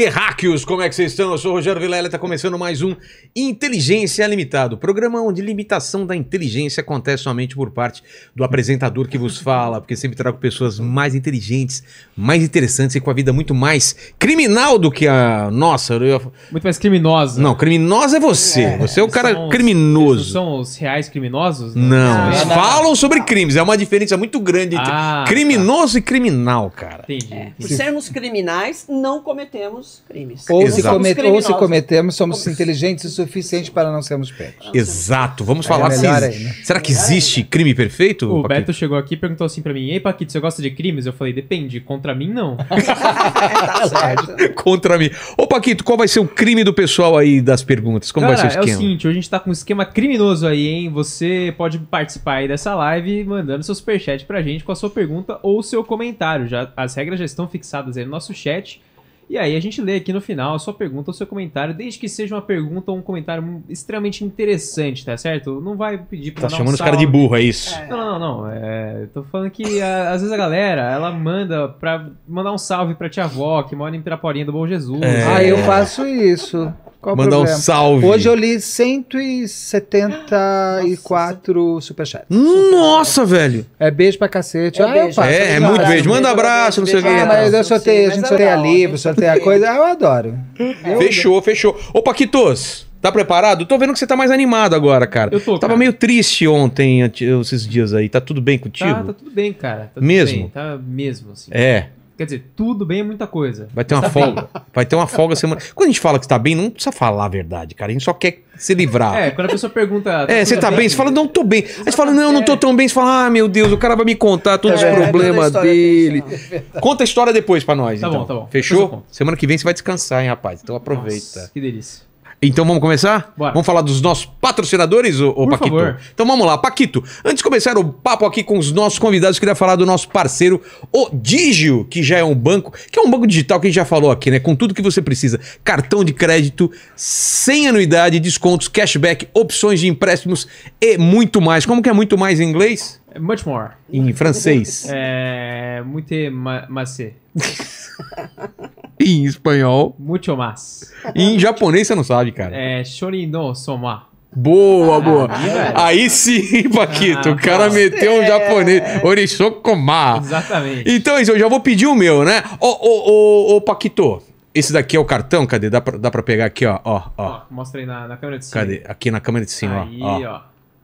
Terráqueos, como é que vocês estão? Eu sou o Rogério Vilela, está começando mais um Inteligência Limitado, programa onde limitação da inteligência acontece somente por parte do apresentador que vos fala, porque sempre trago pessoas mais inteligentes, mais interessantes e com a vida muito mais criminal do que a nossa. Eu... Muito mais criminosa. Não, criminosa é você, é, você é o cara são criminoso. Os, são os reais criminosos? Né? Não, eles não, falam não. sobre crimes, é uma diferença muito grande entre ah, tá. criminoso tá. e criminal, cara. Entendi. É, por sermos criminais, não cometemos os crimes. Ou, se, comet, ou se cometemos, somos inteligentes o suficiente para não sermos pegos. Exato. Vamos é falar é se, assim, né? Será que existe crime perfeito? O Paquito? Beto chegou aqui e perguntou assim para mim: Ei, Paquito, você gosta de crimes? Eu falei: Depende. Contra mim, não. tá contra mim. Ô, Paquito, qual vai ser o crime do pessoal aí das perguntas? Como Cara, vai ser o esquema? É o seguinte: hoje a gente tá com um esquema criminoso aí, hein? Você pode participar aí dessa live mandando seu superchat pra gente com a sua pergunta ou seu comentário. Já, as regras já estão fixadas aí no nosso chat. E aí a gente lê aqui no final a sua pergunta ou seu comentário, desde que seja uma pergunta ou um comentário extremamente interessante, tá certo? Não vai pedir pra Tá chamando um os caras de burro, é isso? É. Não, não, não. É, tô falando que a, às vezes a galera, ela manda pra mandar um salve pra tia avó que mora em Piraporinha do Bom Jesus. É. Ah, eu faço isso. Qual Mandar problema? um salve. Hoje eu li 174 superchats. Hum, nossa, velho! É beijo pra cacete. É, ah, beijo, é, é, é muito beijo. beijo. Manda abraço, beijo, não sei o que. Ah, mas eu sorteio, a gente é sorteia livro, sorteia coisa. Ah, eu adoro. Eu fechou, adoro. fechou. Ô, Paquitos, tá preparado? Tô vendo que você tá mais animado agora, cara. Eu tô, Tava meio triste ontem, esses dias aí. Tá tudo bem tá, contigo? Tá, tá tudo bem, cara. Tá mesmo? Bem. Tá mesmo, assim. É. Quer dizer, tudo bem é muita coisa. Vai ter uma folga. Bem. Vai ter uma folga semana. Quando a gente fala que está bem, não precisa falar a verdade, cara. A gente só quer se livrar. É, quando a pessoa pergunta. Tá é, você tá bem? bem? Você fala, não, tô bem. Aí você fala, não, não tô tão bem. Você fala, ah, meu Deus, o cara vai me contar todos é, os problemas é dele. Conta a história depois pra nós. Tá então. bom, tá bom. Fechou? Semana que vem você vai descansar, hein, rapaz. Então aproveita. Nossa, que delícia. Então vamos começar? Bora. Vamos falar dos nossos patrocinadores, ô, Por Paquito? Favor. Então vamos lá, Paquito. Antes de começar o papo aqui com os nossos convidados, eu queria falar do nosso parceiro, o Digio, que já é um banco, que é um banco digital que a gente já falou aqui, né? Com tudo que você precisa: cartão de crédito, sem anuidade, descontos, cashback, opções de empréstimos e muito mais. Como que é muito mais em inglês? É much more. Em francês? É. Muito mais. em espanhol. Muito mais. Em japonês você não sabe, cara. É Shorindo Soma. Boa, ah, boa. Aí sim, Paquito. Ah, o cara tá. meteu um é. japonês. É. Orishokoma. Exatamente. Então, isso, eu já vou pedir o meu, né? Ô, ô, ô, ô, Paquito. Esse daqui é o cartão, cadê? Dá pra, dá pra pegar aqui, ó. ó, ó. ó mostra aí na, na câmera de cima. Cadê? Aqui na câmera de cima, aí, ó. ó.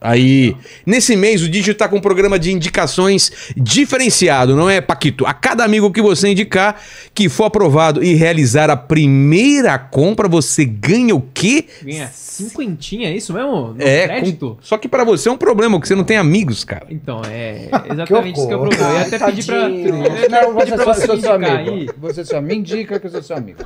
Aí, nesse mês, o Digio está com um programa de indicações diferenciado, não é, Paquito? A cada amigo que você indicar, que for aprovado e realizar a primeira compra, você ganha o quê? Ganha cinquentinha, é isso mesmo? No é, crédito? Com... Só que para você é um problema, que você não tem amigos, cara. Então, é exatamente que isso que é o problema. Eu ia até pedir para... Não, você, você, você, é seu amigo. Aí. você só me indica que eu sou seu amigo.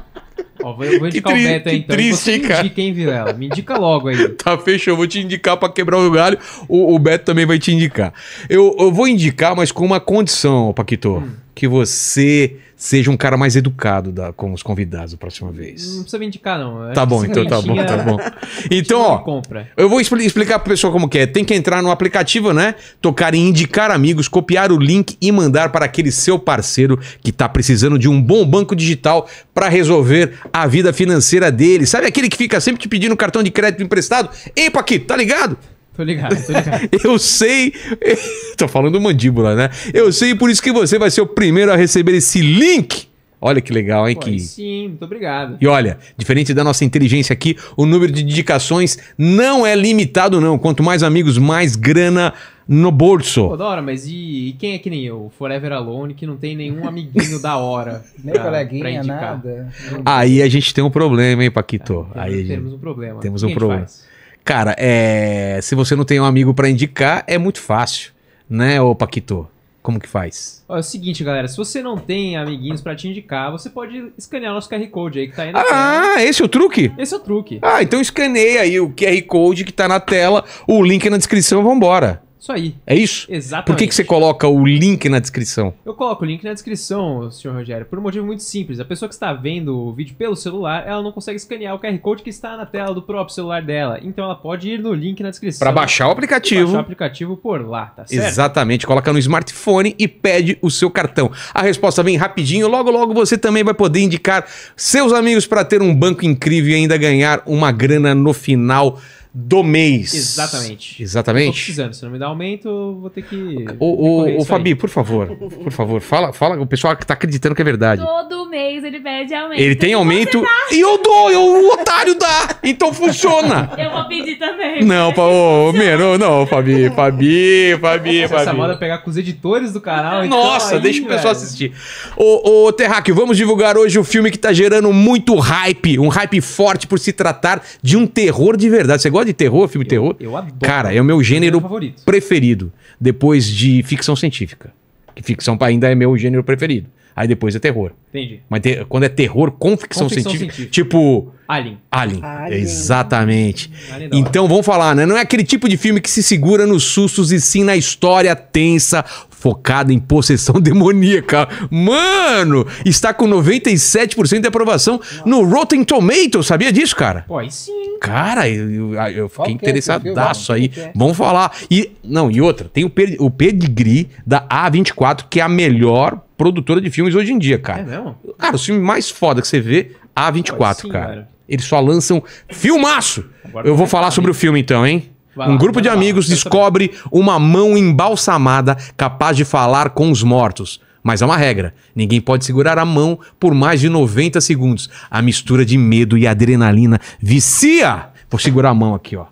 Ó, vou, vou indicar tri, o Beto aí, então. Triste, você cara. indica, hein, Vilela? Me indica logo aí. tá, fechou. Vou te indicar para quebrar o galho. O, o, Beto também vai te indicar. Eu, eu vou indicar, mas com uma condição, Paquito. Hum. Que você seja um cara mais educado da, com os convidados da próxima vez. Não precisa me indicar, não. É tá eu então tá bom, então tá bom, tá bom. Então, ó, eu vou expl explicar pro pessoal como que é. Tem que entrar no aplicativo, né? Tocar em indicar amigos, copiar o link e mandar para aquele seu parceiro que tá precisando de um bom banco digital para resolver a vida financeira dele. Sabe aquele que fica sempre te pedindo cartão de crédito emprestado? Epa aqui, tá ligado? Tô ligado, tô ligado. eu sei. tô falando mandíbula, né? Eu sei, por isso que você vai ser o primeiro a receber esse link. Olha que legal, hein? Pô, que... Sim, muito obrigado. E olha, diferente da nossa inteligência aqui, o número de dedicações não é limitado, não. Quanto mais amigos, mais grana no bolso. Pô, da hora, mas e, e quem é que nem eu? Forever Alone, que não tem nenhum amiguinho da hora. Nem coleguinha, pra nada. Aí a gente tem um problema, hein, Paquito? É, Aí temos, gente... um problema. Temos um problema. Faz? Cara, é... se você não tem um amigo para indicar, é muito fácil, né, ô Paquito? Como que faz? Ó, é o seguinte, galera, se você não tem amiguinhos para te indicar, você pode escanear nosso QR Code aí que tá aí na ah, tela. Ah, esse é o truque? Esse é o truque. Ah, então escaneia aí o QR Code que tá na tela, o link é na descrição, vambora. Isso aí. É isso? Exatamente. Por que, que você coloca o link na descrição? Eu coloco o link na descrição, senhor Rogério, por um motivo muito simples. A pessoa que está vendo o vídeo pelo celular, ela não consegue escanear o QR Code que está na tela do próprio celular dela. Então ela pode ir no link na descrição. Para baixar o aplicativo. Baixar o aplicativo por lá, tá certo? Exatamente. Coloca no smartphone e pede o seu cartão. A resposta vem rapidinho. Logo, logo você também vai poder indicar seus amigos para ter um banco incrível e ainda ganhar uma grana no final do mês. Exatamente. Exatamente. Eu tô precisando. Se não me dá aumento, vou ter que. O, o, Fabi, aí. por favor, por favor, fala, fala. O pessoal que tá acreditando que é verdade. Todo mês ele pede aumento. Ele tem aumento tá e eu dou, eu, o otário dá. Então funciona. Eu vou pedir também. Não, pa, ô, Mero, não, Fabi, Fabi, Fabi, Fabi. Essa moda é pegar com os editores do canal. Então Nossa, então, deixa o pessoal velho. assistir. Ô, ô Terráqueo, vamos divulgar hoje o filme que tá gerando muito hype, um hype forte por se tratar de um terror de verdade. Você gosta gosta de terror, filme eu, terror? Eu adoro. Cara, é o meu gênero favorito. preferido, depois de ficção científica. Que ficção ainda é meu gênero preferido aí depois é terror. Entendi. Mas quando é terror com ficção, com ficção científica, científica, tipo. Alien. Alien. Alien. Exatamente. Alien então vamos falar, né? Não é aquele tipo de filme que se segura nos sustos e sim na história tensa, focada em possessão demoníaca. Mano, está com 97% de aprovação Nossa. no Rotten Tomatoes. Sabia disso, cara? Pois sim. Cara, eu, eu, eu fiquei é interessadaço é, aí. Vamos falar. E, não, e outra, tem o, o pedigree da A24, que é a melhor produtora de filmes hoje em dia, cara. É mesmo? Cara, o filme mais foda que você vê, A24, sim, cara. cara. Eles só lançam filmaço! Agora eu vou falar sobre o filme então, hein? Lá, um grupo de amigos descobre saber. uma mão embalsamada capaz de falar com os mortos. Mas há é uma regra: ninguém pode segurar a mão por mais de 90 segundos. A mistura de medo e adrenalina vicia! Vou segurar a mão aqui, ó.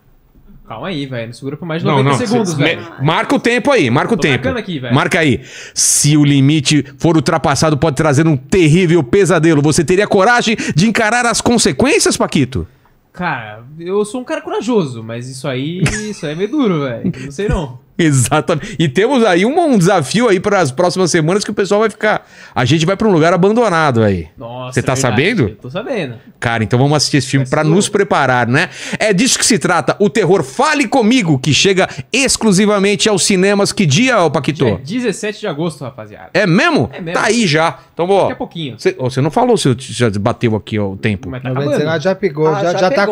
Calma aí, velho. Não segura por mais de 90 não, não. segundos, velho. Marca o tempo aí, marca o Tô tempo. Aqui, marca aí. Se o limite for ultrapassado, pode trazer um terrível pesadelo. Você teria coragem de encarar as consequências, Paquito? Cara, eu sou um cara corajoso, mas isso aí, isso aí é meio duro, velho. Não sei não. Exatamente. E temos aí um, um desafio aí para as próximas semanas que o pessoal vai ficar. A gente vai para um lugar abandonado aí. Nossa. Você tá é sabendo? Eu tô sabendo. Cara, então vamos assistir esse filme para nos preparar, né? É disso que se trata. O terror Fale Comigo, que chega exclusivamente aos cinemas. Que dia, ô Paquito? Dia 17 de agosto, rapaziada. É mesmo? É mesmo. Tá aí já. Então, vou. Daqui a pouquinho. Você não falou se já bateu aqui ó, o tempo. Mas tá você já pegou, ah, já, já, já tá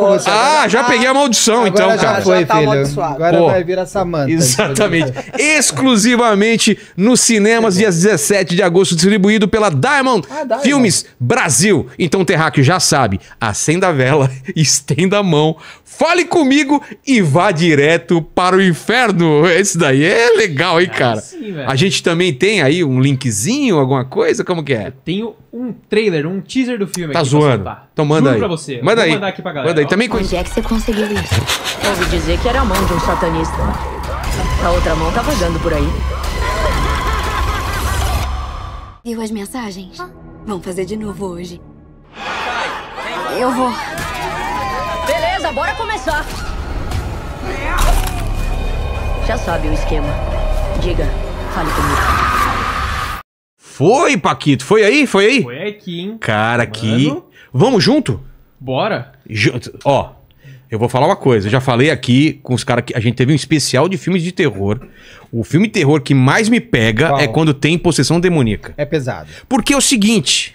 Ah, já ah, peguei a maldição, agora então, já cara. Foi, tá filho. Agora Pô. vai vir essa manta. Exatamente. Exatamente. Exclusivamente nos cinemas, dias 17 de agosto, distribuído pela Diamond, ah, Diamond. Filmes Brasil. Então, Terráqueo já sabe, acenda a vela, estenda a mão, fale comigo e vá direto para o inferno. Esse daí é legal, hein, ah, cara? É sim, a gente também tem aí um linkzinho, alguma coisa? Como que é? Eu tenho um trailer, um teaser do filme tá aqui. Tá zoando. Então manda Juro aí. pra você. Manda Vou aí. mandar aqui pra galera. Manda aí. Também... Onde é que você conseguiu isso? Ouvi dizer que era a mão de um satanista. A outra mão tá vagando por aí. Viu as mensagens? Ah. Vão fazer de novo hoje. Eu vou. Beleza, bora começar. Já sabe o esquema. Diga, fale comigo. Foi, Paquito. Foi aí? Foi aí? Foi aqui, hein? Cara, Mano. aqui. Vamos junto? Bora. Junto. Ó, eu vou falar uma coisa, eu já falei aqui com os caras que a gente teve um especial de filmes de terror. O filme terror que mais me pega Qual? é quando tem possessão demoníaca. É pesado. Porque é o seguinte,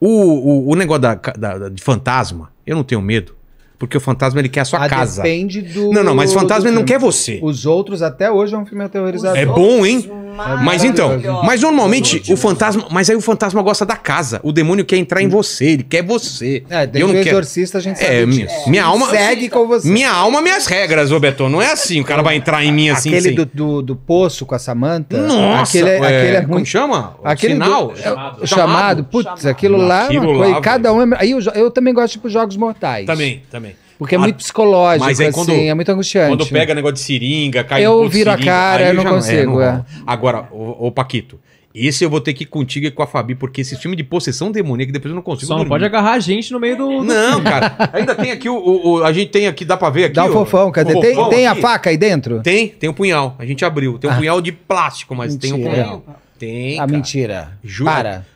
o, o, o negócio da, da, da, de fantasma, eu não tenho medo. Porque o fantasma ele quer a sua ah, casa. Depende do. Não, não, mas o fantasma ele não quer você. Os outros até hoje é um filme aterrorizador. É bom, hein? É mas então, mas normalmente o fantasma, mas aí o fantasma gosta da casa. O demônio quer entrar em você, ele quer você. É, eu não exorcista a gente é, sabe. É, minha, minha alma segue com você. Minha alma, minhas regras, ô Beto. Não é assim, o cara vai entrar em mim assim. Aquele assim. Do, do, do, poço com a Samanta. Nossa, aquele, é, é aquele é muito, como chama? Aquele Sinal? Do, chamado. chamado. Putz, aquilo lá, aquilo lá, lá cada um, aí eu, eu também gosto de tipo, jogos mortais. Também, também. Porque é ah, muito psicológico, mas aí, quando, assim, é muito angustiante. Quando pega negócio de seringa, cai Eu um viro a seringa, cara, eu não já, consigo. É, não, agora, ô, Paquito, esse eu vou ter que ir contigo e com a Fabi, porque esse filme de possessão demoníaca, depois eu não consigo. Só não pode agarrar a gente no meio do. Não, cara. Ainda tem aqui o, o, o, A gente tem aqui, dá pra ver aqui. Dá o um fofão, cadê? O tem, fofão tem a faca aí dentro? Tem, tem um punhal. A gente abriu. Tem um ah. punhal de plástico, mas mentira. tem um punhal. Tem. a ah, cara. mentira. Jura? Para.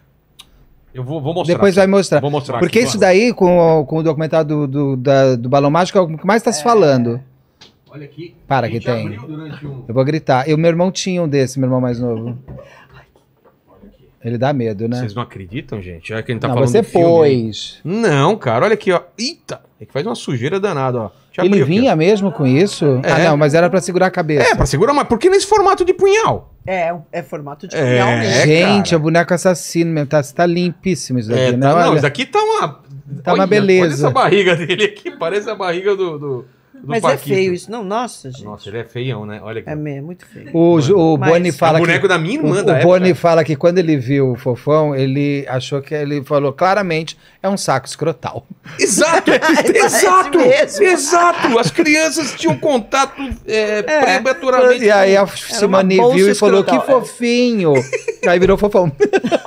Eu vou, vou mostrar. Depois vai mostrar. Vou mostrar Porque aqui, isso daí, com o, com o documentário do, do, da, do Balão Mágico, é o que mais está se é. falando. Olha aqui. Para que tem. Um... Eu vou gritar. Eu, meu irmão tinha um desse, meu irmão mais novo. Ele dá medo, né? Vocês não acreditam, gente? É que ele tá não, falando você pôs. Não, cara, olha aqui, ó. Eita! É que faz uma sujeira danada, ó. Deixa ele vinha mesmo com isso? É. Ah, não, mas era para segurar a cabeça. É, pra segurar, mas por que nesse formato de punhal? É, é formato de é, punhal mesmo. Gente, é o boneco assassino mesmo. Tá, tá limpíssimo isso daqui, é, né? Tá, olha, não, isso daqui tá uma. Tá olha, uma beleza. Olha essa barriga dele aqui, parece a barriga do... do... Mas é Paquito. é feio isso, não? Nossa, gente. Nossa, ele é feião, né? Olha aqui. É mesmo, muito feio. O, o Boni é fala. É o boneco da minha irmã, O, o Boni fala que quando ele viu o fofão, ele achou que ele falou claramente é um saco escrotal. Exato! É, exato! Exato! As crianças tinham contato é, é, prematuramente. E aí a Simone viu e falou: que fofinho! aí virou fofão.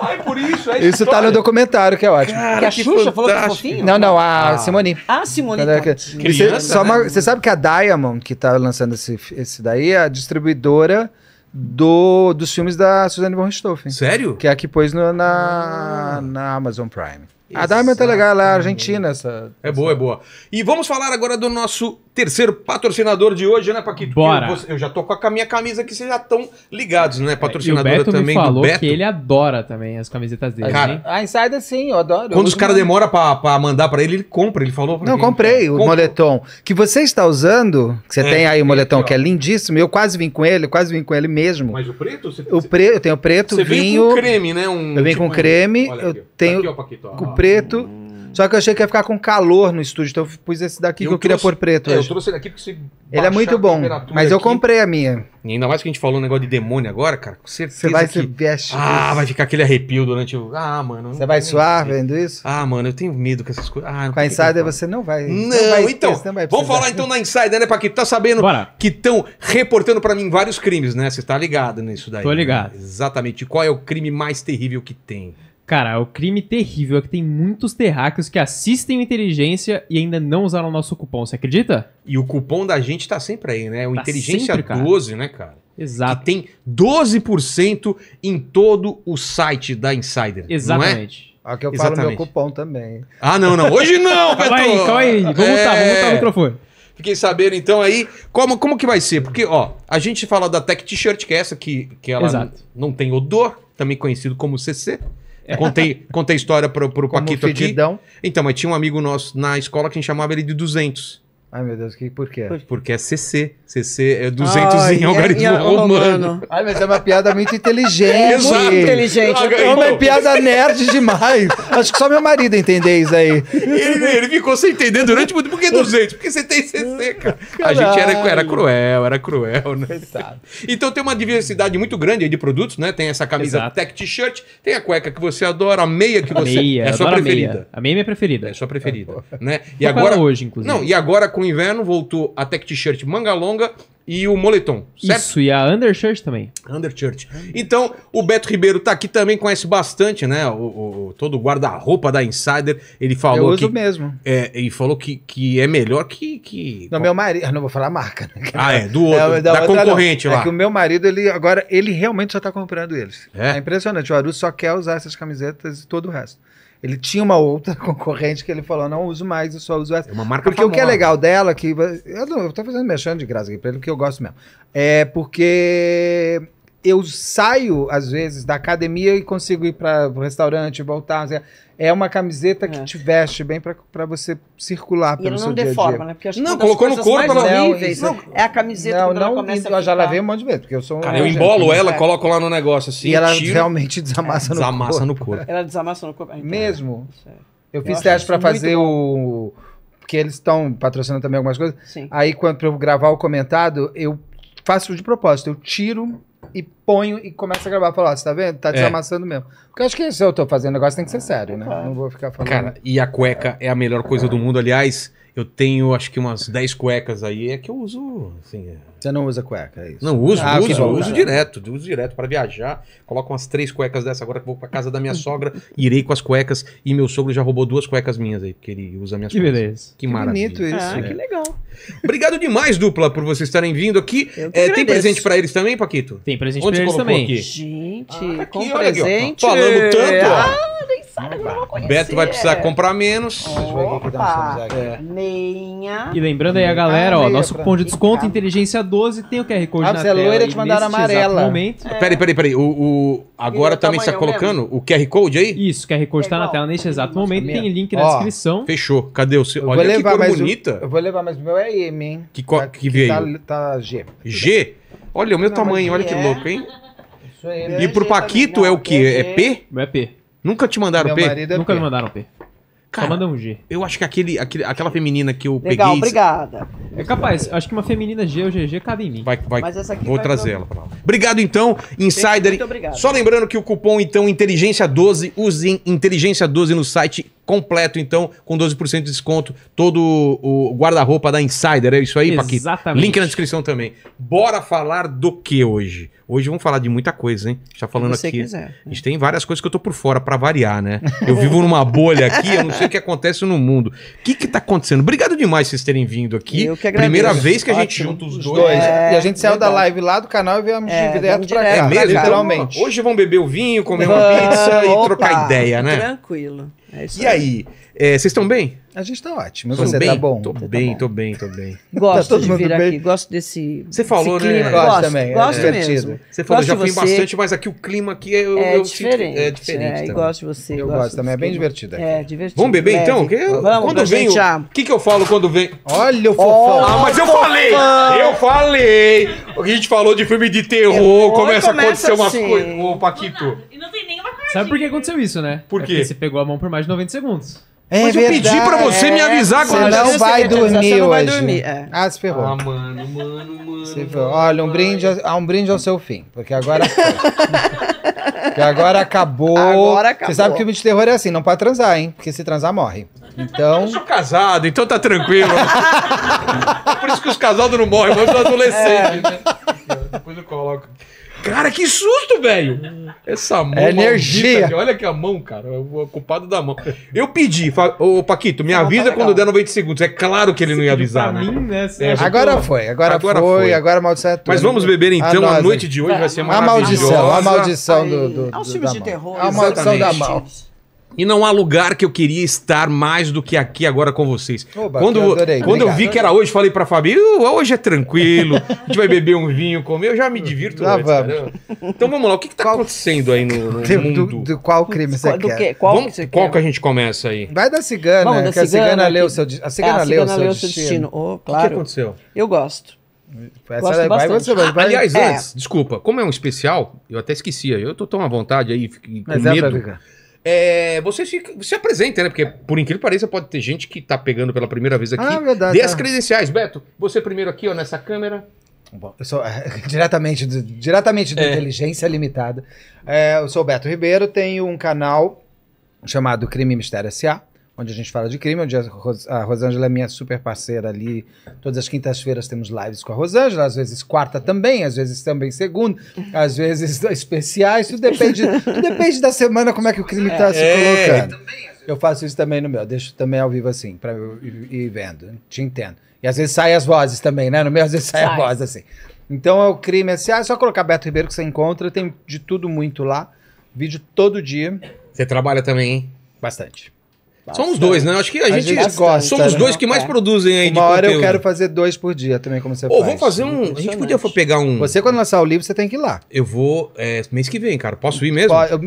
Ai, por isso, é Isso tá no documentário, que é ótimo. Cara, que a Xuxa fantástico. falou que é fofinho? Não, não, a ah. Simone. Ah, Simone. Tá criança, só né? uma, né? sabe que a Diamond, que tá lançando esse, esse daí, é a distribuidora do, dos filmes da Suzanne von Richthofen. Sério? Que é a que pôs no, na, ah. na Amazon Prime. A Diamond é legal, ela é argentina. Essa, é boa, é boa. E vamos falar agora do nosso terceiro patrocinador de hoje, né, Paquito? Bora. Eu, eu, já tô com a minha camisa aqui, vocês já estão ligados, né? É, Patrocinadora também. Beto também. Me falou Beto. que ele adora também as camisetas dele. Cara, hein? a Insider sim, eu adoro. Quando eu os caras demoram pra, pra, mandar pra ele, ele compra, ele falou pra Não, mim. comprei o Compro. moletom. Que você está usando, que você é, tem aí o moletom é, que é lindíssimo, eu quase vim com ele, quase vim com ele mesmo. Mas o preto? Você, o pre... Eu tenho preto, você vinho... Você com creme, né? Um, eu venho tipo com creme, eu aqui, tá tenho aqui, ó, Paquito, ó, o preto... Hum só que eu achei que ia ficar com calor no estúdio, então eu pus esse daqui eu que eu trouxe, queria pôr preto. É, eu trouxe ele aqui porque se Ele é muito bom, mas eu aqui, comprei a minha. E ainda mais que a gente falou um negócio de demônio agora, cara, com certeza. Você vai que... se veste. Ah, isso. vai ficar aquele arrepio durante o. Ah, mano. Você vai suar medo. vendo isso? Ah, mano, eu tenho medo com essas coisas. Ah, com a Insider você não vai. Não, não vai então. Esquecer, não vai vamos falar então na Insider, né, Paquito? Tá sabendo Bora. que estão reportando pra mim vários crimes, né? Você tá ligado nisso daí. Tô né? ligado. Né? Exatamente. Qual é o crime mais terrível que tem? Cara, é o crime terrível. É que tem muitos terráqueos que assistem inteligência e ainda não usaram o nosso cupom. Você acredita? E o cupom da gente tá sempre aí, né? O tá Inteligência sempre, 12, né, cara? Exato. Que tem 12% em todo o site da Insider. É? Exatamente. Ah, que eu Exatamente. falo meu cupom também. Ah, não, não. Hoje não, Beto! calma aí, calma aí. Vamos é... mutar, vamos mutar o microfone. Fiquei sabendo, então, aí, como, como que vai ser? Porque, ó, a gente fala da Tech T-Shirt, que é essa que, que ela não tem odor, também conhecido como CC. É. Contei, contei história pro, pro Como Paquito aqui. Então, mas tinha um amigo nosso na escola que a gente chamava ele de 200. Ai, meu Deus, que, por quê? Porque é CC. CC é 200 Ai, em algarismo é, romano. Ai, mas é uma piada muito inteligente. Exato. Muito inteligente. é uma então. piada nerd demais. Acho que só meu marido entendeu isso aí. Ele, ele ficou sem entender durante muito que 200? Porque você tem CC, cara. Caralho. A gente era, era cruel, era cruel, né? Então tem uma diversidade muito grande aí de produtos, né? Tem essa camisa Exato. tech t-shirt, tem a cueca que você adora, a meia que a você... Meia, é a sua preferida. A meia. a meia é minha preferida. É sua preferida, ah, né? E agora... hoje, inclusive. Não, e agora com o inverno voltou a tech t-shirt manga longa e o moletom, certo? Isso, e a Undershirt também. Undershirt. Então, o Beto Ribeiro tá aqui também, conhece bastante, né? O, o todo o guarda-roupa da Insider. Ele falou Eu uso que, mesmo. É, ele falou que, que é melhor que... que... Não, meu marido... Ah, não vou falar a marca. Né? Ah, é, do outro, é, da, da concorrente não. lá. É que o meu marido, ele agora, ele realmente só tá comprando eles. É, é impressionante. O Aru só quer usar essas camisetas e todo o resto. Ele tinha uma outra concorrente que ele falou: não uso mais, eu só uso essa. É uma marca Porque famosa. o que é legal dela, que. Eu, não, eu tô fazendo mexendo de graça aqui pra ele, porque eu gosto mesmo. É porque eu saio, às vezes, da academia e consigo ir para o restaurante, voltar. É uma camiseta que é. te veste bem para você circular pelo seu dia a dia. não deforma, né? Porque acho que não, colocou no corpo, mais ela horríveis, não, é a camiseta não, não, ela começa eu a Eu já lavei um monte de vezes, porque eu sou um... Cara, eu embolo assim, ela, é. coloco lá no negócio assim, E ela tiro, realmente desamassa, é. no, desamassa corpo. no corpo. Ela desamassa no corpo. Ah, então é. Mesmo. É. Eu fiz eu teste para fazer o... Porque eles estão patrocinando também algumas coisas. Sim. Aí, quando eu gravar o comentado, eu faço de propósito. Eu tiro e ponho e começo a gravar. Falo, ó, você tá vendo? Tá é. desamassando é. mesmo. Porque eu acho que se eu tô fazendo negócio tem que ser sério, né? Não vou ficar falando. Cara, e a cueca é a melhor coisa do mundo. Aliás, eu tenho acho que umas 10 cuecas aí, é que eu uso. Assim, é. Você não usa cueca, é isso? Não, uso, ah, uso, uso tá. direto, uso direto para viajar. Coloco umas três cuecas dessa agora que vou para casa da minha sogra, irei com as cuecas e meu sogro já roubou duas cuecas minhas aí, porque ele usa minhas que Beleza. Que, que maravilha. bonito isso. Ah, é. que legal. Obrigado demais, dupla, por vocês estarem vindo aqui. É, tem presente para eles também, Paquito? Tem presente para eles também. Aqui? Gente, ah, tá aqui, com presente. Aqui, ó, falando tanto, ah, ó sabe não Beto vai precisar comprar menos. Opa, é. E lembrando aí a galera, ó, nosso cupom de desconto, inteligência 12, tem o QR Code ah, na você é tela. é loira, te mandaram amarela. Momento. É. Peraí, peraí, peraí. O, o, agora também está colocando mesmo? o QR Code aí? Isso, o QR Code está na tela nesse exato momento, tem link na descrição. Fechou, cadê o seu? Olha que cor bonita. Eu vou levar, mas o meu é M, hein? Que, tá que veio? Tá, tá, G. G? Olha o meu tamanho, olha que é. louco, hein? É e pro Paquito é o quê? É P? É P. Nunca te mandaram Meu P? marido é Nunca P. me mandaram P. Cara, Só manda um G. Eu acho que aquele, aquele, aquela feminina que eu Legal, peguei. obrigada. É capaz, acho que uma feminina G ou GG cabe em mim. Vai, vai. Mas essa aqui vou vai trazer ela pra lá. Obrigado então, Insider. Muito obrigado. Só lembrando que o cupom então inteligência 12, usem inteligência 12 no site completo, então, com 12% de desconto, todo o guarda-roupa da Insider. É isso aí, Paquito? Exatamente. Link na descrição também. Bora falar do que hoje? Hoje vamos falar de muita coisa, hein? Já tá falando aqui. Quiser. A né? gente tem várias coisas que eu tô por fora, para variar, né? Eu vivo numa bolha aqui, eu não sei o que acontece no mundo. O que que tá acontecendo? Obrigado demais vocês terem vindo aqui. Eu que Primeira vez que a gente junta os dois. É, e a gente saiu da live lá do canal e viemos é, direto pra cá. É mesmo? Literalmente. hoje vão beber o vinho, comer uma pizza e trocar ideia, né? Tranquilo. É isso e aí, é, vocês é, estão bem? A gente está ótimo. Tô você tá bem, tá bom? Tô você tá bem, tá bom. tô bem, tô bem. Gosto tá de vir aqui, gosto desse. Você falou, desse né? clima. né? Gosto, gosto também. É gosto é, mesmo. Você falou, gosto já fui você. bastante, mas aqui o clima aqui eu, é, eu diferente, sinto, é diferente. É, gosto de você. Eu gosto, também, é bem divertido. Aqui. É, divertido. Vamos beber então? Que, Vamos, quando vem. O que, que eu falo quando vem? Olha o fofão. Oh, ah, mas eu falei! Eu falei! A gente falou de filme de terror, começa, a acontecer uma assim. coisa. Ô, Paquito. Sabe por que aconteceu isso, né? Por é quê? É porque você pegou a mão por mais de 90 segundos. É Mas eu pedi pra você me é, avisar quando você não vai dormir não vai hoje. dormir, é. Ah, se ferrou. Ah, mano, mano, mano. Se ferrou. Olha, um brinde, ao- um brinde ao seu fim, porque agora foi. porque agora acabou. Agora acabou. Você sabe que o vídeo de terror é assim, não pode transar, hein? Porque se transar, morre. Então, Eu sou casado, então tá tranquilo. Por isso que os casados não morrem, mas os adolescentes, é. né? Depois eu coloco. Cara, que susto, velho! Essa mão. É energia. olha que a mão, cara. O culpado da mão. Eu pedi, ô Paquito, me tá avisa tá quando der 90 segundos. É claro que ele não ia avisar, né? Mim, né? É, agora foi, agora, agora foi, foi, agora maldição é Mas vamos beber então, a, a noite de hoje vai, vai ser maravilhosa. A maldição, a maldição do. do, do é um filme de terror. A maldição da mão. E não há lugar que eu queria estar mais do que aqui agora com vocês. Oba, quando eu, adorei, quando eu vi que era hoje, falei pra Fabi, uh, hoje é tranquilo, a gente vai beber um vinho, comer, eu já me divirto. Já antes, Então vamos lá, o que, que tá qual, acontecendo aí no, no mundo? Do, do, qual crime você quer? Que, qual vamos, que qual quer? que a gente começa aí? Vai da cigana, vamos da que cigana, a cigana que... leu o seu, é, a cigana a cigana leu leu seu destino. Oh, claro. O que aconteceu? Eu gosto. Essa vai você, vai, ah, vai. Aliás, é. antes, é. desculpa, como é um especial, eu até esquecia, eu tô tão à vontade aí, com Mas é medo. É é, você se, se apresenta, né? Porque, por incrível que pareça, pode ter gente que tá pegando pela primeira vez aqui. Ah, verdade. Dê tá. as credenciais, Beto. Você primeiro aqui, ó, nessa câmera. Bom, eu sou diretamente do, diretamente do é. Inteligência Limitada. É, eu sou o Beto Ribeiro, tenho um canal chamado Crime Mistério S.A onde a gente fala de crime, onde a, Ros a Rosângela é minha super parceira ali. Todas as quintas-feiras temos lives com a Rosângela, às vezes quarta também, às vezes também segunda, às vezes especiais, tudo depende, tudo depende da semana como é que o crime está é, se colocando. É, eu faço isso também no meu, deixo também ao vivo assim, para ir vendo, te entendo. E às vezes saem as vozes também, né? No meu às vezes sai, sai. a voz assim. Então é o crime assim, ah, é só colocar Beto Ribeiro que você encontra, tem de tudo muito lá. Vídeo todo dia. Você trabalha também, hein? Bastante. Bastante. Somos dois, né? Acho que a, a gente, gente gosta, somos né? dois que mais é. produzem aí Uma de hora conteúdo. eu quero fazer dois por dia também, como você Ou faz. vamos fazer um. A gente podia pegar um. Você, quando lançar o livro, você tem que ir lá. Eu vou. É, mês que vem, cara. Posso ir mesmo? eu,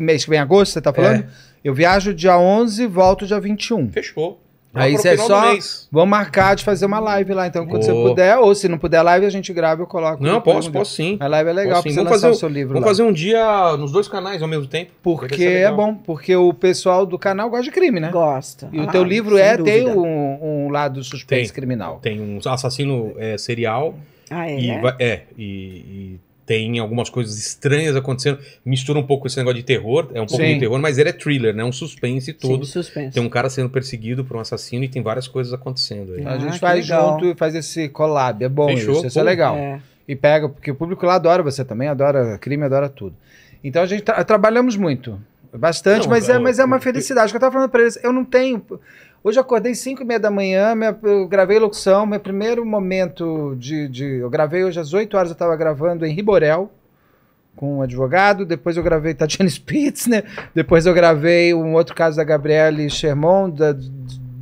mês que vem, agosto, você tá falando? É. Eu viajo dia 11 volto dia 21. Fechou. Aí você é só. vão marcar de fazer uma live lá, então, quando oh. você puder. Ou se não puder live, a gente grava e eu coloco. Não, posso, posso sim. A live é legal pra você vamos fazer, o seu livro. Vamos lá. fazer um dia nos dois canais ao mesmo tempo. É porque é bom, porque o pessoal do canal gosta de crime, né? Gosta. E ah, o teu livro é, dúvida. tem um, um lado suspense tem, criminal. Tem um assassino é, serial. Ah, é? E, né? é, e, e tem algumas coisas estranhas acontecendo. Mistura um pouco esse negócio de terror, é um pouco Sim. de terror, mas ele é thriller, né? Um suspense todo. Sim, suspense. Tem um cara sendo perseguido por um assassino e tem várias coisas acontecendo. Aí. Ah, a gente ah, faz legal. junto e faz esse collab, é bom Fechou, isso, isso é legal. É. E pega, porque o público lá adora você também, adora crime, adora tudo. Então a gente tra trabalhamos muito. Bastante, não, mas, é, mas é uma felicidade. Eu, eu, que eu tava falando pra eles, eu não tenho. Hoje eu acordei 5 e meia da manhã, minha, eu gravei locução, meu primeiro momento de, de Eu gravei hoje às 8 horas, eu estava gravando em Riborel, com um advogado, depois eu gravei Tatiana Spitz, né? Depois eu gravei um outro caso da Gabriele Sherman, da, de,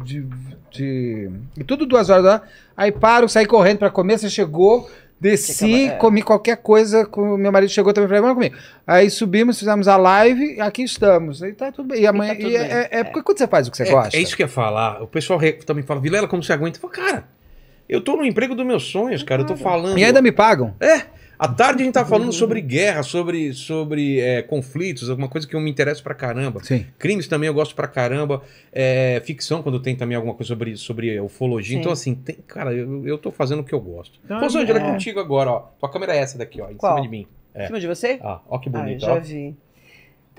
de, de, E tudo duas horas lá, Aí paro, saí correndo para comer, você chegou, Desci, é. comi qualquer coisa, com... meu marido chegou também para comigo. Aí subimos, fizemos a live, aqui estamos. E tá tudo bem. E amanhã. E tá e é é, é, é, porque quando você faz o que você gosta. É isso que eu ia falar. O pessoal também fala, Vilela, como você aguenta? Eu falo, cara, eu tô no emprego dos meus sonhos, cara. Eu tô falando. E ainda me pagam? É. À tarde a gente tá falando sobre guerra, sobre, sobre é, conflitos, alguma coisa que eu me interesso pra caramba. Sim. Crimes também eu gosto pra caramba. É, ficção, quando tem também alguma coisa sobre, sobre ufologia. Sim. Então, assim, tem, cara, eu, eu tô fazendo o que eu gosto. Então, Rosângela, é. é. contigo agora, ó. Tua câmera é essa daqui, ó, em Qual? cima de mim. É. Em cima de você? Ah, ó que bonito. Ah, já ó. vi.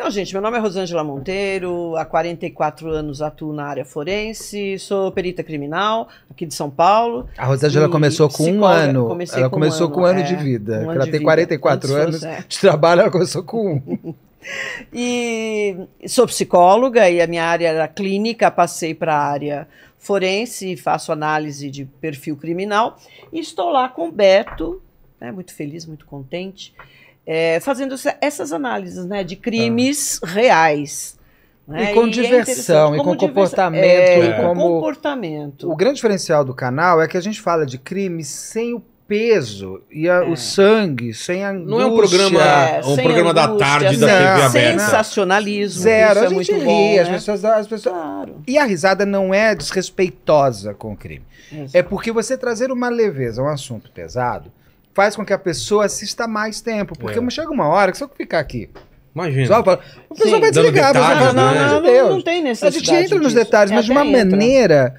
Então, gente, meu nome é Rosângela Monteiro, há 44 anos atuo na área forense, sou perita criminal aqui de São Paulo. A Rosângela começou com um ano. Ela com começou um com um ano, é, de vida. Um ano ela de tem 44 anos é. de trabalho, ela começou com um. e sou psicóloga e a minha área era clínica, passei para a área forense, e faço análise de perfil criminal e estou lá com o Beto, né, muito feliz, muito contente é, fazendo essas análises né, de crimes ah. reais. Né? E com e é diversão, é e com comportamento. É, e com comportamento. O grande diferencial do canal é que a gente fala de crimes sem o peso e a, é. o sangue, sem a angústia. Não é um programa, é, um programa da tarde não, da TV aberta. Sensacionalismo. Zero. É a é muito ri, bom, as, né? pessoas, as pessoas... Claro. E a risada não é desrespeitosa com o crime. É Exato. É porque você trazer uma leveza, um assunto pesado, faz com que a pessoa assista mais tempo. Porque é. chega uma hora que se eu ficar aqui. Imagina. Só fala, o pessoal Sim, vai desligar, detalhes, fala, não, né? não, não, não, tem necessidade. A gente entra disso. nos detalhes, é, mas de uma entra. maneira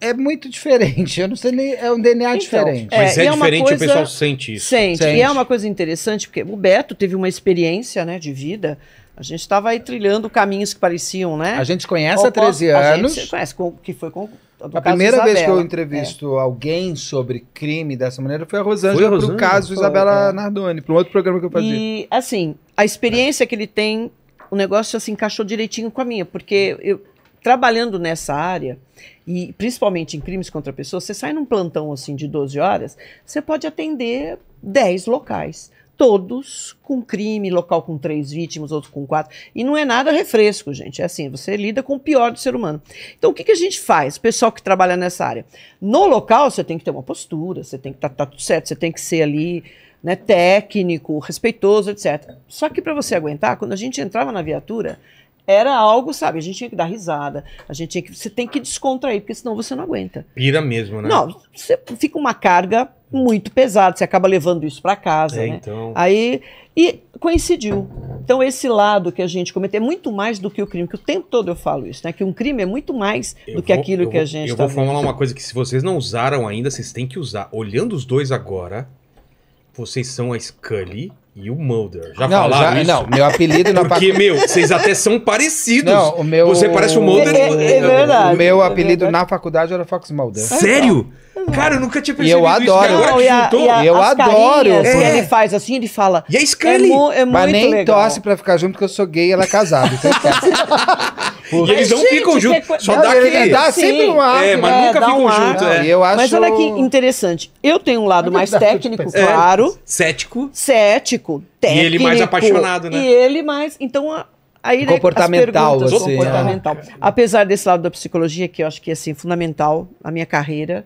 é muito diferente. Eu não sei nem. É um DNA então, diferente. É, Mas é, é diferente coisa, o pessoal sente isso. Sente. sente. E é uma coisa interessante, porque o Beto teve uma experiência né, de vida. A gente estava aí trilhando caminhos que pareciam, né? A gente conhece Ou, há 13 anos. A gente conhece, que foi com, do a primeira Isabela. vez que eu entrevisto é. alguém sobre crime dessa maneira foi a Rosângela, foi a Rosângela? pro caso foi, Isabela é. Nardoni, para um outro programa que eu fazia. E, assim, a experiência que ele tem, o negócio se assim, encaixou direitinho com a minha, porque eu, trabalhando nessa área, e principalmente em crimes contra pessoas, você sai num plantão assim de 12 horas, você pode atender 10 locais todos com crime, local com três vítimas, outro com quatro. E não é nada refresco, gente. É assim, você lida com o pior do ser humano. Então, o que, que a gente faz, pessoal que trabalha nessa área? No local, você tem que ter uma postura, você tem que estar tá, tá tudo certo, você tem que ser ali né, técnico, respeitoso, etc. Só que para você aguentar, quando a gente entrava na viatura, era algo, sabe? A gente tinha que dar risada, a gente tinha que. Você tem que descontrair, porque senão você não aguenta. Pira mesmo, né? Não, você fica uma carga muito pesada, você acaba levando isso para casa. É, né? então... Aí. E coincidiu. Então, esse lado que a gente cometeu é muito mais do que o crime, que o tempo todo eu falo isso, né? Que um crime é muito mais eu do vou, que aquilo que vou, a gente. Eu tá vou falar uma coisa que, se vocês não usaram ainda, vocês têm que usar. Olhando os dois agora, vocês são a Scully e o Mulder. Já não, falaram já, isso? Não, meu apelido... Não Porque, meu, vocês até são parecidos. Não, o meu... Você parece o Mulder. É, é, verdade. O meu é apelido é na faculdade era Fox Mulder. Sério? Cara, eu nunca tinha percebido eu adoro. isso. Não, e a, e a, eu adoro. é. Ele faz assim, ele fala... E a é Scully? É, é muito Mas nem legal. tosse pra ficar junto, porque eu sou gay e ela é casada. Então e eles não gente, ficam juntos. Que... Só não, dá aquele. Dá sempre um ar. É, mas é, nunca né? ficam um juntos. É. acho... Mas olha que interessante. Eu tenho um lado mais técnico, claro. Cético. Cético. Técnico. E ele mais apaixonado, né? E ele mais. Então, a, aí comportamental, né, as você. comportamental. É. Apesar desse lado da psicologia que eu acho que é assim fundamental a minha carreira,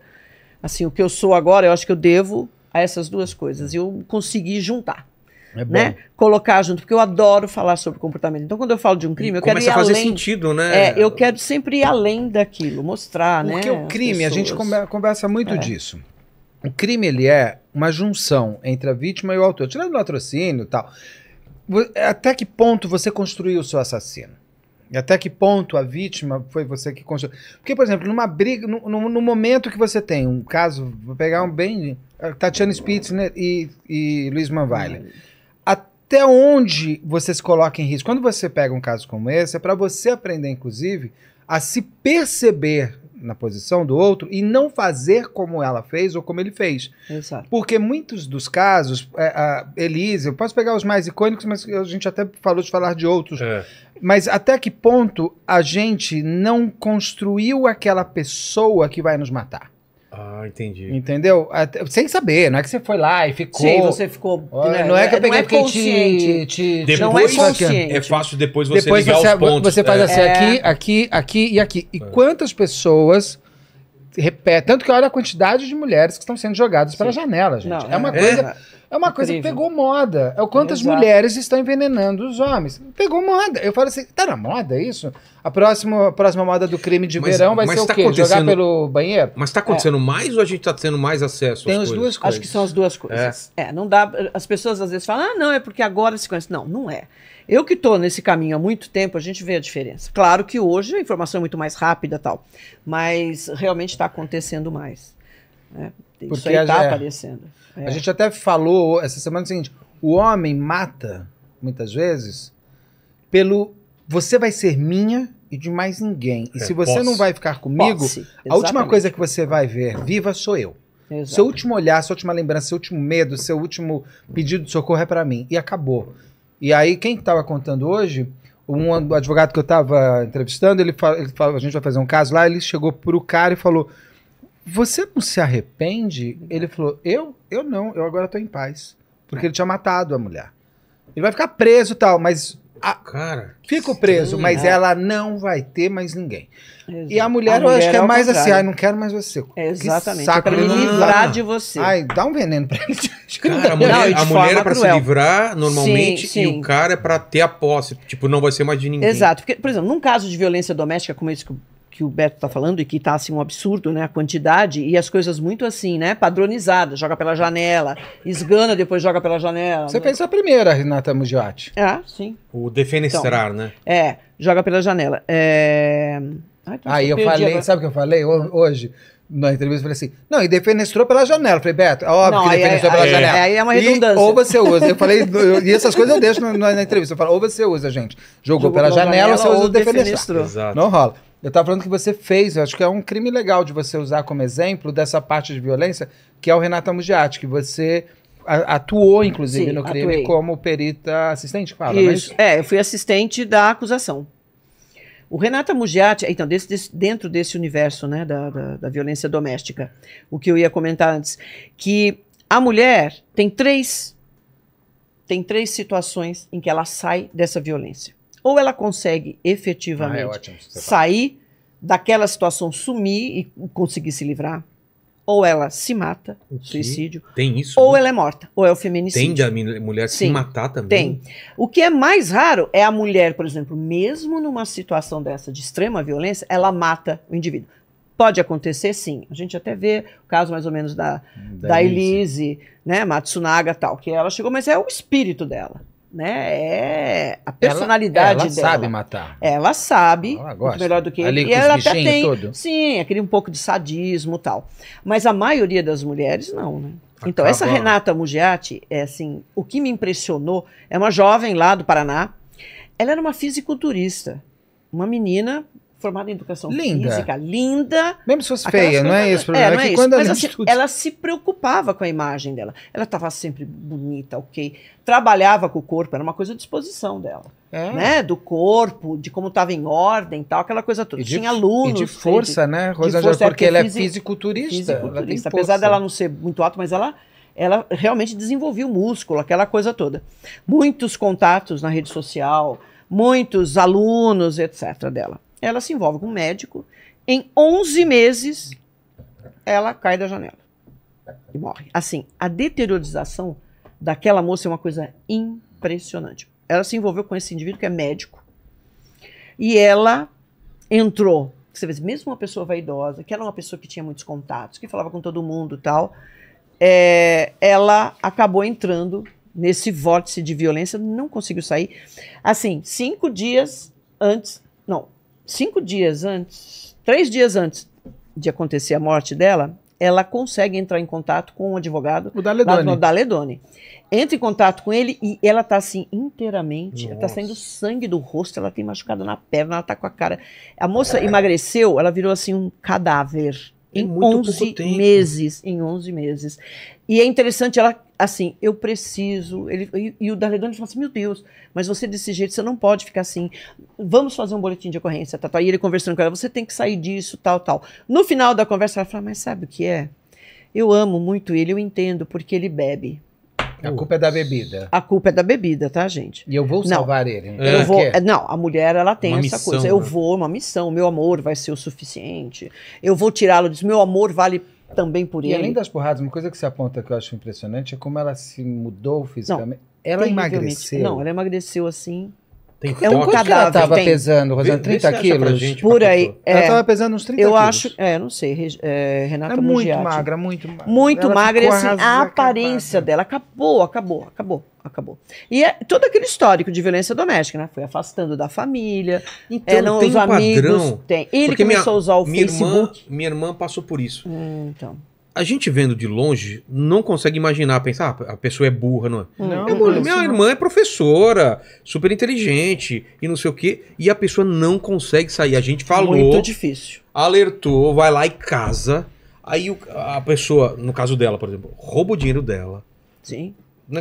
assim, o que eu sou agora, eu acho que eu devo a essas duas coisas. Eu consegui juntar. É né? Colocar junto, porque eu adoro falar sobre comportamento. Então, quando eu falo de um crime, e eu quero ir a fazer além. sentido, né? É, eu quero sempre ir além daquilo, mostrar, porque né? Porque o crime, a gente conversa muito é. disso. O crime, ele é uma junção entre a vítima e o autor. Tirando o latrocínio e tal. Até que ponto você construiu o seu assassino? E até que ponto a vítima foi você que construiu? Porque, por exemplo, numa briga, no, no, no momento que você tem um caso, vou pegar um bem. Eh, Tatiana Spitz né, e, e Luiz Manvalha. Hum até onde você se coloca em risco. Quando você pega um caso como esse, é para você aprender, inclusive, a se perceber na posição do outro e não fazer como ela fez ou como ele fez. Exato. Porque muitos dos casos, é, a Elise, eu posso pegar os mais icônicos, mas a gente até falou de falar de outros. É. Mas até que ponto a gente não construiu aquela pessoa que vai nos matar? Ah, entendi. Entendeu? Até, sem saber, não é que você foi lá e ficou. Sim, você ficou. né, não é que eu peguei não é consciente. Te, te, depois, não é consciente. É fácil depois você depois ligar você, os pontos. Você faz é. assim, aqui, aqui, aqui e aqui. E é. quantas pessoas repete. Tanto que olha a quantidade de mulheres que estão sendo jogadas Sim. pela janela, gente. Não, é, uma é. coisa. É, é uma incrível. coisa que pegou moda. É o quanto Exato. as mulheres estão envenenando os homens. Pegou moda. Eu falo assim, tá na moda isso? A próxima, a próxima moda do crime de mas, verão vai ser tá o quê? Jogar pelo banheiro? Mas tá acontecendo é. mais ou a gente tá tendo mais acesso Tem as coisas? duas coisas. Acho que são as duas coisas. É. é, não dá. As pessoas às vezes falam, ah, não, é porque agora se conhece. Não, não é. Eu que estou nesse caminho há muito tempo, a gente vê a diferença. Claro que hoje a informação é muito mais rápida tal, mas realmente está acontecendo mais. Né? Isso Porque aí está é, aparecendo. É. A gente até falou essa semana o seguinte: o homem mata, muitas vezes, pelo você vai ser minha e de mais ninguém. E é, se você posse. não vai ficar comigo, a última coisa que você vai ver viva sou eu. Seu último olhar, sua última lembrança, seu último medo, seu último pedido de socorro é para mim. E acabou. E aí, quem estava contando hoje, um advogado que eu estava entrevistando, ele, falou ele a gente vai fazer um caso lá, ele chegou para o cara e falou, você não se arrepende? Ele falou, eu? Eu não, eu agora estou em paz. Porque é. ele tinha matado a mulher. Ele vai ficar preso e tal, mas a, Cara, fico preso, mas né? ela não vai ter mais ninguém. Exato. E a mulher, a eu mulher acho que é, é mais assim, contrário. assim, ai, não quero mais você. É exatamente. Para saco, me livrar de você. Ai, dá um veneno para ele. Cara, a mulher, não, a mulher é para se livrar normalmente sim, sim. e o cara é para ter a posse. Tipo, não vai ser mais de ninguém. Exato. Porque, por exemplo, num caso de violência doméstica como esse que que o Beto está falando e que está assim um absurdo, né? A quantidade e as coisas muito assim, né? Padronizadas, joga pela janela, esgana, depois joga pela janela. Você né? fez a primeira, Renata Mugiati. Ah, sim. O defenestrar, então, né? É, joga pela janela. É... Aí eu falei, agora. sabe o que eu falei hoje? na entrevista, eu falei assim: não, e defenestrou pela janela. Eu falei, Beto, é óbvio não, que é- defenestrou aí, pela aí, janela. É, aí é uma redundância. E, ou você usa. Eu falei, e essas coisas eu deixo na, na, entrevista. Eu falo, ou você usa, gente. Jogou, Jogou pela, pela, janela, janela ou você usa defenestrou. Não rola. Eu estava falando que você fez, eu acho que é um crime legal de você usar como exemplo dessa parte de violência, que é o Renata Mugiati, que você atuou, inclusive, Sim, no crime atuei. como perita assistente, fala, é Isso. É, eu fui assistente da acusação. O Renata Mugiati, ah, então, desse, desse, dentro desse universo né, da, da, da, violência doméstica, o que eu ia comentar antes, que a mulher tem três, tem três situações em que ela sai dessa violência ou ela consegue efetivamente ah, é ótimo, sair daquela situação, sumir e conseguir se livrar, ou ela se mata, suicídio, tem isso, ou né? ela é morta, ou é o feminicídio. de a mulher Sim, se matar também. Tem. O que é mais raro é a mulher, por exemplo, mesmo numa situação dessa de extrema violência, ela mata o indivíduo. Pode acontecer, sim. A gente até vê o caso mais ou menos da, da, da Elise, né, Matsunaga tal, que ela chegou, mas é o espírito dela né? É a personalidade ela, ela dela. Ela sabe matar. Ela sabe, ela gosta. melhor do que ele. e ela até tem, todo. sim, aquele um pouco de sadismo, tal. Mas a maioria das mulheres não, né? Acabou. Então essa Renata Mugiati, é assim, o que me impressionou é uma jovem lá do Paraná. Ela era uma fisiculturista, uma menina formada em educação linda. física, linda. Mesmo se fosse feia, não é, é, é isso, é, é, é Mas assim, tudo... ela se preocupava com a imagem dela. Ela estava sempre bonita, ok. Trabalhava com o corpo, era uma coisa de disposição dela. É. Né? Do corpo, de como estava em ordem tal, aquela coisa toda. De, Tinha alunos. E de força, né, de, né, Rosângela? Porque, porque é, ela é fisiculturista. fisiculturista. Apesar força. dela não ser muito alta, mas ela ela realmente desenvolvia o músculo, aquela coisa toda. Muitos contatos na rede social, muitos alunos, etc. dela ela se envolve com um médico. Em 11 meses, ela cai da janela e morre. Assim, a deteriorização daquela moça é uma coisa impressionante. Ela se envolveu com esse indivíduo que é médico e ela entrou. Você vê, mesmo uma pessoa vaidosa, que era é uma pessoa que tinha muitos contatos, que falava com todo mundo tal, é, ela acabou entrando nesse vórtice de violência, não conseguiu sair. Assim, cinco dias antes, não, cinco dias antes, três dias antes de acontecer a morte dela, ela consegue entrar em contato com um advogado. O Daledone. O Daledone. Entra em contato com ele e ela está assim, inteiramente. Tá Nossa. Ela está saindo sangue do rosto, ela tem machucado na perna, ela está com a cara. A moça emagreceu, ela virou assim um cadáver. em 11 meses. Em 11 meses. E é interessante, ela assim, eu preciso. Ele, e, e o Darledone falou assim: meu Deus, mas você desse jeito, você não pode ficar assim. Vamos fazer um boletim de ocorrência, tal, tá, tal. Tá. E ele conversando com ela: você tem que sair disso, tal, tal. No final da conversa, ela fala: mas sabe o que é? Eu amo muito ele, eu entendo, porque ele bebe. A culpa é da bebida. A culpa é da bebida, tá, gente? E eu vou salvar não, ele. Né? Eu é, vou, não, a mulher ela tem uma essa missão, coisa. Eu né? vou, uma missão, meu amor vai ser o suficiente. Eu vou tirá-lo disso, meu amor vale também por e ele. E além das porradas, uma coisa que se aponta que eu acho impressionante é como ela se mudou fisicamente. Não, ela emagreceu. Não, ela emagreceu assim tem é um cadáver. ela estava tem... pesando, Rosana? 30 quilos? Gente, Por aí. É, ela estava pesando uns 30 eu quilos. Eu acho, é, não sei, é, Renata é muito magra, muito magra. Muito ela magra, e assim, a aparência né? dela acabou, acabou, acabou, acabou. E é todo aquele histórico de violência doméstica, né? Foi afastando da família, então, é, tem os um amigos. Padrão, tem. Ele começou minha, a usar o minha Facebook. Irmã, minha irmã passou por isso. Hum, então a gente vendo de longe não consegue imaginar, pensar, ah, a pessoa é burra, não é? Não, é minha irmã é professora, super inteligente e não sei o quê, e a pessoa não consegue sair. A gente falou. Muito difícil. Alertou, vai lá e casa. Aí o, a pessoa, no caso dela, por exemplo, rouba o dinheiro dela. Sim.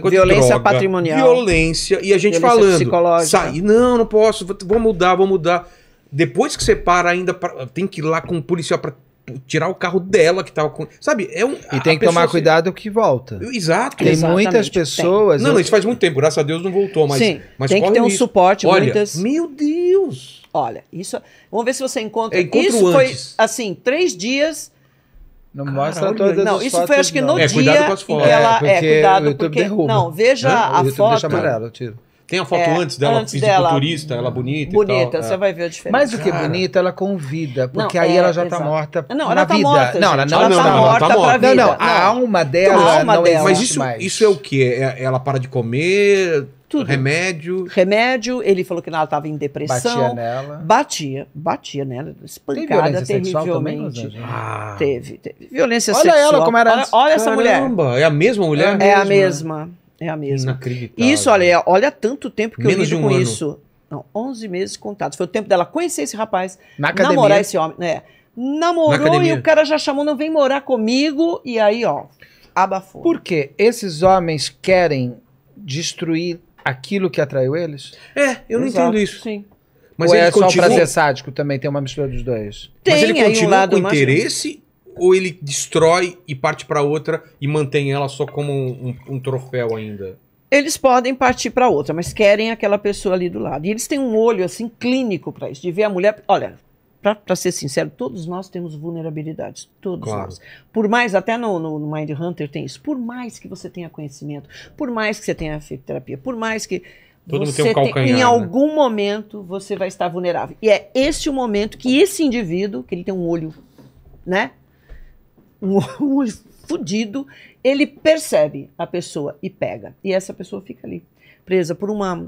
violência droga, patrimonial. Violência. E a gente violência falando. Psicológica. Sai, não, não posso, vou mudar, vou mudar. Depois que você para, ainda pra, tem que ir lá com o policial para tirar o carro dela que tava com. Sabe? É um, e tem que tomar se... cuidado que volta. Exato. Tem Exatamente, muitas pessoas. Tem. Não, isso faz muito tempo, graças a Deus não voltou, mas. Sim, mas tem que ter um isso. suporte, Olha, muitas. Meu Deus! Olha, isso. Vamos ver se você encontra. É, isso antes. foi assim, três dias. Não Caramba, mostra todas não, as isso foi acho que no não. dia é, cuidado com as fotos. ela é, é porque é cuidado o YouTube porque derruba. não, veja Hã? Né? a o YouTube foto. Deixa amarelo, eu tiro. Tem a foto é, antes dela, antes fisiculturista, dela, ela bonita. Bonita, é. você é. vai ver a diferença. Mais do que é bonita, ela convida, porque não, aí é, ela já está tá morta não, ela na tá vida. Morta, não, ela não, ela não, é tá não, morta. Não, tá morta não, não, a alma dela a alma não dela. Mas isso, mais. isso é o quê? Ela para de comer, tudo. Remédio. Remédio, ele falou que ela estava em depressão. Batia nela. Batia, batia nela, espancada terrivelmente. Ah. Teve, teve. Violência olha sexual. Olha ela como era. Olha, olha essa mulher. É a mesma mulher? É, é A né? mesma. É a mesma. Inacreditável. Isso, olha, é, olha tanto tempo que Menos eu lido um com ano. isso. Não, 11 meses contados. Foi o tempo dela conhecer esse rapaz, Na namorar esse homem. Né? Namorou Na e o cara já chamou, não vem morar comigo. E aí, ó, abafou. Por quê? Esses homens querem destruir aquilo que atraiu eles? É, eu não entendo isso. Sim. Mas Ou é só o prazer sádico também, tem uma mistura dos dois. Tem, Mas ele continua um com mais... interesse ou ele destrói e parte para outra e mantém ela só como um, um, troféu ainda? Eles podem partir para outra, mas querem aquela pessoa ali do lado. E eles têm um olho assim clínico para isso, de ver a mulher. Olha, para ser sincero, todos nós temos vulnerabilidades, todos claro. nós. Por mais, até no, no, no Mind Hunter tem isso, por mais que você tenha conhecimento, por mais que você tenha terapia, por mais que Todo você mundo tem um calcanhar, tem, né? em algum momento você vai estar vulnerável. E é esse o momento que esse indivíduo, que ele tem um olho, né, um olho fudido, ele percebe a pessoa e pega. E essa pessoa fica ali, presa por uma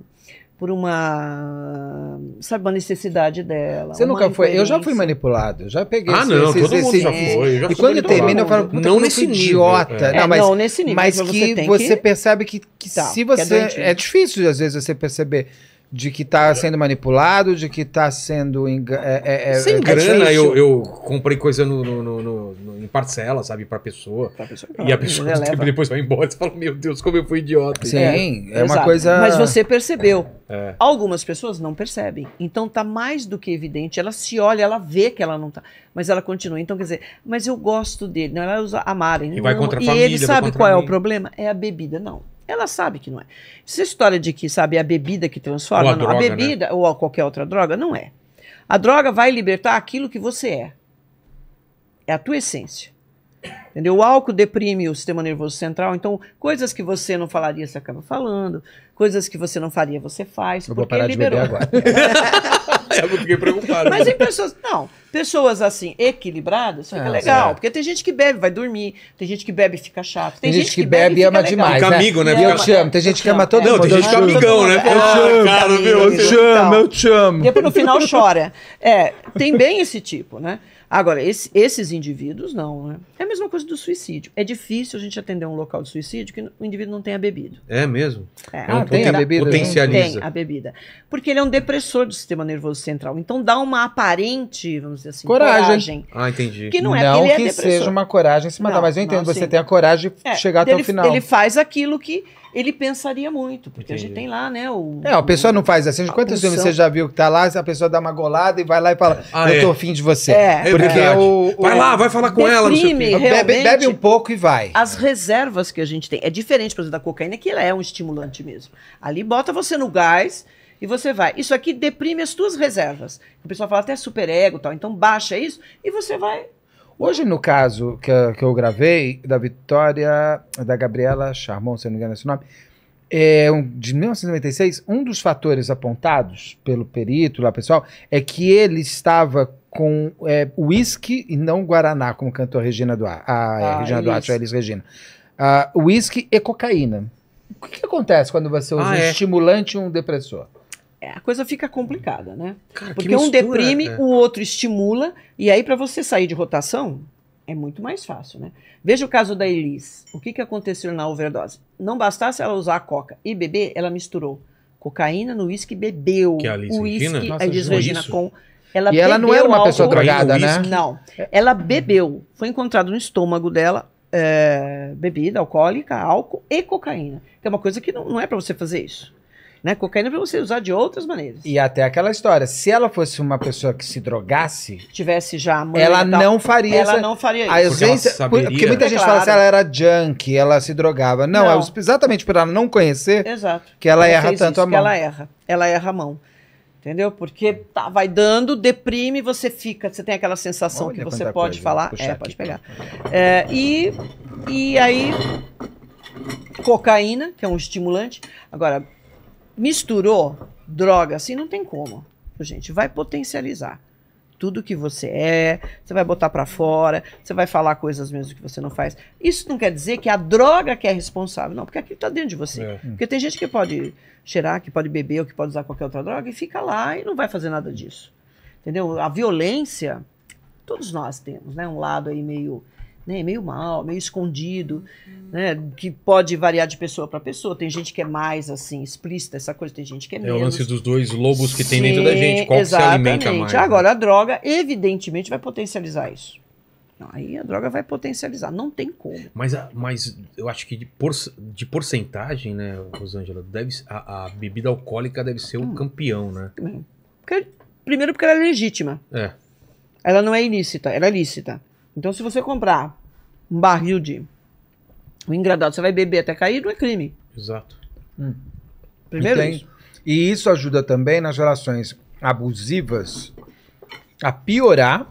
por uma sabe uma necessidade dela. Você nunca foi? Eu já fui manipulado, eu já peguei. Ah esse, não, esse, todo esse, mundo já foi. Já e quando termina eu falo não nesse idiota, nível, é. não, é, mas, é, não nesse nível, mas que você, você percebe que, que tá, se você é, é, difícil às vezes você perceber de que está sendo manipulado, de que está sendo. É, é, é Sem é é grana, eu, eu, comprei coisa no, no, no, no em parcela, sabe, para pessoa. Pra pessoa. E a pessoa tipo, depois vai embora e fala: Meu Deus, como eu fui idiota. Sim, é, é uma coisa. Mas você percebeu. Algumas pessoas não percebem. Então tá mais do que evidente. Ela se olha, ela vê que ela não tá. Mas ela continua. Então, quer dizer, mas eu gosto dele. Não, ela usa a Maren. E, vai contra a família, e ele sabe qual mim. é o problema? É a bebida, não. Ela sabe que não é. Essa história de que, sabe, a bebida que transforma, a, não, droga, né? a bebida né? ou qualquer outra droga, não é. A droga vai libertar aquilo que você é. É a tua essência. Entendeu? O álcool deprime o sistema nervoso central, então coisas que você não falaria, você acaba falando, coisas que você não faria, você faz, Eu porque vou parar liberou. De beber agora. É, eu fiquei preocupado. Mas né? em pessoas. Não, pessoas assim, equilibradas, fica é, legal. É. Porque tem gente que bebe, vai dormir. Tem gente que bebe e fica chato. Tem, tem gente, gente, que bebe e ama demais. Fica né? amigo, né? E eu te amo. Tem gente que ama todo mundo. Não, tem gente que é amigão, né? Então, eu te amo, então, Eu te amo, eu te amo. Depois no final chora. É, tem bem esse tipo, né? Agora, esse, esses indivíduos não, né? É a mesma coisa do suicídio. É difícil a gente atender um local de suicídio que o indivíduo não tenha bebido. É mesmo? É, é um ah, tem a bebida, potencializa. Tem a bebida. Porque ele é um depressor do sistema nervoso central. Então dá uma aparente, vamos dizer assim, coragem. coragem ah, entendi. Que não é, não ele é que seja uma coragem se matar, não, mas eu entendo, não, você tem a coragem de é, chegar até o final. Ele faz aquilo que ele pensaria muito, porque Entendi. a gente tem lá, né? O, é, a pessoa o, não faz assim. Quantos filmes você já viu que tá lá, a pessoa dá uma golada e vai lá e fala, é. ah, eu tô é. afim de você. É, é porque é o, o, Vai lá, vai falar com deprime, ela. Não sei bebe, bebe um pouco e vai. As reservas que a gente tem. É diferente, por exemplo, da cocaína, que ela é um estimulante mesmo. Ali bota você no gás e você vai. Isso aqui deprime as tuas reservas. O pessoal fala até superego e tal. Então baixa isso e você vai Hoje, no caso que, que eu gravei, da Vitória, da Gabriela Charmon, se eu não me engano é esse nome, é, um, de 1996, um dos fatores apontados pelo perito lá, pessoal, é que ele estava com é, uísque é, e não Guaraná, como cantou a Regina Duarte, a, é, ah, Regina Duarte, a Elis Regina. Ah, uísque uh, e cocaína. O que, que, acontece quando você usa ah, um é? estimulante e um depressor? É, a coisa fica complicada, né? Cara, Porque mistura, um deprime, é. o outro estimula, e aí para você sair de rotação é muito mais fácil, né? Veja o caso da Elis. O que, que aconteceu na overdose? Não bastasse ela usar a coca e beber, ela misturou cocaína no uísque e bebeu. É o uísque, a Elis Regina com... Ela e ela não era uma pessoa drogada, né? Não. Ela bebeu. Foi encontrado no estômago dela é, bebida alcoólica, álcool e cocaína. Que é uma coisa que não, não é para você fazer isso. Né? Cocaína é para você usar de outras maneiras. E até aquela história, se ela fosse uma pessoa que se drogasse, tivesse já mãe ela tal, não faria ela essa, não faria isso. A ausência, porque, porque muita é gente claro. fala assim, se ela era junk, ela se drogava. Não, é não. É exatamente por ela não conhecer. Exato. Que ela, erra tanto a mão. ela erra. Ela erra a mão. Entendeu? Porque tá, vai dando, deprime, você fica, você tem aquela sensação Olha que você pode coisa, falar. É, aqui. pode pegar. É, e, e aí, cocaína, que é um estimulante. Agora, Misturou droga assim, não tem como. Gente, vai potencializar tudo que você é, você vai botar para fora, você vai falar coisas mesmo que você não faz. Isso não quer dizer que a droga que é responsável, não, porque aquilo tá dentro de você. É. Hum. Porque tem gente que pode cheirar, que pode beber ou que pode usar qualquer outra droga e fica lá e não vai fazer nada disso. Entendeu? A violência, todos nós temos, né? Um lado aí meio né, meio mal, meio escondido, uhum. né, que pode variar de pessoa para pessoa. Tem gente que é mais assim explícita essa coisa, tem gente que é, é menos. É o lance dos dois lobos que Sim, tem dentro da gente, qual exatamente. se alimenta mais. Né? Agora a droga evidentemente vai potencializar isso. Aí a droga vai potencializar, não tem como. Mas, mas eu acho que de, por, de porcentagem, né, Rosângela, deve, a, a bebida alcoólica deve ser o hum. campeão, né? Hum. Porque, primeiro porque ela é legítima. É. Ela não é ilícita, ela é lícita. Então, se você comprar um barril de um gradado, você vai beber até cair, não é crime. Exato. Hum. Primeiro isso. E isso ajuda também nas relações abusivas a piorar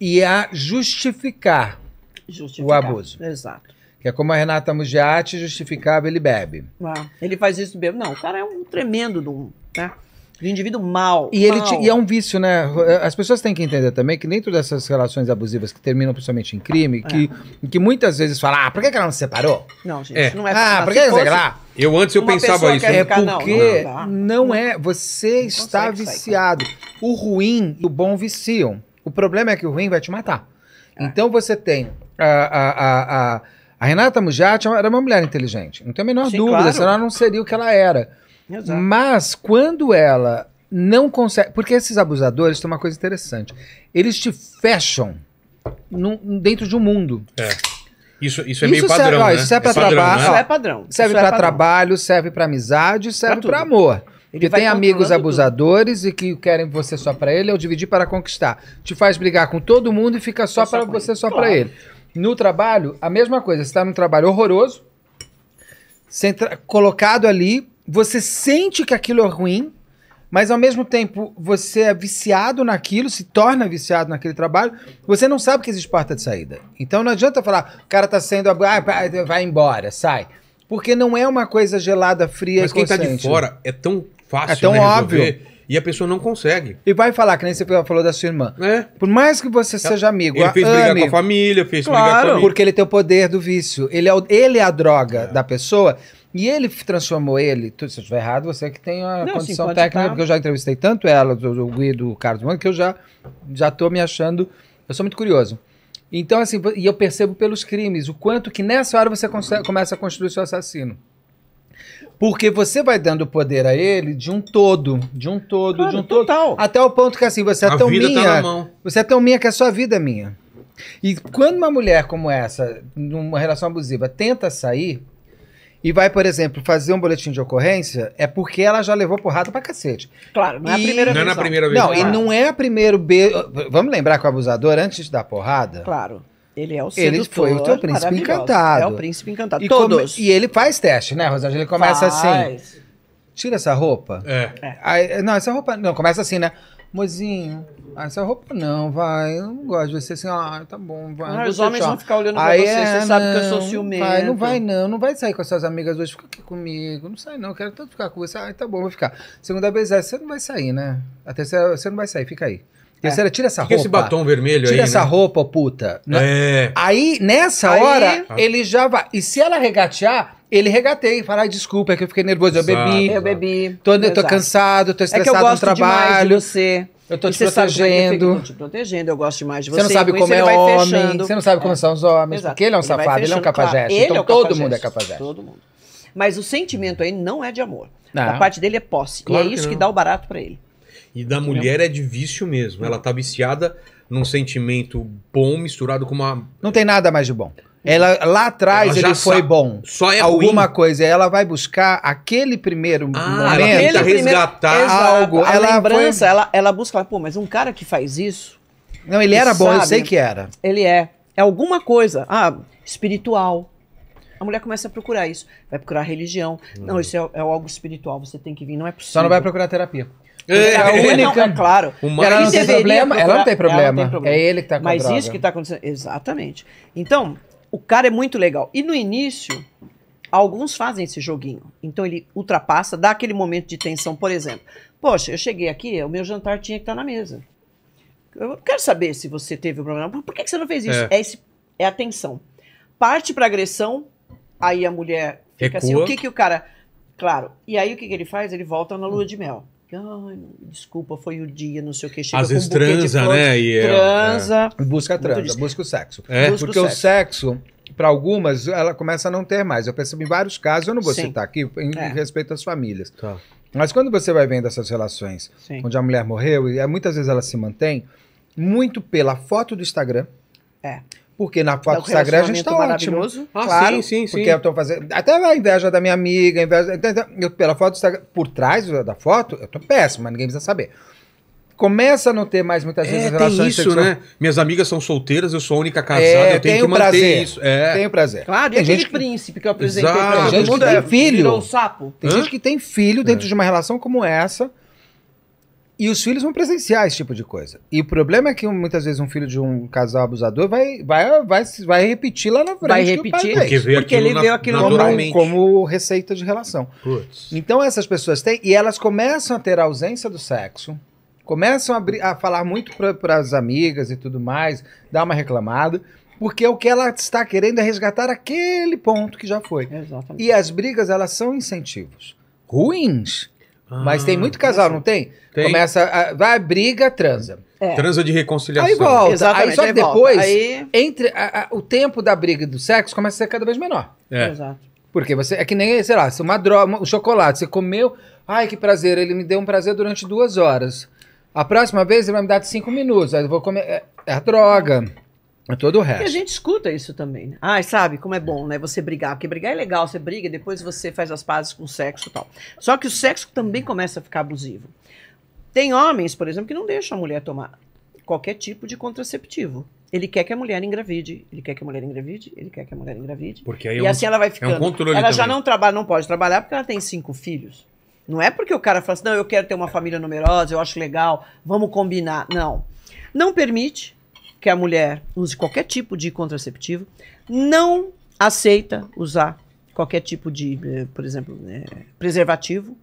e a justificar, justificar. o abuso. Exato. Que é como a Renata Mugiati justificava, ele bebe. Ah, ele faz isso bebe. Não, o cara é um tremendo do. Né? de indivíduo mal. E, mal. Ele te, e é um vício, né? As pessoas têm que entender também que dentro dessas relações abusivas que terminam principalmente em crime, que, é. que muitas vezes falam, ah, por que, que ela não se separou? Não, gente, é. não é Ah, por que, que se lá? Eu antes eu pensava isso. É porque não, não, não, é. Você não está viciado. Sair, o ruim e o bom viciam. O problema é que o ruim vai te matar. É. Então você tem a, a, a, a, a Renata Mujat é era uma mulher inteligente. Não tem a menor Sim, dúvida, claro. senão ela não seria o que ela era. Exato. Mas quando ela não consegue. Porque esses abusadores têm uma coisa interessante. Eles te fecham num, dentro de um mundo. É. Isso, isso é isso meio serve, padrão, ó, né? Isso é para trabalho. Né? é padrão. Serve para é trabalho, serve para amizade, serve para amor. Ele tem amigos abusadores tudo. e que querem você só para ele, é o dividir para conquistar. Te faz brigar com todo mundo e fica só para você só claro. para ele. No trabalho, a mesma coisa. Você está num trabalho horroroso, colocado ali você sente que aquilo é ruim, mas ao mesmo tempo você é viciado naquilo, se torna viciado naquele trabalho, você não sabe que existe porta de saída. Então não adianta falar, o cara tá sendo. Ah, vai embora, sai. Porque não é uma coisa gelada, fria mas e Mas quem consciente. tá de fora é tão fácil. É tão né, óbvio. E a pessoa não consegue. E vai falar, que nem você falou da sua irmã. É. Por mais que você seja amigo. Ele fez ame, brigar com a família, fez claro, brigar com a família. Porque ele tem o poder do vício. Ele é, ele é a droga é. da pessoa. E ele transformou ele, se eu estiver errado, você é que tem a não, condição sim, técnica, estar. Tá. porque eu já entrevistei tanto ela, o Guido, o Carlos Mano, que eu já já me achando, eu sou muito curioso. Então, assim, e eu percebo pelos crimes, o quanto que nessa hora você consegue, começa a construir seu assassino. Porque você vai dando poder a ele de um todo, de um todo, claro, de um total. todo. Até o ponto que assim, você é a tão tá minha. Tá você é tão minha que a sua vida é minha. E quando uma mulher como essa, numa relação abusiva, tenta sair, e vai, por exemplo, fazer um boletim de ocorrência, é porque ela já levou porrada pra cacete. Claro, não é a primeira e... vez. Não é na primeira vez. Não, claro. e não é a primeiro vez. Vamos lembrar que o abusador, antes da porrada... Claro. Ele é o sedutor. Ele foi o teu príncipe encantado. É o príncipe encantado. E Todos. Come... E ele faz teste, né, Rosângela? Ele começa assim, faz. assim... Tira essa roupa. É. é. Aí, não, essa roupa... Não, começa assim, né? mozinho, ah, essa roupa não, vai, eu não gosto de você assim, ah, tá bom, vai. Ah, os homens vão ficar olhando pra aí você, é, você não, ah, sabe que eu sou ciumento. Vai, não vai não, não vai sair com as suas amigas hoje, fica aqui comigo, não sai não, quero tanto ficar com você, ah, tá bom, vou ficar. Segunda vez, é, você não vai sair, né? A terceira, você não vai sair, fica aí. É. Terceira, tira essa Fica é roupa. esse batom vermelho tira aí, essa né? roupa, puta. É? é. Aí, nessa aí, hora, tá. ele já vai. E se ela regatear, ele regateia e fala, desculpa, é que eu fiquei nervoso, eu exato, bebi. Eu bebi. Tô, eu tô cansado, tô estressado é que eu gosto no trabalho. De você. Eu tô e te é protegendo. Eu tô te protegendo, eu gosto demais de você. Você não sabe como é homem, fechando. você não sabe como é. são os homens, Exato. porque ele é um ele safado, ele é um capajeste. Claro. É então é todo mundo é capajeste. Todo mundo. Mas o sentimento aí não é de amor. Não. A parte dele é posse. Claro e é isso que, que dá o barato para ele. E da mulher é de vício mesmo. Ela tá viciada num sentimento bom misturado com uma. Não tem nada mais de bom. Ela lá atrás ela ele foi bom. Só é alguma ruim. coisa. Ela vai buscar aquele primeiro ah, momento. Ela resgatar primeiro... algo. A ela lembrança, foi... ela, ela busca, ela, pô, mas um cara que faz isso. Não, ele era sabe, bom, eu sei que era. Ele é. É alguma coisa. Ah, espiritual. A mulher começa a procurar isso. Vai procurar religião. Hum. Não, isso é, é algo espiritual, você tem que vir, não é possível. Só não vai procurar terapia. É, é a única, não, é claro. Uma... Ela, não tem problema, procurar, ela não tem problema. Ela não tem problema. É ele que está com Mas isso que está acontecendo. Exatamente. Então, o cara é muito legal. E no início, alguns fazem esse joguinho. Então ele ultrapassa, dá aquele momento de tensão, por exemplo. Poxa, eu cheguei aqui, o meu jantar tinha que estar tá na mesa. Eu quero saber se você teve um problema. Por que, que você não fez isso? É, é, esse, é a tensão. Parte para agressão, aí a mulher fica Recua. assim. O que, que o cara. Claro. E aí o que, que ele faz? Ele volta na lua de mel. Ai, desculpa, foi o dia, não sei o que. Chega Às vezes um transa, né? E é, é. transa. É. Busca transa, busca o sexo. É. Busca Porque o sexo, o sexo para algumas, ela começa a não ter mais. Eu percebi em vários casos, eu não vou Sim. citar aqui, em é. respeito às famílias. Tá. Mas quando você vai vendo essas relações, Sim. onde a mulher morreu, e é, muitas vezes ela se mantém, muito pela foto do Instagram. É. Porque na foto sagrada gente está maravilhoso. ótimo. Ah, claro, sim, sim, sim. Porque eu estou fazendo. Até a inveja da minha amiga, a inveja. Então, então, eu, pela foto Instagram, por trás da foto, eu estou péssimo, mas ninguém precisa saber. Começa a não ter mais muitas é, vezes é, relações tem isso, sexuais. né? Minhas amigas são solteiras, eu sou a única é, casada, é, eu tenho que manter prazer, isso. É. Tenho prazer. Claro, tem e gente que... príncipe que eu apresentei Exato. pra todo mundo. Tem filho. Virou um sapo. Tem gente que tem filho dentro é. de uma relação como essa e os filhos vão presenciar esse tipo de coisa. E o problema é que muitas vezes um filho de um casal abusador vai, vai, vai, vai repetir lá na frente. Vai repetir, porque, vê porque ele na, vê aquilo como, como receita de relação. Puts. Então essas pessoas têm, e elas começam a ter a ausência do sexo, começam a, a falar muito para as amigas e tudo mais, dar uma reclamada. Porque o que ela está querendo é resgatar aquele ponto que já foi. Exatamente. E as brigas, elas são incentivos ruins mas tem muito ah, casal, não tem? Tem. Começa, a, vai, briga, transa. É. Transa de reconciliação. Aí volta. Exatamente, aí só que depois, aí... entre a, a, o tempo da briga e do sexo começa a ser cada vez menor. É. Exato. Porque você, é que nem, sei lá, se uma droga, um chocolate, você comeu, ai que prazer, ele me deu um prazer durante duas horas. A próxima vez ele vai me dar de cinco minutos, aí eu vou comer, é, é a droga. É todo o resto. E a gente escuta isso também. Né? Ai, sabe como é bom, né? Você brigar. Porque brigar é legal, você briga, depois você faz as pazes com o sexo e tal. Só que o sexo também começa a ficar abusivo. Tem homens, por exemplo, que não deixam a mulher tomar qualquer tipo de contraceptivo. Ele quer que a mulher engravide, ele quer que a mulher engravide, ele quer que a mulher engravide. Porque aí e é um, assim ela vai ficando. É um controle ela também. já não trabalha, não pode trabalhar porque ela tem cinco filhos. Não é porque o cara fala assim, não, eu quero ter uma família numerosa, eu acho legal, vamos combinar. Não. Não permite, que a mulher use qualquer tipo de contraceptivo, não aceita usar qualquer tipo de, eh, por exemplo, é, preservativo.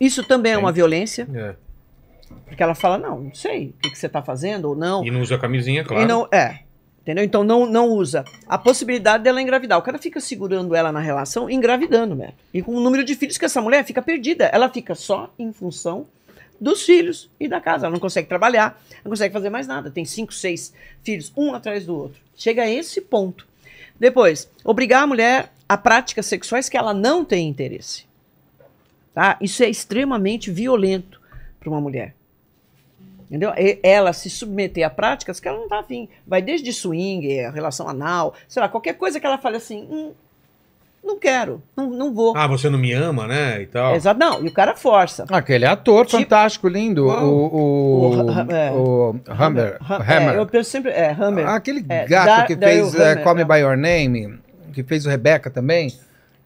Isso também é, é uma violência. É. Porque ela fala, não, não sei o que, que você está fazendo ou não. E não usa camisinha, claro. E não, é. Entendeu? Então não, não usa. A possibilidade dela engravidar. O cara fica segurando ela na relação, engravidando, né? E com o número de filhos que essa mulher fica perdida. Ela fica só em função dos filhos e da casa. Ela não consegue trabalhar, não consegue fazer mais nada. Tem cinco, seis filhos, um atrás do outro. Chega a esse ponto. Depois, obrigar a mulher a práticas sexuais que ela não tem interesse. Tá? Isso é extremamente violento para uma mulher. Entendeu? Ela se submeter a práticas que ela não está afim. Vai desde swing, eh, relação anal, sei lá, qualquer coisa que ela fale assim, hum, não quero, não, não vou. Ah, você não me ama, né? E tal. Exato, não, e o cara força. Aquele ator tipo... fantástico, lindo. O. O. o, é, o Hammer. Hammer. É, eu penso sempre. É, Hammer. Ah, aquele é, gato da, que fez é, Call Me é. By Your Name, que fez o Rebeca também.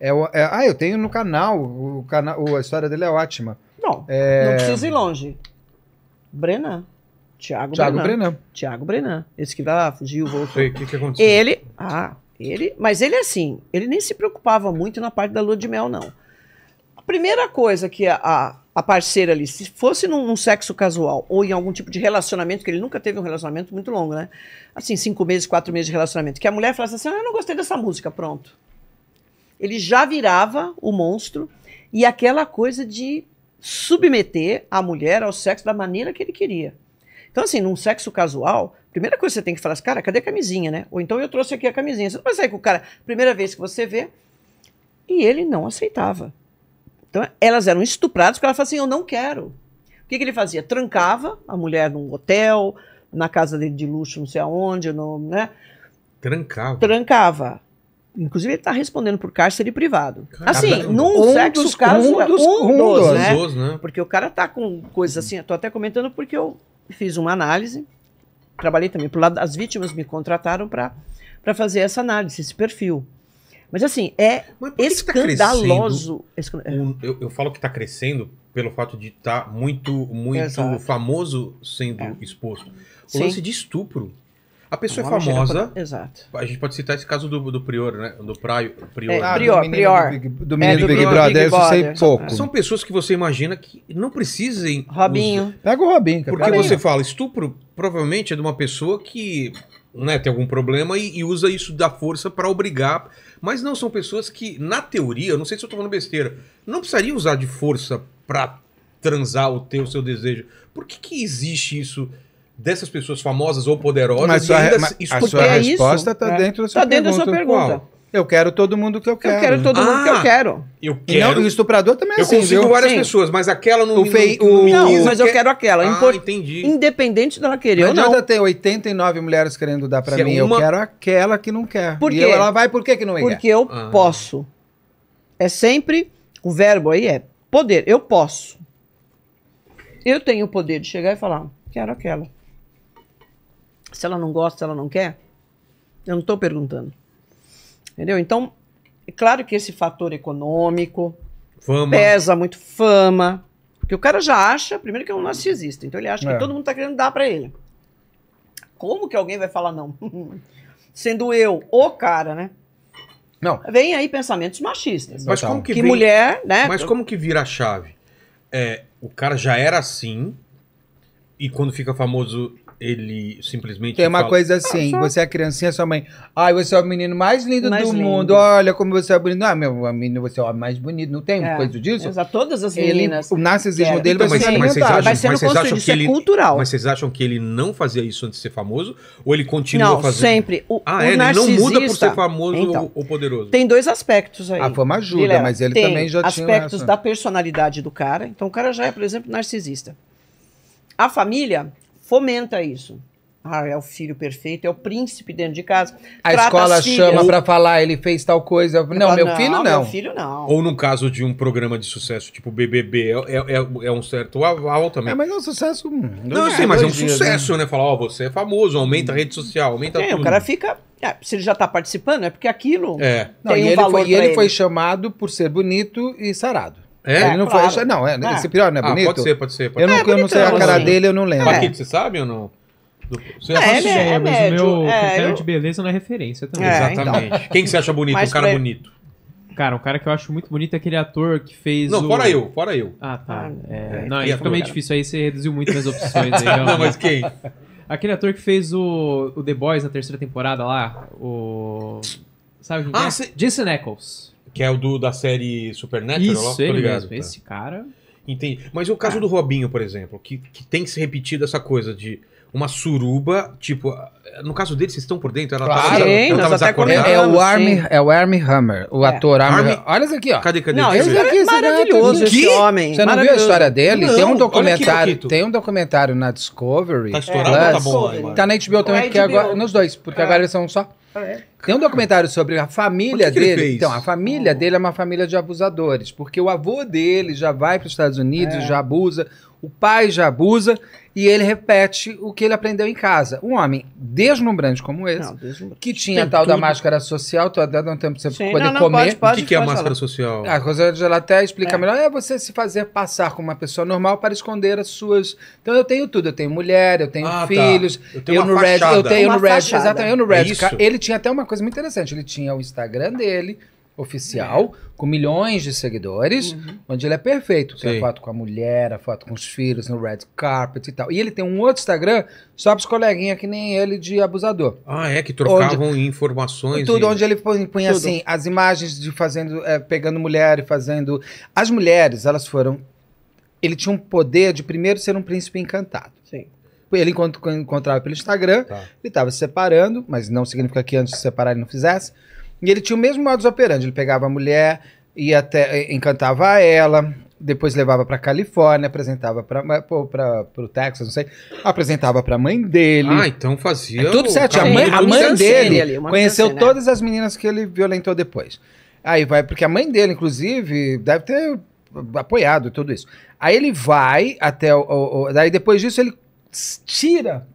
É, é, ah, eu tenho no canal. O cana a história dele é ótima. Não, é, não precisa ir longe. Brenan. Tiago Brenan. Tiago Brenan. Esse que lá fugiu, voltou. o que, que aconteceu? Ele. Ah. Ele, mas ele assim, ele nem se preocupava muito na parte da lua de mel, não. A primeira coisa que a, a parceira ali, se fosse num, num, sexo casual ou em algum tipo de relacionamento, que ele nunca teve um relacionamento muito longo, né? Assim, cinco meses, quatro meses de relacionamento, que a mulher falasse assim, ah, eu não gostei dessa música, pronto. Ele já virava o monstro e aquela coisa de submeter a mulher ao sexo da maneira que ele queria. Então, assim, num sexo casual, Primeira coisa que você tem que falar assim, cara, cadê a camisinha, né? Ou então eu trouxe aqui a camisinha. Você não vai sair com o cara, primeira vez que você vê. E ele não aceitava. Então, elas eram estupradas porque ela falava assim, eu não quero. O que, que ele fazia? Trancava a mulher num hotel, na casa dele de luxo, não sei aonde, no, né? Trancava. Trancava. Inclusive, ele está respondendo por cárcere privado. Caramba. Assim, num um sexo dos, caso, um dos, um dos, né? né? Porque o cara tá com coisa assim, Estou até comentando porque eu fiz uma análise trabalhei também pro lado das vítimas, me contrataram para fazer essa análise, esse perfil. Mas assim, é Mas tá escandaloso. Tá eu, eu, falo que está crescendo pelo fato de estar tá muito, muito famoso sendo é. exposto. O Sim. lance de estupro. A pessoa é famosa. Pra... Exato. A gente pode citar esse caso do, do Prior, né? Do Praio. Prior. É, ah, prior, do Prior. Do, Big, do é, do, do Big, Big Brother, eu sei pouco. É. São pessoas que você imagina que não precisem. Robinho. Pega o Robinho, cara. Porque Robinho. você fala, estupro provavelmente é de uma pessoa que né, tem algum problema e, e usa isso da força para obrigar. Mas não, são pessoas que, na teoria, não sei se eu tô falando besteira, não precisaria usar de força para transar ou ter o seu desejo. Por que, que existe isso? dessas pessoas famosas ou poderosas. Mas sua, ainda, mas é isso a sua resposta está é. dentro da tá sua tá dentro pergunta. Da sua pergunta. Eu quero todo mundo que eu quero. Eu quero todo ah, mundo que eu ah! quero. Eu quero. Não, o estuprador também é eu assim. Eu consigo viu? várias Sim. pessoas, mas aquela não... O fei, o, não, mas eu quero aquela. Ah, entendi. Independente dela querer ou não. Não adianta ter 89 mulheres querendo dar para é mim. É uma... Eu quero aquela que não quer. Por quê? E ela vai, por que que não é? Porque eu ah. posso. É sempre... O verbo aí é poder. Eu posso. Eu tenho o poder de chegar e falar, quero aquela. Se ela não gosta, se ela não quer, eu não estou perguntando. Entendeu? Então, é claro que esse fator econômico fama. pesa muito, fama. Porque o cara já acha, primeiro, que é um narcisista. Então ele acha é. que todo mundo está querendo dar para ele. Como que alguém vai falar não? Sendo eu o cara, né? Não. Vem aí pensamentos machistas. Mas como que, que vem, mulher, né? Mas como que vira a chave? É, o cara já era assim e quando fica famoso ele simplesmente. Tem uma fala, coisa assim, você é criancinha, sua mãe. Ai, você é o menino mais lindo mais do lindo. mundo. Olha como você é bonito. Ah, meu menino, você é o homem mais bonito. Não tem é. coisa disso? Exato, todas as ele, meninas. O narcisismo é, dele então, vai ser mas, mas acham, que isso ele, é cultural. Mas vocês acham que ele não fazia isso antes de ser famoso? Ou ele continua não, fazendo? sempre. O, ah, o é, né? ele não muda por ser famoso então, ou, poderoso. Tem dois aspectos aí. A ah, fama ajuda, mas ele também já aspectos tinha. aspectos da personalidade do cara. Então o cara já é, por exemplo, narcisista. A família fomenta isso. Ah, é o filho perfeito, é o príncipe dentro de casa. A escola chama para falar, ele fez tal coisa. Não, falo, meu filho não. Meu filho não. Ou no caso de um programa de sucesso, tipo BBB, é, é, é, é um certo aval também. É, mas é um sucesso. Hum, não, não é, sei, mas é um dias, né? sucesso, né? né? Falar, ó, oh, você é famoso, aumenta a rede social, aumenta é, tudo. o cara fica. É, se ele já tá participando, é porque aquilo. É. Não, e um ele, foi, e ele, ele foi chamado por ser bonito e sarado. É? Ele não claro. foi. É- não, é, é. Esse pior não é ah, bonito? Pode ser, pode ser. Pode eu, não, é, eu não sei a cara dele, eu não lembro. Paquito, você sabe ou não? Você é, é, é, é, mas médio, o meu é, critério eu... de beleza não é referência também. É, então. Exatamente. Então. Quem que você acha bonito? Mas um cara bonito. Cara, um cara que eu acho muito bonito é aquele ator que fez. Não, o... fora eu, fora eu. Ah, tá. Ah, é, não, aí fica meio difícil. Aí você reduziu muito as opções. Aí, não, não, mas quem? Aquele ator que fez o, o The Boys na terceira temporada lá. O. Sabe quem ah, é? Cê... Jason Eccles. Que é o do, da série Supernatural? Isso, ele ligado, mesmo. Tá. Esse cara... Entendi. Mas o caso ah. do Robinho, por exemplo, que, que tem que se repetido essa coisa de uma suruba, tipo. No caso dele, vocês estão por dentro? Ela claro, tá, sim, ela nós até é, o Army, é o Army Hammer, o é. ator Army. Army... Olha isso aqui, ó. Cadê, cadê? Não, esse aqui é maravilhoso, esse homem. Você não viu a história dele? Não, tem um documentário, aqui, tem um documentário na Discovery. Tá estourado, Plus, tá bom. Tá na HBO também, tá porque agora nos dois, porque é. agora eles são só. Ah, é. Tem um documentário sobre a família que que dele. Então, a família oh. dele é uma família de abusadores, porque o avô dele já vai para os Estados Unidos, é. já abusa o pai já abusa e ele repete o que ele aprendeu em casa. Um homem deslumbrante como esse, não, que tinha Tem tal tudo. da máscara social, tu até dá um tempo pra você Sim, poder não, não, comer. Pode, pode, o que, que é a máscara falar. social? A ah, Rosângela até explica é. melhor. É você se fazer passar como uma pessoa normal para esconder as suas. Então eu tenho tudo. Eu tenho mulher, eu tenho ah, tá. filhos. Tá. Eu tenho eu no fachada. Red, eu tenho uma no Red, exatamente, eu no Red. É ele tinha até uma coisa muito interessante. Ele tinha o Instagram dele oficial, é. com milhões de seguidores, uhum. onde ele é perfeito. Tem foto com a mulher, a foto com os filhos, no red carpet e tal. E ele tem um outro Instagram só para os coleguinhas que nem ele de abusador. Ah, é, que trocavam onde, informações. Tudo, e... onde ele punha assim, as imagens de fazendo, é, pegando mulher e fazendo. As mulheres, elas foram. Ele tinha um poder de primeiro ser um príncipe encantado. Sim ele encontrava pelo Instagram, tá. ele estava se separando, mas não significa que antes de se separar ele não fizesse. E ele tinha o mesmo modus operandi. Ele pegava a mulher, ia até, eh, encantava ela, depois levava para Califórnia, apresentava para o Texas, não sei, apresentava para a mãe dele. Ah, então fazia. É tudo certo. A mãe, a mãe dele ali, conheceu né? todas né? as meninas que ele violentou depois. Aí vai, porque a mãe dele, inclusive, deve ter apoiado tudo isso. Aí ele vai até o. o, o daí depois disso ele tira,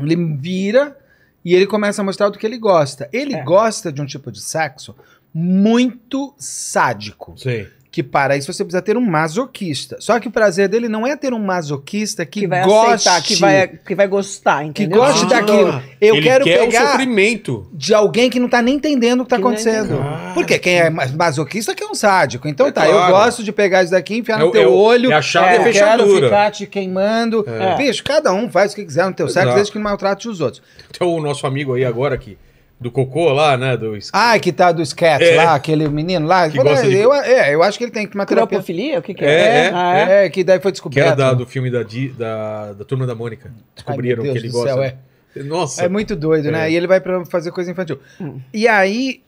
ele vira e ele começa a mostrar do que ele gosta. Ele é. gosta de um tipo de sexo muito sádico. Sim que para isso você precisa ter um masoquista. Só que o prazer dele não é ter um masoquista que, que vai goste, aceitar, que vai, que vai gostar, entendeu? Que goste ah, daquilo. Eu ele quero quer pegar o sofrimento de alguém que não tá nem entendendo o que tá que acontecendo. Ah, Porque quem é masoquista é que é um sádico. Então é tá, claro. eu gosto de pegar isso daqui, enfiar no eu, é teu eu, é olho, é a chave é, eu fechadura. quero ficar te queimando. É. Bicho, cada um faz o que quiser no teu Exato. sexo, desde que não maltrate os outros. Então o nosso amigo aí agora que do cocô lá, né? Do... Ah, que tá do sketch é. lá, aquele menino lá. Que gosta de... eu, é, eu acho que ele tem uma terapia. Cropofilia? O que, que é? É, é, é ah, é. é? é que daí foi descoberto. Que era da, do filme da, da, da Turma da Mônica. Descobriram Ai, que ele gosta. Céu, é. Nossa. É muito doido, né? É. E ele vai para fazer coisa infantil. Hum. E aí,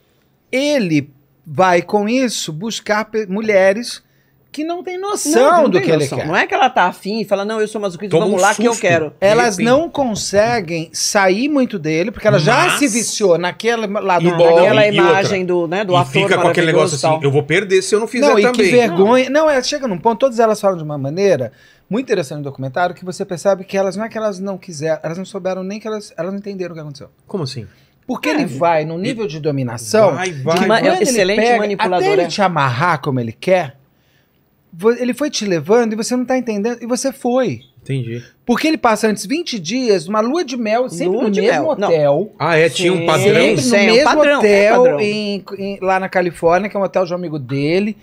ele vai com isso buscar mulheres que não tem noção não, não do que noção. ele quer. Não é que ela tá afim e fala, não, eu sou masoquista, Toma vamos um lá susto. que eu quero. Elas não conseguem sair muito dele, porque ela Mas... já se viciou naquela, lá do, bom, naquela imagem do, né, do e ator fica com aquele negócio assim, eu vou perder se eu não fizer não, também. Não, e que vergonha. Não, é, chega num ponto, todas elas falam de uma maneira muito interessante no documentário, que você percebe que elas, não é que elas não quiseram, elas não souberam nem que elas, elas não entenderam o que aconteceu. Como assim? Porque é, ele vai num nível de dominação, vai, vai, de que, vai, é excelente pega, manipulador. Até ele te amarrar como ele quer, ele foi te levando e você não tá entendendo, e você foi. Entendi. Porque ele passa antes 20 dias numa lua de mel, sempre lua no mesmo mel. hotel. Não. Ah, é? Tinha um padrão? Sempre Sim, no é mesmo padrão, é hotel é em, em, lá na Califórnia, que é um hotel de um amigo dele.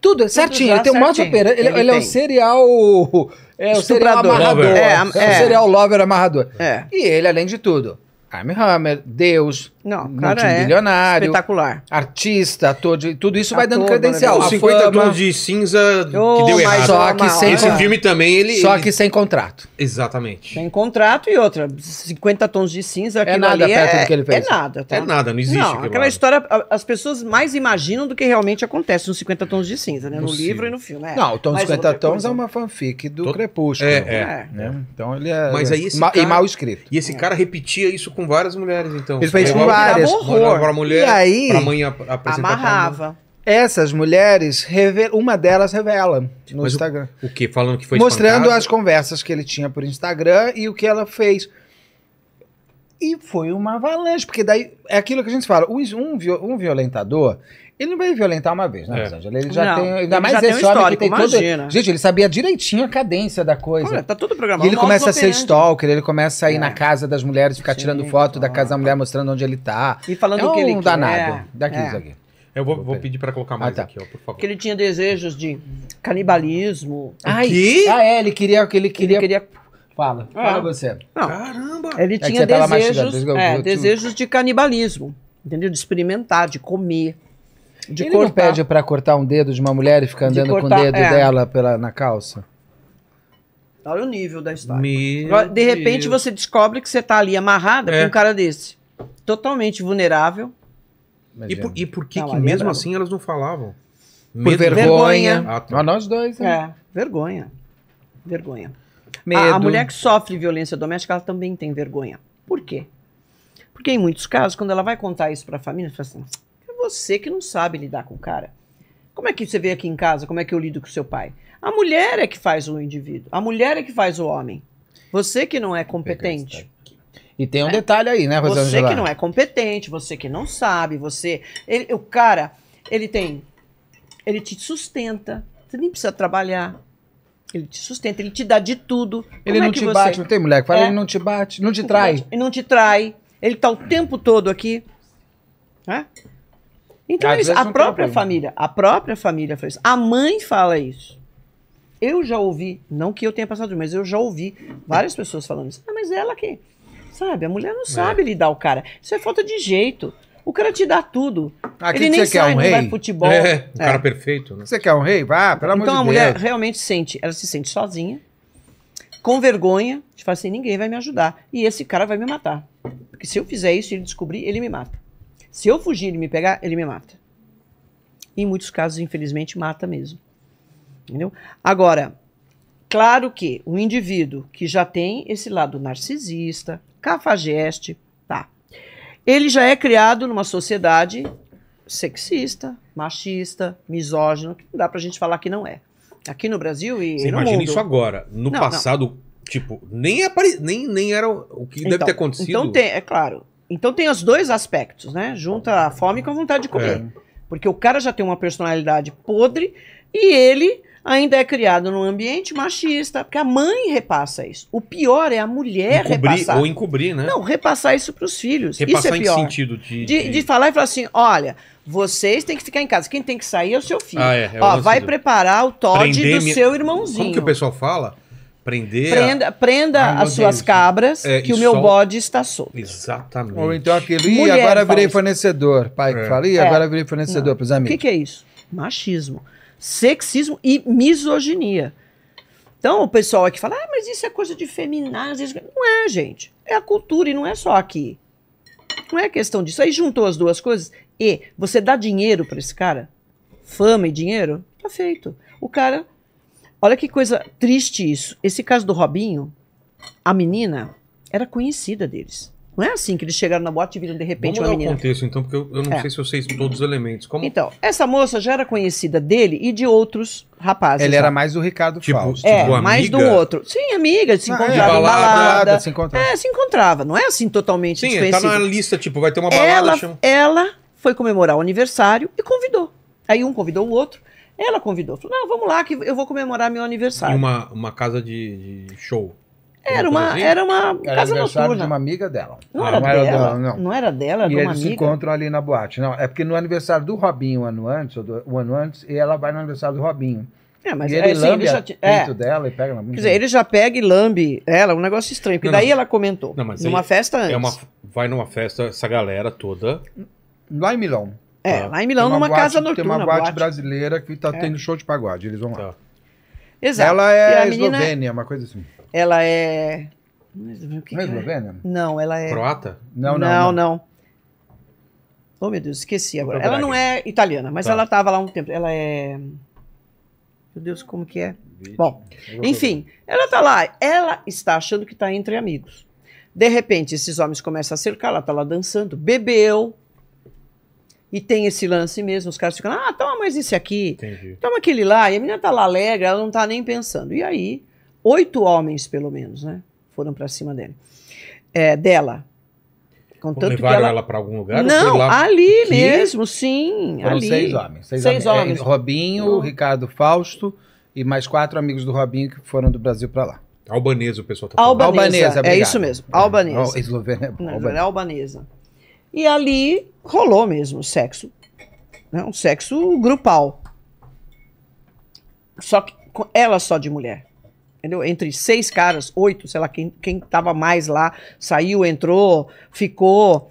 Tudo, Tudo certinho, ele tem um monte de Ele, ele, ele é um serial. É, o serial amarrador. É, é, o é. serial lover amarrador. É. E ele, além de tudo, Armie Hammer, Deus, Não, multimilionário, é espetacular. artista, ator, de, tudo isso ator, tá vai dando credencial. Os 50 tons de cinza oh, que deu errado. Só que sem, Esse filme também ele... Só que sem contrato. Exatamente. Sem contrato e outra, 50 tons de cinza, é aquilo é nada ali perto é, do que ele fez. É nada. Tá? É nada, não existe. Não, aquela história, as pessoas mais imaginam do que realmente acontece nos 50 tons de cinza, né? No, livro e no filme. É. Não, o Tom 50 tons é uma fanfic do Todo... Crepúsculo. É, né? é. Né? Então ele é... Mas aí esse ma cara... E mal escrito. E esse é. cara repetia isso com com várias mulheres, então. Ele fez é com várias. Horror. Pra mulher, e aí, pra mãe apresentar amarrava. Essas mulheres, uma delas revela no Mas Instagram. O, o que? Falando que foi Mostrando espancado? as conversas que ele tinha por Instagram e o que ela fez. E foi uma avalanche, porque daí é aquilo que a gente fala, um, um violentador, ele não vai violentar uma vez, né, é. Rosângela? Ele já não, tem. Ainda ele mais já esse homem que tem imagina. todo. Gente, ele sabia direitinho a cadência da coisa. Olha, tá tudo programado. E ele começa a ser stalker, ele começa a ir é. na casa das mulheres, ficar Sim, tirando foto da casa da mulher, mostrando onde ele tá. E falando é um que ele danado. quer. Daqui, é. isso aqui. Eu vou, vou pedir para colocar ah, mais ah, tá. aqui, ó, por favor. Que ele tinha desejos de canibalismo. Ai, ah, é, ele queria, ele queria, ele queria Fala, é. fala você. Não. Caramba! Ele é tinha tá é desejos, é, desejos de canibalismo, entendeu? De experimentar, de comer. De ele cortar. não pede para cortar um dedo de uma mulher e ficar andando cortar, com o dedo é. dela pela, na calça? Olha o nível da história. Meu de repente Deus. você descobre que você tá ali amarrada com é. um cara desse. Totalmente vulnerável. E por, e por que, que mesmo assim elas não falavam? Por vergonha. vergonha. Ah, tá. Nós dois, né? É, vergonha. Vergonha. Medo. A, mulher que sofre violência doméstica, ela também tem vergonha. Por quê? Porque em muitos casos, quando ela vai contar isso para a família, fala assim: é você que não sabe lidar com o cara. Como é que você veio aqui em casa? Como é que eu lido com seu pai? A mulher é que faz o indivíduo. A mulher é que faz o homem. Você que não é competente. Tá e tem um detalhe aí, né, Rosângela? Você que não é competente, você que não sabe, você. Ele, o cara, ele tem. Ele te sustenta. Você nem precisa trabalhar. Ele te sustenta, ele te dá de tudo. Ele Como é não é te você... bate, não tem mulher que fala, é? ele não te bate, não te trai. ele não te trai, ele tá o tempo todo aqui. Né? Então, é a própria família, a própria família fala isso. A mãe fala isso. Eu já ouvi, não que eu tenha passado, mas eu já ouvi várias pessoas falando isso. Ah, mas ela que. Sabe, a mulher não é. sabe é. lidar o cara. Isso é falta de jeito. O cara te dá tudo. Ah, ele que nem você sai, quer? Um não rei? vai futebol. É, um é. cara perfeito. Né? Você quer um rei? Vá, pelo então, amor então, de Deus. Então a mulher realmente sente, ela se sente sozinha, com vergonha, de falar assim, ninguém vai me ajudar. E esse cara vai me matar. Porque se eu fizer isso e ele descobrir, ele me mata. Se eu fugir e ele me pegar, ele me mata. E em muitos casos, infelizmente, mata mesmo. Entendeu? Agora, claro que um indivíduo que já tem esse lado narcisista, cafajeste, ele já é criado numa sociedade sexista, machista, misógino, que não dá pra gente falar que não é. Aqui no Brasil e Você no imagina mundo. isso agora. No não, passado, não. tipo, nem, apare... nem, nem era o que então, deve ter acontecido. Então tem, é claro. Então tem os dois aspectos, né? Junta a fome com a vontade de comer. É. Porque o cara já tem uma personalidade podre e ele ainda é criado num ambiente machista, porque a mãe repassa isso. O pior é a mulher encobrir, repassar. Ou encobrir, né? Não, repassar isso para os filhos. Repassar isso é pior. em sentido de, de... de... falar e falar assim, olha, vocês têm que ficar em casa, quem tem que sair é o seu filho. Ah, é, é Ó, vai do... preparar o Todd do minha... seu irmãozinho. Como que o pessoal fala? Prender prenda, a... prenda as suas Deus. cabras, é, que o meu sol... bode está solto. Exatamente. Ou então aquele, e agora virei fornecedor. Pai que é. falei, agora é. virei fornecedor para os amigos. O que, que é isso? Machismo sexismo e misoginia. Então, o pessoal aqui fala, ah, mas isso é coisa de feminazes. Não é, gente. É a cultura e não é só aqui. Não é questão disso. Aí juntou as duas coisas e você dá dinheiro para esse cara, fama e dinheiro, tá feito. O cara. Olha que coisa triste isso. Esse caso do Robinho, a menina era conhecida deles. Não é assim que eles chegaram na boate e viram de repente Vamos uma menina. Vamos o contexto então, porque eu, eu não é. sei se eu sei todos os elementos. Como... Então, essa moça já era conhecida dele e de outros rapazes. Ela era mais do Ricardo tipo, Fausto. Tipo é, amiga? mais do outro. Sim, amiga, se ah, é. encontrava é. em tipo balada. balada. Se encontrava. É, se encontrava. Não é assim totalmente Sim, tá desconhecido. tá na lista, tipo, vai ter uma balada. Ela, chama... ela foi comemorar o aniversário e convidou. Aí um convidou o outro. Ela convidou. Falou, não, vamos lá que eu vou comemorar meu aniversário. Em uma, uma casa de, de show. Era uma, era uma era casa aniversário noturna. de uma amiga dela. Não, não era, dela, dela, não. não era dela, era e eles se encontram ali na boate. Não, é porque no aniversário do Robinho, um ano antes, ou do, um ano antes, e ela vai no aniversário do Robinho. É, mas e é, ele assim, é, lambe ele já, é, dela e pega na Quer dizer, ele já pega e lambe ela, um negócio estranho. Porque não, daí não. ela comentou, não, mas numa festa antes. É uma, vai numa festa, essa galera toda... Lá em Milão. É, tá. lá em Milão, numa boate, casa noturna. Tem uma boate, boate. brasileira que está é. tendo show de pagode, eles vão lá. Tá. Exato. Ela é a menina... Eslovênia, uma coisa assim. Ela é. não é Não, ela é. Croata? Não, não. Não, não. não. Oh, meu Deus, esqueci agora. Então, ela não é italiana, mas tá. ela estava lá um tempo. Ela é. Meu Deus, como que é? Bom, enfim, ela está lá. Ela está achando que está entre amigos. De repente, esses homens começam a cercar, ela está lá dançando, bebeu. E tem esse lance mesmo, os caras ficam, ah, toma mais esse aqui, Entendi. toma aquele lá, e a menina está lá alegre, ela não está nem pensando. E aí, oito homens, pelo menos, né? Foram para cima dele. É, dela. Contanto levaram ela, ela para algum lugar? Não, ali que... mesmo, sim. Foram ali. seis homens. Seis, seis homens. homens. É, Robinho, Ricardo Fausto e mais quatro amigos do Robinho que foram do Brasil para lá. Albanesa, o pessoal tá falando. Albanesa, albanesa é isso mesmo. Albanesa. É. Eslovênia. Não, albanesa. É albanesa. E ali rolou mesmo o sexo. Né? Um sexo grupal. Só que ela só de mulher entendeu? Entre seis caras, oito, sei lá, quem, quem tava mais lá, saiu, entrou, ficou.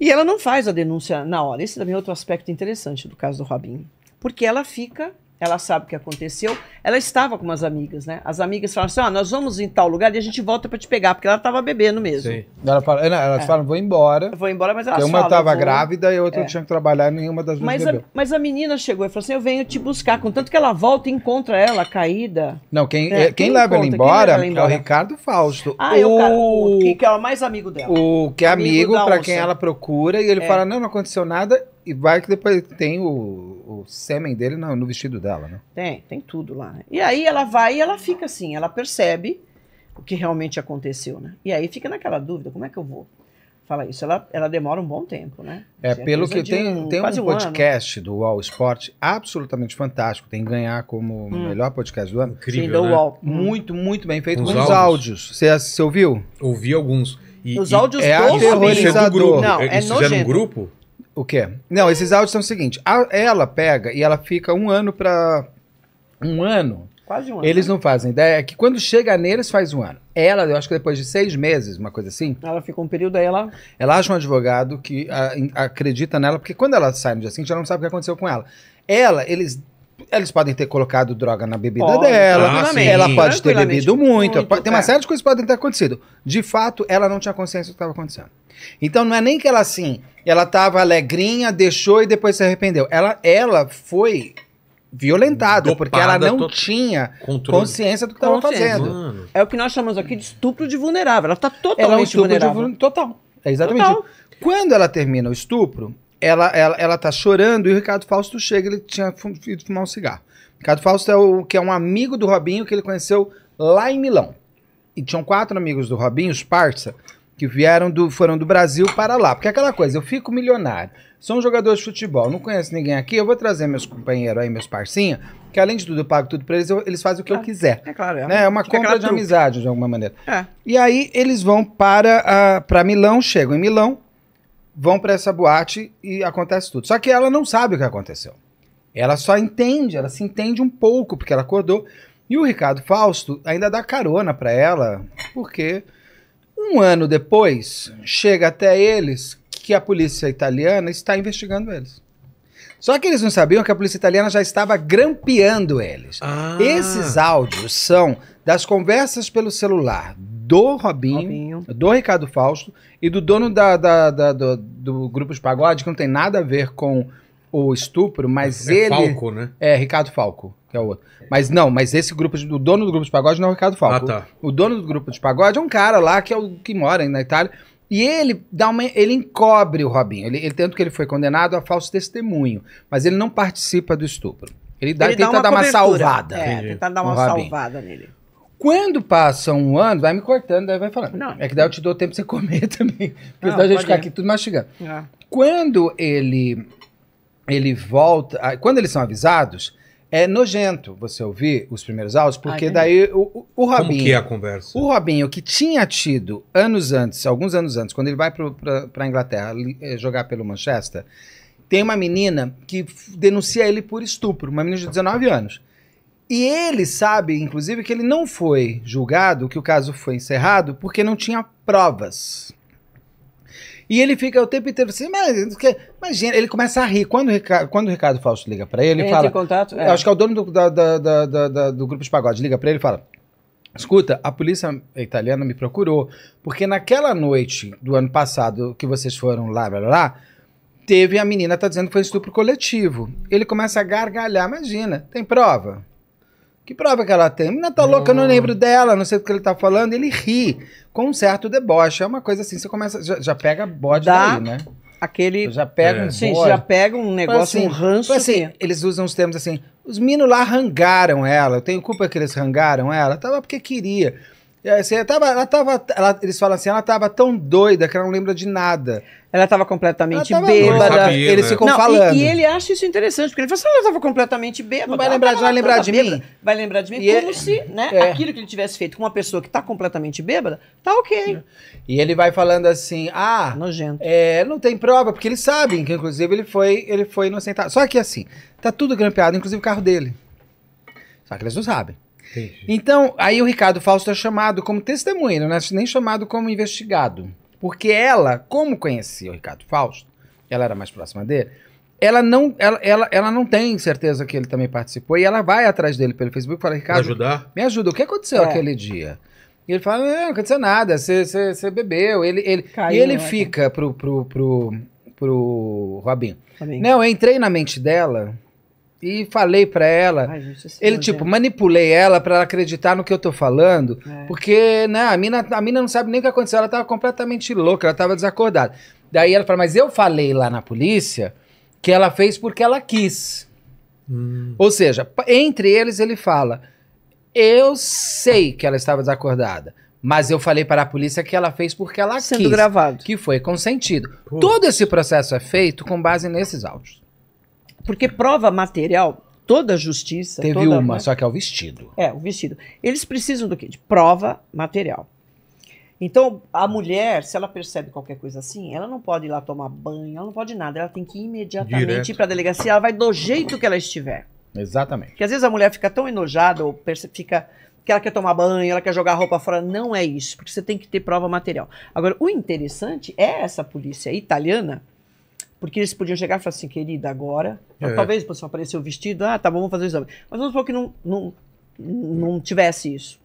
E ela não faz a denúncia na hora. Esse também é outro aspecto interessante do caso do Robinho. Porque ela fica ela sabe o que aconteceu. Ela estava com umas amigas, né? As amigas falaram assim: ó, nós vamos em tal lugar e a gente volta para te pegar, porque ela estava bebendo mesmo. Sim. Ela fala, eh, não, elas é. falam, vou embora. vou embora, mas elas Uma estava grávida e a outra é. tinha que trabalhar nenhuma das duas mas bebeu. A, mas a menina chegou e falou assim: eu venho te buscar. Contanto que ela volta e encontra ela caída. Não, quem, é, eh, quem, quem, leva encontra, embora, quem, leva, ela embora é o Ricardo Fausto. Ah, é o... o, o que, é o mais amigo dela. O que é amigo, amigo para quem ela procura, e ele é. fala: não, não aconteceu nada e vai que depois tem o, o sêmen dele no, no, vestido dela, né? Tem, tem tudo lá. Né? E aí ela vai e ela fica assim, ela percebe o que realmente aconteceu, né? E aí fica naquela dúvida, como é que eu vou? Falar isso, ela, ela demora um bom tempo, né? É, assim, é pelo que tem um, tem um, podcast do All Sport absolutamente fantástico, tem que ganhar como hum. melhor podcast do ano. Incrível, Sim, do né? Hum. Muito, muito bem feito, com os áudios. Você, você ouviu? Ouvi alguns. E, Os áudios é do Grupo. Não, é Eles é fizeram nojento. um grupo? O quê? Não, esses áudios são o seguinte: a- ela pega e ela fica um ano pra. Um ano. Quase um ano. Eles né? não fazem ideia. É que quando chega neles, faz um ano. Ela, eu acho que depois de seis meses, uma coisa assim, Ela ficou um período aí, ela. ela acha um advogado que a- acredita nela, porque quando ela sai no dia seguinte, ela não sabe o que aconteceu com ela. Ela, eles eles podem ter colocado droga na bebida pode, dela, ah, ela pode ter bebido muito, muito tem uma é. série de coisas que podem ter acontecido. De fato, ela não tinha consciência do que estava acontecendo. Então não é nem que ela assim, ela estava alegrinha, deixou e depois se arrependeu. Ela, ela foi violentada, Dopada, porque ela não tinha controle. consciência do que estava fazendo. Mano. É o que nós chamamos aqui de estupro de vulnerável. Ela está totalmente ela é um vulnerável. De, total. É exatamente. Total. Quando ela termina o estupro, ela, ela, ela tá chorando e o Ricardo Fausto chega, ele tinha ido fumar um cigarro. O Ricardo Fausto é o que é um amigo do Robinho que ele conheceu lá em Milão. E tinham quatro amigos do Robinho, os parça, que vieram do foram do Brasil para lá. Porque é aquela coisa, eu fico milionário, sou um jogador de futebol, não conheço ninguém aqui, eu vou trazer meus companheiros aí, meus parcinhos, que além de tudo eu pago tudo para eles, eu, eles fazem o que eu é. quiser. É claro, é, né? é uma compra de truque. amizade de alguma maneira. É. E aí eles vão para uh, para Milão, chegam em Milão, vão para essa boate e acontece tudo. Só que ela não sabe o que aconteceu. Ela só entende, ela se entende um pouco, porque ela acordou. E o Ricardo Fausto ainda dá carona para ela, porque um ano depois chega até eles que a polícia italiana está investigando eles. Só que eles não sabiam que a polícia italiana já estava grampeando eles. Ah. Esses áudios são das conversas pelo celular do Robinho, Robinho, do Ricardo Fausto e do dono da, da, da, do, do grupo de pagode, que não tem nada a ver com o estupro, mas é ele. Falco, né? É, Ricardo Falco, que é o outro. Mas não, mas esse grupo, de, o dono do grupo de pagode não é o Ricardo Falco. Ah, tá. o, dono do grupo de pagode é um cara lá que é o que mora na Itália. E ele dá uma, ele encobre o Robinho. Ele, ele, tanto que ele foi condenado a falso testemunho, mas ele não participa do estupro. Ele, dá, ele tenta dá uma dar cobertura. uma salvada. É, tentar dar uma salvada nele. Quando passa um ano, vai me cortando, daí vai falando. Não. É que daí eu te dou tempo pra você comer também. Porque senão a gente fica ir. aqui tudo mastigando. É. Quando ele, ele volta. Ah, quando eles são avisados, é nojento você ouvir os primeiros áudios, porque daí o, o Robinho. Como que é a conversa? O Robinho, que tinha tido anos antes, alguns anos antes, quando ele vai pro, pra, pra Inglaterra eh, jogar pelo Manchester, tem uma menina que denuncia ele por estupro, uma menina de 19 anos. E ele sabe, inclusive, que ele não foi julgado, que o caso foi encerrado, porque não tinha provas. E ele fica o tempo inteiro assim, mas, imagina, ele começa a rir. Quando o Ricardo, quando o Ricardo Fausto liga para ele, ele fala. Contato, é. Acho que é o dono do, da, da, da, do grupo de pagode, liga para ele e fala: Escuta, a polícia italiana me procurou, porque naquela noite do ano passado que vocês foram lá, blá, blá, blá teve a menina tá dizendo que foi estupro coletivo. Ele começa a gargalhar, imagina, tem prova? Que prova que ela tem? A menina tá não. louca, eu não lembro dela, não sei o que ele tá falando. Ele ri com um certo deboche. É uma coisa assim, você começa, já, já pega bode Dá daí, né? Aquele. Já pega é. um Sim, já pega um negócio, assim, um ranço. Assim, que... Eles usam os termos assim: os meninos lá rangaram ela. Eu tenho culpa que eles rangaram ela? Tava porque queria. Assim, ela tava, ela tava, ela, eles falam assim, ela tava tão doida que ela não lembra de nada. Ela estava completamente ela tava bêbada. Sabia, eles né? ficam não, falando. E, e, ele acha isso interessante, porque ele fala assim, ela estava completamente bêbada. Não vai lembrar, de, vai lembrar de bêbada, mim? Vai lembrar de mim e como é- se né, é. aquilo que ele tivesse feito com uma pessoa que está completamente bêbada, tá ok. É. E ele vai falando assim, ah... Nojento. É, não tem prova, porque eles sabem que, inclusive, ele foi, ele foi inocentado. Só que assim, tá tudo grampeado, inclusive o carro dele. Só que eles não sabem. Então, aí o Ricardo Fausto é chamado como testemunha, não é nem chamado como investigado. Porque ela, como conhecia o Ricardo Fausto, ela era mais próxima dele, ela não, ela, ela, ela não tem certeza que ele também participou e ela vai atrás dele pelo Facebook e fala: Ricardo, me, ajudar? me ajuda, o que aconteceu é. aquele dia? E ele fala: Não, não aconteceu nada, você bebeu. Ele, ele, Caiu, e ele né? fica pro, pro, pro, pro Robinho. Robinho. Não, eu entrei na mente dela e falei para ela. Ai, ele, tipo, manipulei ela para ela acreditar no que eu tô falando. É. Porque, né, a mina, a mina não sabe nem o que aconteceu. Ela tava completamente louca, ela tava desacordada. Daí ela fala, mas eu falei lá na polícia que ela fez porque ela quis. Hum. Ou seja, entre eles ele fala, eu sei que ela estava desacordada. Mas eu falei para a polícia que ela fez porque ela Sendo quis. Sendo gravado. Que foi consentido. Todo esse processo é feito com base nesses áudios. Porque prova material, toda justiça. Teve toda, uma, né? só que é o vestido. É, o vestido. Eles precisam do quê? De prova material. Então, a mulher, se ela percebe qualquer coisa assim, ela não pode ir lá tomar banho, ela não pode nada, ela tem que ir imediatamente Direto. ir para a delegacia, ela vai do jeito que ela estiver. Exatamente. Porque às vezes a mulher fica tão enojada ou fica que ela quer tomar banho, ela quer jogar roupa fora. Não é isso, porque você tem que ter prova material. Agora, o interessante é essa polícia italiana porque eles podiam chegar e falar assim, querida, agora. É. Talvez o pessoal apareceu vestido, ah, tá bom, vamos fazer o exame. Mas vamos supor que não, não, não tivesse isso.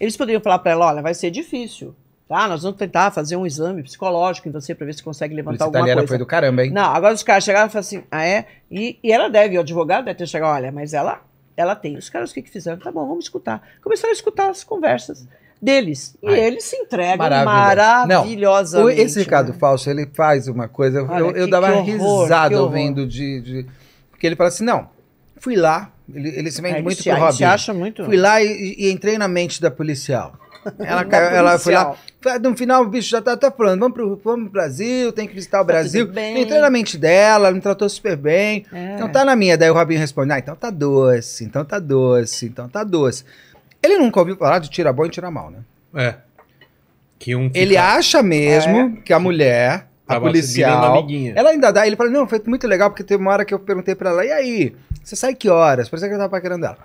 Eles poderiam falar para ela: olha, vai ser difícil. Tá, nós vamos tentar fazer um exame psicológico em você para ver se consegue levantar alguma coisa. foi do caramba, hein? Não, agora os caras chegaram e falaram assim, ah, é? E, e ela deve, o advogado deve ter chegado, olha, mas ela ela tem. Os caras o que, que fizeram? Tá bom, vamos escutar. Começaram a escutar as conversas deles. E eles se entregam maravilha. maravilhosamente. Não, esse Ricardo né? Falso, ele faz uma coisa. eu, eu que, dava que horror, risada ouvindo de, de. Porque ele fala assim: não, fui lá. Ele, ele se vende é, muito Robin pro Robin. acha muito. Fui lá e, e, entrei na mente da policial. Ela, ela foi lá. No final, o bicho já tá, tá falando: vamos pro, vamos pro Brasil, tem que visitar o tá Brasil. entrei na mente dela, ela me tratou super bem. É. Então tá na minha. Daí o Robin responde: ah, então tá doce, então tá doce, então tá doce. Ele nunca ouviu falar de tira bom e tira mal, né? É. Que um fica... Ele acha mesmo é. que a mulher, a policial, ela ainda dá. Ele fala, não, foi muito legal, porque teve uma hora que eu perguntei pra ela, e aí, você sai que horas? Por é que eu tava paquerando ela.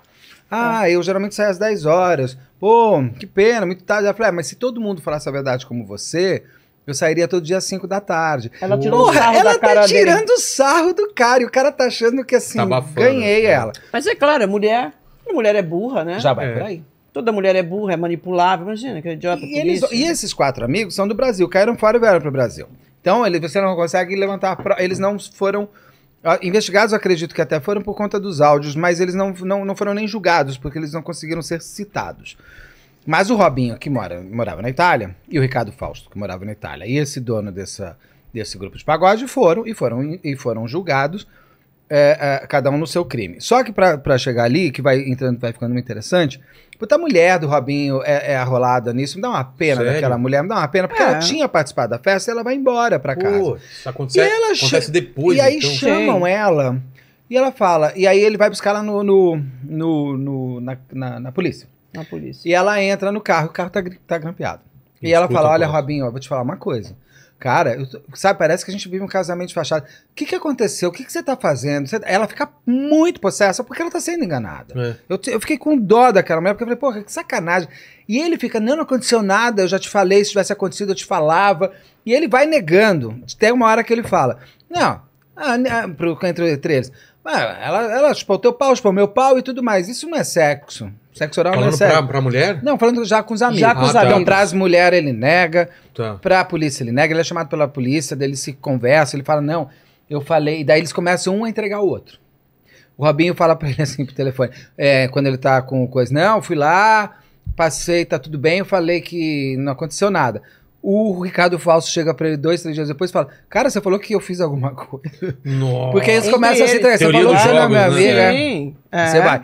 Ah, é. eu geralmente saio às 10 horas. Pô, que pena, muito tarde. Ela falou, é, mas se todo mundo falasse a verdade como você, eu sairia todo dia às 5 da tarde. Ela tirou Porra, sarro ela da tá cara tá tirando o sarro do cara. E o cara tá achando que assim, tá ganhei né? ela. Mas é claro, é mulher. Mulher é burra, né? Já vai é. por aí. Toda mulher é burra, é manipulável, imagina, que é idiota. E, eles, isso, e né? esses quatro amigos são do Brasil, caíram fora e vieram para o Brasil. Então, ele, você não consegue levantar. Eles não foram. Investigados, acredito que até foram por conta dos áudios, mas eles não, não, não foram nem julgados, porque eles não conseguiram ser citados. Mas o Robinho, que mora, morava na Itália, e o Ricardo Fausto, que morava na Itália, e esse dono dessa, desse grupo de pagode, foram e foram, e foram julgados é, é, cada um no seu crime. Só que para chegar ali, que vai entrando, vai ficando muito interessante, puta, a mulher do Robinho é, é arrolada nisso, me dá uma pena Sério? daquela mulher, me dá uma pena, porque é. ela tinha participado da festa e ela vai embora pra casa. Pô, isso acontece, e acontece depois. E aí então. chamam Sim. ela e ela fala, e aí ele vai buscar ela no, no, no, no na, na, na, polícia. Na polícia. E ela entra no carro, o carro tá, tá grampeado. E, ela fala, olha, Robinho, eu vou te falar uma coisa. Cara, sabe, parece que a gente vive um casamento de fachada. O que, que aconteceu? O que, que você está fazendo? Você, ela fica muito possessa porque ela está sendo enganada. É. Eu, eu, fiquei com dó daquela mulher, porque eu falei, porra, que sacanagem. E ele fica, não, não aconteceu nada, eu já te falei, se tivesse acontecido eu te falava. E ele vai negando. Tem uma hora que ele fala, não, ah, né, ah pro, entre, entre eles, é, ela, ela chupou tipo, o teu pau, chupou tipo, o meu pau e tudo mais. Isso não é sexo. Sexo oral falando não é sexo. Pra, pra mulher? Não, falando já com os amigos. Já com ah, os tá. amigos. Então, traz mulher, ele nega. Tá. Pra polícia, ele nega. Ele é chamado pela polícia, dele se conversa, ele fala, não, eu falei. E daí eles começam um a entregar o outro. O Robinho fala pra ele assim pro telefone, é, quando ele tá com coisa, não, fui lá, passei, tá tudo bem, eu falei que não aconteceu nada. O Ricardo Falso chega pra ele dois, três dias depois e fala: Cara, você falou que eu fiz alguma coisa. Nossa. Porque eles começam a se Você falou que você não é minha né? amiga. É. Você vai.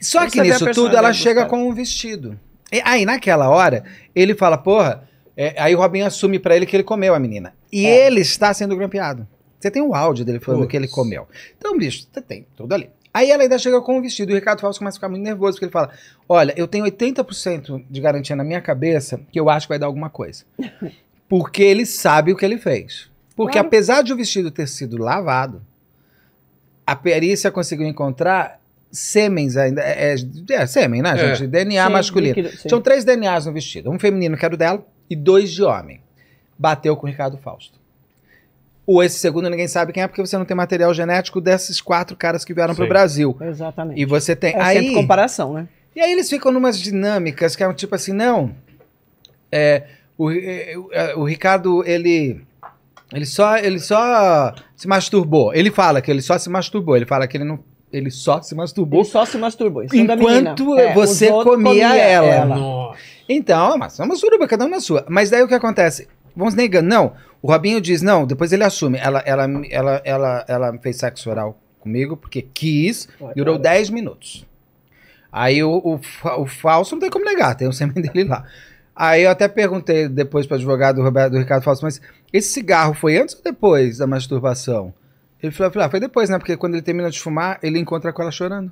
Só Tem que nisso tudo ela chega com um vestido. E, aí, naquela hora, ele fala: Porra. É, aí o Robin assume para ele que ele comeu a menina. E é. ele está sendo grampeado. Você tem o um áudio dele falando que ele comeu. Então, bicho, você tem tudo ali. Aí ela ainda chega com o vestido. O Ricardo Fausto começa a ficar muito nervoso, porque ele fala: Olha, eu tenho 80% de garantia na minha cabeça que eu acho que vai dar alguma coisa. Porque ele sabe o que ele fez. Porque claro. apesar de o vestido ter sido lavado, a perícia conseguiu encontrar semens ainda. É é, é, é sêmen, né, é. gente? É. DNA sim, masculino. Líquido, Tinham três DNAs no vestido: um feminino, que era o dela, e dois de homem. Bateu com o Ricardo Fausto. O esse segundo ninguém sabe quem é, porque você não tem material genético desses quatro caras que vieram para o Brasil. Exatamente. E você tem. É aí, comparação, né? E aí eles ficam numas dinâmicas que é um tipo assim, não. É, o, é, é, o Ricardo, ele. Ele só, ele só se masturbou. Ele fala que ele só se masturbou. Ele fala que ele não. Ele só se masturbou. Ele só se masturbou. Isso é enquanto você comia, comia, ela. ela. Então, mas é uma suruba, cada um na sua. Mas daí o que acontece? Vamos negando. Não, o Robinho diz, não, depois ele assume. Ela, ela, ela, ela, ela fez sexo oral comigo porque quis, durou 10 minutos. Aí o, o, o falso não tem como negar, tem o um dele lá. Aí eu até perguntei depois para o advogado Roberto, do Ricardo Falso, mas esse cigarro foi antes ou depois da masturbação? Ele falou, ah, foi depois, né? Porque quando ele termina de fumar, ele encontra com ela chorando.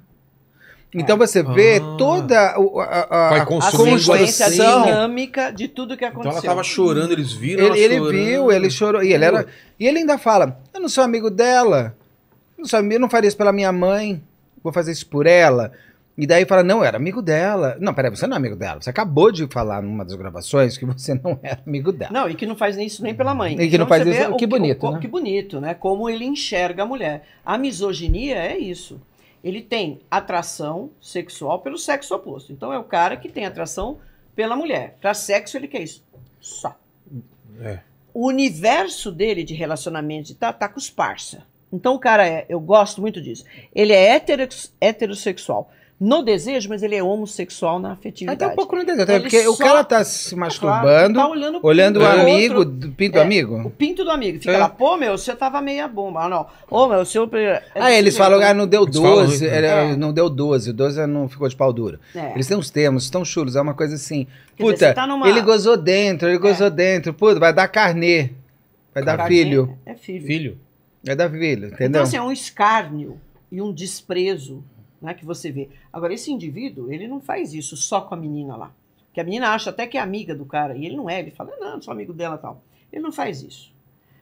Então é. você vê ah. toda a, a, a consequência assim. dinâmica de tudo que aconteceu. Então ela tava chorando, eles viram ele, ele chorando. viu, ele chorou. E ele, era, e ele ainda fala: Eu não sou amigo dela. Eu não, sou, eu não faria isso pela minha mãe. Vou fazer isso por ela. E daí fala, não, era amigo dela. Não, peraí, você não é amigo dela. Você acabou de falar numa das gravações que você não era amigo dela. Não, e que não faz nem isso nem pela mãe. E que então, não faz isso, que, bonito, o, né? Que bonito, né? Como ele enxerga a mulher. A misoginia é isso ele tem atração sexual pelo sexo oposto. Então é o cara que tem atração pela mulher. Para sexo ele quer isso. Só. É. O universo dele de relacionamento está tá com os parça. Então o cara é, eu gosto muito disso. Ele é heterossexual no desejo, mas ele é homossexual na afetividade. Até um pouco no desejo, ele porque só... o cara tá se masturbando, claro, tá olhando, olhando o amigo, outro... pinto do é, amigo? O pinto do amigo. Fica é. lá, pô, meu, você tava meia bomba. Ah, não. Ô, meu, seu... É ah, eles falam, ah, não deu 12, ele, né? é. não deu 12, 12 não ficou de pau duro. É. Eles têm uns termos tão chulos, é uma coisa assim, Quer puta, dizer, tá numa... ele gozou dentro, ele gozou é. dentro, puta, vai dar carnê, vai dar carnê filho. É filho. Filho. Vai dar filho, então, entendeu? Então, assim, é um escárnio e um desprezo né, que você vê. Agora, esse indivíduo, ele não faz isso só com a menina lá. Que a menina acha até que é amiga do cara, e ele não é, ele fala, não, sou amigo dela tal. Ele não faz isso.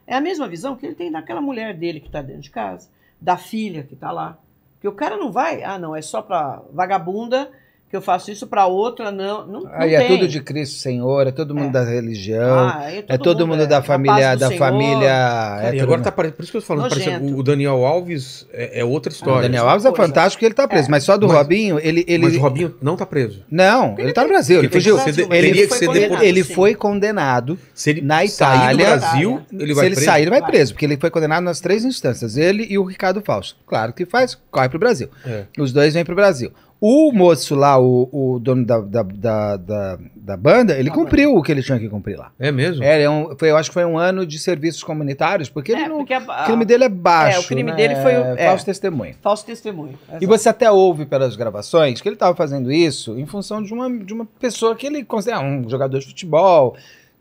É a mesma visão que ele tem daquela mulher dele que está dentro de casa, da filha que está lá. Porque o cara não vai, ah, não, é só para vagabunda que eu faço isso para outra, não. não, não Aí é tudo de Cristo Senhor, é todo mundo é. da religião, ah, é, é todo, é todo mundo, mundo é da família. Da família é e agora está parecendo por isso que eu tô falando, parece, o Daniel Alves é, é outra ah, história. o Daniel assim. Alves é fantástico fantástico ele tá preso, mas só do mas, Robinho, ele, ele. Mas o Robinho não tá preso. Não, ele, ele tá no Brasil, ele fugiu. Ele, foi, condenado, ele foi condenado se ele na Itália. Sair do Brasil, ele vai se ele preso? sair, ele vai, vai preso, porque ele foi condenado nas três instâncias, ele e o Ricardo Fausto. Claro que faz, corre pro Brasil. Os dois vêm pro Brasil. O moço lá, o, o dono da, da, da, da, da banda, ele ah, cumpriu mas... o que ele tinha que cumprir lá. É mesmo? É, é um, foi, eu acho que foi um ano de serviços comunitários, porque, é, ele não, porque a, a, o crime dele é baixo. É, o crime né? dele foi. O, é, é. falso testemunho. Falso testemunho. E você até ouve pelas gravações que ele estava fazendo isso em função de uma, de uma pessoa que ele considera um jogador de futebol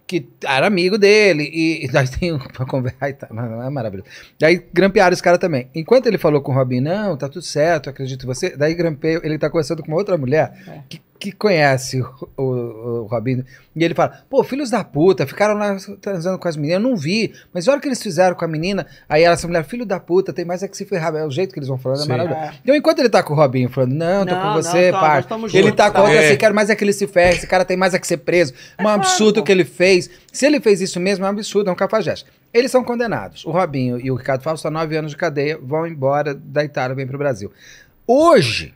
que era amigo dele, e, nós temos tem uma conversa, tá, é maravilhoso. Daí grampearam esse cara também. Enquanto ele falou com o Robin, não, tá tudo certo, acredito em você, daí grampeou ele tá conversando com uma outra mulher, é. que que conhece o, o, o, Robinho. E ele fala: pô, filhos da puta, ficaram lá transando com as meninas. Eu não vi, mas olha o que eles fizeram com a menina. Aí ela, essa mulher, filho da puta, tem mais é que se ferrar. É o jeito que eles vão falando, é Sim. é maravilhoso. É. Então, enquanto ele tá com o Robinho, falando: não, tô não, com você, não, Ele juntos, tá, tá com outra, é. assim, quero mais é que ele se ferre, esse cara tem mais é que ser preso. É um absurdo o que ele fez. Se ele fez isso mesmo, é um absurdo, é um cafajeste. Eles são condenados. O Robinho e o Ricardo Falso a nove anos de cadeia, vão embora da Itália, vêm pro Brasil. Hoje,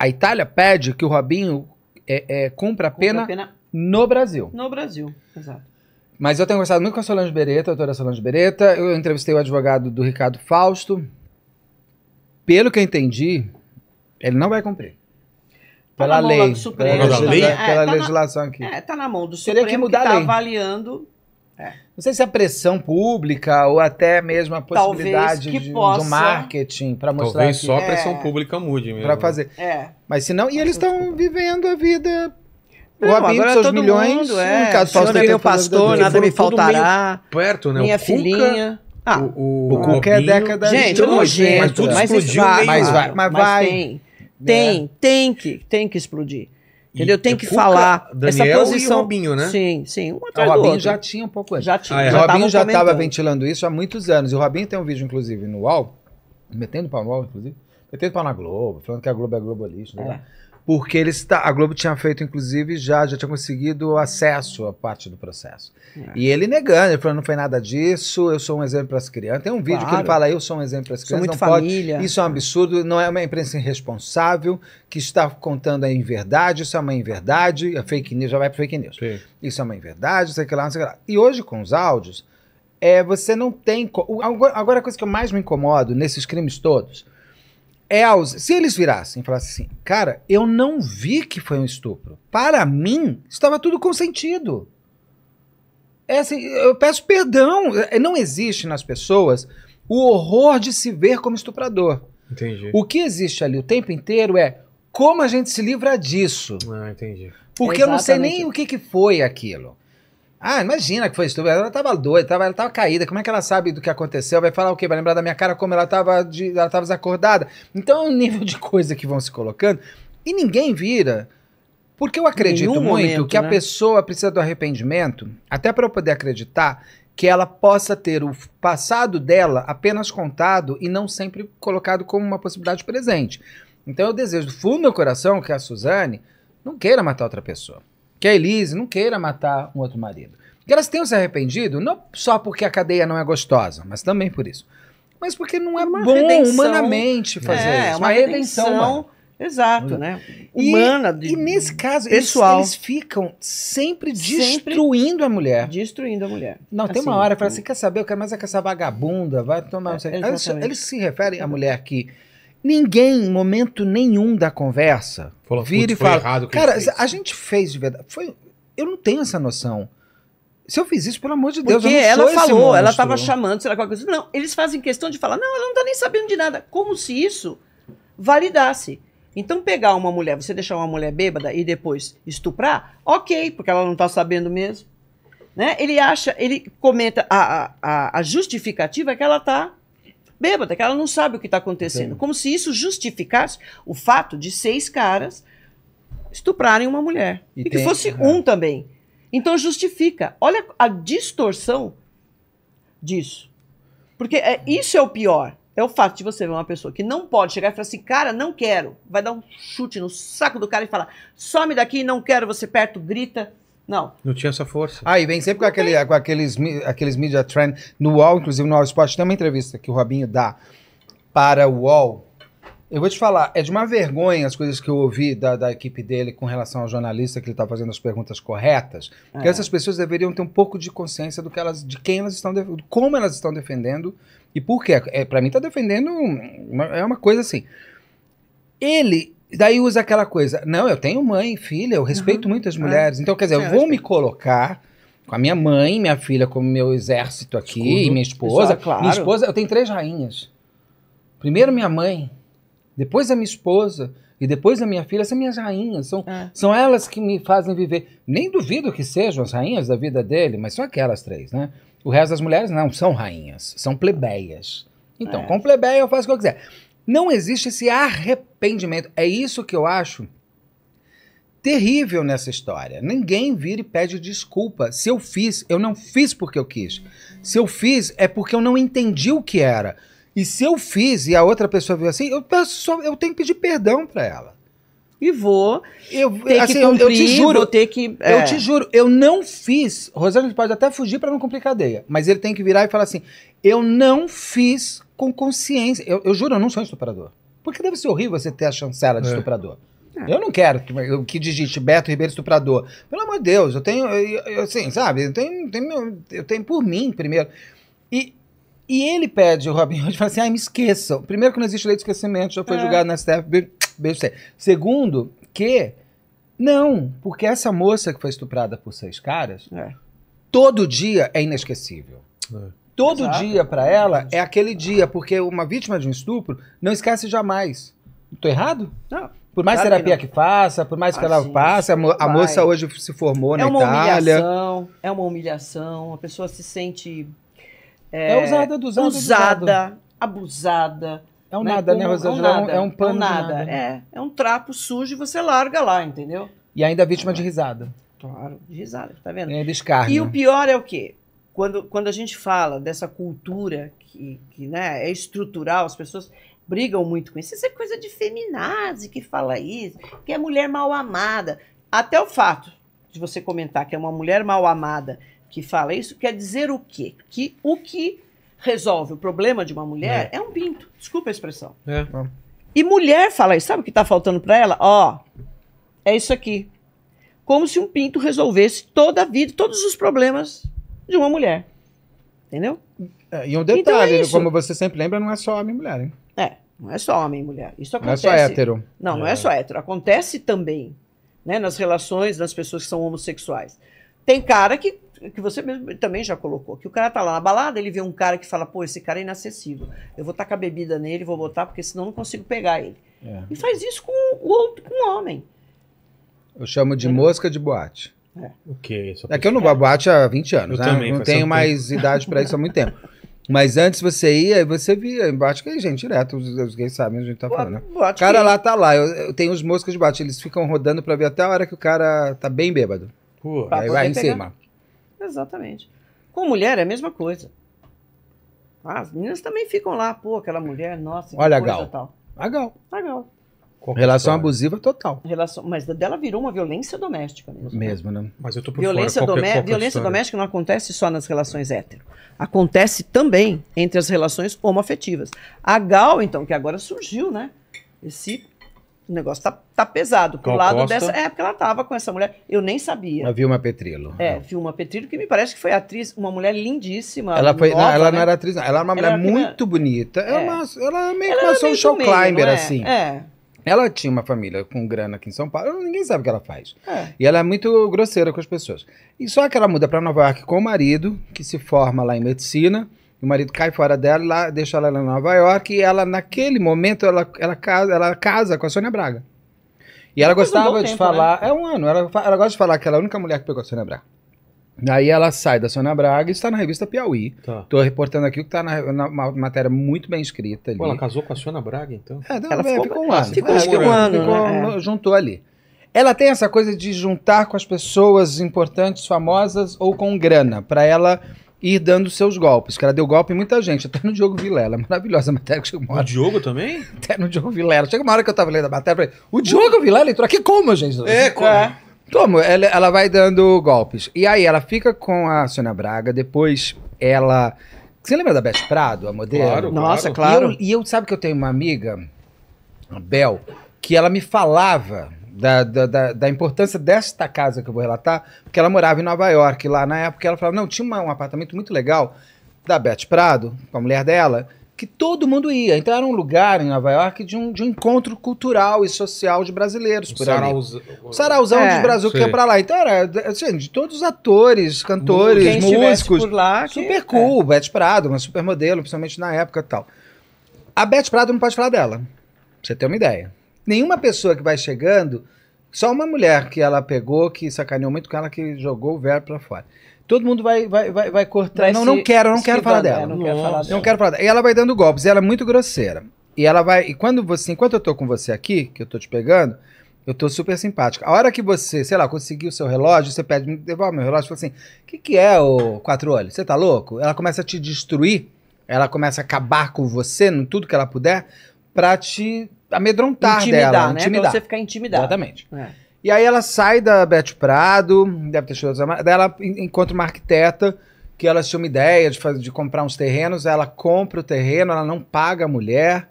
a Itália pede que o Robinho é, é, cumpra a pena, pena, no Brasil. No Brasil, exato. Mas eu tenho conversado muito com a Solange Beretta, a doutora Solange Beretta. Eu entrevistei o advogado do Ricardo Fausto. Pelo que eu entendi, ele não vai cumprir. Tá pela lei. Supremo, pela, lei? É, pela tá legislação na, aqui. É, tá na mão do Supremo Teria que, mudar que tá a lei. avaliando é. Não sei se a pressão pública ou até mesmo a possibilidade de, possa... do marketing para mostrar Talvez que... só a é. pressão é. pública mude mesmo. Para fazer. É. Mas se não... E eles estão vivendo a vida... Não, o Abinho seus milhões... Mundo, é. Um caso, Senhor, meu tá pastor, nada me faltará. Perto, né? Minha filhinha... Ah, o, o, o Cuca é década... Gente, nojento. Né? Mas tudo mas explodiu vai, mas vai. Mas vai. tem. Né? Tem, tem que, tem que explodir. Entendeu? Tem é que Cuca, falar Daniel essa posição. E Robinho, né? Sim, sim. Um ah, o Robinho já tinha um pouco antes. Já tinha. Ah, é. já o Robinho já estava ventilando isso há muitos anos. E o Robinho tem um vídeo, inclusive, no UOL, metendo pau no UOL, inclusive, metendo pau na Globo, falando que a Globo é globalista. Né? É. Né? porque eles tá, a Globo tinha feito inclusive já já tinha conseguido acesso a parte do processo é. e ele negando ele falou não foi nada disso eu sou um exemplo para as crianças tem um vídeo claro. que ele fala eu sou um exemplo para as crianças muito não família. Pode, isso é um absurdo não é uma imprensa irresponsável que está contando a inverdade isso é uma inverdade a é fake news já vai para fake news Sim. isso é uma inverdade sei que lá não sei lá e hoje com os áudios é você não tem agora a coisa que eu mais me incomodo nesses crimes todos é aus... Se eles virassem e falassem assim, cara, eu não vi que foi um estupro. Para mim, estava tudo consentido. É assim, eu peço perdão. É, não existe nas pessoas o horror de se ver como estuprador. Entendi. O que existe ali o tempo inteiro é como a gente se livra disso. Ah, entendi. Porque é eu não sei nem o que, que foi aquilo. Ah, imagina que foi estúpida. Ela tava doida, tava, ela tava caída. Como é que ela sabe do que aconteceu? Vai falar o quê? Vai lembrar da minha cara como ela tava, de, ela tava desacordada. Então é um nível de coisa que vão se colocando. E ninguém vira. Porque eu acredito muito momento, que a né? pessoa precisa do arrependimento, até para eu poder acreditar que ela possa ter o passado dela apenas contado e não sempre colocado como uma possibilidade presente. Então eu desejo do fundo do meu coração que a Suzane não queira matar outra pessoa que a Elise não queira matar um outro marido. Que elas tenham se arrependido, não só porque a cadeia não é gostosa, mas também por isso. Mas porque não é uma bom redenção. humanamente fazer é, isso. Uma, uma redenção. redenção Exato, né? Humana. E, de, e nesse caso, pessoal. Eles, eles ficam sempre destruindo sempre a mulher. Destruindo a mulher. Não, assim, tem uma assim, hora que fala assim: quer saber? Eu quero mais é que essa vagabunda, vai tomar. É, eles, eles se referem à mulher que Ninguém, em momento nenhum da conversa, Fala, vira e fala. Errado cara, a gente fez de verdade. Foi, eu não tenho essa noção. Se eu fiz isso, pelo amor de Deus, Porque eu não ela falou, ela estava chamando, sei lá, qualquer coisa. Não, eles fazem questão de falar, não, ela não está nem sabendo de nada. Como se isso validasse. Então, pegar uma mulher, você deixar uma mulher bêbada e depois estuprar, ok, porque ela não está sabendo mesmo. Né? Ele acha, ele comenta a, a, a justificativa é que ela está bêbada, que ela não sabe o que está acontecendo. Como se isso justificasse o fato de seis caras estuprarem uma mulher. E, e que fosse um também. Então justifica. Olha a distorção disso. Porque é, isso é o pior. É o fato de você ver uma pessoa que não pode chegar e falar assim, cara, não quero. Vai dar um chute no saco do cara e falar, some daqui, não quero você perto, grita. Não. Não tinha essa força. Aí ah, vem sempre com, aquele, com aqueles, aqueles media trend. No UOL, inclusive no UOL Esporte, tem uma entrevista que o Robinho dá para o UOL. Eu vou te falar, é de uma vergonha as coisas que eu ouvi da, da equipe dele com relação ao jornalista que ele está fazendo as perguntas corretas. É. Que essas pessoas deveriam ter um pouco de consciência do que elas, de quem elas estão, de como elas estão defendendo e por quê. É, para mim está defendendo uma, é uma coisa assim. Ele e daí usa aquela coisa, não, eu tenho mãe, filha, eu respeito uhum. muitas ah, mulheres. Então, quer dizer, eu vou me colocar com a minha mãe, minha filha, como meu exército aqui, e minha esposa. claro. Minha esposa, eu tenho três rainhas. Primeiro minha mãe, depois a minha esposa, e depois a minha filha, são minhas rainhas, são, é. são elas que me fazem viver. Nem duvido que sejam as rainhas da vida dele, mas são aquelas três, né? O resto das mulheres não são rainhas, são plebeias. Então, é. com plebeia eu faço o que eu quiser. Não existe esse arrependimento. É isso que eu acho terrível nessa história. Ninguém vira e pede desculpa. Se eu fiz, eu não fiz porque eu quis. Se eu fiz, é porque eu não entendi o que era. E se eu fiz e a outra pessoa viu assim, eu, peço, eu tenho que pedir perdão para ela. E vou. Eu, assim, cumprir, eu, te juro. Vou ter que, é. Eu te juro, eu não fiz. Rosângela pode até fugir para não cumprir cadeia, mas ele tem que virar e falar assim: eu não fiz com consciência. Eu, eu juro, eu não sou estuprador. Porque deve ser horrível você ter a chancela de é. estuprador. É. Eu não quero que, que digite Beto Ribeiro estuprador. Pelo amor de Deus, eu tenho, eu, eu assim, sabe? Eu tenho, tenho, eu tenho por mim primeiro. E, e ele pede, o Robin Hood, fala assim: me esqueçam. Primeiro, que não existe lei de esquecimento, já foi é. julgado na STF. Beijo, beijo Segundo, que não, porque essa moça que foi estuprada por seis caras, é. todo dia é inesquecível. É todo Exato. dia para ela é aquele dia, porque uma vítima de um estupro não esquece jamais. Tô errado? Não. Por mais claro terapia que, que, faça, por mais que ah, ela passe, a, mo a, moça hoje se formou é na Itália. É uma humilhação, é uma humilhação, a pessoa se sente é, é usada, dos usado, usada, usada, abusada. É um né? nada, né, Rosângela? É, é, é, um, pano. É um nada, nada né? é. É um trapo sujo e você larga lá, entendeu? E ainda vítima de risada. Claro, de risada, tá vendo? É descarga. E o pior é o quê? quando, quando a gente fala dessa cultura que, que né, é estrutural, as pessoas brigam muito com isso. Isso é coisa de feminazi que fala isso, que é mulher mal amada. Até o fato de você comentar que é uma mulher mal amada que fala isso, quer dizer o quê? Que o que resolve o problema de uma mulher é, é um pinto. Desculpa a expressão. É. E mulher fala isso. Sabe o que está faltando para ela? Ó, é isso aqui. Como se um pinto resolvesse toda a vida, todos os problemas de uma mulher. Entendeu? É, e um detalhe, então é né, como você sempre lembra, não é só homem e mulher, hein? É, não é só homem e mulher. Isso acontece. Não é só hétero. Não, não é, é só hétero. Acontece também né, nas relações das pessoas que são homossexuais. Tem cara que, que você mesmo também já colocou, que o cara tá lá na balada, ele vê um cara que fala, pô, esse cara é inacessível. Eu vou tacar bebida nele, vou botar, porque senão não consigo pegar ele. É. E faz isso com o outro, com o homem. Eu chamo de mosca de boate. É. O que? É que eu não bate há 20 anos, eu né? Também, não tenho mais tempo. idade para isso há muito tempo. Mas antes você ia e você via. Em boate gay, gente, direto. Os, os gays sabem o que a gente tá falando. Né? O cara que... lá tá lá. Eu, eu tenho os moscas de boate. Eles ficam rodando para ver até a hora que o cara tá bem bêbado. Pô, aí vai em pegar. cima. Exatamente. Com mulher é a mesma coisa. Ah, as meninas também ficam lá. Pô, aquela mulher, nossa, que Olha, coisa Gal. tal. A Gal. A Gal. É relação história. abusiva total. Relação, mas dela virou uma violência doméstica mesmo. Né? Mesmo, né? Mas eu tô por violência fora. É- qualquer, qualquer é violência história. doméstica não acontece só nas relações hétero. Acontece também entre as relações homoafetivas. A Gal, então, que agora surgiu, né? Esse negócio tá, tá pesado. Pro lado Costa. dessa. É, porque ela tava com essa mulher. Eu nem sabia. A Vilma Petrilo. É, não. Vilma Petrilo, que me parece que foi atriz, uma mulher lindíssima. Ela, foi, nova, não, ela né? não era atriz, não. Ela era uma mulher era muito bonita. É. Ela, ela é meio que uma social show climber, é? assim. É. Ela tinha uma família com grana aqui em São Paulo, ninguém sabe o que ela faz. É. E ela é muito grosseira com as pessoas. E só que ela muda para Nova York com o marido, que se forma lá em medicina. O marido cai fora dela, lá, deixa ela lá em Nova York. E ela, naquele momento, ela, ela, casa, ela casa com a Sônia Braga. E ela Depois gostava um de tempo, né? falar. Né? É um ano. Ela, ela gosta de falar que ela é a única mulher que pegou a Sônia Braga daí ela sai da Sônia Braga e está na revista Piauí. Tá. Tô reportando aqui o que está na, na, uma matéria muito bem escrita ali. Pô, ela casou com a Sônia Braga, então? É, não, ela é, ficou, ficou um ano. Ficou, ficou um ano. Né? Ficou, né? Juntou ali. Ela tem essa coisa de juntar com as pessoas importantes, famosas ou com grana, para ela ir dando seus golpes, que ela deu golpe em muita gente, até no Diogo Vilela, é maravilhosa a matéria que chegou uma hora. O Diogo também? Até no Diogo Vilela. Chega uma hora que eu tava lendo a matéria, falei, o Diogo Vilela entrou aqui como, gente? É, como? É. Toma, ela, ela vai dando golpes. E aí ela fica com a Sônia Braga, depois ela. Você lembra da Beth Prado, a modelo? Claro, Nossa, claro. É claro. E eu, e eu sabe que eu tenho uma amiga, a Bel, que ela me falava da, da, da, da, importância desta casa que eu vou relatar, porque ela morava em Nova York, lá na época ela falava, não, tinha uma, um apartamento muito legal da Beth Prado, com a mulher dela, que todo mundo ia. Então era um lugar em Nova York de um, de um encontro cultural e social de brasileiros. O por sarauz... ali. O sarauzão é, do Brasil sim. que ia pra lá. Então era assim, de todos os atores, cantores, Quem músicos. Por lá, que... super cool, é. Beth Prado, uma supermodelo, principalmente na época e tal. A Beth Prado não pode falar dela. Pra você ter uma ideia. Nenhuma pessoa que vai chegando, só uma mulher que ela pegou, que sacaneou muito com ela, que jogou o verbo pra fora. Todo mundo vai, vai, vai, vai cortar. Vai não, não quero, não quero falar dela. É, não, quero falar dela. não quero falar dela. E ela vai dando golpes, ela é muito grosseira. E ela vai. E quando você, enquanto eu tô com você aqui, que eu tô te pegando, eu tô super simpática. A hora que você, sei lá, conseguir o seu relógio, você pede, me devolve meu relógio, fala assim: o que, que é o quatro olhos? Você tá louco? Ela começa a te destruir, ela começa a acabar com você, no tudo que ela puder, pra te amedrontar intimidar, dela. Né? Intimidar, né? Pra você ficar intimidado. Exatamente. É. E aí ela sai da Beth Prado, deve ter sido daí ela encontra uma arquiteta que ela tinha uma ideia de, fazer, de comprar uns terrenos, ela compra o terreno, ela não paga a mulher,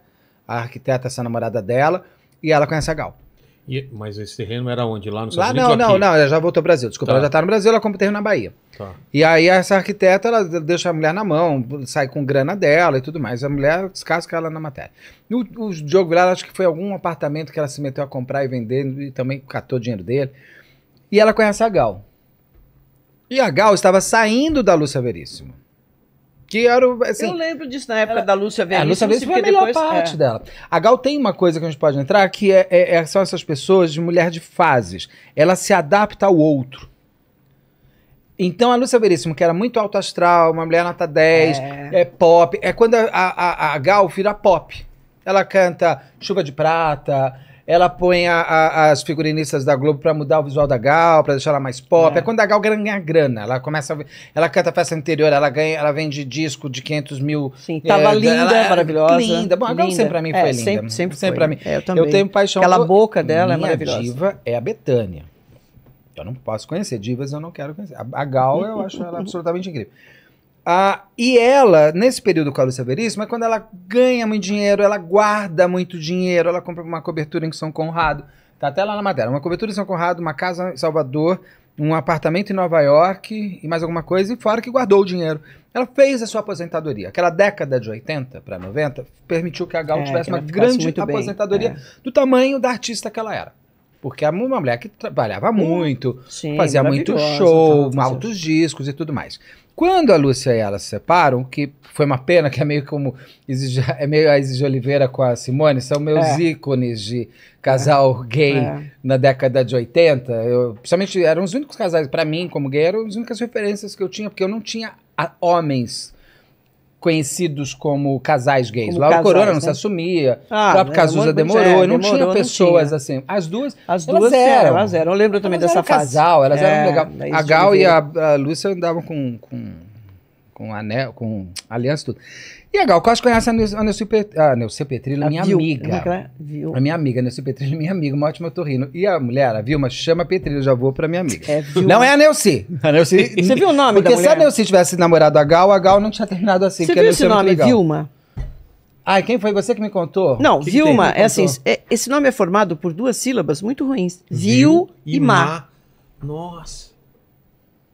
a arquiteta, essa namorada dela, e ela conhece a Gal. E, mas esse terreno era onde? Lá no Lá não, não, não, ela já voltou ao Brasil. Desculpa, tá. ela já está no Brasil, ela compra terreno na Bahia. Tá. E aí essa arquiteta, ela deixa a mulher na mão, sai com grana dela e tudo mais. A mulher descasca ela na matéria. o Diogo Vilar, acho que foi algum apartamento que ela se meteu a comprar e vender e também catou dinheiro dele. E ela conhece a Gal. E a Gal estava saindo da Lúcia Veríssimo. Que era o, assim, Eu lembro disso na época ela, da Lúcia Veríssimo. É, a Lúcia Veríssimo foi a melhor depois, parte é. dela. A Gal tem uma coisa que a gente pode entrar, que é, é, é, são essas pessoas de mulher de fases. Ela se adapta ao outro. Então a Lúcia Veríssimo, que era muito alto astral, uma mulher nota 10, é. é, pop. É quando a, a, a Gal vira pop. Ela canta Chuva de Prata, ela põe a, a, as figurinistas da Globo pra mudar o visual da Gal, pra deixar ela mais pop. É, é quando a Gal ganha grana. Ela começa. A, ela canta festa anterior, ela ganha, ela vende disco de 500 mil. Sim, tava é, linda, ela, é maravilhosa. Linda. Bom, a Gal linda. sempre pra mim é, foi é, linda. Sempre, sempre, sempre foi. pra mim. É, eu também. Eu tenho paixão Aquela boca dela é maravilhosa. diva é a Betânia. Eu não posso conhecer divas, eu não quero conhecer. A, a Gal, eu acho ela absolutamente incrível. Ah, e ela, nesse período Carlos Veríssimo, é quando ela ganha muito dinheiro, ela guarda muito dinheiro, ela compra uma cobertura em São Conrado. Tá até lá na Madeira, Uma cobertura em São Conrado, uma casa em Salvador, um apartamento em Nova York e mais alguma coisa, e fora que guardou o dinheiro. Ela fez a sua aposentadoria. Aquela década de 80 para 90 permitiu que a Gal é, tivesse uma grande aposentadoria é. do tamanho da artista que ela era. Porque era uma mulher que trabalhava hum, muito, Sim, fazia muito show, altos discos e tudo mais. Quando a Lúcia e ela se separam, que foi uma pena, que é meio como Exige, é meio a Exige Oliveira com a Simone, são meus é. ícones de casal é. gay é. na década de 80. Eu, principalmente eram os únicos casais, para mim, como gay, eram as únicas referências que eu tinha, porque eu não tinha a, homens conhecidos como casais gays. Como Lá casais, o Corona né? não se assumia, ah, o próprio né? Cazuza demorou, é, demorou, não tinha não pessoas tinha. assim. As duas, As duas elas eram. Elas eram, eu lembro também elas dessa fase. casal, elas é, eram legal. É a Gal e a, a Lúcia andavam com, com, com, anel, com aliança tudo. E a Gal Costa conhece a Neuci Petrilo, a Neuci é é? a minha amiga. Viu? A minha amiga, a Neuci Petrillo, minha amiga, uma ótima torrino. E a mulher, a Vilma, chama Petrilo, já vou pra minha amiga. É, não é a Neuci. A Neuci... Você viu o nome Porque da mulher? se a Neuci tivesse namorado a Gal, a Gal não tinha terminado assim. Você viu esse nome, Vilma? Ah, quem foi você que me contou? Não, que Vilma, que é assim, é, esse nome é formado por duas sílabas muito ruins. Viu Viu e Má. Nossa.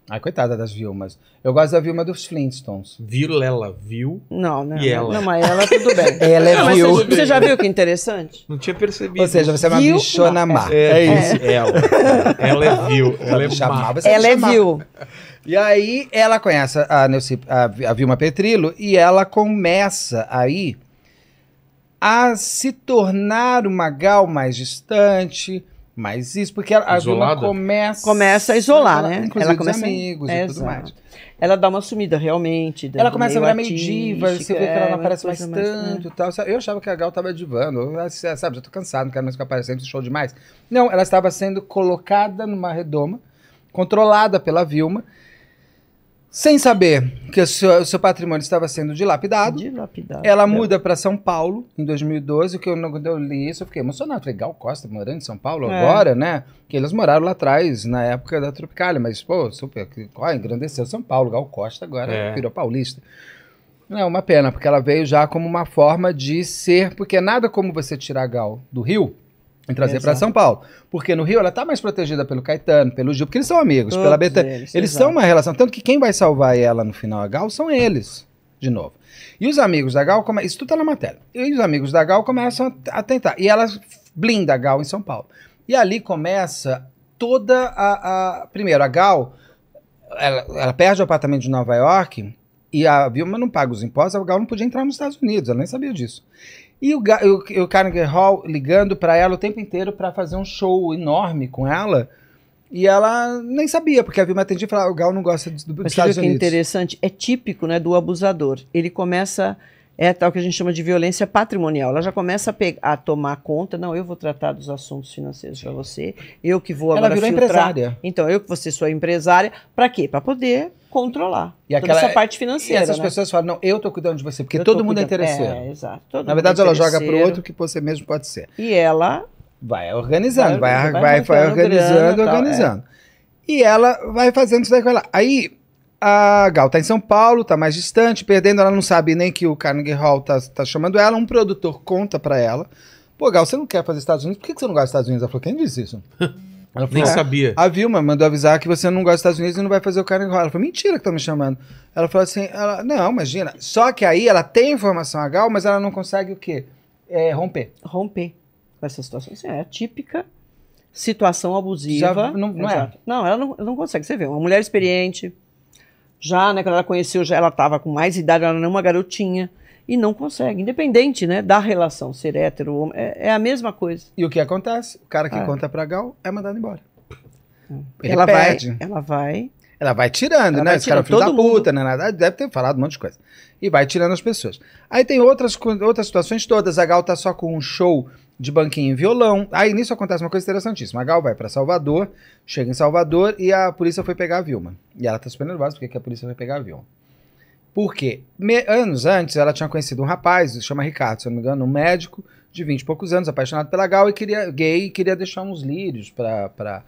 Ai, coitada das Vilmas. Eu gosto da Vilma dos Flintstones. Vilela, viu? Não, não. Né? E ela? Não, mas ela tudo bem. ela é não, viu. Você, você, já viu que interessante? Não tinha percebido. Ou seja, você é uma viu? bichona má. É, é, é, isso. Ela. Ela é viu. Ela é chamava, má. Ela é viu. E aí ela conhece a, a, a Vilma Petrilo e ela começa aí a se tornar uma gal mais distante mas isso, porque a, a começa... Começa a isolar, né? Ela começa... amigos é, e tudo mais. Ela dá uma sumida, realmente. Ela né, começa a virar meio diva, você vê que ela não aparece mais, mais né. tanto tal. Eu achava que a Gal tava divando. Ah, sabe, já tô cansado, não quero mais ficar aparecendo, show demais. Não, ela estava sendo colocada numa redoma, controlada pela Vilma, sem saber que o seu, o seu patrimônio estava sendo dilapidado. Dilapidado. Ela é. muda para São Paulo em 2012, que eu, eu li isso, eu fiquei emocionado. Falei, Gal Costa morando em São Paulo é. agora, né? Que eles moraram lá atrás, na época da Tropicália, mas, pô, super, ó, engrandeceu São Paulo. Gal Costa agora é. virou paulista. Não, é uma pena, porque ela veio já como uma forma de ser, porque é nada como você tirar a Gal do Rio e trazer para São Paulo. Porque no Rio ela tá mais protegida pelo Caetano, pelo Gil, porque eles são amigos, Todos pela Betânia. Eles, eles são uma relação. Tanto que quem vai salvar ela no final, a Gal, são eles, de novo. E os amigos da Gal, come... isso tudo tá na matéria. E os amigos da Gal começam a tentar. E ela blinda a Gal em São Paulo. E ali começa toda a. a... Primeiro, a Gal, ela, ela perde o apartamento de Nova York e a Vilma não paga os impostos, a Gal não podia entrar nos Estados Unidos, ela nem sabia disso. E o, o, o Carnegie Hall ligando para ela o tempo inteiro para fazer um show enorme com ela. E ela nem sabia, porque a Vilma atendia e falava, ah, o Gal não gosta do, do Mas Estados Unidos. que é interessante, é típico né, do abusador. Ele começa, é tal que a gente chama de violência patrimonial, ela já começa a, pegar, a tomar conta, não, eu vou tratar dos assuntos financeiros para você, eu que vou ela agora Ela virou filtrar. empresária. Então, eu que vou ser sua empresária, para quê? Para poder controlar. E aquela, essa é- parte financeira. E essas né? pessoas falam, não, eu tô cuidando de você, porque eu todo mundo é cuidando, é interesseiro. É, exato. Na é verdade, é ela joga pro outro que você mesmo pode ser. E ela. Vai organizando, vai, vai, vai, vai organizando, organizando. é. E ela vai fazendo isso daí com ela. Aí a Gal tá em São Paulo, tá mais distante, perdendo, ela não sabe nem que o Carnegie Hall tá, tá chamando ela. Um produtor conta para ela. Pô, Gal, você não quer fazer Estados Unidos? Por que, que você não gosta dos Estados Unidos? Ela falou, quem disse isso? Ela falou, Nem é. sabia. A Vilma mandou avisar que você não gosta dos Estados Unidos e não vai fazer o cara Ela falou, mentira que tá me chamando. Ela falou assim, ela, não, imagina. Só que aí ela tem informação gal mas ela não consegue o quê? É, romper. Romper com essa situação. Isso é a típica situação abusiva. Já, não, não é? Não, ela não, não consegue. Você vê, uma mulher experiente, já, né, quando ela conheceu, já ela estava com mais idade, ela não é uma garotinha e não consegue, independente né, da relação, ser hétero, é, é a mesma coisa. E o que acontece? O cara que ah. conta pra Gal é mandado embora. Ele ela vai, ela vai. Ela vai tirando, ela né? Vai Esse cara é filho da puta, mundo. né? Deve ter falado um monte de coisa. E vai tirando as pessoas. Aí tem outras, outras situações todas. A Gal tá só com um show de banquinho em violão. Aí nisso acontece uma coisa interessantíssima. A Gal vai para Salvador, chega em Salvador e a polícia foi pegar a Vilma. E ela tá super nervosa porque a polícia vai pegar a Vilma. Porque anos antes ela tinha conhecido um rapaz, se chama Ricardo, se eu não me engano, um médico de 20 e poucos anos, apaixonado pela Gal e queria gay e queria deixar uns lírios para pra,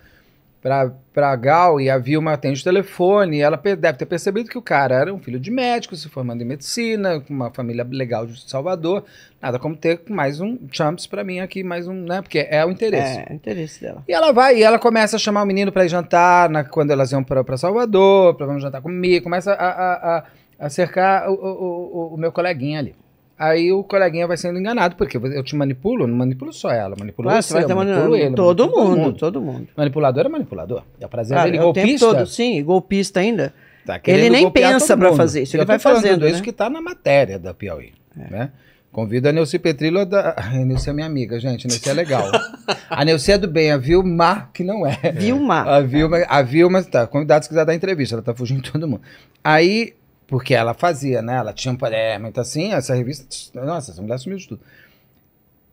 pra, pra Gal. E havia uma atende o telefone. E ela deve ter percebido que o cara era um filho de médico, se formando em medicina, com uma família legal de Salvador. Nada como ter mais um champs para mim aqui, mais um, né? Porque é o interesse. É, o interesse dela. E ela vai e ela começa a chamar o menino para ir jantar na, quando elas iam para Salvador, para vamos jantar comigo, começa a, a, a acercar o, o, o, o meu coleguinha ali. Aí o coleguinha vai sendo enganado, porque eu te manipulo, não manipulo só ela, manipulo claro, você, vai eu manipulo ele. Todo, mundo, todo mundo, todo mundo. Manipulador é manipulador. É prazer dele, é golpista. O tempo todo, sim, golpista ainda. Tá ele nem pensa para fazer isso, ele vai fazendo. Né? Isso que tá na matéria da Piauí, é. né? Convido a Nelci Petrillo. Da... A Nelci é minha amiga, gente. A Nelci é legal. a Nelci é do bem, a Vilma, que não é. Vilma. A Vilma, a Vilma tá. Convidado se quiser dar entrevista, ela tá fugindo de todo mundo. Aí porque ela fazia, né? Ela tinha um Palermo, então assim, essa revista. Nossa, essa mulher sumiu de tudo.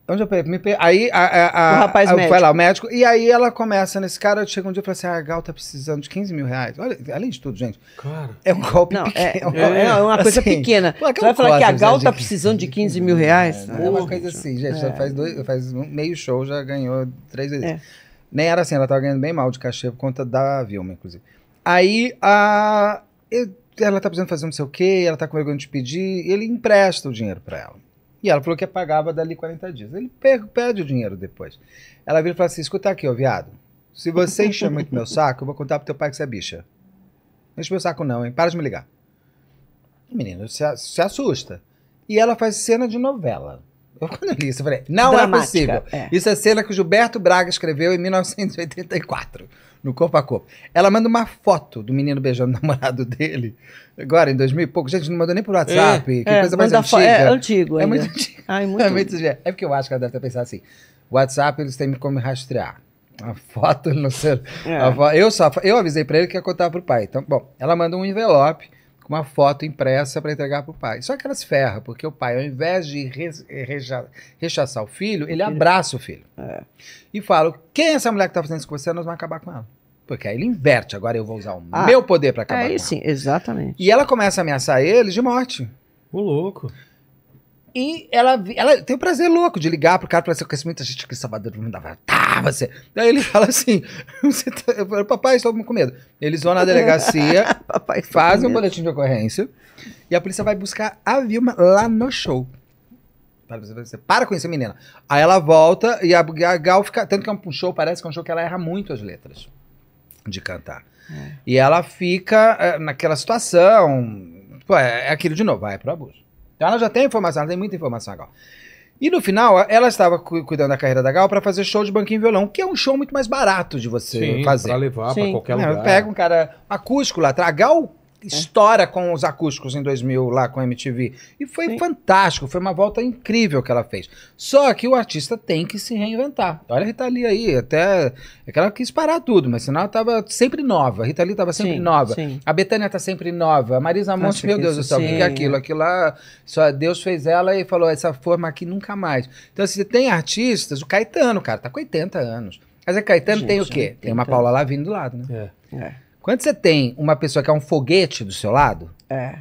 Onde então, eu peguei? Aí a, a, a, o rapaz a, Foi lá, o médico. E aí ela começa nesse cara. Chega um dia e fala assim: ah, a Gal tá precisando de 15 mil reais. Olha, além de tudo, gente. Claro. É um golpe não, é, pequeno. É, é, é uma coisa assim, pequena. Você vai falar que a Gal tá precisando de 15 mil reais? É, é uma coisa assim, gente. Já é. faz, dois, faz meio show, já ganhou três vezes. É. Nem era assim, ela tava ganhando bem mal de cachê por conta da Vilma, inclusive. Aí a. Eu, ela tá precisando fazer não sei o quê, ela tá com vergonha de pedir, e ele empresta o dinheiro para ela. E ela falou que pagava dali 40 dias. Ele pede o dinheiro depois. Ela vira e fala assim: escuta aqui, ó, viado. Se você encher muito meu saco, eu vou contar pro teu pai que você é bicha. Não enche meu saco, não, hein? Para de me ligar. O menino se, se assusta. E ela faz cena de novela. Eu quando li isso, eu falei, não é Dramática, é possível. É. Isso é cena que o Gilberto Braga escreveu em 1984 no corpo a corpo. Ela manda uma foto do menino beijando o namorado dele, agora em 2000 e pouco. Gente, não mandou nem por WhatsApp, é, que é, coisa mais é, antiga. É, antigo É muito antigo. Ai, muito é, muito antigo. é porque eu acho que ela deve ter pensado assim, WhatsApp eles têm como rastrear. A foto não sei. É. eu, só, eu avisei pra ele que ia contar pro pai. Então, bom, ela manda um envelope com uma foto impressa para entregar para o pai. Só que ela se ferra, porque o pai, ao invés de rechaçar o filho, ele abraça o filho. É. E fala: quem é essa mulher que está fazendo isso com você? Nós vamos acabar com ela. Porque aí ele inverte, agora eu vou usar o ah, meu poder para acabar é, com ela. sim, exatamente. E ela começa a ameaçar eles de morte. O louco. E ela, ela tem o um prazer louco de ligar pro cara para assim, eu conheço muita gente aqui em Salvador, me dava, tá, você. Daí ele fala assim, você tá... eu falo, papai, estou com medo. Eles vão na delegacia, fazem um boletim de ocorrência, e a polícia vai buscar a Vilma lá no show. Para, você, para com isso, menina. Aí ela volta e a, a Gal fica. Tanto que é um show, parece que é um show que ela erra muito as letras de cantar. É. E ela fica é, naquela situação. Pô, é, é aquilo de novo, vai pro abuso. Então ela já tem informação, ela tem muita informação agora. E no final, ela estava cuidando da carreira da Gal para fazer show de banquinho e violão, que é um show muito mais barato de você Sim, fazer. Pra levar para qualquer lugar. Pega um cara acústico lá traga A Gal é. estoura com os acústicos em 2000 lá com a MTV. E foi Sim. fantástico, foi uma volta incrível que ela fez. Só que o artista tem que se reinventar. Olha a Rita Lee aí, até é que ela quis parar tudo, mas senão ela tava sempre nova. A Rita Lee tava sempre sim, nova. Sim. A Betânia tá sempre nova. A Marisa Monte, meu Deus do céu, o que é aquilo? Aquilo lá, só Deus fez ela e falou essa forma aqui nunca mais. Então assim, tem artistas, o Caetano, cara, tá com 80 anos. Mas é Caetano Gente, tem o é, quê? Tem uma Paula lá vindo do lado, né? É. é. Quando você tem uma pessoa que é um foguete do seu lado, é.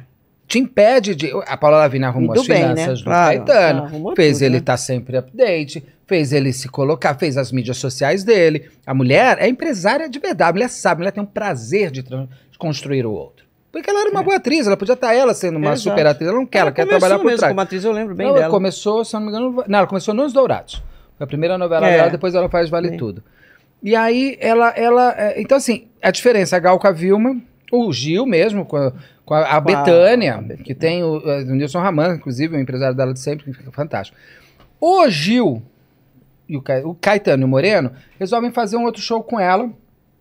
te impede de. A Paula Lavina arrumou as né? finanças né? do claro, Caetano, fez tudo, ele estar né? tá sempre update, fez ele se colocar, fez as mídias sociais dele. A mulher é empresária de verdade, a mulher sabe, a mulher tem um prazer de, de construir o outro. Porque ela era uma é. boa atriz, ela podia estar tá ela sendo uma Exato. super atriz, ela não quer, ela, ela quer trabalhar por mesmo trás. Como atriz, eu lembro bem não, dela. Ela começou, se não me engano, não, ela começou nos Dourados. Foi a primeira novela é. dela, depois ela faz Vale Tudo. E aí ela, ela, é, então assim, a diferença, a Gal com a Vilma, o Gil mesmo, com a, com a, a Betânia, que tem o, o Nilson Raman, inclusive, o empresário dela de sempre, que fica fantástico. O Gil e o, Caetano e o Moreno resolvem fazer um outro show com ela.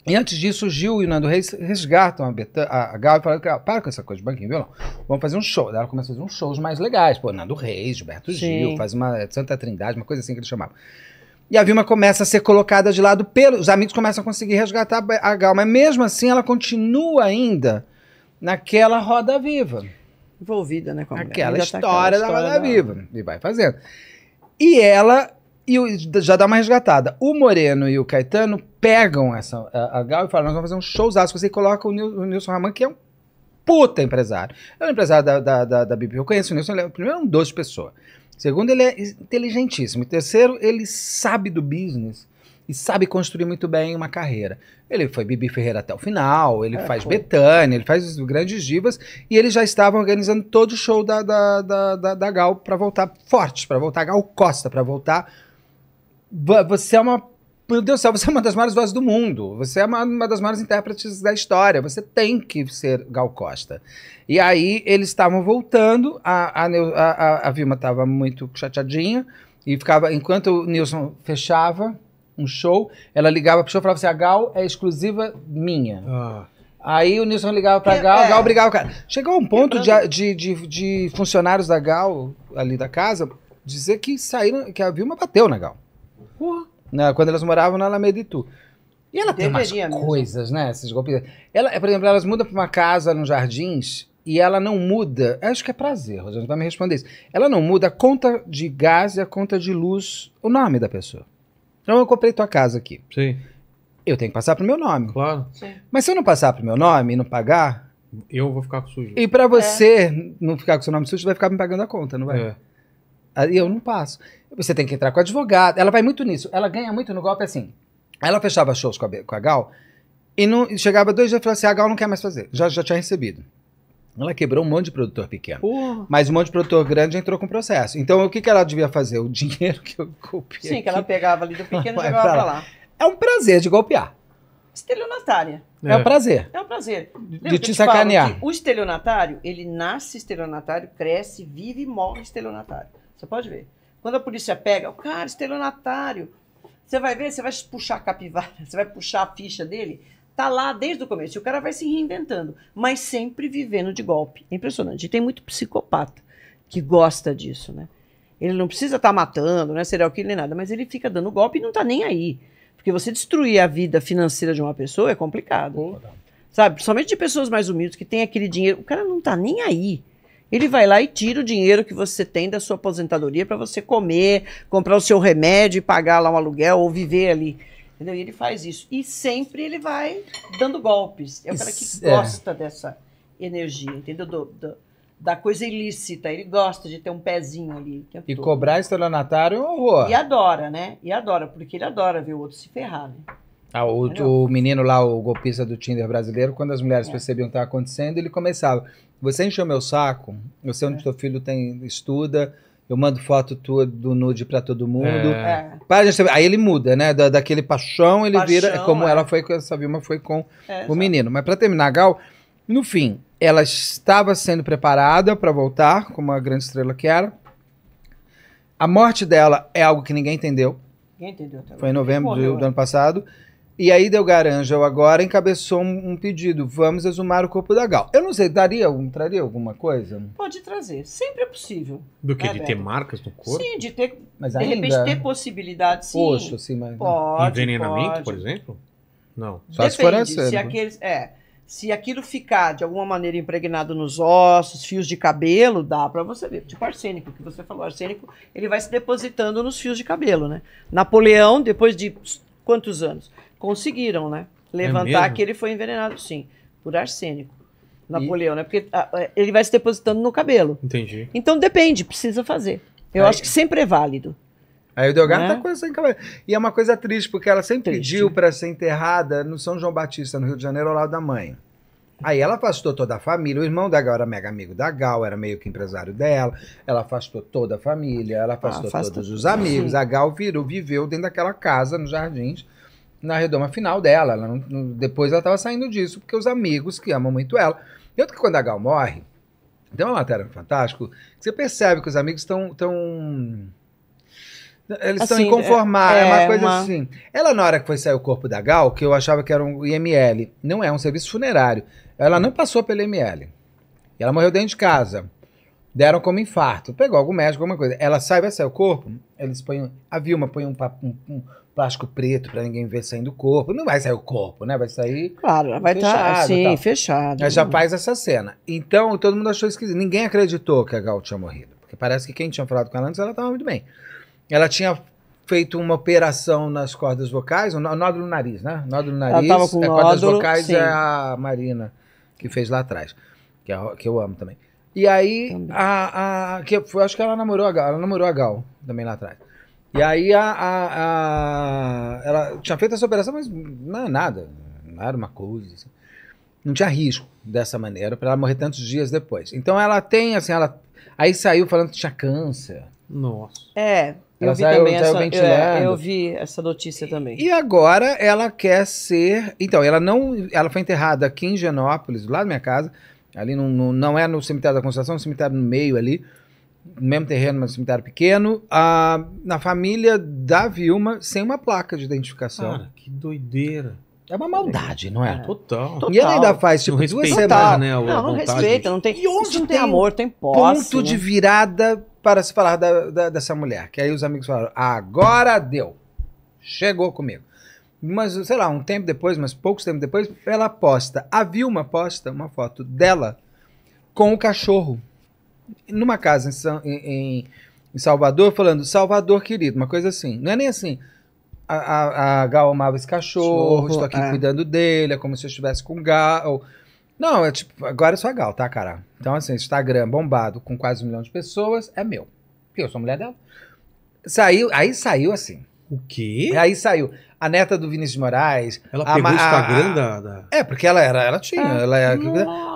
E antes disso, o Gil e o Nando Reis resgatam a, Betan a, a Gal e falam: ah, para com essa coisa de banquinho violão, vamos fazer um show. Daí ela começa a fazer uns shows mais legais. Pô, Nando Reis, Gilberto Sim. Gil, faz uma Santa Trindade, uma coisa assim que eles chamavam. E a Vilma começa a ser colocada de lado pelos. Os amigos começam a conseguir resgatar a Gal, mas mesmo assim ela continua ainda naquela roda viva. Envolvida, né? Com a aquela, história tá aquela, história da roda da... viva. E vai fazendo. E ela. E já dá uma resgatada. O Moreno e o Caetano pegam essa, a, a Gal e falam: nós vamos fazer um showzaço. Você coloca o, Nil, o Nilson Raman, que é um puta empresário. É um empresário da, da, da, da Bíblia. Eu conheço o Nilson, ele é primeiro é um doce pessoa. Segundo, ele é inteligentíssimo. E terceiro, ele sabe do business e sabe construir muito bem uma carreira. Ele foi Bibi Ferreira até o final, ele é, faz Betânia, ele faz grandes divas e ele já estava organizando todo o show da, da, da, da, da Gal para voltar forte, para voltar Gal Costa, para voltar. Você é uma meu Deus do céu, você é uma das maiores vozes do mundo. Você é uma, uma das maiores intérpretes da história. Você tem que ser Gal Costa. E aí eles estavam voltando, a, a, a, a Vilma estava muito chateadinha. E ficava, enquanto o Nilson fechava um show, ela ligava pro show e falava assim: a Gal é exclusiva minha. Ah. Aí o Nilson ligava pra é, Gal, é. Gal brigava o cara. Chegou um ponto é, de, de, de, de, funcionários da Gal, ali da casa, dizer que saíram, que a Vilma bateu na Gal. Porra na, né? quando elas moravam na Alameda e tu. E ela Deveria tem umas mesmo. Né? coisas, né? Essas golpes. Ela, por exemplo, elas mudam para uma casa nos jardins e ela não muda. Acho que é prazer, Rosana, vai me responder isso. Ela não muda a conta de gás e a conta de luz, o nome da pessoa. Então eu comprei tua casa aqui. Sim. Eu tenho que passar pro meu nome. Claro. Sim. Mas se eu não passar pro meu nome e não pagar. Eu vou ficar com sujo. E para você é. não ficar com seu nome sujo, você vai ficar me pagando a conta, não vai? É. eu não passo. Você tem que entrar com advogado. Ela vai muito nisso. Ela ganha muito no golpe assim. Ela fechava shows com a, com a Gal e não chegava dois dias e falava assim: a Gal não quer mais fazer. Já, já tinha recebido. Ela quebrou um monte de produtor pequeno. Porra. Mas um monte de produtor grande entrou com processo. Então o que, que ela devia fazer? O dinheiro que eu copiei. Sim, aqui, que ela pegava ali do pequeno e jogava pra lá. lá. É um prazer de golpear. Estelionatária. É. é um prazer. É um prazer. Lembra de te, te sacanear. O estelionatário, ele nasce estelionatário, cresce, vive e morre estelionatário. Você pode ver. Quando a polícia pega, o cara estelionatário. Você vai ver, você vai puxar a capivara, você vai puxar a ficha dele, tá lá desde o começo. E o cara vai se reinventando, mas sempre vivendo de golpe. É impressionante. E tem muito psicopata que gosta disso, né? Ele não precisa estar tá matando, né? Serial killer nem nada, mas ele fica dando golpe e não tá nem aí. Porque você destruir a vida financeira de uma pessoa é complicado. Sabe? Principalmente de pessoas mais humildes que têm aquele dinheiro. O cara não tá nem aí. Ele vai lá e tira o dinheiro que você tem da sua aposentadoria para você comer, comprar o seu remédio e pagar lá um aluguel ou viver ali. Entendeu? E ele faz isso. E sempre ele vai dando golpes. É o cara que é. gosta é. dessa energia, entendeu? Do, do, da coisa ilícita. Ele gosta de ter um pezinho ali. E todo. cobrar estelionatário é um horror. E adora, né? E adora, porque ele adora ver o outro se ferrar, né? Ah, o, o, menino lá, o golpista do Tinder brasileiro, quando as mulheres é. percebiam o que estava acontecendo, ele começava: Você encheu meu saco? Eu sei onde é. é. teu filho tem, estuda. Eu mando foto tua do nude para todo mundo. É. é. Para gente, aí ele muda, né? Da, daquele paixão, ele paixão, vira. É como ela foi com essa Vilma, foi com o menino. Mas para terminar, Gal, no fim, ela estava sendo preparada para voltar, como a grande estrela que era. A morte dela é algo que ninguém entendeu. Ninguém entendeu. Foi em novembro do, do ano passado. E aí Delgar Angel agora encabeçou um, pedido, vamos exumar o corpo da Gal. Eu não sei, daria algum, traria alguma coisa? Pode trazer, sempre é possível. Do que? Né, tá de Beto? ter marcas no corpo? Sim, de ter, mas ainda... de repente ter possibilidade, sim. Poxa, sim, mas... Pode, Envenenamento, pode. por exemplo? Não. Só Depende, se, se aqueles, é, se aquilo ficar de alguma maneira impregnado nos ossos, fios de cabelo, dá para você ver. Tipo arsênico, que você falou, arsênico, ele vai se depositando nos fios de cabelo, né? Napoleão, depois de quantos anos? conseguiram, né? É Levantar é que ele foi envenenado, sim, por arsênico. Napoleão, e... né? Porque ah, é, ele vai se depositando no cabelo. Entendi. Então depende, precisa fazer. Eu Aí. acho que sempre é válido. Aí o Delgado né? tá com essa cabelo. E é uma coisa triste, porque ela sempre triste. pediu para ser enterrada no São João Batista, no Rio de Janeiro, ao lado da mãe. Aí ela afastou toda a família. O irmão da Gal era mega amigo da Gal, era meio que empresário dela. Ela afastou toda a família, ela afastou ah, todos os amigos. A Gal virou, viveu dentro daquela casa, nos jardins na redoma final dela. Ela não, não, depois ela estava saindo disso, porque os amigos que amam muito ela. E outro que quando a Gal morre, tem uma matéria no Fantástico, você percebe que os amigos estão. Tão... Eles estão assim, é, inconformados, é, é, uma coisa uma... assim. Ela, na hora que foi sair o corpo da Gal, que eu achava que era um IML, não é um serviço funerário. Ela não passou pelo IML. Ela morreu dentro de casa. Deram como infarto. Pegou algum médico, alguma coisa. Ela sai, vai sair o corpo, eles põem. A Vilma põe um, um, um plástico preto para ninguém ver saindo o corpo. Não vai sair o corpo, né? Vai sair. Claro, ela vai estar tá, assim, fechado. já faz essa cena. Então todo mundo achou esquisito. Ninguém acreditou que a Gal tinha morrido. Porque parece que quem tinha falado com ela antes, ela estava muito bem. Ela tinha feito uma operação nas cordas vocais, um nódulo no nariz, né? Nódulo no nariz. Ela tava com é, nódulo, cordas vocais sim. é a Marina, que fez lá atrás, que, é, que eu amo também. E aí, a, a, que foi, acho que ela namorou a Gal, ela namorou a Gal também lá atrás. E aí, a, a, a ela tinha feito essa operação, mas não é nada, não era uma coisa. Assim. Não tinha risco dessa maneira para ela morrer tantos dias depois. Então, ela tem, assim, ela. Aí saiu falando que tinha câncer. Nossa. É, eu ela vi saiu, também essa, é, eu, eu, vi essa notícia também. E agora ela quer ser. Então, ela não. Ela foi enterrada aqui em Genópolis, do lado minha casa, Ali no, no, não é no cemitério da Constituição, é no cemitério no meio ali, no mesmo terreno, mas um cemitério pequeno, a, ah, na família da Vilma, sem uma placa de identificação. Cara, que doideira. É uma maldade, não é? é total. E ele ainda faz, tipo, não duas semanas. Né, não, não respeita, não tem, e onde não tem, tem, amor, tem posse. Ponto né? de virada para se falar da, da, dessa mulher. Que aí os amigos falaram, agora deu. Chegou comigo mas sei lá, um tempo depois, mas poucos tempos depois, ela posta, a Vilma posta uma foto dela com o cachorro numa casa em, em, em Salvador, falando Salvador querido, uma coisa assim. Não é nem assim. A, a, a Gal amava esse cachorro, Chorro, estou aqui é. cuidando dele, é como se eu estivesse com Gal. Não, é tipo, agora é só a Gal, tá, cara? Então, assim, Instagram bombado com quase um milhão de pessoas é meu. Porque eu sou mulher dela. Saiu, aí saiu assim. O quê? Aí saiu a neta do Vinícius de Moraes. Ela pegou o Instagram a, da, da, É, porque ela era, ela tinha. Ah, ela, é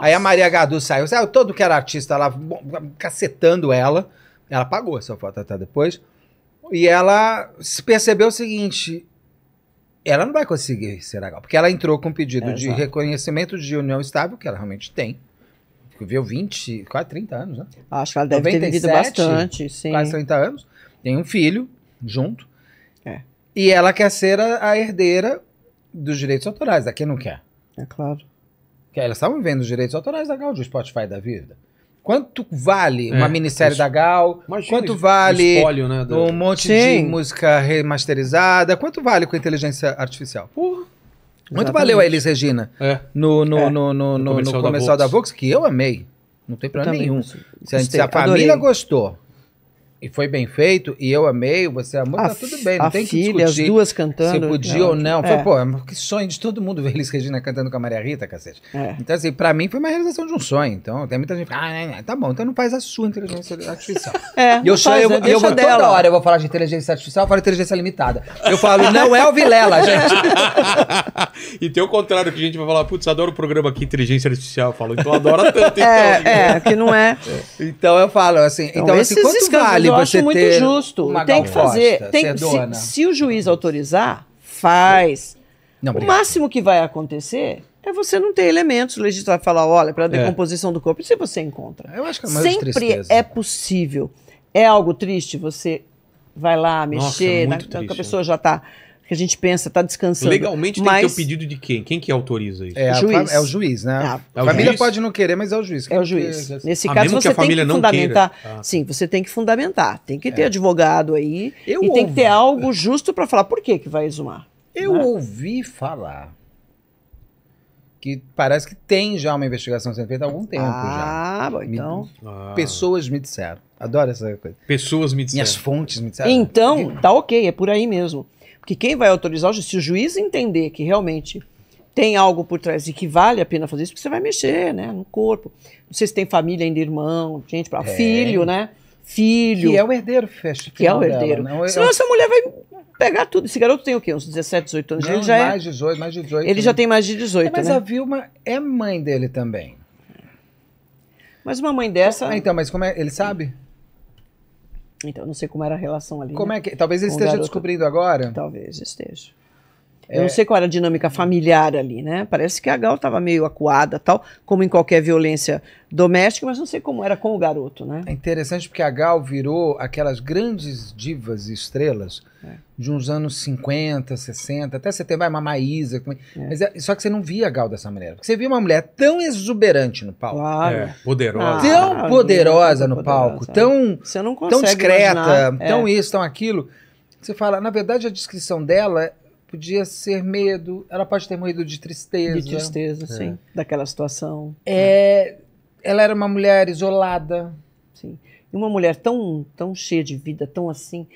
aí a Maria Gadu saiu, saiu todo que era artista lá, cacetando ela. Ela pagou essa foto até depois. E ela se percebeu o seguinte: ela não vai conseguir ser legal, porque ela entrou com um pedido é, de exato. reconhecimento de união estável, que ela realmente tem. Viveu 20, quase 30 anos, né? Acho que ela deve 97, ter vivido bastante, sim. Quase 30 anos. Tem um filho junto. E ela quer ser a, a herdeira dos direitos autorais. Aqui não quer. É claro. Que elas estavam vendo os direitos autorais da Gal, do Spotify da vida. Quanto vale uma é, minissérie isso. da Gal? Imagina quanto vale espólio, né, do... um monte Sim. de música remasterizada? Quanto vale com inteligência artificial? Porra. Muito valeu a Elis Regina é. no, no, é. no, no, no, no, comercial, no comercial da, Vox. da Vox, que eu amei. Não tem problema nenhum. Se a, gente, se a família gostou, e foi bem feito, e eu amei, você amou, a tá tudo bem, não tem filha, que discutir. as duas cantando. Se podia não, ou não. É. Foi, pô, que sonho de todo mundo ver Elis Regina cantando com a Maria Rita, cacete. É. Então, assim, pra mim foi uma realização de um sonho. Então, tem muita gente que ah, né, né, tá bom, então não faz a sua inteligência artificial. É, e eu, faz, eu, né? eu, eu vou dela. toda hora eu vou falar de inteligência artificial, eu falo inteligência limitada. Eu falo, não é o Vilela, gente. e tem o contrário, que a gente vai falar, putz, adoro o programa aqui, inteligência artificial. Eu falo, então adora tanto, é, então. É, é que não é. Então eu falo assim, então, então assim, quanto vale? eu acho muito justo. Tem que fazer. É tem, se, se, o juiz autorizar, faz. Não, o máximo que vai acontecer é você não ter elementos. O legista vai falar, olha, para a é. decomposição é. do corpo, se você encontra. Eu acho que é mais Sempre é possível. É algo triste você vai lá mexer Nossa, na, né? então, a né? pessoa já está que a gente pensa, tá descansando. Legalmente mas... tem que ter o pedido de quem? Quem que autoriza isso? É, o juiz. é o juiz, né? Ah, é. A família é pode não querer, mas é o juiz. É o juiz. Nesse ah, caso, você tem que fundamentar. Ah. Sim, você tem que fundamentar. Tem que ter é. advogado aí. Eu e ouvi... tem que ter algo justo para falar por que, que vai exumar. Eu né? ouvi falar que parece que tem já uma investigação sendo feita há algum tempo ah, já. Bom, então. Me, ah. pessoas me disseram. Adoro essa coisa. Pessoas me disseram. Minhas fontes me disseram. Então, tá ok, é por aí mesmo. Porque quem vai autorizar, se o juiz entender que realmente tem algo por trás e que vale a pena fazer isso, porque você vai mexer, né, no corpo. Não sei se tem família ainda, irmão, gente, pra, é. filho, né? Filho. Que é o herdeiro, fecha. Que é o herdeiro. Dela, né? não, Senão eu... essa mulher vai pegar tudo. Esse garoto tem o quê? Uns 17, 18 anos? Não, ele já é mais é... 18, mais 18. Ele né? já tem mais de 18, é, Mas né? a Vilma é mãe dele também. Mas uma mãe dessa... Ah, então, mas como é? Ele sabe? Então, não sei como era a relação ali. Como né? é que. Talvez ele esteja descobrindo agora? Talvez esteja. É... Eu não sei qual era a dinâmica familiar ali, né? Parece que a Gal estava meio acuada, tal, como em qualquer violência doméstica, mas não sei como era com o garoto, né? É interessante porque a Gal virou aquelas grandes divas e estrelas é. De uns anos 50, 60, até você tem vai Mamá Isa. É. Mas é, só que você não via a Gal dessa maneira. você via uma mulher tão exuberante no palco. Claro. É, poderosa. tão poderosa no palco. Poderosa, é. tão, você não consegue tão discreta. Imaginar. Tão isso, tão aquilo. Você fala, na verdade, a descrição dela podia ser medo, ela pode ter morrido de tristeza. De tristeza, é. sim. Daquela situação. É, Ela era uma mulher isolada. Sim. E uma mulher tão, tão cheia de vida, tão assim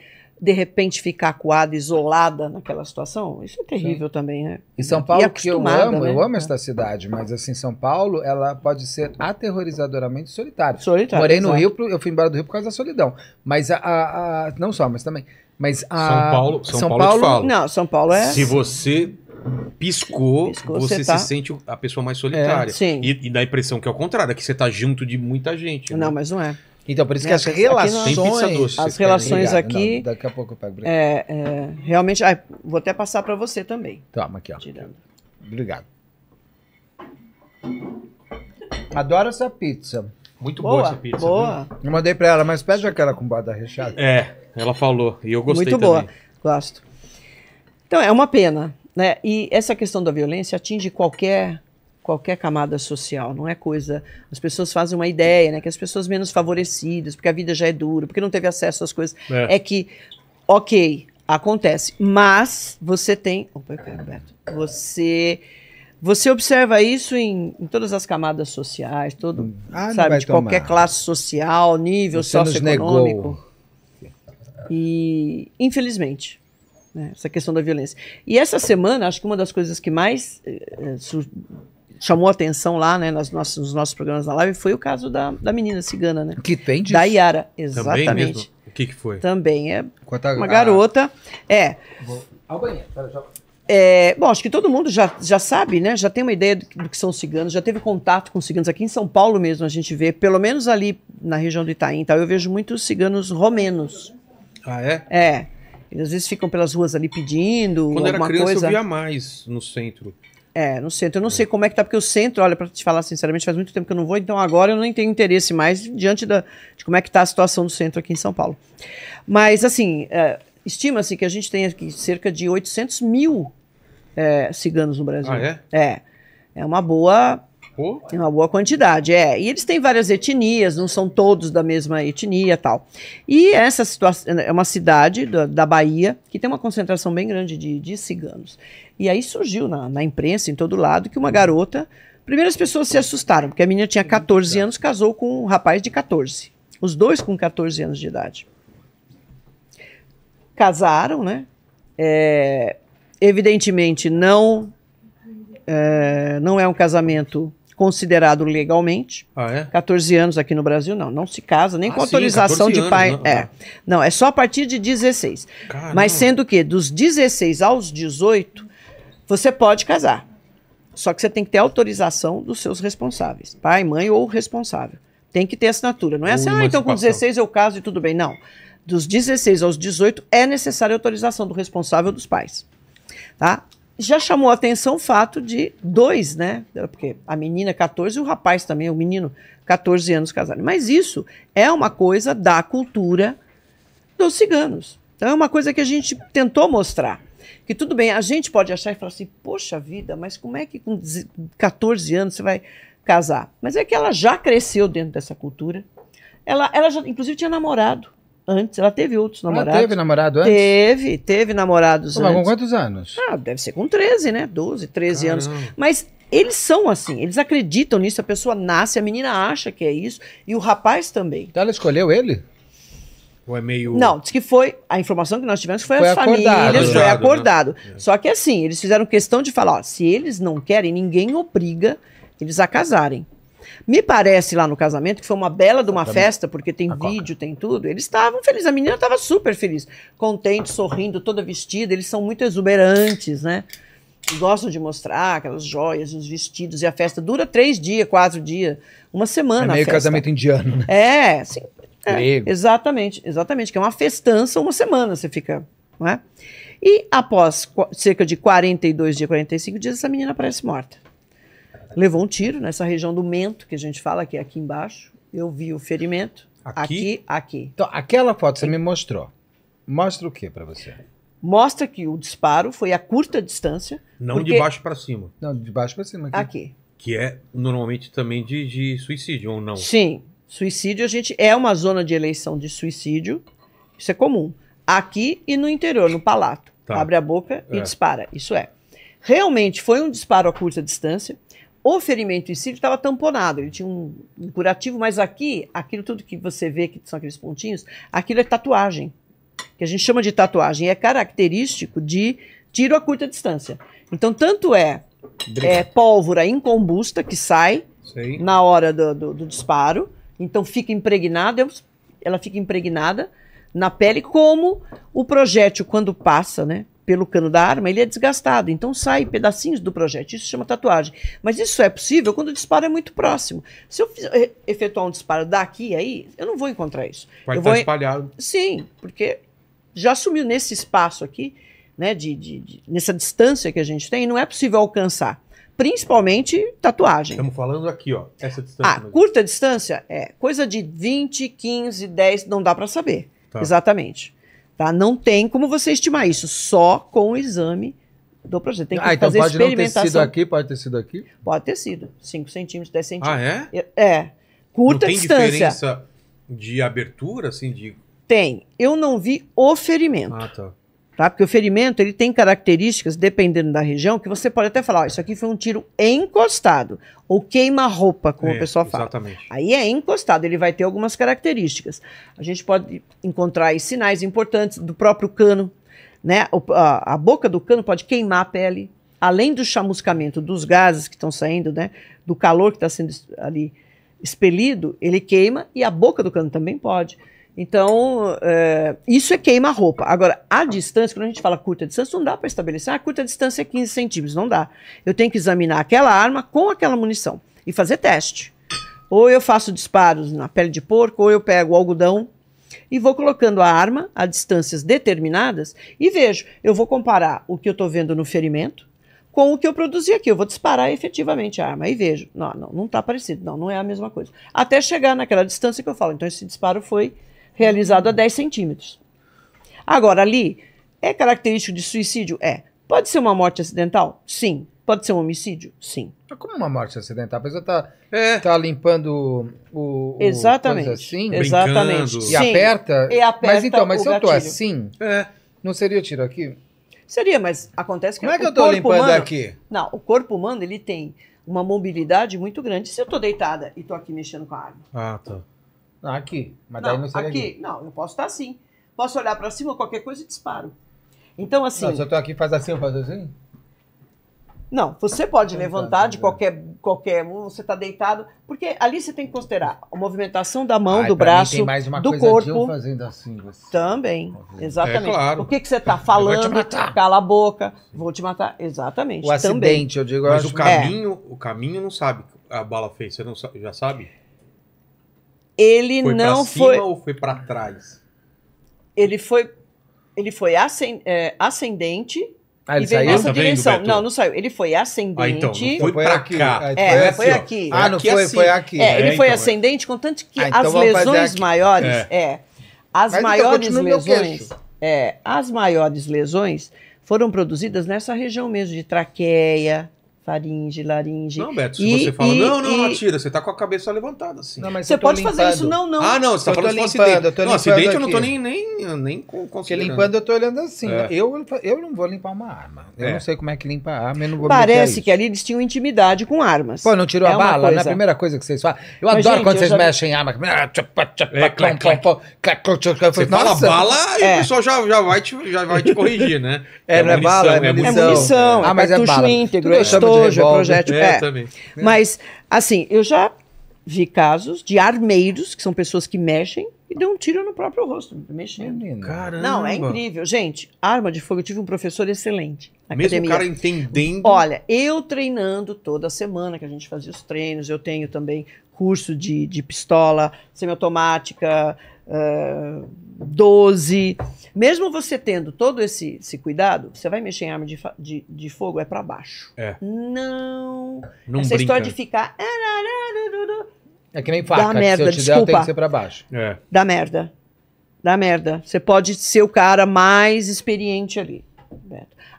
de repente ficar acuada, isolada naquela situação, isso é terrível Sim. também, né? Em São Paulo, que eu amo, né? eu amo esta é. cidade, mas assim, São Paulo, ela pode ser aterrorizadoramente solitária. Solitária. Morei exato. no Rio, eu fui embora do Rio por causa da solidão. Mas a, a, a não só, mas também. Mas a, São Paulo, São, São Paulo, Paulo não, São Paulo é. Se você piscou, piscou você, você tá... se sente a pessoa mais solitária. É, sim. E, e, dá a impressão que é o contrário, é que você tá junto de muita gente. Não, né? mas não é. Então, por isso que né, as aqui relações. Doce, as relações aqui. Não, daqui a pouco eu pego é, é, Realmente. Ah, vou até passar para você também. Toma aqui, ó. Tirando. Obrigado. Adoro essa pizza. Muito boa, boa essa pizza. Boa. Eu mandei para ela, mas pede aquela com borda recheada. É, ela falou. E eu gostei Muito também. boa. Gosto. Então, é uma pena. Né? E essa questão da violência atinge qualquer qualquer camada social, não é coisa. As pessoas fazem uma ideia, né? Que as pessoas menos favorecidas, porque a vida já é dura, porque não teve acesso às coisas. É, é que, ok, acontece. Mas você tem. Opa, Roberto. Você. Você observa isso em, em, todas as camadas sociais, todo, ah, sabe, de tomar. qualquer classe social, nível você socioeconômico. E, infelizmente, né, essa questão da violência. E essa semana, acho que uma das coisas que mais eh, eh chamou atenção lá, né, nos nossos, nos nossos programas na live, foi o caso da, da menina cigana, né? Que tem disso? Da Yara, exatamente. O que, que foi? Também é uma garota. É. Vou ao banheiro, pera, já... É, bom, acho que todo mundo já, já sabe, né? Já tem uma ideia do, do, que são ciganos, já teve contato com ciganos. Aqui em São Paulo mesmo a gente vê, pelo menos ali na região do Itaim, tal, eu vejo muitos ciganos romenos. Ah, é? É. Eles às vezes ficam pelas ruas ali pedindo. Quando era criança coisa. eu via mais no centro. É, no centro. Eu não é. sei como é que tá, porque o centro, olha, para te falar sinceramente, faz muito tempo que eu não vou, então agora eu não tenho interesse mais diante da, de como é que tá a situação do centro aqui em São Paulo. Mas, assim, é, estima-se que a gente tem aqui cerca de 800 mil é, ciganos no Brasil. Ah, é? É. É uma boa é uma boa quantidade, é. E eles têm várias etnias, não são todos da mesma etnia tal. E essa situação é uma cidade da, da Bahia que tem uma concentração bem grande de, de ciganos. E aí surgiu na, na imprensa, em todo lado, que uma garota. Primeiro as pessoas se assustaram, porque a menina tinha 14 é. anos, casou com um rapaz de 14. Os dois com 14 anos de idade. Casaram, né? É, evidentemente não é, não é um casamento considerado legalmente. Ah, é? 14 anos aqui no Brasil, não. Não se casa, nem ah, com autorização de pai. Não, é. não, é só a partir de 16. Caramba. Mas sendo que dos 16 aos 18, você pode casar. Só que você tem que ter autorização dos seus responsáveis, pai, mãe ou responsável. Tem que ter assinatura. Não é assim, ah, então com 16 eu caso e tudo bem. Não. Dos 16 aos 18 é necessária autorização do responsável dos pais. Tá? Já chamou a atenção o fato de dois, né? Porque a menina 14 e o rapaz também, o menino 14 anos casado. Mas isso é uma coisa da cultura dos ciganos. Então é uma coisa que a gente tentou mostrar. Que tudo bem, a gente pode achar e falar assim, poxa vida, mas como é que com 14 anos você vai casar? Mas é que ela já cresceu dentro dessa cultura. Ela, ela já, inclusive, tinha namorado antes. Ela teve outros ah, namorados. Ela teve namorado antes? Teve, teve namorados Pô, antes. com quantos anos? Ah, deve ser com 13, né? 12, 13 Caramba. anos. Mas eles são assim, eles acreditam nisso, a pessoa nasce, a menina acha que é isso, e o rapaz também. Então ela escolheu ele? Ou é meio. Não, diz que foi. A informação que nós tivemos foi, foi as acordado, famílias, acordado, foi né? acordado. Né? Só que assim, eles fizeram questão de falar: ó, se eles não querem, ninguém obriga eles a casarem. Me parece lá no casamento que foi uma bela de uma festa, porque tem a vídeo, coca. tem tudo. Eles estavam felizes, a menina estava super feliz, contente, sorrindo, toda vestida. Eles são muito exuberantes, né? Gostam de mostrar aquelas joias, os vestidos, e a festa dura três dias, quatro dias, uma semana. É meio casamento indiano, né? É, assim, é, grego. exatamente, exatamente, que é uma festança, uma semana você fica, não é? E após cerca de 42 dias, 45 dias, essa menina aparece morta. Levou um tiro nessa região do mento, que a gente fala que é aqui embaixo. Eu vi o ferimento. Aqui? Aqui, aqui. Então, aquela foto você me mostrou. Mostra o que para você? Mostra que o disparo foi a curta distância. Não porque... de baixo para cima. Não, de baixo para cima. Aqui. aqui. Que é normalmente também de, de suicídio ou não? Sim, Suicídio, a gente é uma zona de eleição de suicídio. Isso é comum. Aqui e no interior, no palato. Tá. Abre a boca é. e dispara. Isso é. Realmente foi um disparo a curta distância. O ferimento em si estava tamponado, ele tinha um, um, curativo, mas aqui, aquilo tudo que você vê, que são aqueles pontinhos, aquilo é tatuagem, que a gente chama de tatuagem, é característico de tiro a curta distância. Então, tanto é, é pólvora incombusta que sai Sim. na hora do, do, do disparo, então fica impregnada, é ela fica impregnada na pele, como o projétil, quando passa, né? Pelo cano da arma, ele é desgastado, então sai pedacinhos do projétil. Isso chama tatuagem. Mas isso é possível quando o disparo é muito próximo. Se eu eh, efetuar um disparo daqui aí, eu não vou encontrar isso. Vai estar espalhado. Sim, porque já sumiu nesse espaço aqui, né? De, de, de, nessa distância que a gente tem, não é possível alcançar principalmente tatuagem. Estamos falando aqui, ó, essa distância. Ah, curta distância é coisa de 20, 15, 10, não dá para saber. Tá. Exatamente. Tá? Não tem como você estimar isso, só com o exame do projeto. Tem que ah, então fazer pode experimentação. Não ter sido aqui, pode ter sido aqui? Pode ter sido. 5 centímetros, 10 centímetros. Ah, é? É. Curta não tem distância. diferença de abertura, assim, de... Tem. Eu não vi o ferimento. Ah, tá. Tá? Porque o ferimento ele tem características, dependendo da região, que você pode até falar, oh, isso aqui foi um tiro encostado, ou queima-roupa, como é, o pessoal fala. Exatamente. Aí é encostado, ele vai ter algumas características. A gente pode encontrar aí sinais importantes do próprio cano, né? O, a, a boca do cano pode queimar a pele, além do chamuscamento dos gases que estão saindo, né? Do calor que está sendo ali expelido, ele queima e a boca do cano também pode. Então, é, isso é queima-roupa. Agora, a distância, quando a gente fala curta distância, não dá para estabelecer. Ah, curta distância é 15 centímetros. Não dá. Eu tenho que examinar aquela arma com aquela munição e fazer teste. Ou eu faço disparos na pele de porco, ou eu pego algodão e vou colocando a arma a distâncias determinadas e vejo. Eu vou comparar o que eu estou vendo no ferimento com o que eu produzi aqui. Eu vou disparar efetivamente a arma e vejo. Não, não está parecido. Não, não é a mesma coisa. Até chegar naquela distância que eu falo. Então, esse disparo foi realizado a 10 centímetros. Agora, ali, é característico de suicídio? É. Pode ser uma morte acidental? Sim. Pode ser um homicídio? Sim. É como uma morte acidental? A pessoa está, é. tá limpando o. o Exatamente. Assim, Exatamente. E aperta, e aperta. Mas então, mas se eu estou assim, é. não seria tiro aqui? Seria, mas acontece que. Como é que eu estou limpando humano, aqui? Não, o corpo humano ele tem uma mobilidade muito grande. Se eu estou deitada e estou aqui mexendo com a água. Ah, tá. Não, aqui. Mas não, daí não seria aqui. aqui. Não, eu posso estar assim. Posso olhar para cima, qualquer coisa e disparo. Então, assim. Não, se eu estou aqui, faz assim, eu faço assim? Não, você pode levantar de né? qualquer qualquer você está deitado, porque ali você tem que considerar a movimentação da mão, Ai, do braço, tem mais uma do coisa corpo. De eu fazendo assim, você. Também, tá exatamente. É, claro. O que, que você está falando? Cala a boca, vou te matar, exatamente. O também. acidente, eu digo. Eu Mas acho... o é. caminho, é. o caminho não sabe a bala fez, você não sabe, já sabe. Ele foi não foi. ou foi para trás? Ele foi, ele foi ascend, é, ascendente. Ah, ele e veio saiu? nessa direção. Não, não saiu. Ele foi ascendente. Ah, então, foi, foi pra cá. Ah, então é, é, foi, aqui. Ah, não aqui foi, assim. foi aqui. É, ele é, foi então, é. ascendente, contanto que ah, então as lesões maiores. É. as Mas então maiores lesões. É, as maiores lesões foram produzidas nessa região mesmo, de traqueia, faringe, laringe. Não, Beto, se e, você fala, e, não, não, e... atira, você tá com a cabeça levantada, assim. Não, você pode limpando. fazer isso, não, não. Ah, não, você tá eu tá falando limpando, acidente. não, acidente aqui. eu não tô nem, nem, nem considerando. limpando eu tô olhando assim. É. Eu, eu não vou limpar uma arma. Eu é. não sei como é que limpa a arma, eu não vou Parece que ali eles tinham intimidade com armas. Pô, não tirou é a bala, é coisa. né? A primeira coisa que vocês falam. Eu Mas, adoro gente, quando eu vocês mexem em arma. Você fala bala e o é. pessoal já vai te corrigir, né? É, não é, é bala, é munição. É munição, é ah, cartucho íntegro, estojo, é projétil. É, é. Mas, assim, eu já vi casos de armeiros, que são pessoas que mexem, e dão um tiro no próprio rosto, mexendo. Caramba. Não, é incrível. Gente, arma de fogo, eu tive um professor excelente. Mesmo academia. o cara entendendo. Olha, eu treinando toda semana que a gente fazia os treinos, eu tenho também curso de, de pistola semiautomática, 12. Ah, Mesmo você tendo todo esse, esse, cuidado, você vai mexer em arma de, de, de fogo, é para baixo. É. Não. Não Essa brinca. história de ficar. É, é que nem faca, Dá que merda, se eu te desculpa. der, tem que ser pra baixo. É. Dá merda. Dá merda. Você pode ser o cara mais experiente ali.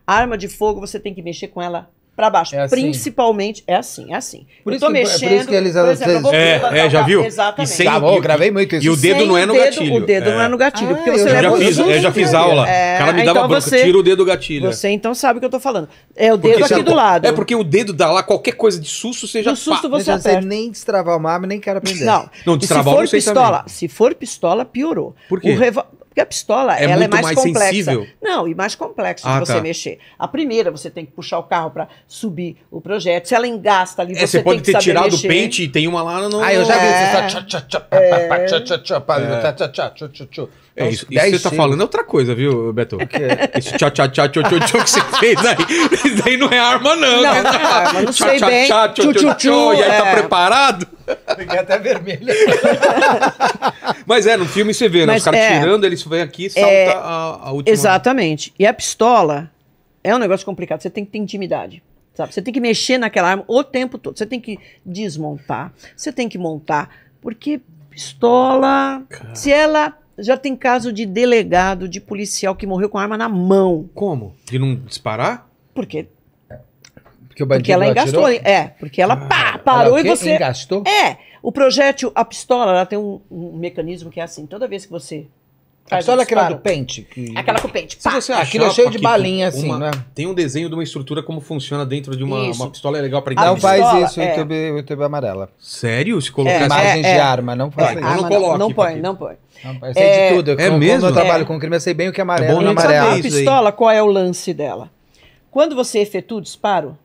Arma de fogo, você tem que mexer com ela para baixo. É assim. Principalmente, é assim, é assim. Por eu isso tô que, mexendo. Por isso que eles, é exemplo, é, é, é, já viu? Exatamente. E sem, tá bom, gravei muito isso. E o dedo sem não é no gatilho. O dedo é. não é no é. gatilho, ah, porque você eu já fiz, Eu já fiz aula. É, o cara me dava então você, bronca, tira o dedo do gatilho. Você então sabe o que eu tô falando. É o dedo porque aqui do lado. É porque o dedo dá lá qualquer coisa de susto, você já No susto pá, você não aperta. nem destravar o arma, nem quero aprender. Não. Não, destravar o sei Se for pistola, piorou. Por quê? Porque a pistola, é ela é mais, mais complexa. Sensível. Não, e mais complexa ah, de você tá. mexer. A primeira, você tem que puxar o carro para subir o projeto. Se ela engasta ali, é, você, você pode ter tirado o pente e tem uma lá no. Ah, eu já vi. É, isso, isso que você tá falando é outra coisa, viu, Beto? Esse tchau, tchau, tchau, tchô tchô tchô que você fez aí, isso daí não é arma, não. Não, né? não é arma, não sei tchá, bem. Tchá tchá tchô tchô tchô, e aí tá é. preparado? Peguei até vermelho. Mas é, no filme você vê, né? Os caras é. tirando, eles vêm aqui e é, salta a, a última. Exatamente. E a pistola é um negócio complicado, você tem que ter intimidade. Sabe? Você tem que mexer naquela arma o tempo todo. Você tem que desmontar, você tem que montar, porque pistola, Caramba. se ela já tem caso de delegado, de policial que morreu com arma na mão. Como? De não disparar? Porque. Porque, o porque ela engastou. Atirou? É, porque ela ah, pá, parou ela e você. Engastou? É. O projétil, a pistola, ela tem um, um mecanismo que é assim: toda vez que você a pistola é aquela do pente? Que... Aquela com pente. Se você achar, aquilo é cheio de balinha, assim, uma, né? Tem um desenho de uma estrutura como funciona dentro de uma, uma pistola, é legal pra entender. Não faz isso, é. YouTube, YouTube é amarela. Sério? Se é, colocar... Assim? É, imagens é, de arma, não faz é, isso. Não, coloque, não põe, não põe. Eu sei é, de tudo. Eu, é mesmo? Quando eu trabalho com crime, eu sei bem o que é amarelo é bom amarelo. A pistola, qual é o lance dela? Quando você efetua o disparo,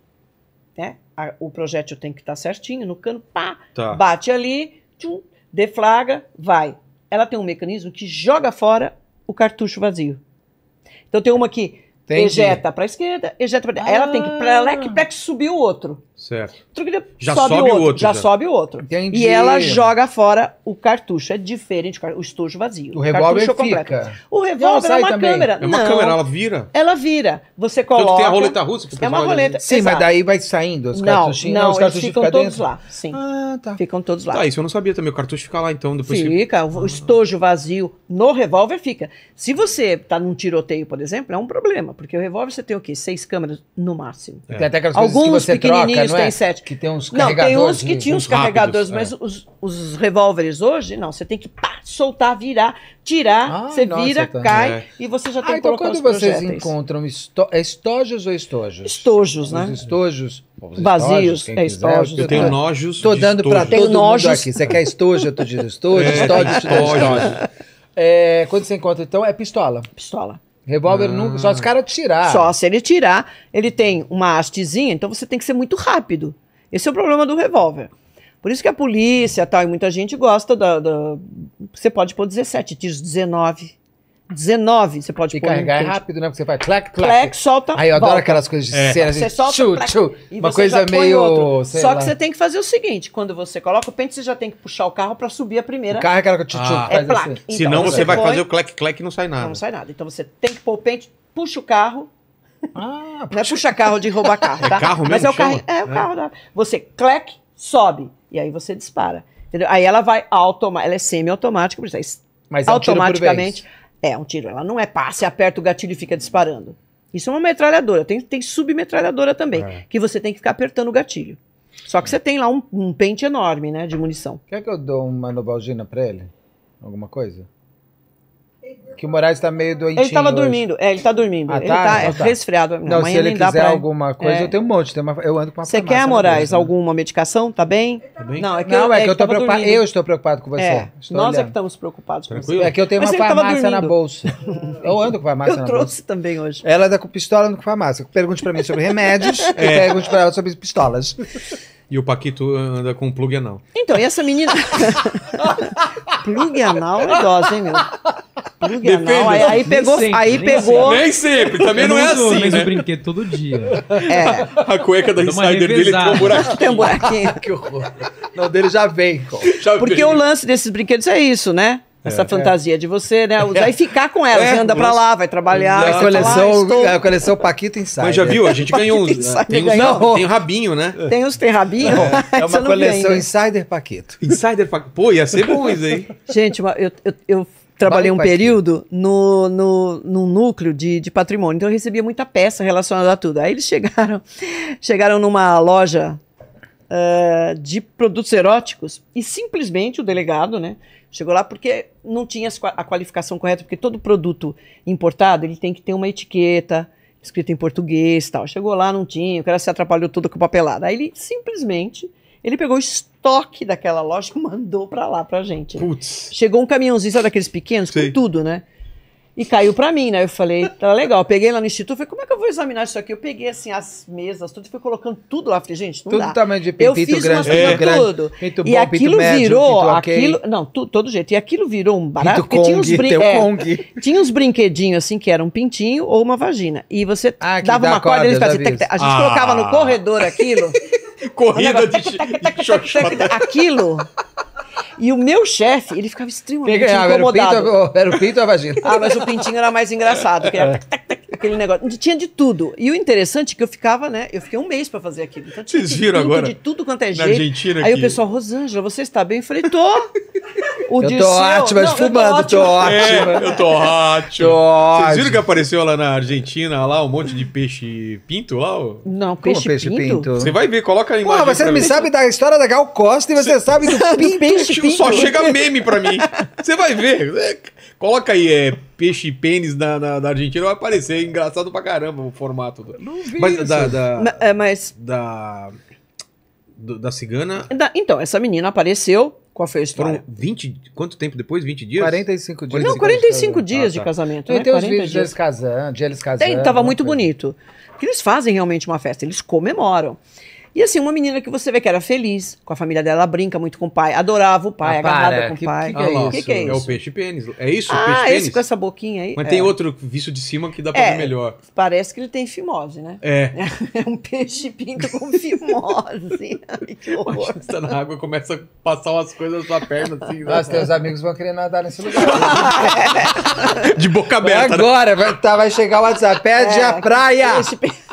né? A, o projétil tem que estar tá certinho no cano, pá, tá. bate ali, tchum, deflaga, vai ela tem um mecanismo que joga fora o cartucho vazio. Então tem uma que Entendi. ejeta para a esquerda, ejeta para ah. ela tem que para ela é que, que subir o outro. Certo. Já sobe, sobe o outro. outro já, já, sobe o outro. Entendi. E ela joga fora o cartucho. É diferente o estojo vazio. O, revólver fica. Completo. O revólver é uma também. câmera. É uma Não, câmera, ela vira. Ela vira. Você coloca... Então, tem a roleta russa. É uma roleta. Sim, Exato. mas daí vai saindo os cartuchinhos. Não, não, os cartuchos ficam todos dentro. lá. Sim. Ah, tá. Ficam todos lá. Tá, isso eu não sabia também. O cartucho fica lá então. depois Fica. Que... O estojo vazio no revólver fica. Se você tá num tiroteio, por exemplo, é um problema. Porque o revólver você tem o quê? Seis câmeras no máximo. É. Tem até aquelas Alguns coisas que você troca, né? mas tem é? sete. Que tem uns não, tem uns que tinham uns, uns carregadores, rápidos, mas é. os, os revólveres hoje, não, você tem que pá, soltar, virar, tirar, ah, você nossa, vira, tá... cai é. e você já ah, tem ah, que então colocar quando vocês encontram esto... É estojos ou estojos? Estojos, né? Os estojos vazios, é estojos. Eu tenho né? nojos. Estou dando para todo nojos. aqui. Você quer estojo, eu estou dizendo estojo, estojo, estojo. É, quando você encontra, então, é pistola. Pistola. Revólver ah. nunca, só se o cara tirar. Só se ele tirar. Ele tem uma hastezinha, então você tem que ser muito rápido. Esse é o problema do revólver. Por isso que a polícia tal, e muita gente gosta da, da. você pode pôr 17 tiros, 19. 19, você pode e pôr. carregar um rápido, né? Porque você vai clac, clac. Clac, solta. Aí eu volta. adoro aquelas coisas de é. cera. Você assim, solta, tchu, clac, tchu, uma coisa meio. Só lá. que você tem que fazer o seguinte: quando você coloca o pente, você já tem que puxar o carro pra subir a primeira. O carro é aquela que tchu, ah, é placa. Assim. Então, Senão você, vai põe... fazer o clac, clac e não sai nada. Não, sai nada. Então você tem que pôr o pente, puxa o carro. Ah, puxa. não é puxa carro de roubar carro, é tá? É carro mesmo? Mas é o carro. É, o é. carro. Você clac, sobe. E aí você dispara. Entendeu? Aí ela vai automática. Ela é semi-automática, por isso é mas é automaticamente é um tiro, ela não é pá, você aperta o gatilho e fica disparando. Isso é uma metralhadora, tem, tem submetralhadora também, é. que você tem que ficar apertando o gatilho. Só que você tem lá um, um pente enorme, né, de munição. Quer que eu dou uma nobalgina pra ele? Alguma coisa? Que o Moraes tá meio doentinho. Ele tava hoje. dormindo. É, ele tá dormindo. Ah, tá? ele tá, tá. Então tá. resfriado. Não, Amanhã se ele quiser pra... alguma coisa, é. eu tenho um monte. Uma... Eu ando com uma Você quer, Moraes, né? alguma medicação? Tá bem? Tá bem? Não, é que, não, eu, é, é que eu, tô preocupado. Eu estou preocupado com você. É. Nós é olhando. é que estamos preocupados Tranquilo? com você. É que eu tenho Mas uma farmácia na bolsa. eu ando com farmácia na bolsa. Eu trouxe também hoje. Ela anda é com pistola, anda com farmácia. Pergunte pra mim sobre remédios. é. Pergunte pra ela sobre pistolas e o Paquito anda com plug anal. Então, e essa menina. plug anal é idosa, hein, meu? Plug anal. Aí, aí pegou. Sempre, aí nem pegou. Sempre. Nem sempre, também não, não é assim. Uso, né? Mas o brinquedo todo dia. É. A cueca da Insider dele tem um buraquinho. Tem um buraquinho. que horror. Não, dele já vem. Já Porque vem. o lance desses brinquedos é isso, né? É. essa é, fantasia é. de você, né? Usar é. e ficar com ela. É. Você anda pra lá, vai trabalhar. Não, a, ah, coleção, falar, a é, coleção Paquita Insider. Mas já viu? A gente ganhou uns. Né? Tem, uns não. tem o rabinho, né? Tem uns tem rabinho? É, uma coleção Insider Paquito. Insider Paquito. Pô, ia ser bom isso aí. Gente, eu, eu, eu trabalhei um período no, no, no núcleo de, de patrimônio, então eu recebia muita peça relacionada a tudo. Aí eles chegaram, chegaram numa loja uh, de produtos eróticos e simplesmente o delegado, né? Chegou lá porque não tinha a qualificação correta, porque todo produto importado ele tem que ter uma etiqueta escrita em português, tal. Chegou lá não tinha, o cara se atrapalhou todo com papelada. Aí ele simplesmente ele pegou o estoque daquela loja e mandou para lá pra gente. Né? Putz. Chegou um caminhãozinho, sabe daqueles pequenos, Sim. com tudo, né? E caiu para mim, né? Eu falei, tá legal. Eu peguei lá no instituto, falei, como é que eu vou examinar isso aqui? Eu peguei, assim, as mesas, tudo, e fui colocando tudo lá. Falei, gente, não tudo dá. tamanho de pinto, eu fiz grande, grande, tudo. Pinto bom, e aquilo pinto médio, virou, pinto okay. aquilo, não, tu, todo jeito. E aquilo virou um barato, pinto porque Kong, tinha uns, brin é, Kong. tinha uns brinquedinhos, assim, que era um pintinho ou uma vagina. E você ah, dava uma corda, corda e ele fazia... Tec, tec. A gente ah. colocava no corredor aquilo. Corrida de, de Aquilo e o meu chefe, ele ficava extremamente incomodado. Era o, pinto, ou a vagina? Ah, mas o pintinho era mais engraçado, era... É aquele negócio. Tinha de tudo. E o interessante é que eu ficava, né? Eu fiquei um mês para fazer aquilo. Então, Vocês viram agora? De tudo quanto é jeito. Argentina Aí o pessoal, Rosângela, você está bem? Eu falei, tô. O eu, tô ótima, não, fumando, eu tô tô ótimo. É, eu tô ótimo. Vocês viram que apareceu lá na Argentina, lá, um monte de peixe pinto lá? Ó? Não, peixe, Como peixe pinto? Você vai ver, coloca aí imagem. você não me sabe da história da Gal Costa e você, sabe do, do peixe pinto. Só chega meme pra mim. Você vai ver. Coloca aí, é, peixe e pênis na, na, na Argentina, vai aparecer. É engraçado pra caramba o formato. Do... Não vi mas, isso. Da, da, Ma, é, mas... Da, do, da cigana... Da, então, essa menina apareceu com a fez Foram 20... Quanto tempo depois? 20 dias? 45 dias. Não, 45 dias ah, de tá. casamento. Ah, tá. né? Tem os vídeos deles casando, de eles casando. Tem, tava muito coisa. bonito. Porque eles fazem realmente uma festa, eles comemoram. E assim, uma menina que você vê que era feliz, com a família dela, brinca muito com o pai, adorava o pai, ah, agarrada é. com o pai. que, que, é, é que, que, é isso? É o peixe pênis. É isso? Ah, peixe pênis? esse com essa boquinha aí. Mas é. tem outro visto de cima que dá pra é, ver melhor. Parece que ele tem fimose, né? É. É um peixe pinto com fimose. Assim. Ai, que horror. Você tá na água e começa a passar umas coisas na sua perna assim. Ah, né? os teus amigos vão querer nadar nesse lugar. de boca aberta. Né? agora, né? vai, tá, vai chegar o WhatsApp. Pede é, a praia! Peixe...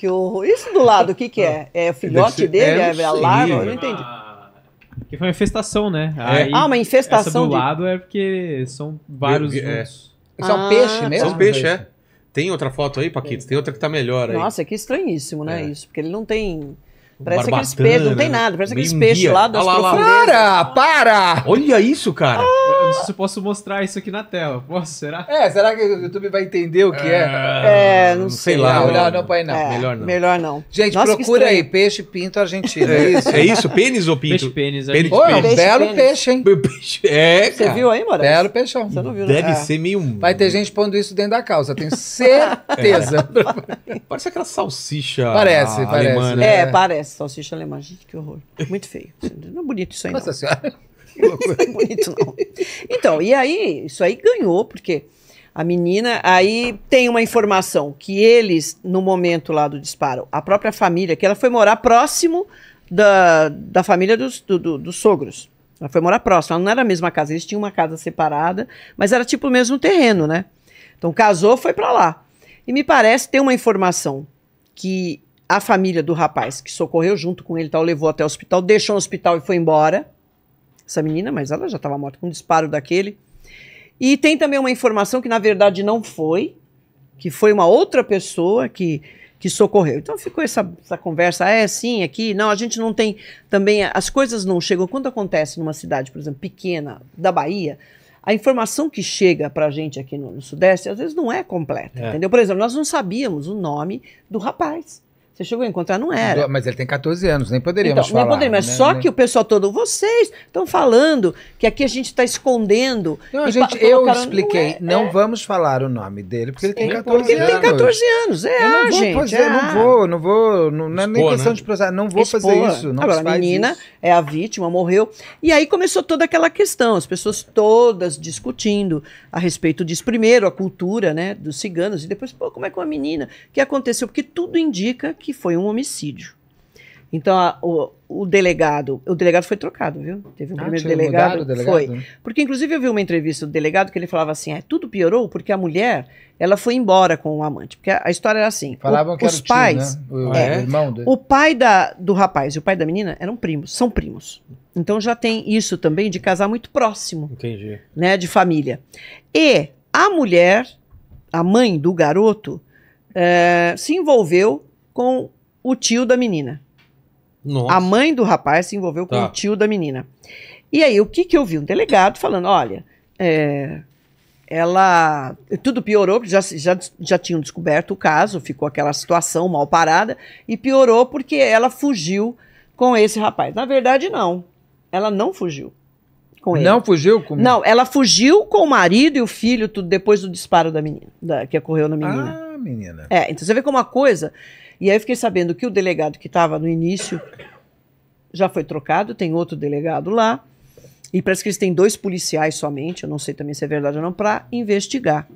Que Isso do lado, o que, que é? É filhote dele? É, é a larva? Eu não ah, entendi. Que foi uma infestação, né? É. Aí, ah, uma infestação. Essa do lado é porque são vários. É. Isso é um peixe mesmo? Isso é um peixe, é, é. Tem outra foto aí, Paquito? Tem outra que tá melhor aí. Nossa, que estranhíssimo, né? É. Isso, porque ele não tem. Parece aqueles peixes, não tem né? nada, parece aqueles peixes lá das ah, lá, Para, para! Olha isso, cara! Ah. Eu não sei se eu posso mostrar isso aqui na tela. Posso, será? É, será que o YouTube vai entender o que é? Ah, é, não, não sei, sei. lá. Melhor não, pai, não. É, melhor não. Melhor não. Gente, Nossa, procura aí, peixe pinto argentino. É, é isso? É isso? Pênis ou pinto? Peixe pênis. Pênis, oh, é um belo peixe, hein? É, Você viu aí, Moraes? Belo peixão. Você não viu, né? Deve é. ser meio... Vai ter gente pondo isso dentro da calça, tenho certeza. É. parece aquela salsicha Parece, parece. Né? É, parece parece salsicha alemã. Gente, que horror. Muito feio. Não é bonito isso aí, Nossa não. Senhora. Não é bonito, não. Então, e aí, isso aí ganhou, porque a menina. Aí tem uma informação que eles, no momento lá do disparo, a própria família, que ela foi morar próximo da, da família dos, do, do, dos sogros. Ela foi morar próximo, ela não era a mesma casa, eles tinham uma casa separada, mas era tipo o mesmo terreno, né? Então casou, foi para lá. E me parece ter uma informação que a família do rapaz que socorreu junto com ele tal levou até o hospital, deixou o hospital e foi embora. Essa menina, mas ela já estava morta com um disparo daquele. E tem também uma informação que na verdade não foi, que foi uma outra pessoa que que socorreu. Então ficou essa, essa conversa, ah, é sim, aqui, não, a gente não tem também, as coisas não chegam. Quando acontece numa cidade, por exemplo, pequena, da Bahia, a informação que chega para a gente aqui no, no, Sudeste, às vezes não é completa, é. entendeu? Por exemplo, nós não sabíamos o nome do rapaz. Você chegou a encontrar, não era. Mas ele tem 14 anos, nem poderíamos então, falar. Nem poderíamos, né? só que o pessoal todo, vocês estão falando que aqui a gente está escondendo. Não, gente, eu expliquei, não, é, não é. vamos falar o nome dele, porque ele tem 14 porque anos. Porque ele tem 14 anos, é, eu não vou, gente. Pois é, eu não é. vou, não vou, não, não é nem questão né? de processar, não vou Expor. fazer isso. Não Agora, a menina isso. é a vítima, morreu. E aí começou toda aquela questão, as pessoas todas discutindo a respeito disso. Primeiro, a cultura né, dos ciganos, e depois, pô, como é que uma menina? O que aconteceu? Porque tudo indica que foi um homicídio. Então, a, o, o, delegado, o delegado foi trocado, viu? Teve um ah, primeiro delegado, delegado, Foi. Né? Porque, inclusive, eu vi uma entrevista do delegado que ele falava assim: é tudo piorou porque a mulher ela foi embora com o amante. Porque a, a história era assim: Falavam o, que os era o pais. Tio, né? o, é, o, é, irmão dele. O pai da, do rapaz e o pai da menina eram primos, são primos. Então já tem isso também de casar muito próximo. Entendi. Né, de família. E a mulher, a mãe do garoto, é, se envolveu com o tio da menina. Nossa. A mãe do rapaz se envolveu tá. com o tio da menina. E aí, o que, que eu vi? Um delegado falando: olha, é, ela. Tudo piorou, porque já, já, já tinham descoberto o caso, ficou aquela situação mal parada, e piorou porque ela fugiu com esse rapaz. Na verdade, não. Ela não fugiu com ele. Não fugiu com Não, ela fugiu com o marido e o filho tudo depois do disparo da menina, da, que ocorreu na menina. Ah, menina. É, então você vê como uma coisa e aí eu fiquei sabendo que o delegado que estava no início já foi trocado, tem outro delegado lá. E parece que eles têm dois policiais somente, eu não sei também se é verdade ou não, para investigar.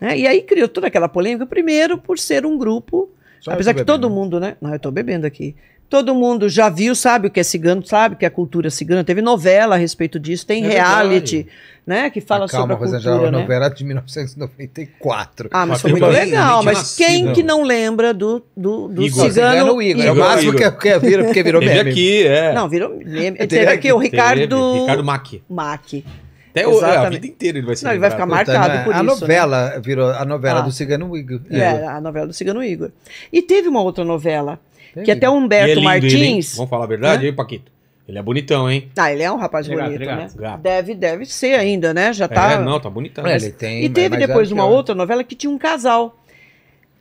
Né? E aí criou toda aquela polêmica, primeiro por ser um grupo, Só apesar que bebendo. todo mundo, né? Não, eu estou bebendo aqui. Todo mundo já viu, sabe o que é cigano, sabe o que é cultura cigana. Teve novela a respeito disso, tem é reality, né? Que fala ah, calma, sobre a cultura, já, né? novela de 1994. Ah, mas foi muito legal. Mas quem que não lembra do, do, do Igor. cigano? Igor. Igor. É o máximo que, é, que é, vira, porque virou teve meme. aqui, é. Não, virou meme. Teve, aqui o Ricardo... Ricardo Mack. Mack. Até o, é, a vida inteira ele vai ser. Não, ele vai ficar marcado por a isso. Né? Novela, né? virou a novela ah, do Cigano Igor. É, a novela do Cigano Igor. E teve uma outra novela Entendi. Que até o Humberto é Martins. Ele, Vamos falar a verdade, aí, né? Paquito? Ele é bonitão, hein? Ah, ele é um rapaz bonito, né? Gato. Deve, deve ser ainda, né? Já tá. É, não, tá bonitão. Mas... Ele tem. E teve depois uma é outra novela que tinha um casal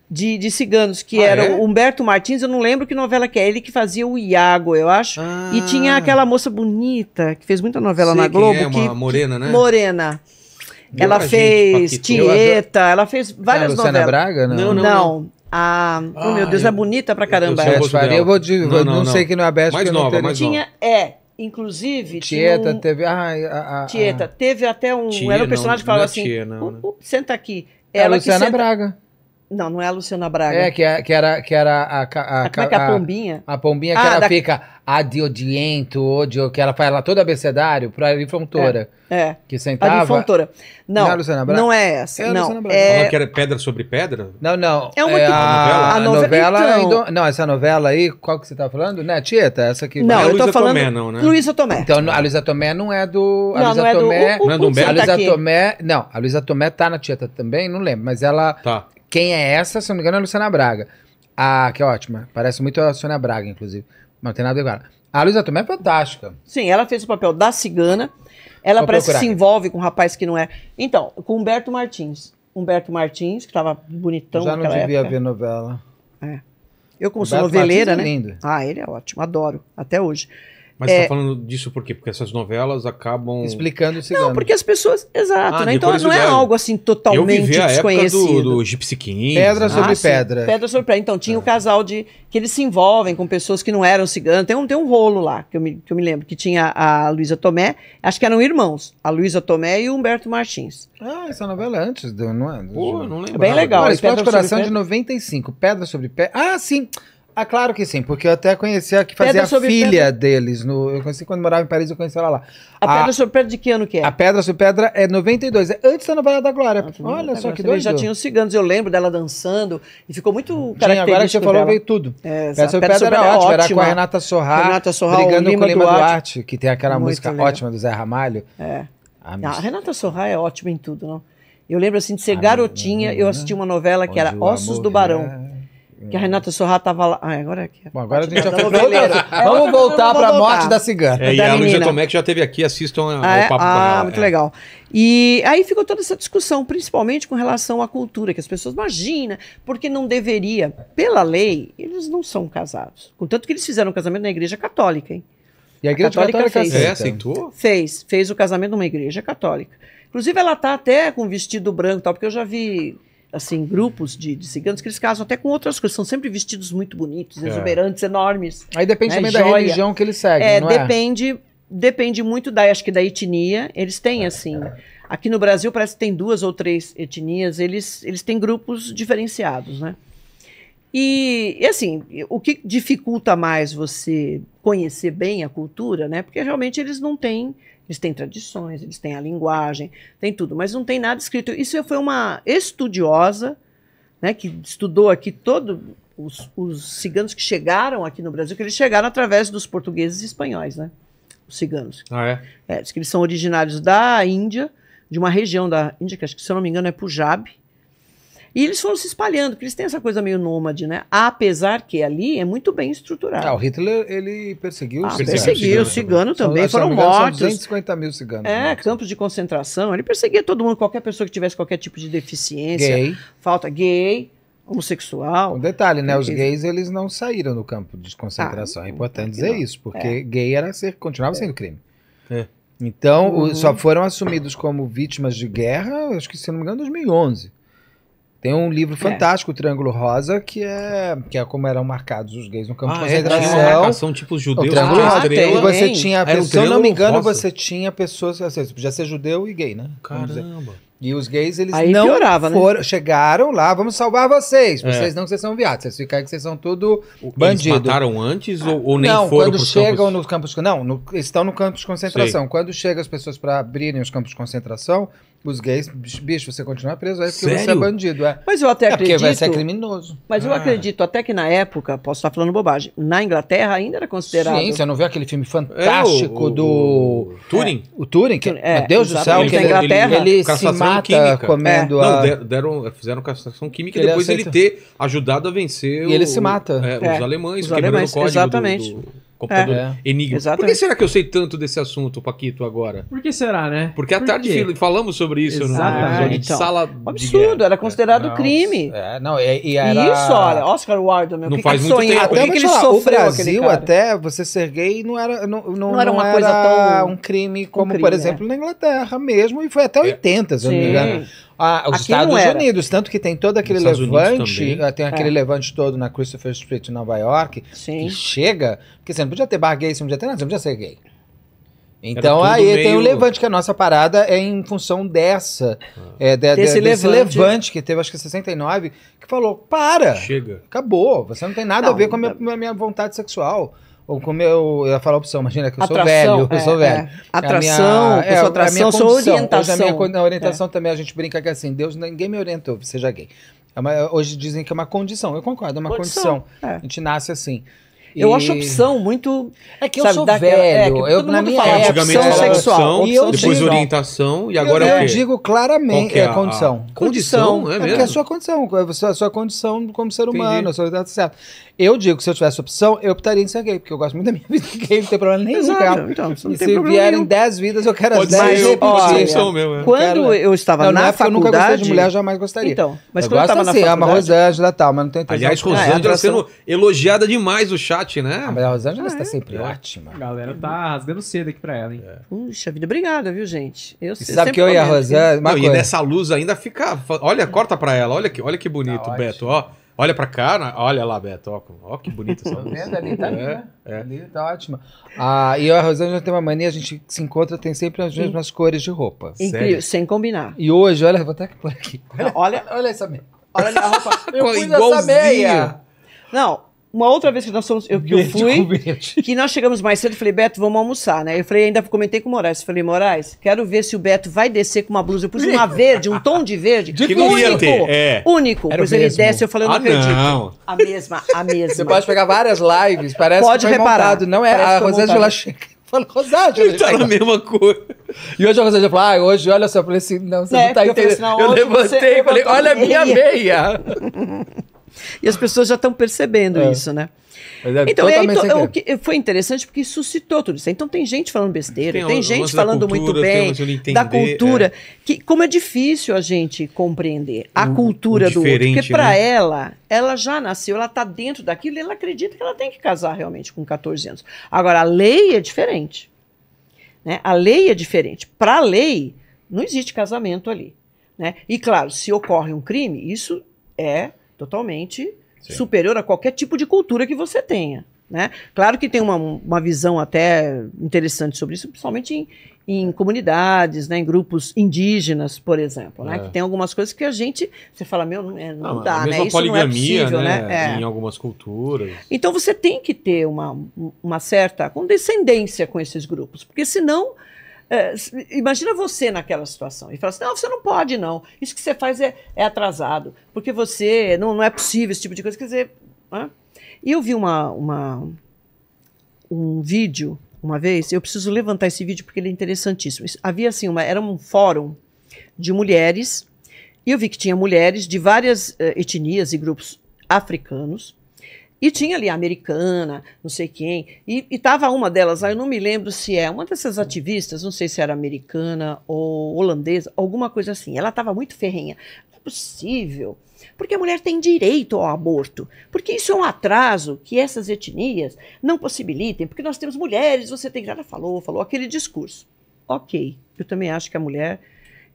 de, de ciganos, que ah, era é? Humberto Martins, eu não lembro que novela que é, ele que fazia o Iago, eu acho. Ah. E tinha aquela moça bonita, que fez muita novela Sei na Globo. É, uma que, morena, né? Morena. Deu ela fez gente, Tieta, ela fez várias ah, Luciana novelas. Braga, não? Não, não, não. não. A, ah, oh, meu Deus, eu, ah, é bonita pra caramba. Eu, eu, Faria, eu vou de, não, não, não, sei que não é a Beth, mais nova, não tinha, nova. é, inclusive Tieta um, teve, ah, a, a, Tieta teve até um, tia, era um personagem que falava é assim, tia, não, uh, uh, senta aqui. Ela é a Luciana que senta, Braga. Não, não é a Luciana Braga. É, que, é, que era, que era a, a, a, como é que é a pombinha. A, a pombinha que ah, ela da... fica adiodiento, odio, que ela fala todo abecedário a Arifrontora. É. é. Que sentava. Arifrontora. Não, não é, Luciana Braga? não é essa. É a não, Luciana Braga. É... Ela que era pedra sobre pedra? Não, não. É uma é a, a novela. novela então... Não, essa novela aí, qual que você tá falando? Né, Tieta? Essa que. Não, é a Luísa falando... Tomé, não, né? Luísa Tomé. Então, a Luísa Tomé não é do. A Luísa Tomé. Não é do Humberto. É a Luísa Tomé. Não, a Luísa Tomé tá na Tieta também, não lembro, mas ela. Tá quem é essa, se não me engano, é a Luciana Braga. Ah, que é ótima. Parece muito a Sônia Braga, inclusive. Mas não tem nada igual. A Luísa Tomé é fantástica. Sim, ela fez o papel da cigana. Ela Vou parece procurar. que se envolve com um rapaz que não é. Então, com Humberto Martins. Humberto Martins, que tava bonitão Já não devia época. ver novela. É. Eu, como Humberto sou noveleira, é né? É lindo. Ah, ele é ótimo, adoro, até hoje. Mas tá é... você está falando disso por quê? Porque essas novelas acabam. Explicando isso Não, porque as pessoas. Exato, ah, né? Então não é algo assim totalmente Eu vivi a desconhecido. Época do, do Gypsy King. Pedra né? sobre ah, pedra. Sim. Pedra sobre pedra. Então tinha o é. um casal de. que eles se envolvem com pessoas que não eram ciganos. Tem um, tem um rolo lá que eu, me, que eu me lembro, que tinha a Luísa Tomé, acho que eram irmãos, a Luísa Tomé e o Humberto Martins. Ah, essa novela é antes, do, não é? Pô, não lembro. É bem legal. Olha, Explode Coração de 95, Pedra sobre Pedra. Ah, sim! Ah, claro que sim, porque eu até conheci a que fazia a filha pedra. deles. No, eu conheci quando morava em Paris, eu conheci ela lá. A, a, Pedra sobre Pedra de que ano que é? A Pedra sobre Pedra é 92, é antes da novela da Glória. Olha só que doido. Já tinha os ciganos, eu lembro dela dançando e ficou muito Sim, agora que você falou, dela. veio tudo. É, Pedra sobre Pedra, Pedra era, ótima, era com a Renata Sorrar, Renata Sorrar brigando Lima com o Lima Duarte, Duarte, que tem aquela muito música legal. ótima do Zé Ramalho. É. A, ah, ah, a Renata Sorrar é ótima em tudo, não? Eu lembro assim de ser ah, garotinha, eu assisti uma novela que era Ossos do Barão. Que a Renata Sorra tava lá. Ah, agora é aqui. É. Bom, agora a gente já foi pra Vamos voltar para a morte da cigana. É, e da a Luísa Tomé, que já teve aqui, assistam é, ah, ao é? papo Ah, ela, muito é. legal. E aí ficou toda essa discussão, principalmente com relação à cultura, que as pessoas imaginam, porque não deveria. Pela lei, eles não são casados. Contanto que eles fizeram um casamento na igreja católica, hein? E a igreja a católica, católica fez. É, aceitou? Fez. Fez o casamento numa igreja católica. Inclusive, ela tá até com vestido branco e tal, porque eu já vi assim, grupos de, de, ciganos que eles casam até com outras coisas, são sempre vestidos muito bonitos, é. exuberantes, é. enormes. Aí depende né? também Joia. da religião que eles seguem, é, é, Depende, depende muito da, acho que da etnia, eles têm é, assim. Aqui no Brasil parece que tem duas ou três etnias, eles, eles têm grupos diferenciados, né? E, e, assim, o que dificulta mais você conhecer bem a cultura, né? Porque realmente eles não têm eles têm tradições, eles têm a linguagem, tem tudo, mas não tem nada escrito. Isso foi uma estudiosa, né, que estudou aqui todo os, os ciganos que chegaram aqui no Brasil, que eles chegaram através dos portugueses e espanhóis, né? Os ciganos. Ah, é? é diz que eles são originários da Índia, de uma região da Índia, que acho que, se eu não me engano, é Punjab, e eles foram se espalhando, porque eles têm essa coisa meio nômade, né? Apesar que ali é muito bem estruturado. Ah, o Hitler, ele perseguiu ah, os ah, ciganos. Perseguiu, os ciganos né? também, são, foram mortos. São 250 mil ciganos. É, mortos. campos de concentração. Ele perseguia todo mundo, qualquer pessoa que tivesse qualquer tipo de deficiência. Gay. Falta gay homossexual. Um detalhe, né? Os gays eles não saíram do campo de concentração. Ah, é importante dizer não. isso, porque é. gay era ser, continuava é. sendo crime. É. Então, uhum. só foram assumidos como vítimas de guerra, acho que se não me engano, em 2011. Tem um livro é. fantástico, é. Triângulo Rosa, que é, que é como eram marcados os gays no campo ah, de é? concentração. É, tipo judeu. O Triângulo Rosa. e você tinha, se eu não me engano, rosa. você tinha pessoas, assim, você podia ser judeu e gay, né? Caramba. E os gays, eles Aí não piorava, né? foram, né? chegaram lá, vamos salvar vocês. É. Vocês não que vocês são viados, vocês ficam aí que vocês são tudo bandido. Eles mataram antes ou, ou nem não, foram quando chegam campos... nos campos... Não, no, estão no campo de concentração. Sei. Quando chegam as pessoas para abrirem os campos de concentração os gays, bicho, você continua preso aí porque Sério? você é bandido. É. Mas eu até é acredito. Porque vai ser criminoso. Mas ah. eu acredito até que na época, posso estar falando bobagem, na Inglaterra ainda era considerado. Sim, você não viu aquele filme fantástico é, o, do. O, Turing? É, o Turing? Que, é, Deus do céu, que na tá Inglaterra ele, ele se mata química. comendo é. a. Não, deram, fizeram castração química ele depois aceita. ele ter ajudado a vencer. E ele se mata. É, os é, alemães, os alemães, exatamente. Do, do computador é. Enigma. Exatamente. Por que será que eu sei tanto desse assunto, Paquito, agora? Por que será, né? Porque à tarde quê? falamos sobre isso Exatamente. no episódio então, de sala. Absurdo, de era considerado é. crime. É, não, e, e era... Isso, olha, Oscar Wilde, meu. Não que faz que muito tempo. Até que ele sofreu, o Brasil, até você ser gay, não era, não, não, não era uma não coisa era tão. um crime como, um crime, por né? exemplo, é. na Inglaterra mesmo, e foi até 80, é. se eu não me engano. Ah, os Aqui Estados Unidos, tanto que tem todo aquele Estados levante, ah, tem aquele é. levante todo na Christopher Street, em Nova York, Sim. que chega, porque você não podia ter bar gay, você não podia ter nada, você não podia ser gay. Então aí meio... tem o levante, que a nossa parada é em função dessa, ah. é, de, desse, de, desse levante. levante. que teve acho que 69, que falou, para, Chega. acabou, você não tem nada não, a ver com a minha, é. minha vontade sexual ou como eu, eu ia falar opção, imagina que eu atração, sou velho, é, eu sou velho. É. Atração, minha, é, sou atração, a minha sou orientação. Hoje a minha orientação é. também, a gente brinca que é assim, Deus, ninguém me orientou, seja gay. É uma, hoje dizem que é uma condição, eu concordo, é uma condição. condição. É. A gente nasce assim. Eu e... acho opção muito. É que eu sabe, sou daquela, velho. É, eu, na minha fala, é época, opção é, sexual. Opção, e eu depois digo, orientação e agora eu, é o quê? Eu digo claramente é, é, a condição. A... Condição, condição, é mesmo? É, é a sua condição, a sua, a sua condição como ser humano, a sua idade tá certo? Eu digo que se eu tivesse opção, eu optaria em ser gay, porque eu gosto muito da minha vida gay, não tem problema nenhum. Exato, tá? então, não e se vierem 10 vidas, eu quero as 10 opções. Quando né? eu estava não, na não é faculdade... Eu nunca gostei de mulher, jamais gostaria. Então, mas eu quando eu estava na assim, faculdade... Eu gosto assim, amo Rosângela e tal, mas não tem... Aliás, Rosângela ah, sendo elogiada demais o chat ótimo, né? A Rosângela ah, está é? sempre é. ótima. A galera tá rasgando cedo aqui para ela, hein? É. Puxa vida, obrigada, viu, gente? Eu sei. Sabe que eu e a Rosângela. E nessa luz ainda fica. Olha, corta para ela. Olha que, olha que bonito, tá Beto, ó. Olha para cá, né? olha lá, Beto, ó, ó que bonito. essa tá luz. Ali tá ali, é, né? É. Ali tá ótima. Ah, e eu, a Rosângela tem uma mania, a gente se encontra, tem sempre as mesmas cores de roupa. Incrível, sem combinar. E hoje, olha, vou até por aqui. Olha, olha, olha essa meia. Olha a roupa. Eu pus essa meia. Não, uma outra vez que nós fomos, eu, que eu fui, que nós chegamos mais cedo, eu falei, Beto, vamos almoçar, né? Eu falei, ainda comentei com o Moraes. Eu falei, Moraes, quero ver se o Beto vai descer com uma blusa. Eu pus uma verde, um tom de verde. De que único. Ter, é. Único. Era pois ele desce, eu falei, eu não ah, acredito. Não. A mesma, a mesma. Você pode pegar várias lives, parece pode que foi reparar. Não é, parece a Rosângela chega falando, Rosângela. Ele tá na mesma coisa. E hoje a Rosângela falou, ah, hoje, olha só, eu falei assim, não, você é, não tá assim, entendendo. Assim, eu levantei e falei, olha a minha meia. E as pessoas já estão percebendo é. isso, né? É então, aí, então que, foi interessante porque suscitou tudo isso. Então tem gente falando besteira, tem, tem gente falando cultura, muito bem entender, da é. cultura, é. que como é difícil a gente compreender a uhum. cultura do outro, porque para né? ela, ela já nasceu, ela está dentro daquilo e ela acredita que ela tem que casar realmente com 14 anos. Agora a lei é diferente, né? A lei é diferente. Para a lei não existe casamento ali, né? E claro, se ocorre um crime, isso é totalmente Sim. superior a qualquer tipo de cultura que você tenha. Né? Claro que tem uma, uma visão até interessante sobre isso, principalmente em, em comunidades, né? em grupos indígenas, por exemplo, né? É. que tem algumas coisas que a gente, você fala, meu, não, é, não, ah, dá, né? isso não é possível, né? né? É. Em algumas culturas. Então você tem que ter uma, uma certa condescendência com esses grupos, porque senão é, imagina você naquela situação e fala assim: não, você não pode, não. Isso que você faz é, é atrasado, porque você. Não, não é possível esse tipo de coisa. Quer dizer. Né? E eu vi uma, uma, um vídeo uma vez, eu preciso levantar esse vídeo porque ele é interessantíssimo. Havia assim, uma, era um fórum de mulheres, e eu vi que tinha mulheres de várias uh, etnias e grupos africanos e tinha ali a americana, não sei quem, e estava uma delas lá, eu não me lembro se é, uma dessas ativistas, não sei se era americana ou holandesa, alguma coisa assim. Ela estava muito ferrenha. Não é possível. Porque a mulher tem direito ao aborto. Porque isso é um atraso que essas etnias não possibilitem, porque nós temos mulheres, você tem. Ela falou, falou aquele discurso. Ok, eu também acho que a mulher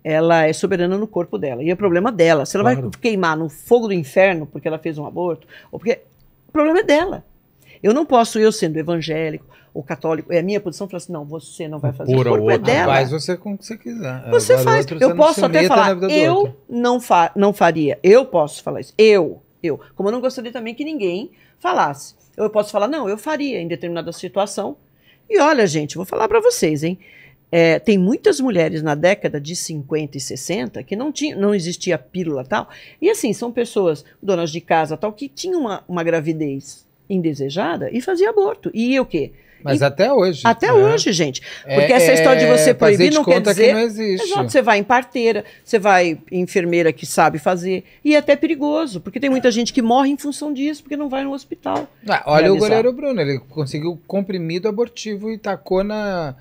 ela é soberana no corpo dela. E é problema dela. Se ela claro. vai queimar no fogo do inferno porque ela fez um aborto, ou porque problema é dela. Eu não posso, eu sendo evangélico ou católico, é a minha posição, falar assim, não, você não vai fazer, Por o corpo é dela. Faz você com que você quiser. Você Agora faz. Outro, você eu posso até tá falar, eu não, fa não faria, eu posso falar isso, eu, eu. Como eu não gostaria também que ninguém falasse. Eu posso falar, não, eu faria em determinada situação. E olha, gente, vou falar para vocês, hein? É, tem muitas mulheres na década de 50 e 60 que não, tinha, não existia pílula tal. E assim, são pessoas, donas de casa tal, que tinham uma, uma gravidez indesejada e fazia aborto. E o quê? Mas e, até hoje. Até né? hoje, gente. É, porque é, essa história de você proibir de não quer dizer. Que não existe. Exato, você vai em parteira, você vai em enfermeira que sabe fazer. E é até perigoso, porque tem muita gente que morre em função disso, porque não vai no hospital. Ah, olha realizar. o goleiro Bruno, ele conseguiu comprimido abortivo e tacou na.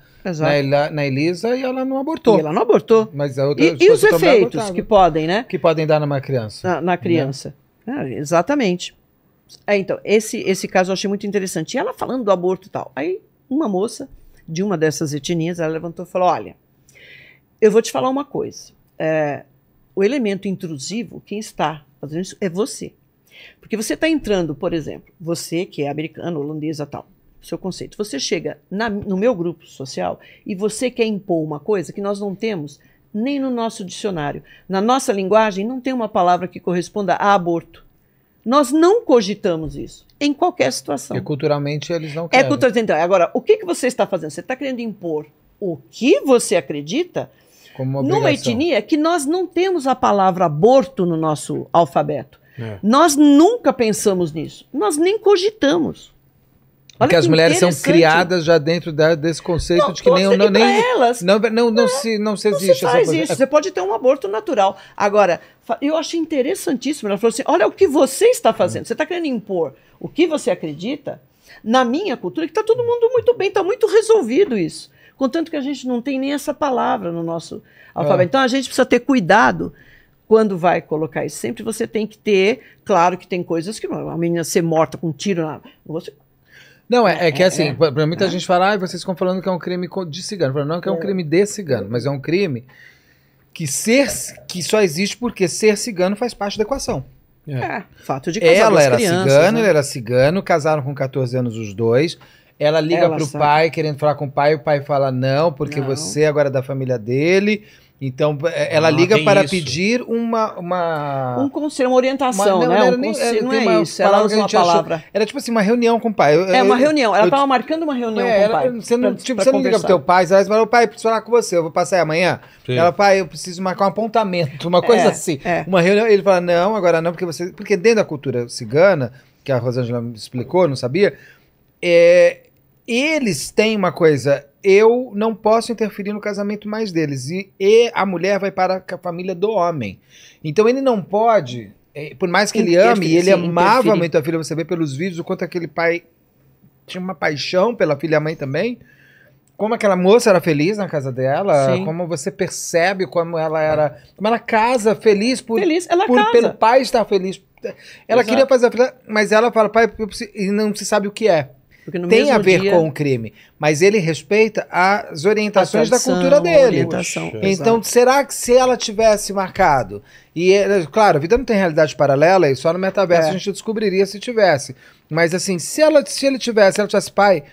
Na, na, Elisa e ela não abortou. E ela não abortou. Mas a outra e, e os efeitos que podem, né? Que podem dar numa criança. Na, na né? criança. Né? É, exatamente. É, então, esse, esse caso eu achei muito interessante. E ela falando do aborto e tal. Aí, uma moça de uma dessas etnias, ela levantou e falou: Olha, eu vou te falar uma coisa. É, o elemento intrusivo, quem está fazendo isso é você. Porque você está entrando, por exemplo, você que é americano, holandesa tal, seu conceito. Você chega na, no meu grupo social e você quer impor uma coisa que nós não temos nem no nosso dicionário. Na nossa linguagem não tem uma palavra que corresponda a aborto. Nós não cogitamos isso em qualquer situação. E culturalmente eles não é querem. É culturalmente. Então, agora, o que, que você está fazendo? Você está querendo impor o que você acredita numa etnia que nós não temos a palavra aborto no nosso alfabeto. É. Nós nunca pensamos nisso. Nós nem cogitamos. Olha Porque as mulheres são criadas já dentro da, desse conceito não, de que nem, não, nem elas, não, não, não, é. se, não se existe não se faz Isso. Você pode ter um aborto natural. Agora, eu achei interessantíssimo. Ela falou assim: olha o que você está fazendo. Você está querendo impor o que você acredita na minha cultura, que está todo mundo muito bem, está muito resolvido isso. Contanto que a gente não tem nem essa palavra no nosso alfabeto. É. Então a gente precisa ter cuidado quando vai colocar isso. Sempre você tem que ter, claro que tem coisas que não. Uma menina ser morta com um tiro na. Você não, é, é que é, assim, é. para muita é. gente fala, ah, vocês estão falando que é um crime de cigano. Falo, não, que é um crime de cigano, mas é um crime que ser que só existe porque ser cigano faz parte da equação. É. Fato de casar Ela era crianças, cigano, né? ele era cigano, casaram com 14 anos os dois. Ela liga Ela pro sabe. pai querendo falar com o pai, o pai fala não, porque não. você agora é da família dele. Então, é, ah, ela liga para isso. pedir uma, uma. Um conselho, uma orientação, uma, não, né? Não, um nem, é, conselho, não é isso. Ela usa uma palavra. Achou. Era tipo assim, uma reunião com o pai. Eu, é, uma eu, reunião. Ela estava marcando uma reunião é, com o pai. Tipo, você não, pra, tipo, pra você não liga pro teu pai, você vai pai, preciso falar com você, eu vou passar aí amanhã. Sim. Ela, pai, eu preciso marcar um apontamento, uma é, coisa é, assim. É. Uma reunião. Ele fala, não, agora não, porque você. Porque dentro da cultura cigana, que a Rosângela me explicou, não sabia, é, eles têm uma coisa. Eu não posso interferir no casamento mais deles. E, e a mulher vai para a família do homem. Então ele não pode, é, por mais que ele ame, e ele sim, amava interferir. muito a filha, você vê pelos vídeos o quanto aquele pai tinha uma paixão pela filha e a mãe também. Como aquela moça era feliz na casa dela, sim. como você percebe como ela era. Como ela casa feliz por, feliz, ela por, casa. pelo pai estar feliz. Ela Exato. queria fazer a filha, mas ela fala, pai, preciso, e não se sabe o que é tem a ver dia... com o crime, mas ele respeita as orientações tradição, da cultura dele. Orientação. então, exato. será que se ela tivesse marcado? E, claro, a vida não tem realidade paralela e só no metaverso é. a gente descobriria se tivesse. Mas, assim, se, ela, se ele tivesse, se ela tivesse pai,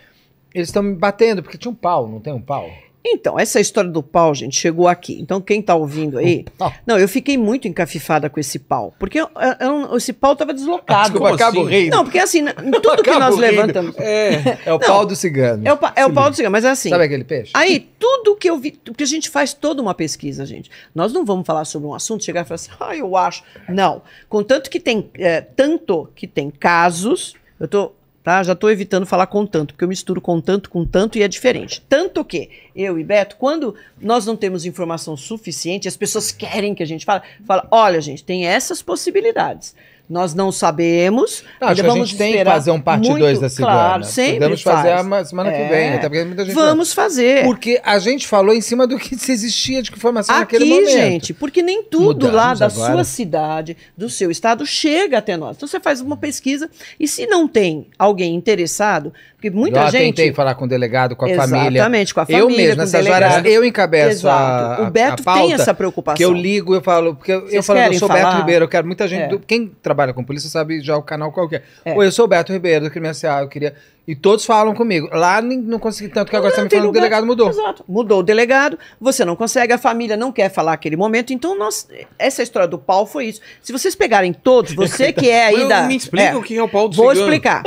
eles estão me batendo, porque tinha um pau, não tem um pau? Então, essa história do pau, gente, chegou aqui. Então, quem está ouvindo aí. Não, eu fiquei muito encafifada com esse pau. Porque eu, eu, esse pau estava deslocado. Ah, desculpa, Como Cabo assim? Não, porque assim, tudo que nós levantamos. É, é o não, pau do cigano. É o, é o pau do cigano, mas é assim. Sabe aquele peixe? Aí, tudo que eu vi. Porque a gente faz toda uma pesquisa, gente. Nós não vamos falar sobre um assunto, chegar e falar assim, ah, eu acho. Não. Contanto que tem. É, tanto que tem casos. Eu estou tá? Já estou evitando falar com tanto, porque eu misturo com tanto com tanto e é diferente. Tanto que eu e Beto, quando nós não temos informação suficiente, as pessoas querem que a gente fale, fala, olha, gente, tem essas possibilidades. Nós não sabemos. Não, acho que a gente tem que fazer um parte 2 da cigana. Claro, sempre Podemos fazer a semana é. que vem. Até porque muita gente Vamos fala. fazer. Porque a gente falou em cima do que se existia de informação Aqui, naquele momento. gente, porque nem tudo Mudamos lá da agora. sua cidade, do seu estado, chega até nós. Então você faz uma pesquisa e se não tem alguém interessado, porque muita eu gente. Eu tentei falar com o delegado, com a Exatamente, família. Exatamente, com a família. Eu mesmo, nessas horas, eu encabeço A, a, o Beto a pauta, tem essa preocupação. Que eu ligo, eu falo, porque Vocês eu falo, eu sou falar? Beto Ribeiro, eu quero muita gente. É. Do, quem trabalha com polícia sabe já o canal qualquer. É. é. Ou eu sou o Beto Ribeiro do Crime SA, eu queria. E todos falam comigo. Lá não consegui tanto que agora não, você me falando lugar, o delegado mudou. Exato. Mudou o delegado, você não consegue, a família não quer falar aquele momento. Então, nós, essa história do pau foi isso. Se vocês pegarem todos, você que é aí eu, da. Me explica é, o que é o pau do Vou cigano. explicar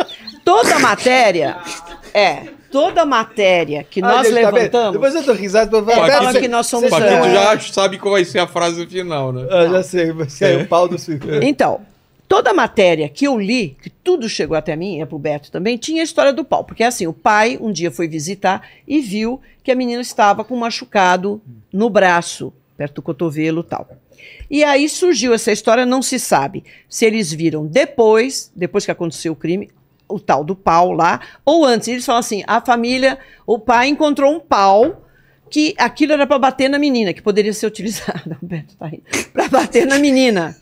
toda matéria. É, toda matéria que ah, nós tá levantamos. Tá Depois eu tô risado pra falar. É, que nós somos. Paquito já sabe qual vai ser a frase final, né? Ah, já sei, vai ser é. o pau do Então, toda matéria que eu li, que tudo chegou até mim, é pro Beto também, tinha a história do pau. Porque assim, o pai um dia foi visitar e viu que a menina estava com um machucado no braço, perto do cotovelo tal. E aí surgiu essa história, não se sabe se eles viram depois, depois que aconteceu o crime, o tal do pau lá, ou antes, eles falam assim: a família, o pai encontrou um pau que aquilo era para bater na menina, que poderia ser utilizado, Alberto tá para bater na menina.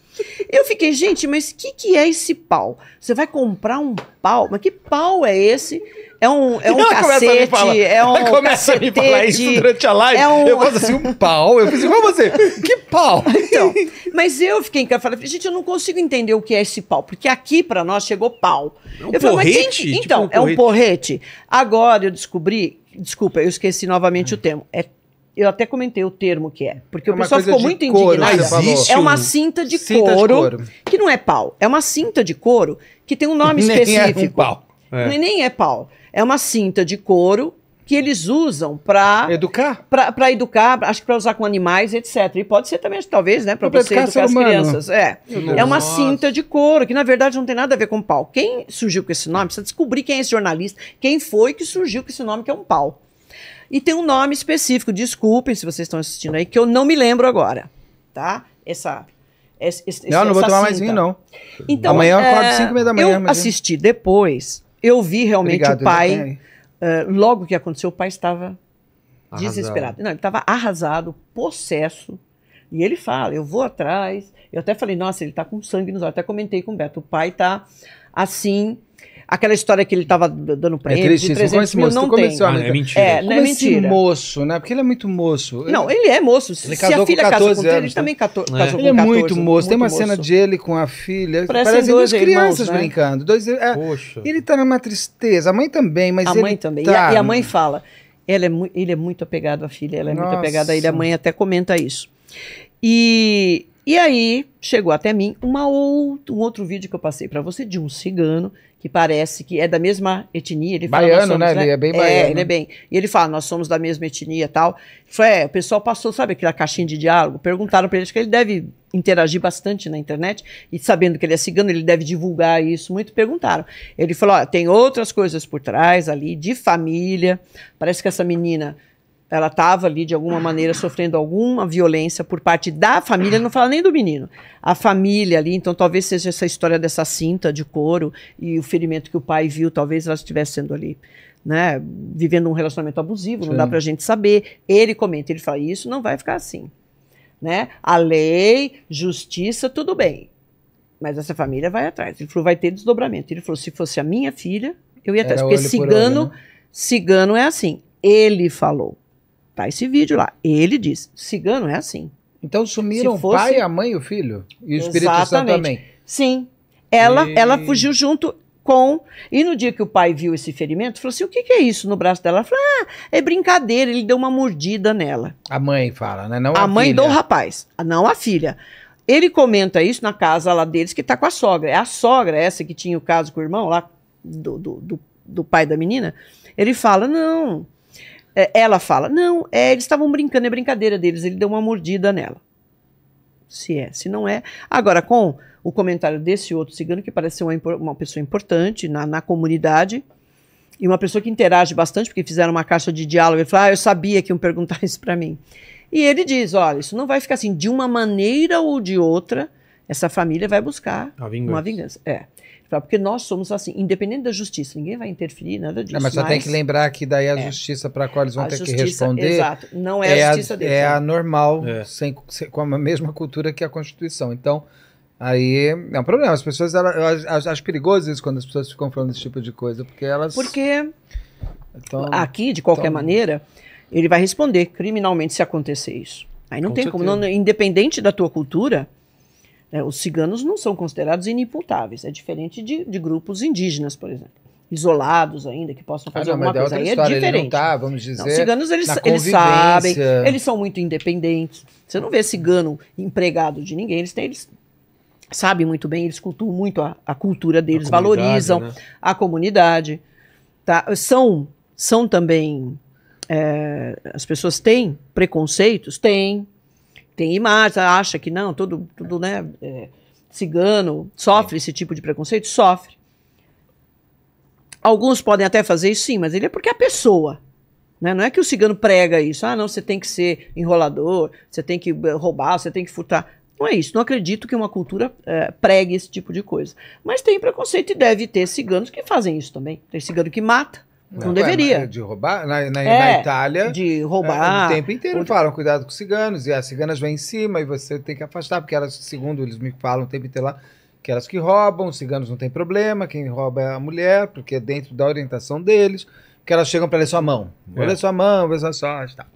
Eu fiquei, gente, mas o que, que é esse pau? Você vai comprar um pau? Mas que pau é esse? é um, é um ela cacete, falar, é um ela começa a me falar isso durante a live, é um... eu faço assim, um pau, eu falei igual você, que pau? Então, mas eu fiquei em casa, falei, gente, eu não consigo entender o que é esse pau, porque aqui para nós chegou pau. É um eu porrete? Falei, gente, tipo então, tipo um é um porrete. Agora eu descobri, desculpa, eu esqueci novamente o termo, é eu até comentei o termo que é, porque é o pessoal ficou muito couro, indignado. É uma cinta, de, cinta couro, de, couro, que não é pau, é uma cinta de couro que tem um nome específico. Nem é um pau. É. Nem é pau. É uma cinta de couro que eles usam para educar, para educar, acho que para usar com animais, etc. E pode ser também, talvez, né, para você educar, educar as crianças. É, é uma Nossa. cinta de couro que na verdade não tem nada a ver com pau. Quem surgiu com esse nome precisa descobrir quem é esse jornalista, quem foi que surgiu com esse nome que é um pau. E tem um nome específico, desculpem se vocês estão assistindo aí, que eu não me lembro agora, tá? Essa esse, esse, não, essa não vou tomar cinta. mais vinho, não. Então, Amanhã eu acordo 5 é, e meia da manhã. Eu amanhã. assisti depois eu vi realmente Obrigado, o né? pai, né? uh, logo que aconteceu, o pai estava arrasado. desesperado. Não, ele estava arrasado, possesso. E ele fala, eu vou atrás. Eu até falei, nossa, ele está com sangue nos olhos. Até comentei com o Beto, o pai está assim. Aquela história que ele tava dando prêmio é, de 300 mil, não tem. Ah, é mentira. É, não é mentira. moço, né? Porque ele é muito moço. Não, ele é moço. Ele Se a filha casou com ele, ele né? também é. casou com 14. Ele é muito moço. Tem uma cena de ele com a filha. parece duas crianças né? brincando. Dois, é, Poxa. Ele tá numa tristeza. A mãe também, mas A mãe também. E a tá mãe fala... ele é, ele é muito apegado à filha, ela é Nossa. muito apegada a ele. A mãe até comenta isso. E, e aí chegou até mim uma ou, um outro vídeo que eu passei para você de um cigano que parece que é da mesma etnia. Ele baiano, fala, né? somos, né? Ele é bem é, baiano. É, ele é né? bem. E ele fala, nós somos da mesma etnia e tal. Foi, é, o pessoal passou, sabe aquela caixinha de diálogo? Perguntaram para ele, acho que ele deve interagir bastante na internet, e sabendo que ele é cigano, ele deve divulgar isso muito, perguntaram. Ele falou, ó, tem outras coisas por trás ali, de família, parece que essa menina ela estava ali de alguma maneira sofrendo alguma violência por parte da família, não fala nem do menino, a família ali, então talvez seja essa história dessa cinta de couro e o ferimento que o pai viu, talvez ela estivesse sendo ali, né, vivendo um relacionamento abusivo, Sim. não dá pra gente saber. Ele comenta, ele fala, isso não vai ficar assim, né, a lei, justiça, tudo bem, mas essa família vai atrás, ele falou, vai ter desdobramento, ele falou, se fosse a minha filha, eu ia atrás, Era porque cigano, olho, né? cigano é assim, ele falou. Tá esse vídeo lá. Ele diz: cigano é assim. Então sumiram o fosse... pai, a mãe e o filho? E o Espírito Exatamente. Santo também? Sim. Ela, e... ela fugiu junto com. E no dia que o pai viu esse ferimento, falou assim: o que, que é isso no braço dela? Ela falou: ah, é brincadeira, ele deu uma mordida nela. A mãe fala, né? Não a, a mãe filha. do rapaz, não a filha. Ele comenta isso na casa lá deles, que tá com a sogra. É a sogra, essa que tinha o caso com o irmão lá, do, do, do, do pai da menina. Ele fala: não, é, ela fala: Não, é, eles estavam brincando, é brincadeira deles, ele deu uma mordida nela. Se é, se não é. Agora, com o comentário desse outro cigano, que parece ser uma, uma pessoa importante na, na comunidade, e uma pessoa que interage bastante, porque fizeram uma caixa de diálogo, ele falou: Ah, eu sabia que iam perguntar isso para mim. E ele diz: Olha, isso não vai ficar assim, de uma maneira ou de outra, essa família vai buscar vingança. uma vingança. É. Tá, porque nós somos assim, independente da justiça, ninguém vai interferir, nada disso. Não, é, mas só mas... tem que lembrar que daí a é. justiça para a qual eles vão a ter justiça, que responder. Exato, não é, é a justiça deles. É né? a normal, é. Sem, sem, com a mesma cultura que a Constituição. Então, Aí é um problema. As pessoas, elas, eu acho, acho perigoso isso quando as pessoas ficam falando esse tipo de coisa, porque elas. Porque tão, aqui, de qualquer tão... maneira, ele vai responder criminalmente se acontecer isso. Aí não Com tem certeza. como, não, independente da tua cultura, é, os ciganos não são considerados inimputáveis, é diferente de, de grupos indígenas, por exemplo isolados ainda, que possam ah, fazer ah, não, alguma é coisa. Aí é diferente. Tá, vamos dizer. Não, ciganos, eles, eles sabem, eles são muito independentes. Você não vê cigano empregado de ninguém, eles têm. Eles sabem muito bem, eles cultuam muito a, a cultura deles, a valorizam né? a comunidade. Tá? São, são também. É, as pessoas têm preconceitos? Têm tem imagens, acha que não, todo, tudo, né, é, cigano sofre esse tipo de preconceito? Sofre. Alguns podem até fazer isso, sim, mas ele é porque é a pessoa. Né? Não é que o cigano prega isso. Ah, não, você tem que ser enrolador, você tem que eh, roubar, você tem que furtar. Não é isso. Não acredito que uma cultura é, pregue esse tipo de coisa. Mas tem preconceito e deve ter ciganos que fazem isso também. Tem cigano que mata, não, não é deveria. De roubar? Na, na, é, na Itália. De é, roubar. É, o tempo inteiro o... falam, cuidado com os ciganos, e as ciganas vêm em cima, e você tem que afastar, porque elas, segundo eles me falam o tempo inteiro lá, que elas que roubam, os ciganos não tem problema, quem rouba é a mulher, porque é dentro da orientação deles, que elas chegam para ler sua mão. Vou é. ler sua mão, vou ler sua sorte e tal.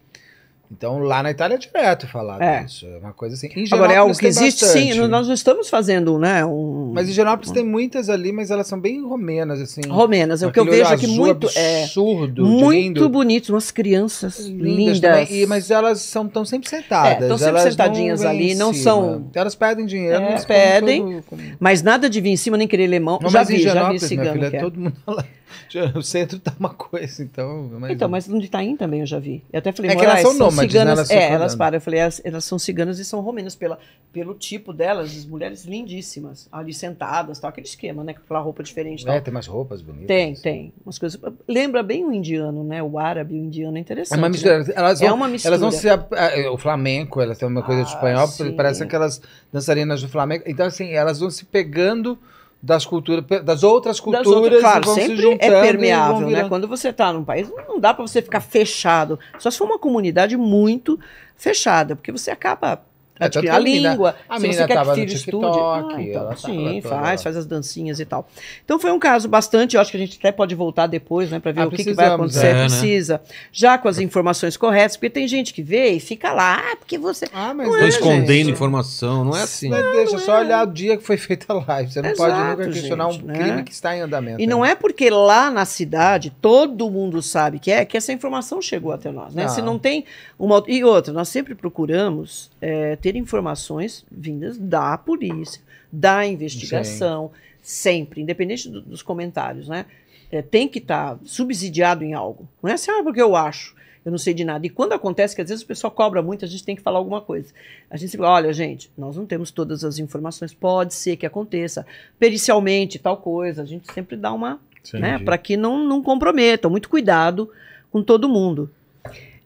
Então, lá na Itália é direto falar é. É uma coisa assim. Em Agora, é algo que existe, bastante. sim. Nós não estamos fazendo, né? Um... Mas em Genópolis um... tem muitas ali, mas elas são bem romenas, assim. Romenas. É o que eu vejo aqui muito. É absurdo. É, muito bonito. Umas crianças lindas. lindas. E, mas elas são, estão sempre é, sentadas. Estão é, sempre elas sentadinhas ali. Não são. Então, elas pedem dinheiro. É, mas pedem. Tudo, como... Mas nada de vir em cima nem querer lemão. Não, já mas vi, em Genópolis, já vi cigano. Filha, é todo mundo lá. O centro tá uma coisa, então. Mas... Então, mas no Itaim também eu já vi. Eu até falei, é que elas são, nômades, né? ciganas. Né? Elas é, elas param. Eu falei, elas, elas, são ciganas e são romenas, pela, pelo tipo delas, as mulheres lindíssimas, ali sentadas, tal, aquele esquema, né? Com aquela roupa diferente. É, tal. tem umas roupas bonitas. Tem, tem. Umas coisas. Lembra bem o indiano, né? O árabe, o indiano é interessante. É uma mistura. Né? Elas é vão, é uma mistura. Elas vão O flamenco, elas têm uma coisa ah, de espanhol, sim. parece aquelas dançarinas do flamenco. Então, assim, elas vão se pegando das culturas, das outras culturas das outras, claro, vão sempre se é juntando. É permeável, né? Quando você está num país, não dá para você ficar fechado. Só se for uma comunidade muito fechada, porque você acaba é, a, a né? língua. A ah, menina você quer que a TikTok, estude, ah, então, sim, faz, faz as dancinhas e tal. Então foi um caso bastante, eu acho que a gente até pode voltar depois, né, para ver ah, o que, que, vai acontecer, é, né? precisa. Já com as informações corretas, porque tem gente que vê e fica lá, ah, porque você ah, mas não é, assim. escondendo gente. informação, não é assim. Não, deixa não só é. olhar o dia que foi feita a live, você não Exato, pode nunca questionar gente, um né? crime né? que está em andamento. E não é porque lá na cidade todo mundo sabe que é que essa informação chegou até nós, né? Se não tem uma e outra, nós sempre procuramos é, ter ter informações vindas da polícia, da investigação, Sim. sempre, independente do, dos comentários, né? É, tem que estar tá subsidiado em algo. Não é assim, ah, porque eu acho, eu não sei de nada. E quando acontece, que às vezes o pessoal cobra muito, a gente tem que falar alguma coisa. A gente fala, olha, gente, nós não temos todas as informações, pode ser que aconteça, pericialmente, tal coisa. A gente sempre dá uma. Né, para que não, não comprometam. Muito cuidado com todo mundo.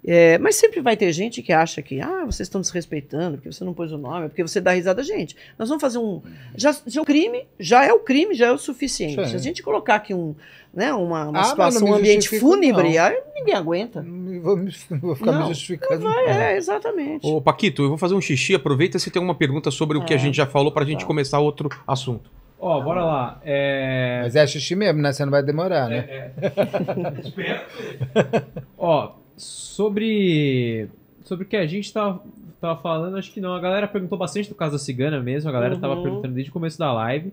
É, mas sempre vai ter gente que acha que, ah, vocês estão desrespeitando, porque você não pôs o nome, é porque você dá risada. Gente, nós vamos fazer um. Já, já o crime, já é o crime, já é o suficiente. Sim. Se a gente colocar aqui um, né, uma, uma ah, situação, um ambiente fúnebre, aí ninguém aguenta. vou, não vou ficar não, me justificando. vai, é. é, exatamente. Ô, Paquito, eu vou fazer um xixi, aproveita se tem uma pergunta sobre o é, que a é. gente já falou para a gente tá. começar outro assunto. Ó, oh, bora lá. É... Mas é xixi mesmo, né? Você não vai demorar, né? É, é. Ó, sobre sobre o que a gente tava, tava falando, acho que não. A galera perguntou bastante do caso da cigana mesmo, a galera uhum. tava perguntando desde o começo da live.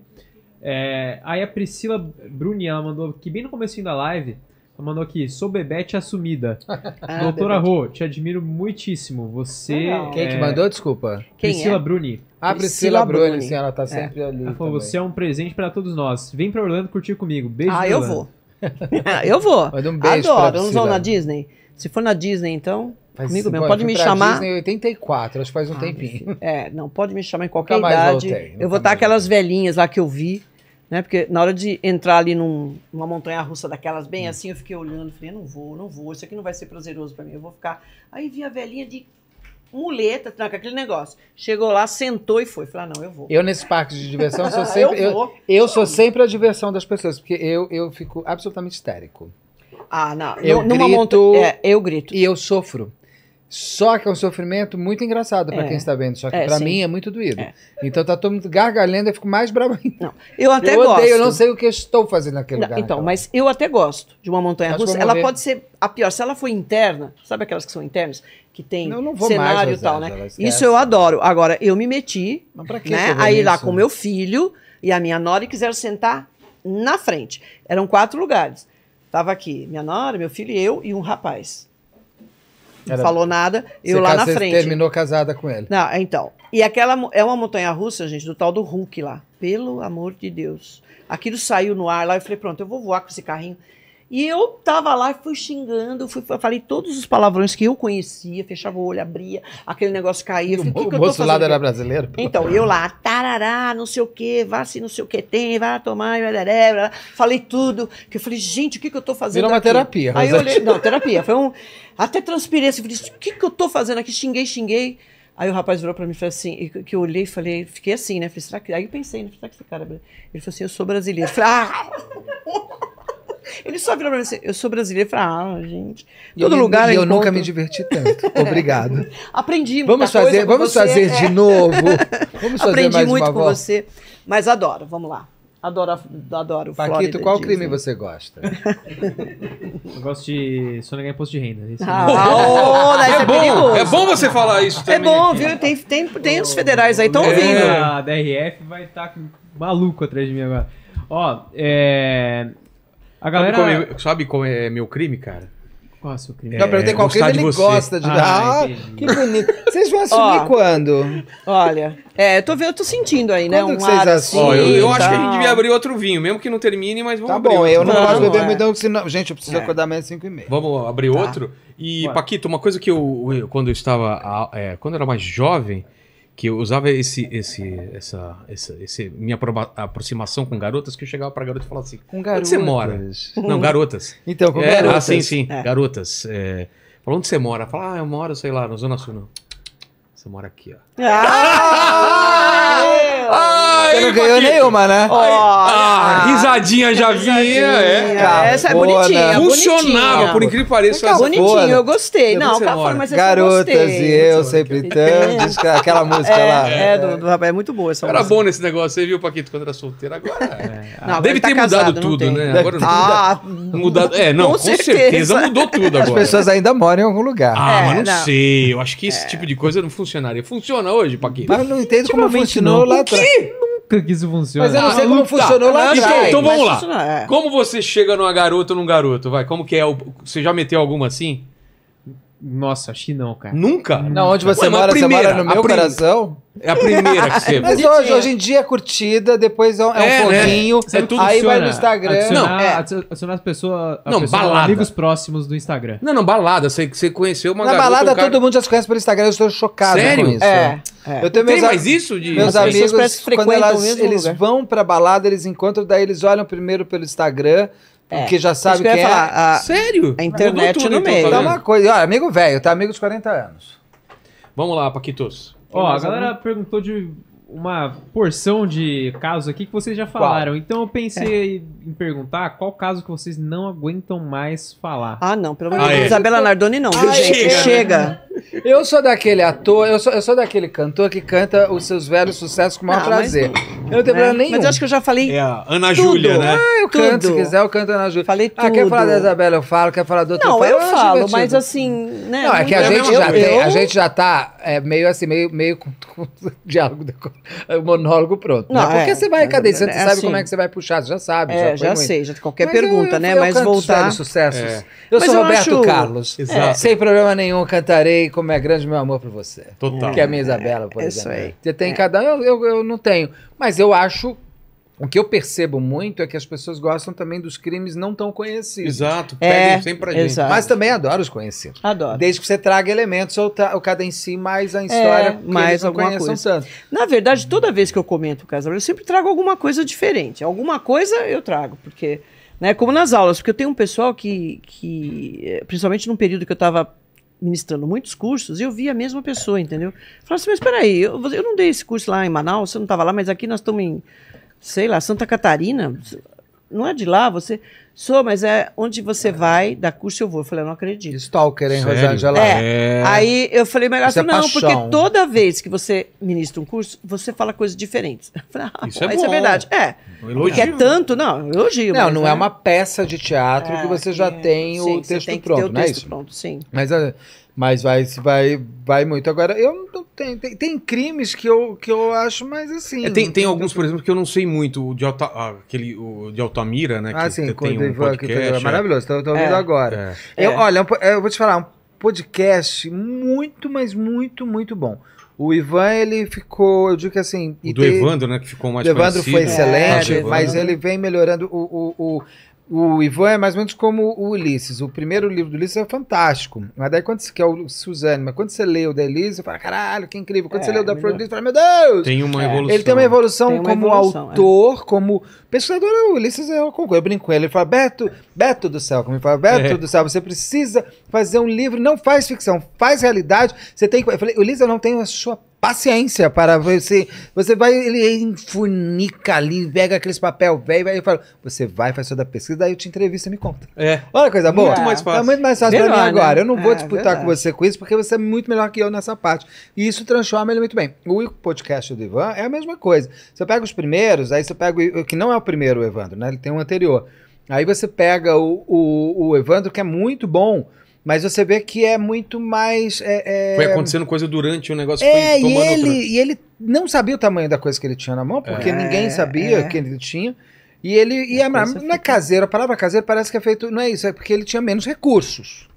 É, aí a Priscila Bruni, ela mandou que bem no começo da live, ela mandou aqui, sou Bebete assumida. ah, Doutora Rô, te admiro muitíssimo. Você. Quem é... que mandou, desculpa? Quem Priscila é? Bruni. Ah, Priscila, Bruni, sim, ela tá é. sempre é. ali. Ela falou: também. você é um presente para todos nós. Vem pra Orlando curtir comigo. Beijo. Ah, eu Orlando. vou. eu vou. um beijo Adoro, pra Priscila. não na Disney? Se for na Disney, então, comigo mesmo, pode me chamar. Disney 84, acho que faz um ah, tempinho. É, não, pode me chamar em qualquer nunca idade. Voltei, eu vou estar aquelas velhinhas lá que eu vi, né? Porque na hora de entrar ali num, numa montanha russa daquelas, bem hum. assim, eu fiquei olhando, falei, não vou, não vou, isso aqui não vai ser prazeroso para mim, eu vou ficar. Aí vi a velhinha de muleta, tranca, aquele negócio. Chegou lá, sentou e foi. Falei, ah, não, eu vou. Eu, nesse parque de diversão, sou sempre. eu, eu, eu, sou sempre a diversão das pessoas, porque eu, eu fico absolutamente histérico. Ah, não. Eu numa grito, monta... é, eu grito. E eu sofro. Só que é um sofrimento muito engraçado para é. quem está vendo. Só que é, para mim é muito doído. É. Então tá todo mundo gargalhando, eu fico mais bravo ainda. Não, eu até eu gosto. Odeio, eu não sei o que estou fazendo naquele não, lugar. Então, então, mas eu até gosto de uma montanha russa. Ela pode ser a pior. Se ela for interna, sabe aquelas que são internas? Que tem não, não cenário e tal, né? Isso eu adoro. Agora, eu me meti, mas que né? Aí lá com meu filho e a minha nora e quiseram sentar na frente. Eram quatro lugares. Tava aqui minha nora, meu filho, eu e um rapaz. Não falou nada, eu Você lá na frente. terminou casada com ele. Não, então. E aquela é uma montanha russa, gente, do tal do Hulk lá. Pelo amor de Deus. Aquilo saiu no ar lá, eu falei, pronto, eu vou voar com esse carrinho. E eu tava lá, fui xingando, fui, falei todos os palavrões que eu conhecia, fechava o olho, abria, aquele negócio caía. Eu o, que moço lado era brasileiro? Então, eu lá, tarará, não sei o que, vá se não sei o que tem, vá tomar, blá, blá, blá. falei tudo. Que eu falei, gente, o que, que eu tô fazendo Virou uma aqui? terapia. Aí eu olhei, não, terapia, foi um... Até transpirei, assim, falei, o que, que eu tô fazendo aqui? Xinguei, xinguei. Aí o rapaz virou para mim e falou assim, que eu olhei e falei, fiquei assim, né? Falei, será que... Aí eu pensei, né? Será que esse cara... É Ele falou assim, eu sou brasileiro. Eu falei, ah... Ele só virou pra mim assim, eu sou brasileiro. Eu falei, ah, gente. Todo lugar. E eu, é eu nunca me diverti tanto. Obrigado. Aprendi muito. Vamos fazer, vamos fazer de novo. Vamos fazer Aprendi mais muito uma com volta. você. Mas adoro, vamos lá. Adoro, adoro Paquito, Florida, qual Disney. crime você gosta? Eu gosto de sonegar imposto de renda. Isso ah, oh, é, é, bom, é bom você falar isso é também. É bom, viu? Tem, tem, tem oh, os federais aí, estão é, ouvindo. A DRF vai estar tá maluco atrás de mim agora. Ó, é, a galera. Sabe como é, sabe é meu crime, cara? Qual é o seu crime? Já é, qual crime ele você. gosta de ah, dar. Ah, que bonito. Vocês vão assumir quando? Olha. É, eu tô vendo, eu tô sentindo aí, né? um que vocês assumem? Assim eu, eu acho que a gente devia abrir outro vinho, mesmo que não termine, mas vamos tá abrir. Tá bom, outro. eu não, não posso beber muito, então, é. senão. Gente, eu preciso é. acordar mais às 5 e meia. Vamos abrir tá. outro. E, Bora. Paquito, uma coisa que eu, eu quando eu estava. É, quando eu era mais jovem que eu usava esse, esse, essa, essa esse, minha aproximação com garotas que eu chegava para garota e falava assim, com garotas. onde você mora? Não, garotas. então, com é, ah, garotas. Ah, sim, sim, é. garotas. É, falou, onde você mora? Fala, ah, eu moro, sei lá, na Zona Sul. Não. Você mora aqui, ó. Ah! Você não ganhou nenhuma, né? ah, risadinha já é. vinha. É. essa é bonitinha. Né? Funcionava, por incrível que pareça. Tá bonitinho, né? eu gostei. Não, cara, mas Garotas eu e eu sempre tantos. Aquela música é, lá. É, do, do rapaz, é muito boa essa Era bom nesse negócio, você viu, Paquito, quando era solteiro. Agora. É. Não, Deve ter tá mudado tudo, né? Agora ah, mudado. É, não, com certeza mudou tudo agora. As pessoas ainda moram em algum lugar. Ah, é, mas não sei. Eu acho que esse é. tipo de coisa não funcionaria. Funciona hoje, Paquito? Mas eu não entendo como funcionou lá atrás que isso funciona. Mas eu não sei como funcionou lá então atrás. Então, vamos lá. É. Como você chega numa garota ou num garoto, vai? Como que é? Você já meteu alguma assim? Nossa, acho que não, cara. Nunca? Não, onde você Ué, mora, primeira, você mora no meu prim... coração? É a primeira que você... Mas hoje, hoje em dia é curtida, depois é um, é, é né? é tudo aí vai no Instagram... Adicionar, não, é. adicionar as pessoas... Não, pessoa, balada. Amigos próximos do Instagram. Não, não, balada. Você, você conheceu uma Na garota, balada um cara... todo mundo já se conhece pelo Instagram, eu estou chocado Sério? com isso. É, é. É. Eu tenho meus, Tem mais isso? De... Meus amigos, quando elas, eles lugar. vão pra balada, eles encontram, daí eles olham primeiro pelo Instagram, porque é. já sabe que, é. Falar, a, Sério? A internet tudo, no então, meio. Então, uma coisa. amigo velho, tá amigo dos 40 anos. Vamos lá, Paquitos. Ó, a galera algum? perguntou de uma porção de casos aqui que vocês já falaram. Qual? Então eu pensei é. em perguntar qual caso que vocês não aguentam mais falar. Ah, não, pelo menos. Isabela Nardoni não, Chega. chega. Eu sou daquele ator, eu sou, eu sou daquele cantor que canta os seus velhos sucessos com o maior Não, ah, mas- prazer. Eu não tenho né? problema nenhum. Mas eu acho que eu já falei. É Ana Tudo. Júlia, né? Ah, eu canto, se Tudo. quiser, eu canto Ana Júlia. Falei Ah, quer falar da Isabela, eu falo, quer falar do outro, Não, eu falo, mas assim, né? Não, é que a é gente, já tem, a gente já tá é, meio assim, meio, meio com, com o diálogo, o monólogo pronto. Né? Não, né? Porque é, você vai, é cadê? Você é sabe assim. como é que você vai puxar, você já sabe. É, foi já muito. sei, já qualquer Mas pergunta, eu- né? eu mas os voltar. sucessos. É. Eu sou Roberto Carlos. Exato. Sem problema nenhum, cantarei como é grande meu amor por você. Total. Que é a minha Isabela, por é, é exemplo. Isso aí. Você tem é. cada. Eu, eu, eu não tenho. Mas eu acho o que eu percebo muito é que as pessoas gostam também dos crimes não tão conhecidos. Exato, é, pedem é, sempre pra gente. Exato. Mas também adoro os conhecidos. Adoro. Desde que você traga elementos ou, tra ou cada em si mais a é, história é, mais alguma coisa. Tanto. Na verdade, toda vez que eu comento o casal, eu sempre trago alguma coisa diferente. Alguma coisa eu trago, porque. Né, como nas aulas, porque eu tenho um pessoal que, que eh, principalmente num período que eu estava ministrando muitos cursos e eu vi a mesma pessoa, entendeu? Falei assim, mas espera aí, eu, eu não dei esse curso lá em Manaus, você não estava lá, mas aqui nós estamos em, sei lá, Santa Catarina, não é de lá, você... Sou, mas é onde você é. vai, da curso eu vou. Eu falei, eu não acredito. Stalker, hein, Rosângela? É. é. Aí eu falei, mas ela falou, é não, porque toda vez que você ministra um curso, você fala coisas diferentes. ah, isso, é isso é verdade. É. Um elogio. Porque é tanto, não, elogio. Não, mas, não é. é uma peça de teatro que é, você já tem sim, o texto tem pronto, o texto não é isso? pronto, sim. Mas mas vai, vai, vai muito. Agora, eu não tenho. Tem, tem crimes que eu, que eu acho mais assim. É, tem tem alguns, por exemplo, que eu não sei muito. O de, Alta, ah, aquele, o de Altamira, né? Ah, que, sim, que tem um podcast, é, é maravilhoso. Estou ouvindo é, agora. É. Eu, é. olha, eu vou te falar, um podcast muito, mas muito, muito bom. O Ivan, ele ficou, eu digo que assim. O do ter... Evandro, né? Que ficou mais né, O Evandro foi excelente, mas ele vem melhorando. O, o, o o Ivan é mais ou menos como o Ulisses. O primeiro livro do Ulisses é fantástico. Mas daí quando você quer é o Suzane, mas quando você lê o da Elise, você fala, caralho, que incrível. Quando é, você lê o da é Flor de você fala, meu Deus! Tem uma é. evolução. Ele tem uma evolução tem uma como evolução, é. autor, é. como pesquisador. O Ulisses é o Eu brinco com ele. Ele fala, Beto, Beto do céu, como ele fala, Beto do céu, você precisa fazer um livro, não faz ficção, faz realidade. Você tem que. Eu falei, Ulisses, eu não tenho a sua paciência para você. Você vai, ele enfunica ali, pega aqueles papel velho, e fala: você vai, faz toda a pesquisa, daí eu te entrevisto e me conta. É. Olha coisa boa. Muito mais fácil. É muito mais fácil melhor, pra mim né? agora. Né? Eu não vou é, disputar verdade. com você com isso, porque você é muito melhor que eu nessa parte. E isso transforma ele muito bem. O podcast do Ivan é a mesma coisa. Você pega os primeiros, aí você pega o. que não é o primeiro, o Evandro, né? Ele tem um anterior. Aí você pega o, o, o Evandro, que é muito bom mas você vê que é muito mais. É, é... Foi acontecendo coisa durante o negócio. É, foi tomando e ele, outra... e ele não sabia o tamanho da coisa que ele tinha na mão, porque é, ninguém sabia é. que ele tinha. E ele. E a, não fica... é caseiro, a palavra caseiro parece que é feito. Não é isso, é porque ele tinha menos recursos.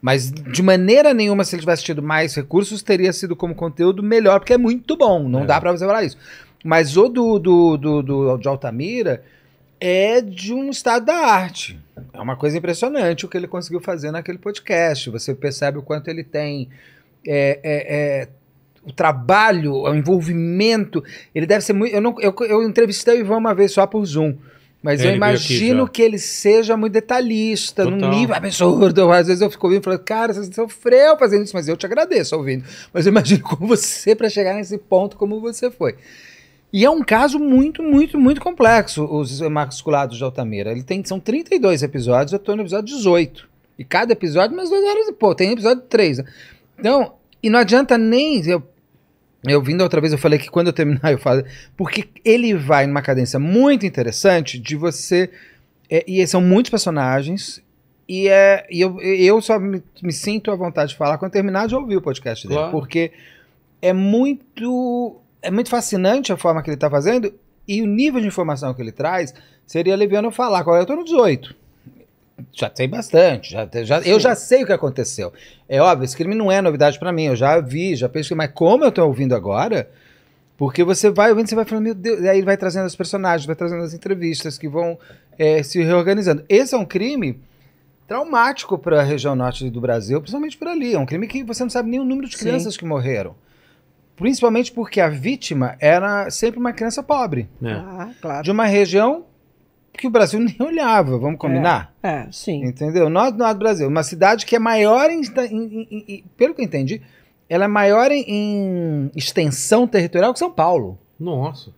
Mas de maneira nenhuma, se ele tivesse tido mais recursos, teria sido como conteúdo melhor, porque é muito bom. Não é. dá para você falar isso. Mas o do, do, do, do, de Altamira é de um estado da arte. É uma coisa impressionante o que ele conseguiu fazer naquele podcast. Você percebe o quanto ele tem é, é, é, o trabalho, o envolvimento. Ele deve ser muito. Eu, não, eu, eu entrevistei o Ivan uma vez só por Zoom. Mas é, ele eu imagino que ele seja muito detalhista, Total. num nível absurdo. Às vezes eu fico ouvindo e falo, cara, você sofreu fazendo isso, mas eu te agradeço ouvindo. Mas eu imagino como você, para chegar nesse ponto, como você foi. E é um caso muito, muito, muito complexo, os Imaculaculados de Altamira. Ele tem, são 32 episódios, eu estou no episódio 18. E cada episódio, mais duas horas e pô, tem episódio 3. Então, e não adianta nem. Eu, eu vindo outra vez, eu falei que quando eu terminar eu falo. Porque ele vai numa cadência muito interessante de você. É, e são muitos personagens. E, é, e eu, eu só me, me, sinto à vontade de falar quando terminar de ouvir o podcast dele. Claro. Porque é muito é muito fascinante a forma que ele está fazendo e o nível de informação que ele traz seria leviano falar qual é. Eu estou no 18. Já sei bastante. Já, já eu já sei o que aconteceu. É óbvio, esse crime não é novidade para mim. Eu já vi, já pensei, Mas como eu estou ouvindo agora, porque você vai ouvindo, você vai falando, meu Deus, e aí vai trazendo os personagens, vai trazendo as entrevistas que vão é, se reorganizando. Esse é um crime traumático para a região norte do Brasil, principalmente por ali. É um crime que você não sabe nem o número de crianças Sim. que morreram. Principalmente porque a vítima era sempre uma criança pobre. É. Ah, claro. De uma região que o Brasil nem olhava, vamos é, combinar? É, é sim. Entendeu? Nós é do Brasil. É uma cidade que é maior em, em, em, em, Pelo que eu entendi, ela é maior em, extensão territorial que São Paulo. Nossa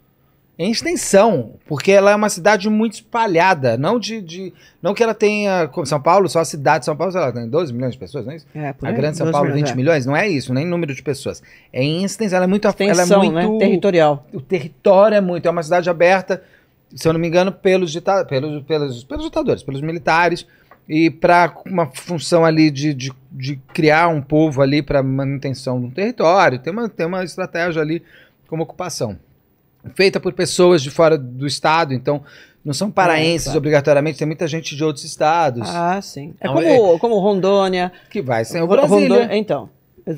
em extensão, porque ela é uma cidade muito espalhada, não de, de não que ela tenha, como São Paulo, só a cidade de São Paulo, ela tem 12 milhões de pessoas, não é isso? É, por a aí, grande São Paulo, milhões, 20 é. milhões, não é isso, nem número de pessoas. É em extensão, ela é muito, extensão, ela é né? muito né? territorial. O território é muito, é uma cidade aberta, se eu não me engano, pelos dita pelos, pelos, pelos ditadores, pelos militares e para uma função ali de, de, de, criar um povo ali para manutenção do território, tem uma, tem uma estratégia ali como ocupação feita por pessoas de fora do estado, então não são é, paraenses ah, tá. obrigatoriamente, tem muita gente de outros estados. Ah, sim. É como, é, como Rondônia. Que vai ser o Brasília. Rondônia, então.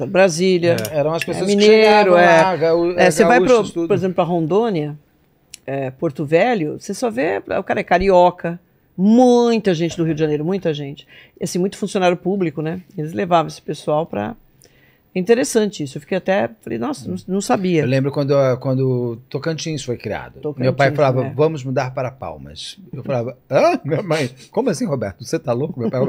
Brasília. É. Eram as é, pessoas é, mineiro, que é, lá, é, é Você vai, pro, por exemplo, para Rondônia, Porto Velho, você só vê, o cara é carioca, muita gente do Rio de Janeiro, muita gente. E, assim, muito funcionário público, né? Eles levavam esse pessoal para Interessante isso. Eu fiquei até. Falei, nossa, não, não sabia. Eu lembro quando, quando Tocantins foi criado. Tocantins, Meu pai falava, né? vamos mudar para Palmas. Eu falava, hã? Minha mãe, como assim, Roberto? Você tá louco, meu pai?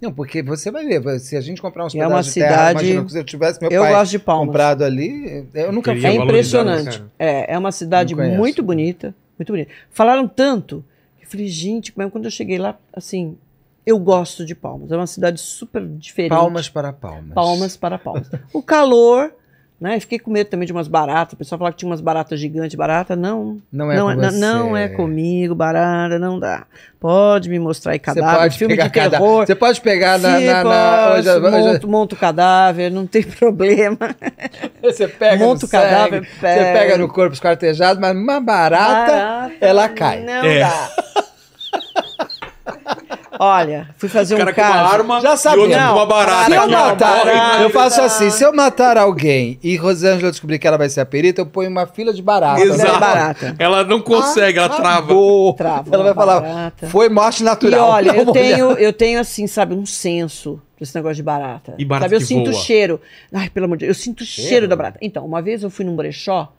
não, porque você vai ver, se a gente comprar uns é pedaços cidade... terra, imagina que se eu tivesse meu eu pai gosto de Palmas. comprado ali, eu nunca eu fui. É impressionante. é, é uma cidade muito bonita, muito bonita. Falaram tanto, eu falei, gente, quando eu cheguei lá, assim, eu gosto de Palmas. É uma cidade super diferente. Palmas para Palmas. Palmas para Palmas. o calor, né? Fiquei com medo também de umas baratas. O pessoal falava que tinha umas baratas gigantes. Barata, não. Não é não, com é, você. não é comigo, barata, não dá. Pode me mostrar aí cadáver. Você pode filme pegar de terror. Cadáver. Você pode pegar na. na, posso, hoje... Monto, monto cadáver, não tem problema. Você pega monto no cadáver, sangue, pega. Você pega no corpo esquartejado, mas uma barata, barata ela cai. Não é. dá. Olha, fui fazer um cara caso. Com uma arma já sabia. E não, uma barata. Se eu matar, eu faço assim, se eu matar alguém e Rosângela descobrir que ela vai ser a perita, eu ponho uma fila de barata. Né? Exato. Né? barata. Ela não consegue, ah, ela trava. trava. Ela vai falar, barata. foi morte natural. E olha, eu tenho, eu tenho assim, sabe, um senso desse negócio de barata. E barata Sabe, eu sinto voa. cheiro. Ai, pelo amor de Deus, eu sinto cheiro? cheiro da barata. Então, uma vez eu fui num brechó,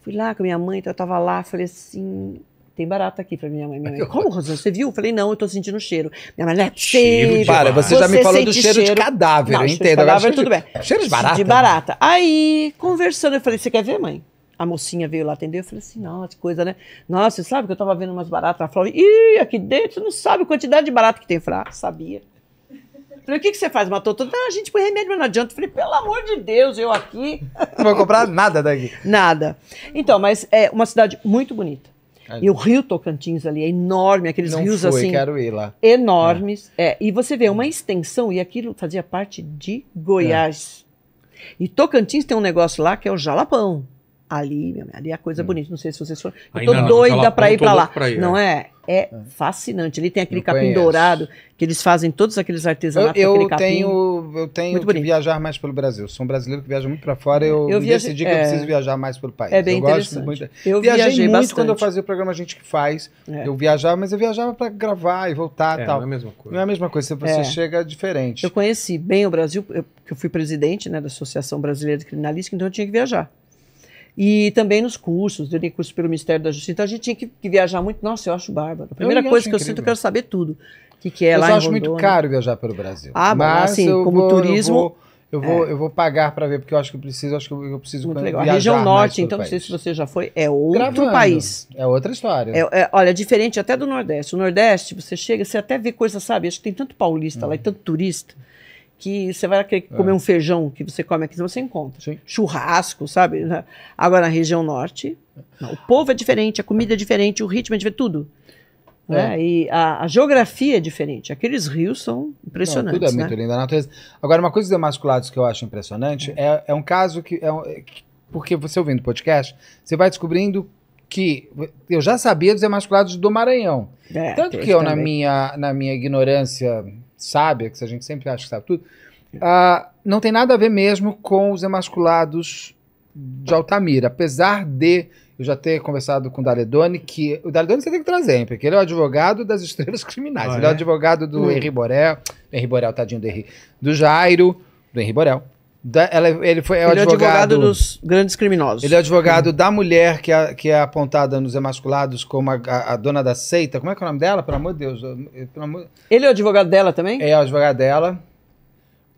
fui lá com a minha mãe, então eu tava lá, falei assim, tem barata aqui pra minha mãe. Minha mãe como, Rosana, você viu? Eu falei, não, eu tô sentindo o cheiro. Minha mãe, não é cheiro Para, você, você já me falou do cheiro, cheiro, de cadáver, não, eu entendo. De cadáver, tudo de, bem. Cheiro de barata? De barata. Aí, conversando, eu falei, você quer ver, mãe? A mocinha veio lá atender, eu falei assim, nossa, que coisa, né? Nossa, você sabe que eu tava vendo umas baratas? Ela falou, ih, aqui dentro, você não sabe a quantidade de barata que tem. Eu falei, ah, sabia. Eu falei, o que, que você faz? Matou tudo? Ah, não, a gente põe remédio, mas não adianta. Eu falei, pelo amor de Deus, eu aqui. Não vou comprar nada daqui. Nada. Então, mas é uma cidade muito bonita. É. E o Rio Tocantins ali é enorme, aqueles Não rios fui, assim. quero ir lá. Enormes. É. é. E você vê é uma extensão, e aquilo fazia parte de Goiás. É. E Tocantins tem um negócio lá que é o jalapão ali, meu, ali é a coisa hum. bonita. Não sei se vocês foram. Eu tô Ainda doida para pra, ir pra, lá. pra ir não é? É, é, é. fascinante. Ele tem aquele eu capim conheço. dourado que eles fazem todos aqueles artesanatos. Eu, eu tenho, eu tenho muito que bonito. viajar mais pelo Brasil. Sou um brasileiro que viaja muito para fora. Eu, eu viaje, decidi que é, eu preciso viajar mais pelo país. É bem eu interessante. Muito, eu viajei, viajei muito bastante. quando eu fazia o programa A gente que faz. É. Eu viajava, mas eu viajava para gravar e voltar, é, tal. Não é a mesma coisa. Não é a mesma coisa. Você é. chega diferente. Eu conheci bem o Brasil. Eu, eu fui presidente né, da Associação Brasileira de Criminalística, então eu tinha que viajar. E também nos cursos, eu dei curso pelo Ministério da Justiça. Então a gente tinha que, que viajar muito. Nossa, eu acho bárbaro. A primeira coisa que incrível. eu sinto, eu quero saber tudo. O que, que é eu lá em Eu acho muito caro viajar pelo Brasil. Ah, mas assim, como vou, turismo... Eu vou... Eu vou, é. eu vou pagar para ver, porque eu acho que eu preciso, acho que eu preciso Muito legal. A região norte, então, não sei se você já foi, é outro Gravando. país. É outra história. É, é, olha, diferente até do Nordeste. O Nordeste, você chega, você até vê coisa, sabe? Acho que tem tanto paulista hum. lá e tanto turista que você vai querer é. comer é. um feijão que você come aqui, você encontra. Sim. Churrasco, sabe? Agora, na região norte, não, o povo é diferente, a comida é diferente, o ritmo é diferente, tudo. Né? É. Né? E a, a, geografia é diferente. Aqueles rios são impressionantes. Não, tudo é né? muito né? lindo, a natureza. Agora, uma coisa dos Emasculados que eu acho impressionante é, é, é um caso que, é um, que. Porque você ouvindo podcast, você vai descobrindo que eu já sabia dos emasculados do Maranhão. É, Tanto que eu, na minha, na minha ignorância sábia, que a gente sempre acha que sabe tudo, uh, não tem nada a ver mesmo com os emasculados de Altamira. Apesar de eu já ter conversado com o Daledoni, que o Daledoni você tem que trazer, porque ele é o advogado das estrelas criminais. Ah, ele é? é o advogado do hum. Henri Borel, do Henri Borel, tadinho do Henri, do Jairo, do Henri Borel. Da, ela, ele foi, é ele é advogado, é advogado dos grandes criminosos. Ele é advogado uhum. da mulher que é, que é apontada nos Emasculados como a, a, a, dona da seita. Como é que é o nome dela? Pelo amor de Deus. Pelo amor... Ele é advogado dela também? É, é advogado dela.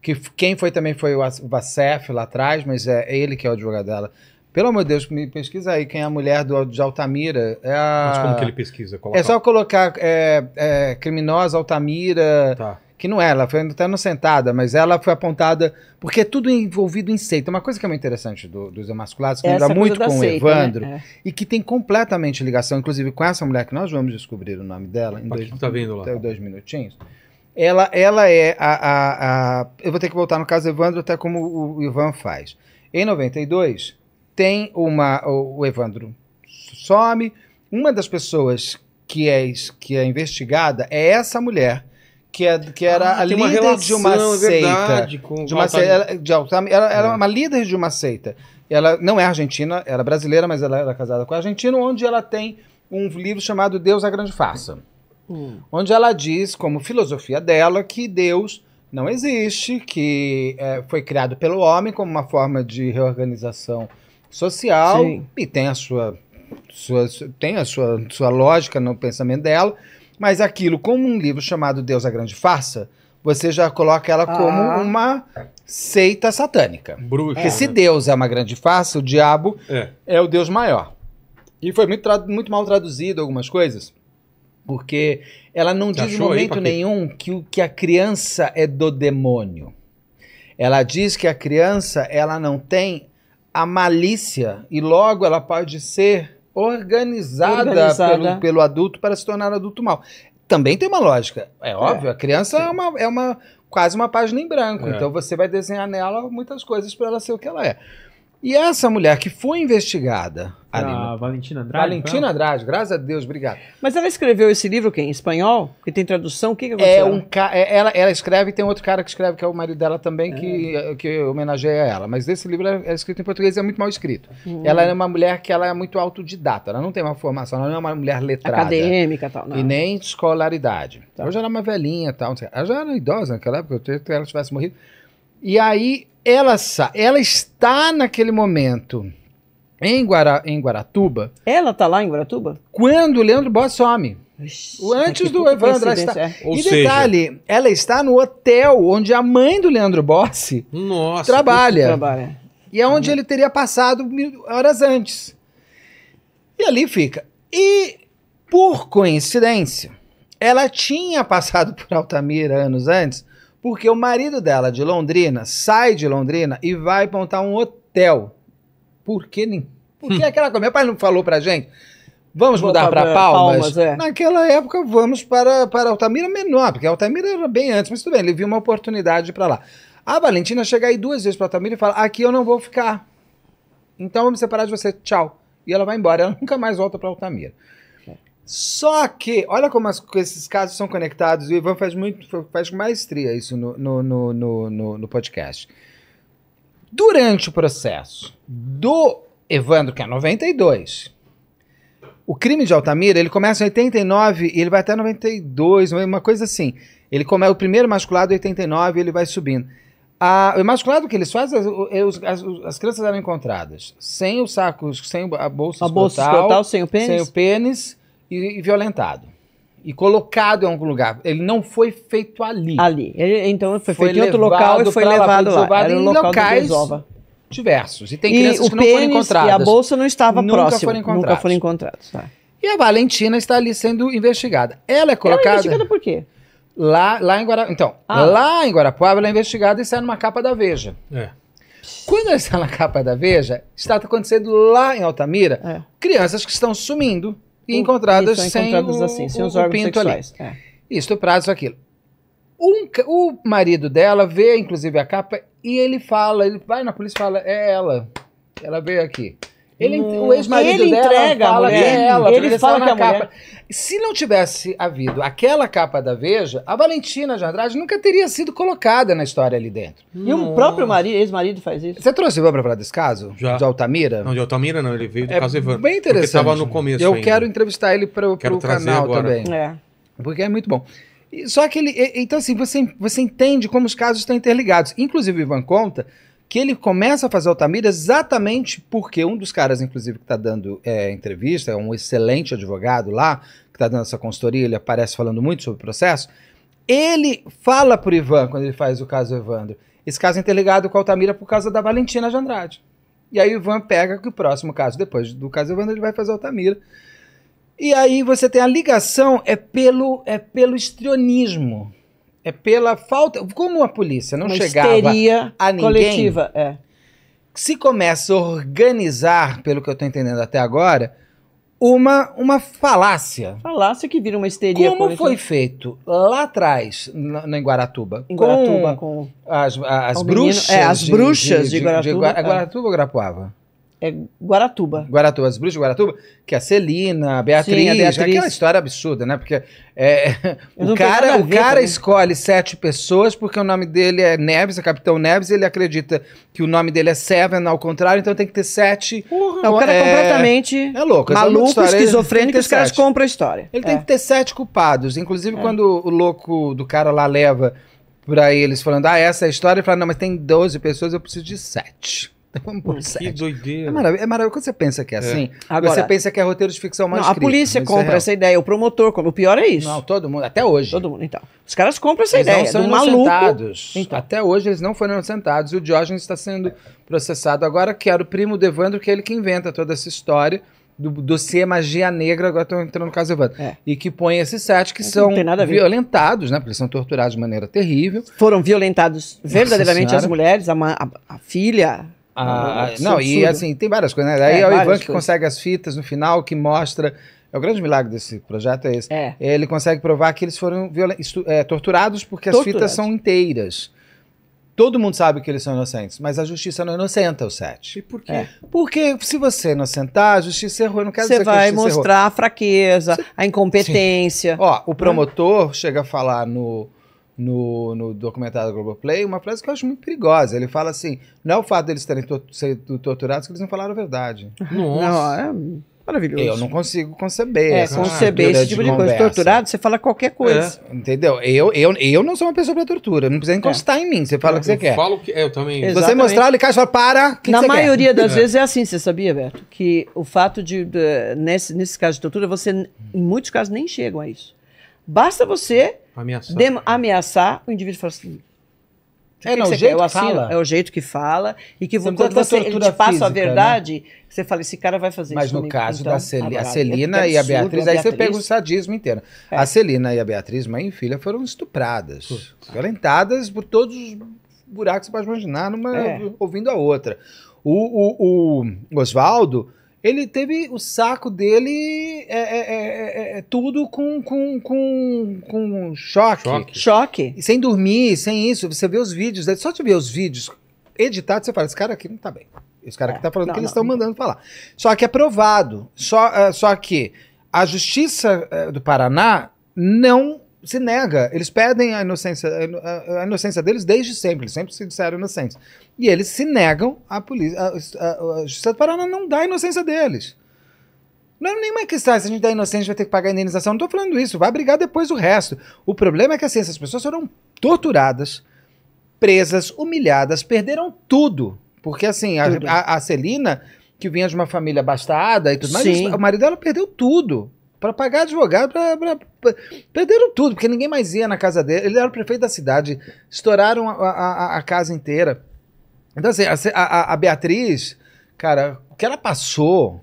Que, quem foi também foi o, o Bacef lá atrás, mas é, é ele que é o advogado dela. Pelo amor de Deus, me pesquisa aí quem é a mulher do, de Altamira. É a... Mas como que ele pesquisa? Coloca... É só colocar é, é, criminosa Altamira. Tá que não é, ela foi até não sentada, mas ela foi apontada, porque é tudo envolvido em seita. Uma coisa que é muito interessante do, dos emasculados, que essa muito com seita, o Evandro, né? é. e que tem completamente ligação, inclusive com essa mulher que nós vamos descobrir o nome dela em dois, tá vindo lá. dois minutinhos. Ela, ela é a, a, a, Eu vou ter que voltar no caso Evandro, até como o Ivan faz. Em 92, tem uma. O Evandro some. Uma das pessoas que é, que é investigada é essa mulher que, é, que era ah, a líder de uma é seita. com... de uma seita ela, de, ela era é. uma líder de uma seita. Ela não é argentina, era brasileira, mas ela era casada com argentino, onde ela tem um livro chamado Deus é a Grande Farsa. Hum. Onde ela diz, como filosofia dela, que Deus não existe, que é, foi criado pelo homem como uma forma de reorganização social Sim. e tem a sua, sua, tem a sua, sua lógica no pensamento dela mas aquilo, como um livro chamado Deus a é Grande Farsa, você já coloca ela ah. como uma seita satânica. Bruxa. Porque é, se né? Deus é uma grande farsa, o diabo é, é o Deus maior. E foi muito, muito mal traduzido algumas coisas. Porque ela não diz em momento aí, nenhum que, que a criança é do demônio. Ela diz que a criança ela não tem a malícia e logo ela pode ser organizada, organizada. Pelo, pelo adulto para se tornar adulto mal. Também tem uma lógica. É, é. óbvio, é. a criança é uma, é uma quase uma página em branco. É. Então você vai desenhar nela muitas coisas para ela ser o que ela é. E essa mulher que foi investigada a né? Valentina Andrade. Valentina Andrade, graças a Deus, obrigado. Mas ela escreveu esse livro quem? Em espanhol? Que tem tradução? O que, que aconteceu? É um ca... É, ela, ela escreve e tem outro cara que escreve, que é o marido dela também, é. que, eh, que homenageia ela. Mas esse livro é, é, escrito em português e é muito mal escrito. Hum. Ela é uma mulher que ela é muito autodidata, ela não tem uma formação, ela não é uma mulher letrada. Acadêmica tal, não. E nem escolaridade. Tá. já era é uma velhinha tal. Ela já era idosa naquela época, eu ela tivesse morrido. E aí ela, ela está naquele momento em, Guara, em Guaratuba. Ela tá lá em Guaratuba? Quando o Leandro Boss some. Antes do Evandro estar. É. ou E seja... detalhe, ela está no hotel onde a mãe do Leandro Bossi Nossa, trabalha. trabalha. E é onde ele teria passado horas antes. E ali fica. E, por coincidência, ela tinha passado por Altamira anos antes, porque o marido dela de Londrina sai de Londrina e vai montar um hotel por que nem. Porque hum. aquela coisa. Meu pai não falou pra gente. Vamos Vou mudar para Palmas. Palmas é. Naquela época, vamos para, para Altamira menor, porque Altamira era bem antes, mas tudo bem, ele viu uma oportunidade para lá. A Valentina chega aí duas vezes para Altamira e fala: Aqui eu não vou ficar. Então vou me separar de você, tchau. E ela vai embora, ela nunca mais volta para Altamira. Só que, olha como as, esses casos são conectados, o Ivan faz muito, faz com maestria isso no, no, no, no, no podcast. Durante o processo do Evandro, que é 92, o crime de Altamira, ele começa em 89 e ele vai até 92, uma coisa assim. Ele começa o primeiro masculado em 89 e ele vai subindo. A, o masculado que eles fazem, as, é, as, as, crianças eram encontradas sem o saco, sem a bolsa a escrotal, bolsa sem o pênis, sem o pênis e, e violentado e colocado em algum lugar. Ele não foi feito ali. Ali. Ele, então foi, foi feito em outro local e foi levado lá. Foi Era em local locais diversos. E tem e crianças que não foram encontradas. E a bolsa não estava nunca próximo. Foram Nunca foram encontrados. Tá. E a Valentina está ali sendo investigada. Ela é colocada. Ela é investigada por quê? Lá, lá em Guarapuava. Então, ah. lá em Guarapuava ela é investigada e sai numa capa da Veja. É. Quando ela está na capa da Veja, está acontecendo lá em Altamira é. crianças que estão sumindo e encontradas, e sem, o, assim, sem os órgãos pinto sexuais. ali. Tá. É. prazo aquilo. Um, o marido dela vê, inclusive, a capa e ele fala, ele vai na polícia e fala, é ela, ela veio aqui. Ele, hum, o ex-marido ele dela entrega fala a mulher. ela, ele fala que a capa. mulher. Se não tivesse havido aquela capa da Veja, a Valentina de Andrade nunca teria sido colocada na história ali dentro. Hum. E o próprio marido, ex-marido faz isso. Você trouxe o para falar desse caso? Já. De Altamira? Não, de Altamira não, ele veio do é caso Ivan. Bem interessante. Porque estava no começo Eu ainda. quero entrevistar ele para o canal agora. também. É. Porque é muito bom. Só que ele. Então, assim, você, você entende como os casos estão interligados. Inclusive, o Ivan conta que ele começa a fazer Altamira exatamente porque um dos caras, inclusive, que está dando é, entrevista, é um excelente advogado lá, que está dando essa consultoria, ele aparece falando muito sobre o processo, ele fala para o Ivan, quando ele faz o caso Evandro, esse caso é interligado com a Altamira por causa da Valentina de Andrade. E aí o Ivan pega que o próximo caso, depois do caso Evandro, ele vai fazer Altamira. E aí você tem a ligação, é pelo, é pelo estrionismo. É pela falta. Como a polícia não Uma chegava a ninguém. coletiva, é. Se começa a organizar, pelo que eu estou entendendo até agora, uma, uma falácia. Falácia que vira uma histeria. Como coletiva. foi feito lá atrás, na, na, em Guaratuba? Em Guaratuba, com, com as, as, bruxas. Menino, é, as de, bruxas de, de, de Guaratuba. De, Guaratuba é. ou Grapuava? É Guaratuba. Guaratuba, as bruxas de Guaratuba, que é a Celina, a Beatriz, Sim, a né? é Beatriz. aquela história absurda, né? Porque é, o cara, o cara escolhe sete pessoas porque o nome dele é Neves, é Capitão Neves, ele acredita que o nome dele é Seven, ao contrário, então tem que ter sete. Uhum, o cara é, é, completamente é louco, maluco, é esquizofrênico, os caras compram a história. Ele é. tem que ter sete culpados, inclusive quando o louco do cara lá leva pra eles, falando, ah, essa é a história, ele fala, não, mas tem 12 pessoas, eu preciso de sete. Que doideira. É maravilhoso. é maravilhoso. Quando você pensa que é, é. assim, Agora, você pensa que é roteiro de ficção mais não, escrito, A polícia compra é essa ideia, o promotor compra. O pior é isso. Não, todo mundo, até hoje. Todo mundo, então. Os caras compram essa eles ideia. Não são inocentados. Então. Até hoje eles não foram inocentados. E o Diógenes está sendo processado agora, que era o primo do Evandro, que é ele que inventa toda essa história do dossiê Magia Negra, agora estão entrando no caso Evandro. É. E que põe esses sete que Mas são violentados, né? Porque eles são torturados de maneira terrível. Foram violentados verdadeiramente as mulheres, a, a, a filha, ah, ah, é não, e assim, tem várias coisas, né? Daí é, é o Ivan que coisas. consegue as fitas no final, que mostra. É o grande milagre desse projeto, é esse. É. Ele consegue provar que eles foram é, torturados porque torturados. as fitas são inteiras. Todo mundo sabe que eles são inocentes, mas a justiça não inocenta o Sete. E por quê? É. Porque se você inocentar, a justiça errou. Eu não quero você dizer vai que a mostrar errou. a fraqueza, a incompetência. Sim. Ó, o promotor chega a falar no, no, no documentário da Globoplay, uma frase que eu acho muito perigosa. Ele fala assim: não é o fato deles terem to sido torturados que eles não falaram a verdade. Nossa. Não, é... Maravilhoso. Eu não consigo conceber. É, conceber esse tipo de, de coisa. Torturado, você fala qualquer coisa. É. Entendeu? Eu, eu, eu não sou uma pessoa pra tortura. Não precisa encostar é. em mim. Você fala o que você quer. Falo que, é, eu também. Exatamente. Você mostrar, ele cai e fala, para. Que Na que maioria quer? das é. vezes é assim, você sabia, Beto? Que o fato de, de nesse, nesse caso de tortura, você, em muitos casos, nem chegam a isso. Basta você Ameaçar. ameaçar, o indivíduo fala assim. É, não, que o jeito que fala. É o jeito que fala. E que você quando você ele te passa física, a né? verdade, né? você fala, esse cara vai fazer Mas isso Mas no caso então, da Celi a Celina é e a Beatriz, é aí você pega o sadismo inteiro. É. A Celina e a Beatriz, mãe e filha, foram estupradas. Violentadas por todos os buracos que você pode imaginar, numa é. ouvindo a outra. O, o, o Oswaldo ele teve o saco dele é é, é, é, é, tudo com, com, com, com choque. choque. Choque. Sem dormir, sem isso. Você vê os vídeos né? Só de ver os vídeos editados, você fala, esse cara aqui não tá bem. Esse cara é. aqui tá falando não, que eles estão mandando falar. Só que é provado. Só, uh, só que a Justiça uh, do Paraná não se nega, eles pedem a inocência, a inocência deles desde sempre, eles sempre se disseram inocentes. E eles se negam à polícia. A, a, a Justiça do Paraná não dá a inocência deles. Não é nenhuma questão, se a gente dá inocente vai ter que pagar a indenização. Não estou falando isso, vai brigar depois o resto. O problema é que assim, essas pessoas foram torturadas, presas, humilhadas, perderam tudo. Porque assim, tudo. A, a, Celina, que vinha de uma família abastada e tudo mais, o marido dela perdeu tudo para pagar advogado, para perderam tudo, porque ninguém mais ia na casa dele. Ele era o prefeito da cidade, estouraram a, a, a casa inteira. Então, assim, a, a, Beatriz, cara, o que ela passou,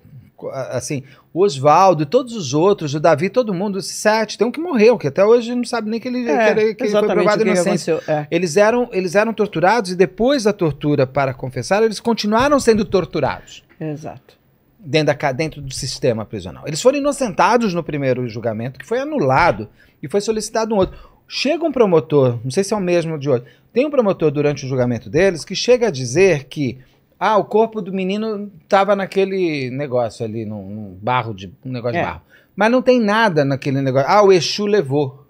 assim, o Oswaldo, todos os outros, o Davi, todo mundo, esses sete, tem um que morreu, que até hoje não sabe nem que ele, é, que que foi provado inocente. É. Eles, eram, eles eram torturados e depois da tortura para confessar, eles continuaram sendo torturados. Exato dentro, da, dentro do sistema prisional. Eles foram inocentados no primeiro julgamento, que foi anulado, e foi solicitado um outro. Chega um promotor, não sei se é o mesmo de hoje, tem um promotor durante o julgamento deles que chega a dizer que ah, o corpo do menino estava naquele negócio ali, num, num barro de. Um negócio é. de barro. Mas não tem nada naquele negócio. Ah, o Exu levou.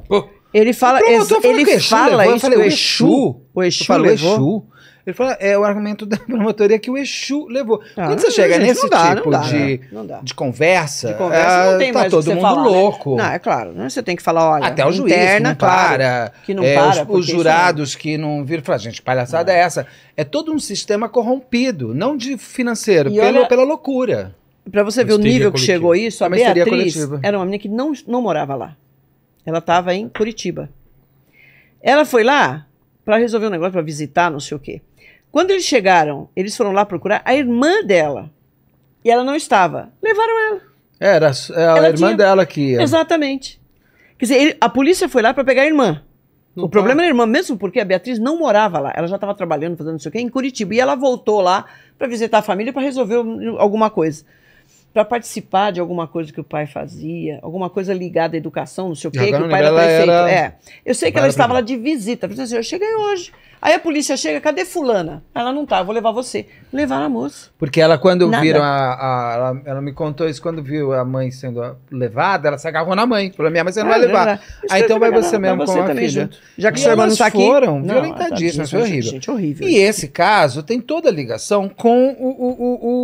Ele fala, ex, ele fala levou. isso. Eu falei, o Exu, o Exu, o eu falei, levou. Exu. Ele falou, é o argumento da promotoria que o Exu levou. Ah, Quando você chega gente, nesse dá, tipo dá, de, né? de conversa, de conversa é, não tem tá mais todo mundo falar, né? louco. Né? Não, é claro, né? você tem que falar, olha, até o juiz interna, né? que não para, que não é, para os, os é jurados que não viram, falar, gente, palhaçada é. é essa. É todo um sistema corrompido, não de financeiro, pelo, olha, pela loucura. Para você ver o nível coletiva. que chegou isso, a, a Beatriz coletiva. era uma menina que não, não morava lá. Ela estava em Curitiba. Ela foi lá para resolver um negócio, para visitar, não sei o quê. Quando eles chegaram, eles foram lá procurar a irmã dela. E ela não estava. Levaram ela. Era é, a ela irmã tinha... dela que. Ia. Exatamente. Quer dizer, ele, a polícia foi lá para pegar a irmã. Não o tá. problema era a irmã, mesmo porque a Beatriz não morava lá. Ela já estava trabalhando, fazendo não sei o quê, em Curitiba. E ela voltou lá para visitar a família para resolver alguma coisa. Para participar de alguma coisa que o pai fazia, alguma coisa ligada à educação, não sei o quê, que o pai era prefeito. Era... É. Eu sei que ela, ela é estava lá de visita. Eu assim, eu cheguei hoje. Aí a polícia chega, cadê fulana? Ela não tá, vou levar você. Levar a moça. Porque ela, quando Nada. viram a. a ela, ela, me contou isso, quando viu a mãe sendo levada, ela se agarrou na mãe. Falou, minha mãe, você não ah, vai é, levar. É, é. Aí então vai você mesmo vai você com a filha. Junto. Já que os sua irmã não tá aqui. foram violentadíssimas, foi horrível. Gente, horrível. E esse caso tem toda a ligação com o, o,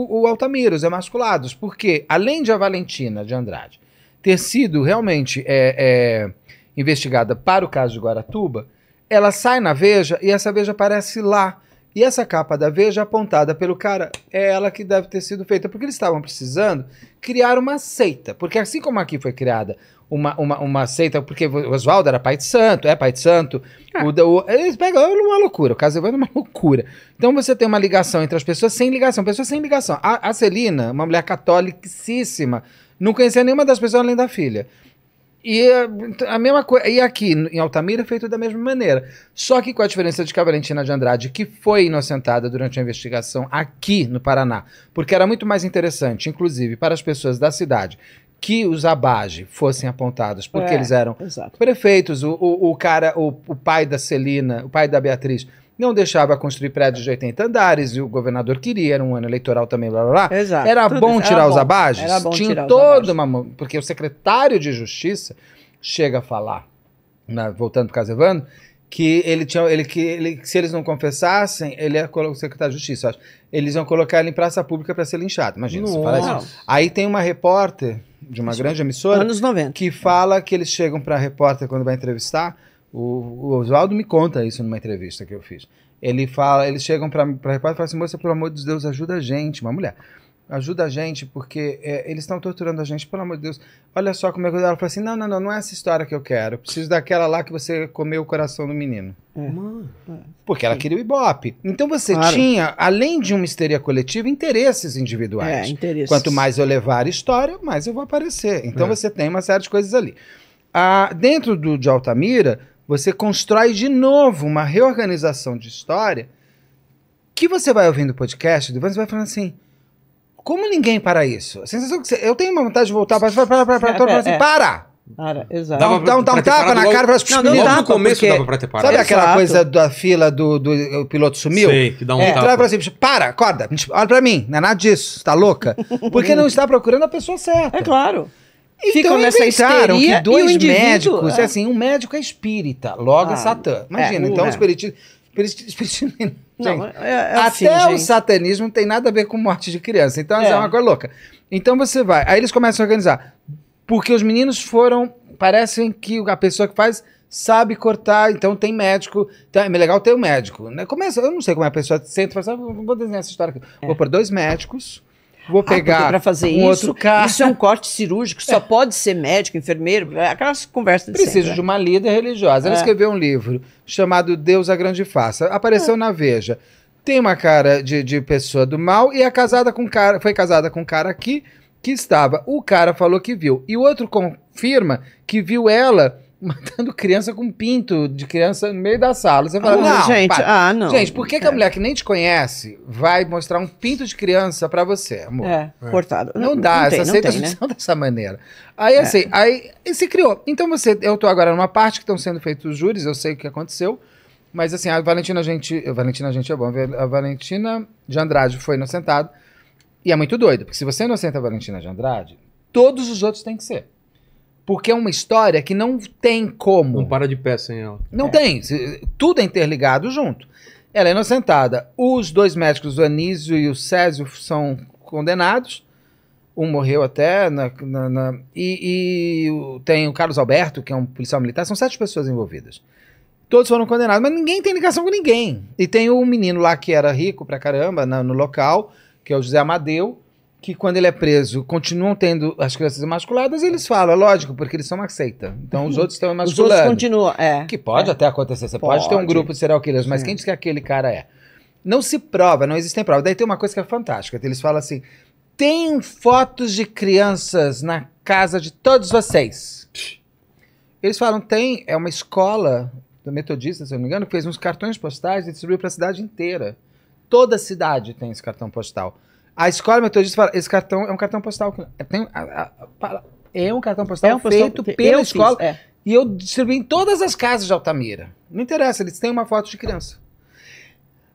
o, o, o Altamiro, os emasculados. Porque, além de a Valentina de Andrade ter sido realmente é, é, investigada para o caso de Guaratuba ela sai na Veja e essa Veja aparece lá. E essa capa da Veja apontada pelo cara é ela que deve ter sido feita, porque eles estavam precisando criar uma seita. Porque assim como aqui foi criada uma, uma, uma seita, porque o Oswaldo era pai de santo, é pai de santo. Ah. O, o, eles pegam uma loucura, o caso é uma loucura. Então você tem uma ligação entre as pessoas sem ligação, pessoas sem ligação. A, a Celina, uma mulher catolicíssima, não conhecia nenhuma das pessoas além da filha. E é, então, a mesma coisa. E aqui em Altamira é feito da mesma maneira. Só que com a diferença de que a Valentina de Andrade, que foi inocentada durante a investigação aqui no Paraná, porque era muito mais interessante, inclusive, para as pessoas da cidade, que os Abage fossem apontados, porque é, eles eram exato. prefeitos, o, o, o cara, o, o pai da Celina, o pai da Beatriz não deixava construir prédios de 80 andares, e o governador queria, era um ano eleitoral também, blá blá blá. Exato, era bom tirar era os bom. abages? Era bom Tinha tirar toda uma. Porque o secretário de Justiça chega a falar, na, né, voltando para o caso Evandro, que ele tinha. Ele, que ele, se eles não confessassem, ele ia colocar o secretário de Justiça, acho, eles iam colocar ele em praça pública para ser linchado. Imagina, Nossa. você fala isso. Aí tem uma repórter de uma grande emissora. Anos 90. Que fala que eles chegam para a repórter quando vai entrevistar o, o Oswaldo me conta isso numa entrevista que eu fiz. Ele fala, eles chegam para repórter e falam assim, moça, pelo amor de Deus, ajuda a gente, uma mulher. Ajuda a gente, porque é, eles estão torturando a gente, pelo amor de Deus. Olha só como é que Ela fala assim, não, não, não, não é essa história que eu quero. Eu preciso daquela lá que você comeu o coração do menino. É. Porque ela queria o Ibope. Então você claro. tinha, além de uma histeria coletiva, interesses individuais. É, interesses. Quanto mais eu levar a história, mais eu vou aparecer. Então é. você tem uma série de coisas ali. Ah, dentro do, de Altamira você constrói de novo uma reorganização de história que você vai ouvindo o podcast, depois você vai falando assim, como ninguém para isso? A sensação que você, eu tenho uma vontade de voltar para para para para é, é. para. Para, exato. dá um, dá um tapa na logo, cara para Não, não logo no começo porque... dava para ter parado. Sabe aquela exato. coisa da fila do, do piloto sumiu? Sei, que dá um é. tapa. Então, assim, para, acorda, olha para mim, não é nada disso, Está louca? Porque não está procurando a pessoa certa. É claro. Então, Ficam nessa histeria que dois indivíduo... médicos, é. assim, um médico é espírita, logo é ah, é satã. Imagina, é, então é. o espiritismo... não, é, é assim, até gente. o satanismo não tem nada a ver com morte de criança, então assim, é uma coisa louca. Então você vai, aí eles começam a organizar, porque os meninos foram, parecem que a pessoa que faz sabe cortar, então tem médico. Então é legal ter um médico. Né? Começa, eu não sei como é a pessoa senta e fala, assim, ah, vou desenhar essa história aqui. É. Vou pôr dois médicos, vou ah, pegar ah, para fazer um isso, outro carro. Isso é um corte cirúrgico, só é. pode ser médico, enfermeiro, é aquelas conversas. Preciso de né? uma líder religiosa. Ela é. escreveu um livro chamado Deus a Grande Faça. Apareceu é. na Veja. Tem uma cara de, de pessoa do mal e é casada com cara, foi casada com um cara aqui que estava. O cara falou que viu e o outro confirma que viu ela matando criança com pinto de criança no meio da sala. Você fala, ah, não, gente, ah, não. Gente, por que, que a é. mulher que nem te conhece vai mostrar um pinto de criança para você, amor? É, é, cortado. Não, não dá, não é tem, a aceitação né? dessa maneira. Aí é. assim, aí se criou. Então você, eu tô agora numa parte que estão sendo feitos os júris, eu sei o que aconteceu. Mas assim, a Valentina gente, a Valentina gente é bom, a Valentina de Andrade foi inocentada. E é muito doido, porque se você inocenta a Valentina de Andrade, todos os outros têm que ser. Porque é uma história que não tem como. Não para de pé sem ela. Não é. tem. Tudo é interligado junto. Ela é inocentada. Os dois médicos, o Anísio e o Césio, são condenados. Um morreu até. Na, na, na, e, e tem o Carlos Alberto, que é um policial militar. São sete pessoas envolvidas. Todos foram condenados, mas ninguém tem ligação com ninguém. E tem um menino lá que era rico pra caramba na, no local, que é o José Amadeu, que quando ele é preso continuam tendo as crianças emasculadas, eles falam, é lógico, porque eles são uma seita. Então os uhum. outros estão emasculados. Os outros continuam, é. Que pode é. até acontecer, você pode. pode. ter um grupo de serial killers, mas Sim. quem diz que aquele cara é? Não se prova, não existem provas. Daí tem uma coisa que é fantástica, eles falam assim, tem fotos de crianças na casa de todos vocês. Eles falam, tem, é uma escola do metodista, se eu não me engano, que fez uns cartões postais e distribuiu para a cidade inteira. Toda a cidade tem esse cartão postal. A escola metodista fala, esse cartão é um cartão postal. Tem, a, a, é um cartão postal é um feito postal, pela escola. Fiz, é. E eu distribuí em todas as casas de Altamira. Não interessa, eles têm uma foto de criança.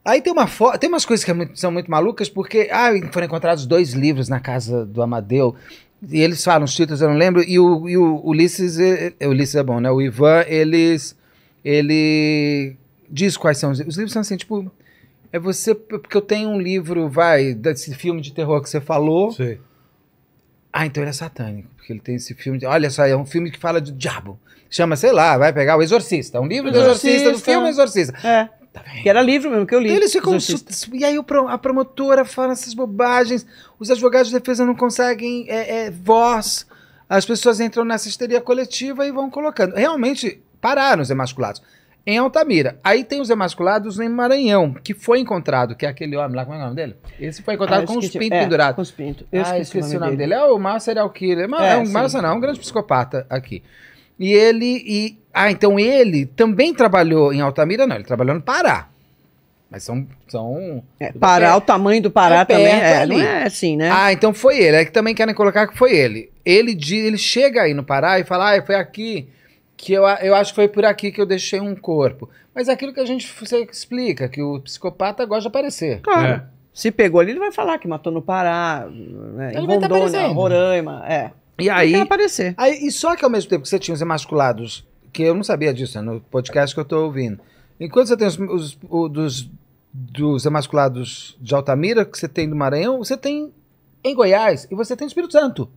Aí tem uma foto, tem umas coisas que é muito, são muito malucas, porque ah, foram encontrados dois livros na casa do Amadeu. E eles falam os títulos, eu não lembro. E o, e o Ulisses, ele, Ulisses é bom, né? O Ivan, eles, ele diz quais são os livros. Os livros são assim, tipo, é você, porque eu tenho um livro, vai, desse filme de terror que você falou. Sim. Ah, então ele é satânico, porque ele tem esse filme. De, olha só, é um filme que fala de diabo. Chama, sei lá, vai pegar o Exorcista. Um livro do Exorcista, do filme Exorcista. É. Tá que era livro mesmo que eu li. Então eles ficam. E aí a promotora fala essas bobagens, os advogados de defesa não conseguem é, é, voz, as pessoas entram nessa histeria coletiva e vão colocando. Realmente pararam os emasculados em Altamira. Aí tem os emasculados em Maranhão, que foi encontrado, que é aquele homem lá, como é o nome dele? Esse foi encontrado ah, com, os é, pendurados. com os pintos pendurados. ah, esqueci, esqueci o nome, dele. dele. É o maior serial killer. É, é um sim. É um grande psicopata aqui. E ele. E, ah, então ele também trabalhou em Altamira? Não, ele trabalhou no Pará. Mas são. são é, Pará, é. o tamanho do Pará é também é, ali. não é assim, né? Ah, então foi ele. É que também querem colocar que foi ele. Ele, ele chega aí no Pará e fala: ah, foi aqui que eu, eu acho que foi por aqui que eu deixei um corpo. Mas é aquilo que a gente você explica, que o psicopata gosta de aparecer. Claro. É. Se pegou ali, ele vai falar que matou no Pará, né, em Rondônia, tá Roraima, é. E aí, aparecer. aí... E só que ao mesmo tempo que você tinha os emasculados, que eu não sabia disso, é no podcast que eu estou ouvindo. Enquanto você tem os, os, dos, dos emasculados de Altamira, que você tem do Maranhão, você tem em Goiás e você tem Espírito Santo.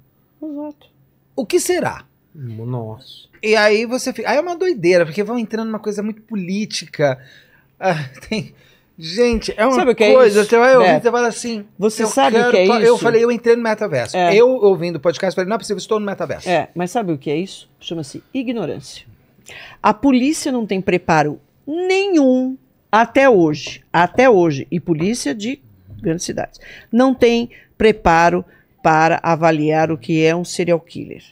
Exato. O que será? Nossa. E aí você fica. Aí é uma doideira, porque vão entrando numa coisa muito política. Ah, tem. Gente, é uma sabe é coisa. É você vai ouvir, é. você fala assim. Você sabe o que é isso? Eu falei, eu entrei no metaverso. É. Eu, ouvindo o podcast, falei, não é possível, estou no metaverso. É, mas sabe o que é isso? Chama-se ignorância. A polícia não tem preparo nenhum até hoje. Até hoje. E polícia de grandes cidades. Não tem preparo para avaliar o que é um serial killer.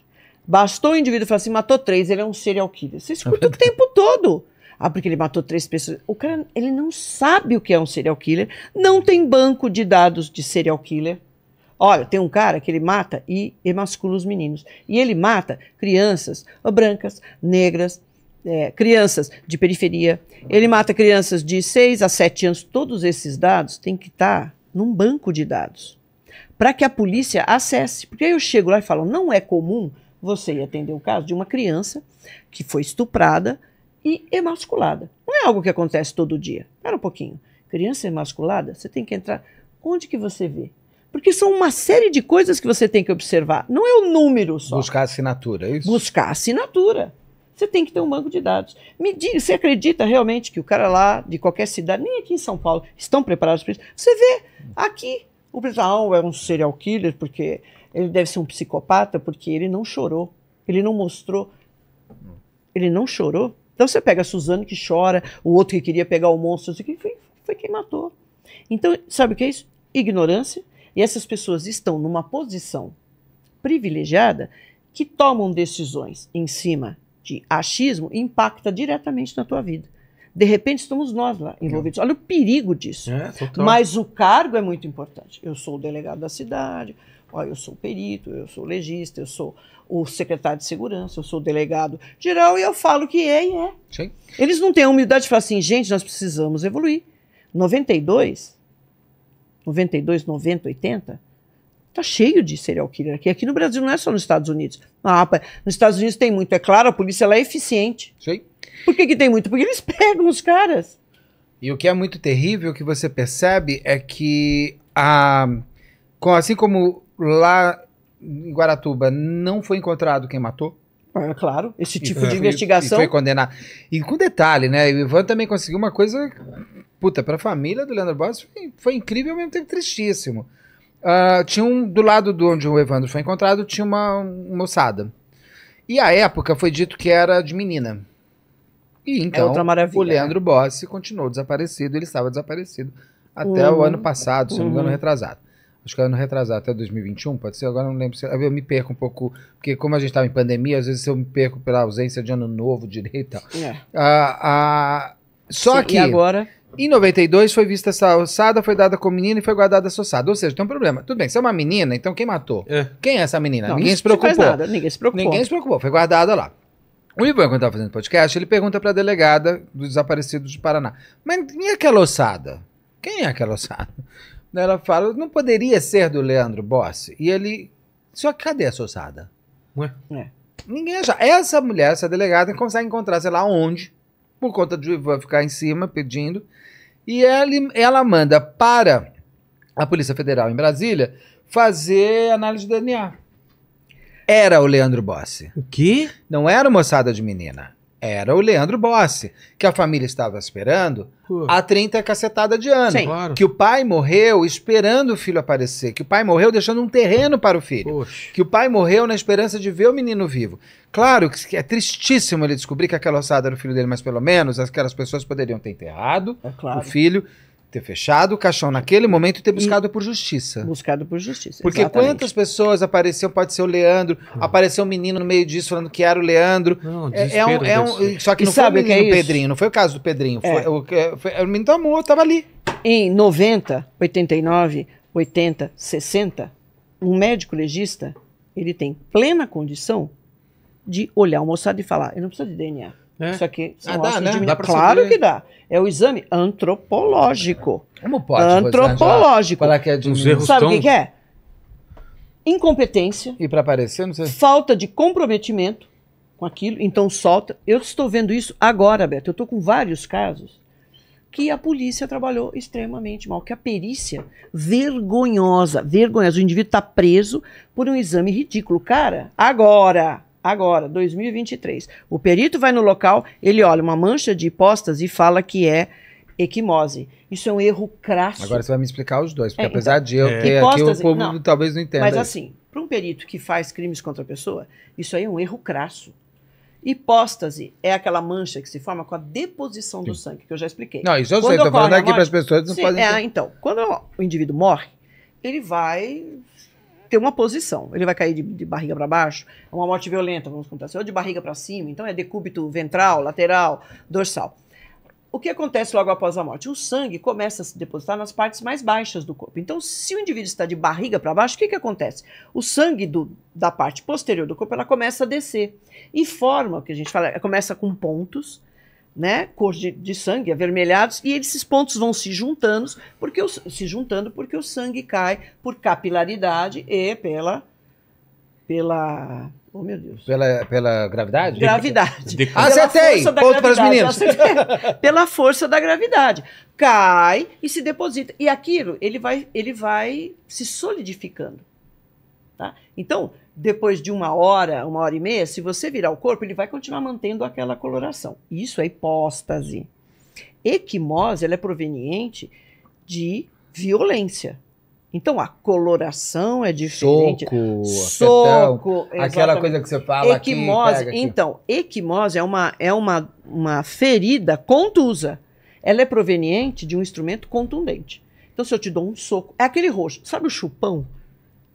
Bastou o indivíduo falar assim, matou três, ele é um serial killer. Você escuta o é tempo todo. Ah, porque ele matou três pessoas. O cara, ele não sabe o que é um serial killer, não tem banco de dados de serial killer. Olha, tem um cara que ele mata e emascula os meninos. E ele mata crianças brancas, negras, é, crianças de periferia. Ele mata crianças de seis a sete anos. Todos esses dados têm que estar num banco de dados para que a polícia acesse. Porque aí eu chego lá e falo, não é comum você ia atender o caso de uma criança que foi estuprada e emasculada. Não é algo que acontece todo dia. Espera um pouquinho. Criança emasculada, você tem que entrar. Onde que você vê? Porque são uma série de coisas que você tem que observar. Não é o número só. Buscar assinatura, é isso? Buscar assinatura. Você tem que ter um banco de dados. Me diga, você acredita realmente que o cara lá, de qualquer cidade, nem aqui em São Paulo, estão preparados para isso? Você vê aqui. O pessoal ah, é um serial killer porque ele deve ser um psicopata porque ele não chorou, ele não mostrou, ele não chorou. Então você pega a Suzane que chora, o outro que queria pegar o monstro, que foi, foi quem matou. Então, sabe o que é isso? Ignorância. E essas pessoas estão numa posição privilegiada que tomam decisões em cima de achismo e impacta diretamente na tua vida. De repente estamos nós lá envolvidos. Olha o perigo disso. É, Mas o cargo é muito importante. Eu sou o delegado da cidade, Olha, eu sou perito, eu sou legista, eu sou o secretário de segurança, eu sou o delegado geral e eu falo que é e é. Sim. Eles não têm a humildade de falar assim, gente, nós precisamos evoluir. 92, 92, 90, 80, Tá cheio de serial killer aqui. Aqui no Brasil não é só nos Estados Unidos. Ah, nos Estados Unidos tem muito. É claro, a polícia é eficiente. Sim. Por que, que tem muito? Porque eles pegam os caras. E o que é muito terrível que você percebe é que a assim como lá em Guaratuba não foi encontrado quem matou? É, claro, esse tipo e, de investigação. E foi condenado. E com detalhe, né? O Ivan também conseguiu uma coisa. Puta, para a família do Leandro Borges foi, foi incrível ao mesmo tempo tristíssimo. Uh, tinha um. Do lado de onde o Evandro foi encontrado, tinha uma moçada. E à época foi dito que era de menina. E é então é o né? Leandro Bossi continuou desaparecido, ele estava desaparecido até uhum. o ano passado, se não me engano, uhum. retrasado acho que era ano retrasado, até 2021, pode ser, agora não lembro. Se, eu me perco um pouco, porque como a gente estava em pandemia, às vezes eu me perco pela ausência de ano novo direito e tal. É. Ah, ah, só Sim, que... E agora... Em 92 foi vista essa ossada, foi dada com menina e foi guardada essa ossada. Ou seja, tem um problema. Tudo bem, você é uma menina, então quem matou? É. Quem é essa menina? Não, ninguém se preocupou. Nada, ninguém se preocupou. Ninguém se preocupou, foi guardada lá. O Ivan, quando estava fazendo podcast, ele pergunta para a delegada dos desaparecidos de Paraná: Mas e aquela ossada? Quem é aquela ossada? Né, ela fala, não poderia ser do Leandro Bossi. E ele, só que cadê a Sossada? Ué? É. Ninguém já. Essa mulher, essa delegada, consegue encontrar, sei lá onde, por conta de vai ficar em cima pedindo. E ela, ela manda para a Polícia Federal em Brasília fazer análise de DNA. Era o Leandro Bossi. O quê? Não era moçada de menina era o Leandro Bossi, que a família estava esperando Pô. há 30 cacetadas de anos. Claro. Que o pai morreu esperando o filho aparecer, que o pai morreu deixando um terreno para o filho, Poxa. que o pai morreu na esperança de ver o menino vivo. Claro que é tristíssimo ele descobrir que aquela ossada era o filho dele, mas pelo menos aquelas pessoas poderiam ter enterrado é claro. o filho ter fechado o caixão naquele momento e ter buscado e por justiça. Buscado por justiça. Porque exatamente. quantas pessoas apareceram? pode ser o Leandro, hum. apareceu um menino no meio disso falando que era o Leandro. Não, é, é, um, é um, Só que e não foi o é menino é Pedrinho, não foi o caso do Pedrinho. É. é. Foi, o, é foi, o menino estava ali. Em 90, 89, 80, 60, um médico legista, ele tem plena condição de olhar o moçado e falar, eu não preciso de DNA. É. Isso aqui ah, dá, né? dá Claro saber. que dá. É o exame antropológico. Como pode? Antropológico. Falar que é de Os erros Sabe o que, que é? Incompetência. E para aparecer, não sei. É. Falta de comprometimento com aquilo, então solta. Eu estou vendo isso agora, Beto. Eu estou com vários casos que a polícia trabalhou extremamente mal, que a perícia vergonhosa, vergonhosa, o indivíduo está preso por um exame ridículo, cara. Agora, agora, 2023. O perito vai no local, ele olha uma mancha de hipóstase e fala que é equimose. Isso é um erro crasso. Agora você vai me explicar os dois, porque é, apesar então, de eu é. ter hipóstase, aqui, o povo não, talvez não entenda. Mas isso. assim, para um perito que faz crimes contra a pessoa, isso aí é um erro crasso. Hipóstase é aquela mancha que se forma com a deposição Sim. do sangue, que eu já expliquei. Não, isso eu quando sei, estou falando aqui para as pessoas não Sim, podem. É, então, quando o indivíduo morre, ele vai ter uma posição. Ele vai cair de, de barriga para baixo, é uma morte violenta, vamos contar assim, ou de barriga para cima, então é decúbito ventral, lateral, dorsal. O que acontece logo após a morte? O sangue começa a se depositar nas partes mais baixas do corpo. Então, se o indivíduo está de barriga para baixo, o que, que acontece? O sangue do, da parte posterior do corpo ela começa a descer e forma o que a gente fala, começa com pontos né, cor de, de, sangue, avermelhados, e esses pontos vão se juntando, porque o, se juntando porque o sangue cai por capilaridade e pela pela Oh, meu Deus. Pela, pela gravidade? Gravidade. De... Acertei! Ponto para os meninos. pela força da gravidade. Cai e se deposita. E aquilo, ele vai, ele vai se solidificando. Tá? Então, depois de uma hora, uma hora e meia, se você virar o corpo, ele vai continuar mantendo aquela coloração. Isso é hipóstase. Equimose ela é proveniente de violência. Então a coloração é diferente. Soco, soco, aquela coisa que você fala equimose, aqui, aqui. Então, equimose é uma é uma, uma ferida contusa. Ela é proveniente de um instrumento contundente. Então se eu te dou um soco, é aquele roxo. Sabe o chupão?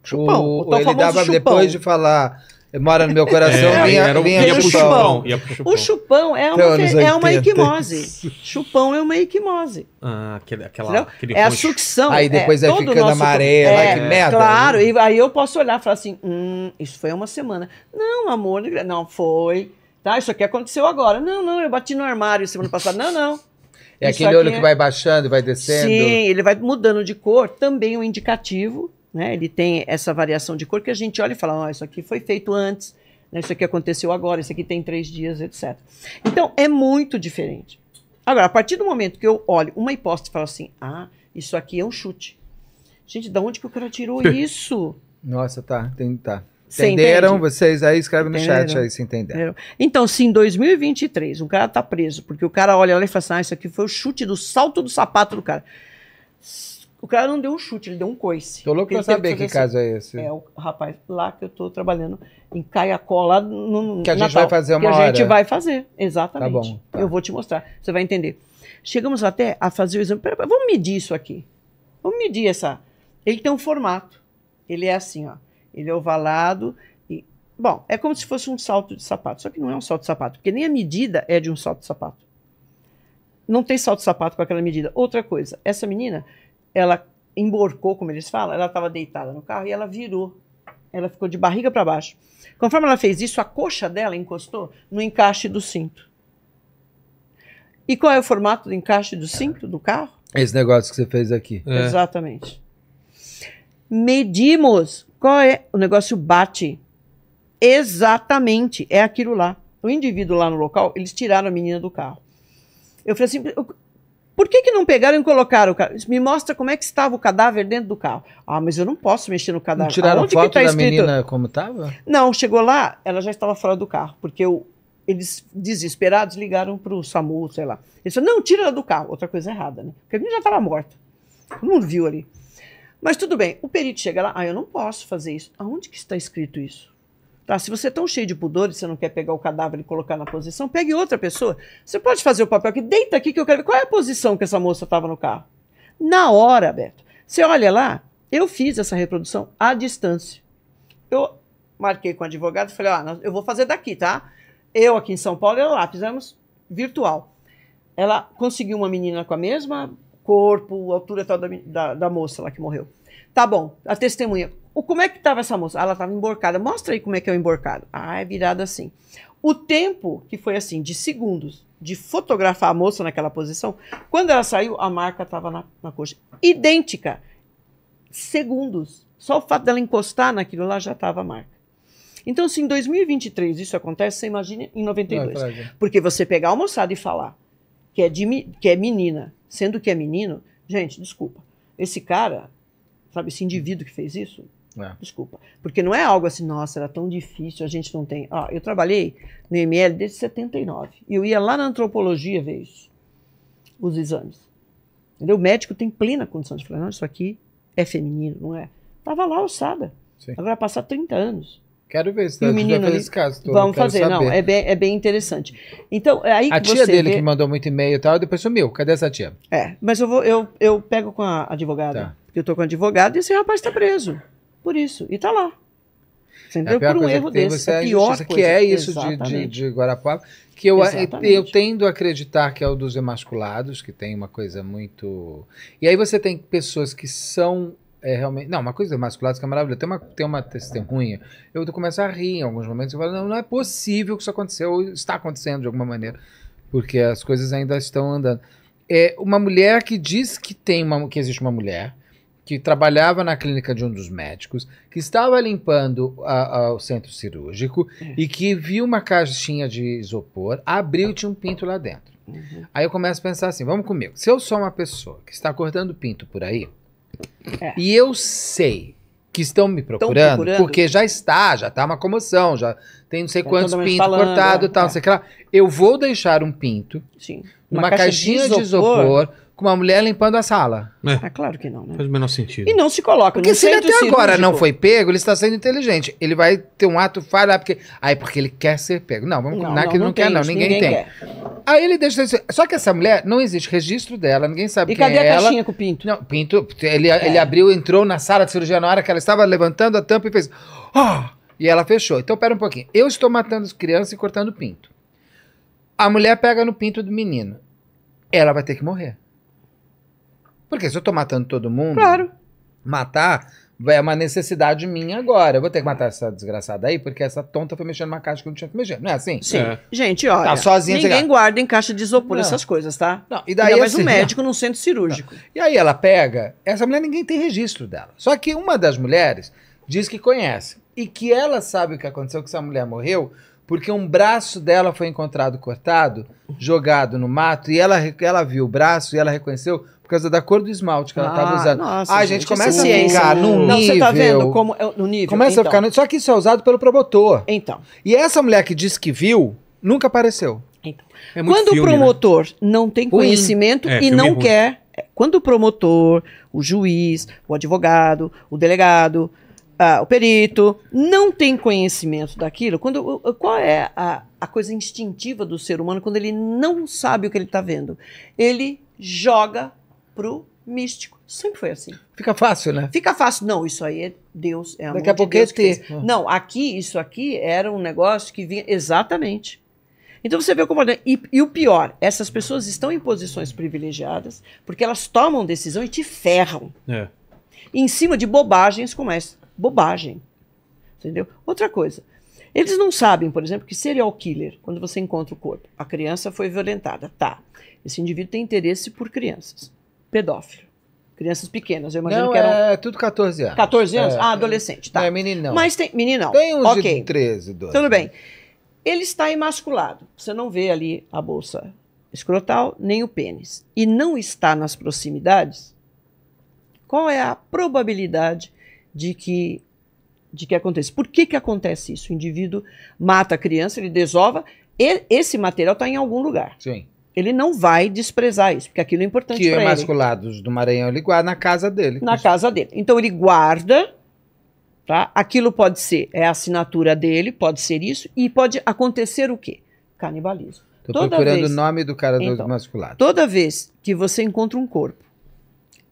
Chupão. O, o ele dava chupão. depois de falar. Mora no meu coração, é, vinha, era, vinha, vinha pro chupão. Ia pro chupão. O chupão é, é uma, então, é uma equimose. chupão é uma equimose. Ah, aquele, aquela, aquele é a sucção. Aí depois é, é ficando nosso... é, que merda. Claro, né? e aí eu posso olhar e falar assim: hum, isso foi uma semana. Não, amor, não foi. Tá, isso aqui aconteceu agora. Não, não, eu bati no armário semana passada. Não, não. É aquele olho é... que vai baixando, vai descendo. Sim, ele vai mudando de cor, também um indicativo né? Ele tem essa variação de cor que a gente olha e fala: oh, isso aqui foi feito antes, né? isso aqui aconteceu agora, isso aqui tem três dias, etc. Então, é muito diferente. Agora, a partir do momento que eu olho uma hipótese e falo assim: ah, isso aqui é um chute. Gente, da onde que o cara tirou isso? Nossa, tá, tem, tá. Entenderam? Você Vocês aí escreve no chat aí se entenderam. Então, se em 2023 um cara tá preso, porque o cara olha lá e fala assim: ah, isso aqui foi o chute do salto do sapato do cara. O cara não deu um chute, ele deu um coice. Tô louco pra saber que, que caso é assim, esse. É o rapaz lá que eu tô trabalhando em Caiacó, lá no Que a Natal, gente vai fazer uma que hora. Que a gente vai fazer, exatamente. Tá bom. Tá. Eu vou te mostrar, você vai entender. Chegamos até a fazer o exame. Pera, vamos medir isso aqui. Vamos medir essa. Ele tem um formato. Ele é assim, ó. Ele é ovalado. E, bom, é como se fosse um salto de sapato. Só que não é um salto de sapato, porque nem a medida é de um salto de sapato. Não tem salto de sapato com aquela medida. Outra coisa, essa menina ela emborcou, como eles falam, ela estava deitada no carro e ela virou. Ela ficou de barriga para baixo. Conforme ela fez isso, a coxa dela encostou no encaixe do cinto. E qual é o formato do encaixe do cinto do carro? Esse negócio que você fez aqui. É. Exatamente. Medimos. Qual é? O negócio bate. Exatamente. É aquilo lá. O indivíduo lá no local, eles tiraram a menina do carro. Eu falei assim, por que, que não pegaram e colocaram o cara? Me mostra como é que estava o cadáver dentro do carro. Ah, mas eu não posso mexer no cadáver. Não tiraram Aonde foto tá da escrito? menina como estava? Não, chegou lá, ela já estava fora do carro, porque eu, eles, desesperados, ligaram para o SAMU, sei lá. Eles falou, não, tira ela do carro. Outra coisa errada, né? Porque a menina já estava morta. Todo mundo viu ali. Mas tudo bem, o perito chega lá, ah, eu não posso fazer isso. Aonde que está escrito isso? Tá? Se você é tão cheio de pudores, você não quer pegar o cadáver e colocar na posição, pegue outra pessoa. Você pode fazer o papel aqui, deita aqui que eu quero ver qual é a posição que essa moça estava no carro. Na hora, Beto. Você olha lá, eu fiz essa reprodução à distância. Eu marquei com o advogado e falei, ó, ah, eu vou fazer daqui, tá? Eu aqui em São Paulo, ela lá, fizemos virtual. Ela conseguiu uma menina com a mesma corpo, altura tal da, da, da moça lá que morreu. Tá bom, a testemunha. O, como é que estava essa moça? Ela estava emborcada. Mostra aí como é que é o emborcado. Ah, é virado assim. O tempo, que foi assim, de segundos, de fotografar a moça naquela posição, quando ela saiu, a marca estava na, na coxa. Idêntica. Segundos. Só o fato dela encostar naquilo lá já estava a marca. Então, se em 2023 isso acontece, você imagina em 92. Não, é porque você pegar a moçada e falar que é, de, que é menina, sendo que é menino, gente, desculpa. Esse cara, sabe, esse indivíduo que fez isso, é. Desculpa. Porque não é algo assim, nossa, era tão difícil, a gente não tem. Ah, eu trabalhei no IML desde 79. E eu ia lá na antropologia ver isso, os exames. Entendeu? O médico tem plena condição de falar, não, isso aqui é feminino, não é? Tava lá alçada. Sim. Agora passar 30 anos. Quero ver se tá, o menino ali, esse caso todo. Vamos fazer, saber. não, é bem, é bem interessante. Então, é aí a que tia dele vê... que mandou muito e-mail e tal, depois sumiu. Cadê essa tia? É, mas eu vou, eu, eu pego com a advogada, tá. porque eu tô com a advogada e esse rapaz está preso por isso. E está lá. Entendeu? É por um erro desse. é a pior coisa. Que é, é, é isso de, de, de, que eu, eu tendo a acreditar que é o dos emasculados, que tem uma coisa muito... E aí você tem pessoas que são é realmente. Não, uma coisa emasculada que é maravilhosa. Tem uma, tem uma testemunha. Eu começo a rir em alguns momentos. Eu falo, não, não é possível que isso aconteceu, ou está acontecendo de alguma maneira, porque as coisas ainda estão andando. É uma mulher que diz que tem uma, que existe uma mulher, que trabalhava na clínica de um dos médicos, que estava limpando a, a, o centro cirúrgico e que viu uma caixinha de isopor, abriu e tinha um pinto lá dentro. Uhum. Aí eu começo a pensar assim: vamos comigo. Se eu sou uma pessoa que está cortando pinto por aí é. e eu sei que estão me procurando, procurando, porque já está, já está uma comoção, já tem não sei quantos pintos cortados e é. tal, não sei o que lá. Eu vou deixar um pinto Sim. numa caixinha, caixinha de isopor, de isopor com uma mulher limpando a sala. É. Ah, claro que não, né? Faz o menor sentido. E não se coloca. Porque se ele até agora não foi pego, ele está sendo inteligente. Ele vai ter um ato falha, porque. Aí, porque ele quer ser pego. Não, vamos não, combinar não, que ele não, não quer, não. Ninguém, ninguém tem. Quer. Aí ele deixa. Só que essa mulher, não existe registro dela, ninguém sabe e quem é ela. E cadê a caixinha com o Pinto? Não, Pinto, ele, é. ele abriu, entrou na sala de cirurgia na hora que ela estava levantando a tampa e fez. Oh! E ela fechou. Então, pera um pouquinho. Eu estou matando crianças e cortando pinto. A mulher pega no pinto do menino. Ela vai ter que morrer. Porque se eu tô matando todo mundo. Claro. Matar é uma necessidade minha agora. Eu vou ter que matar essa desgraçada aí, porque essa tonta foi mexendo numa caixa que eu não tinha que mexer. Não é assim? Sim. É. Gente, tá olha. Tá sozinha, ninguém guarda em caixa de isopor não. essas coisas, tá? Não. E daí. Ainda mais um assim, né? médico num centro cirúrgico. Não. E aí ela pega. Essa mulher ninguém tem registro dela. Só que uma das mulheres diz que conhece. E que ela sabe o que aconteceu, que essa mulher morreu, porque um braço dela foi encontrado cortado, jogado no mato, e ela, ela viu o braço e ela reconheceu por causa da cor do esmalte que ela estava ah, usando. Nossa, ah, gente, gente é né? tá é começa a ficar no nível... Não, você tá vendo como... No nível, Começa então. a ficar... No, só que isso é usado pelo promotor. Então. E essa mulher que disse que viu, nunca apareceu. Então. É Quando filme, o né? promotor né? não tem conhecimento é, e não quer... É, quando o promotor, o juiz, o advogado, o delegado ah, o perito, não tem conhecimento daquilo, quando, qual é a, a coisa instintiva do ser humano quando ele não sabe o que ele está vendo? Ele joga pro místico. Sempre foi assim. Fica fácil, né? Fica fácil. Não, isso aí é Deus, é amor Daqui a pouco de é ter. Né? não, aqui, isso aqui era um negócio que vinha exatamente. Então você vê como. É, e, e o pior, essas pessoas estão em posições privilegiadas porque elas tomam decisão e te ferram. É. Em cima de bobagens como essa bobagem. Entendeu? Outra coisa. Eles não sabem, por exemplo, que serial killer, quando você encontra o corpo, a criança foi violentada. Tá. Esse indivíduo tem interesse por crianças. Pedófilo. Crianças pequenas, eu imagino não, que eram. É tudo 14 anos. 14 anos? É, ah, adolescente, tá. Não é menino não. Mas tem. Menino não. Tem uns okay. de 13, 12. Tudo bem. Ele está emasculado. Você não vê ali a bolsa escrotal, nem o pênis. E não está nas proximidades. Qual é a probabilidade de que de que acontece. Por que, que acontece isso? O indivíduo mata a criança, ele desova, e esse material está em algum lugar. Sim. Ele não vai desprezar isso, porque aquilo é importante para é ele. Que do Maranhão ele guarda na casa dele. Na casa dele. Então ele guarda, tá? Aquilo pode ser é a assinatura dele, pode ser isso e pode acontecer o quê? Canibalismo. Estou procurando vez, o nome do cara então, do emasculado. Toda vez que você encontra um corpo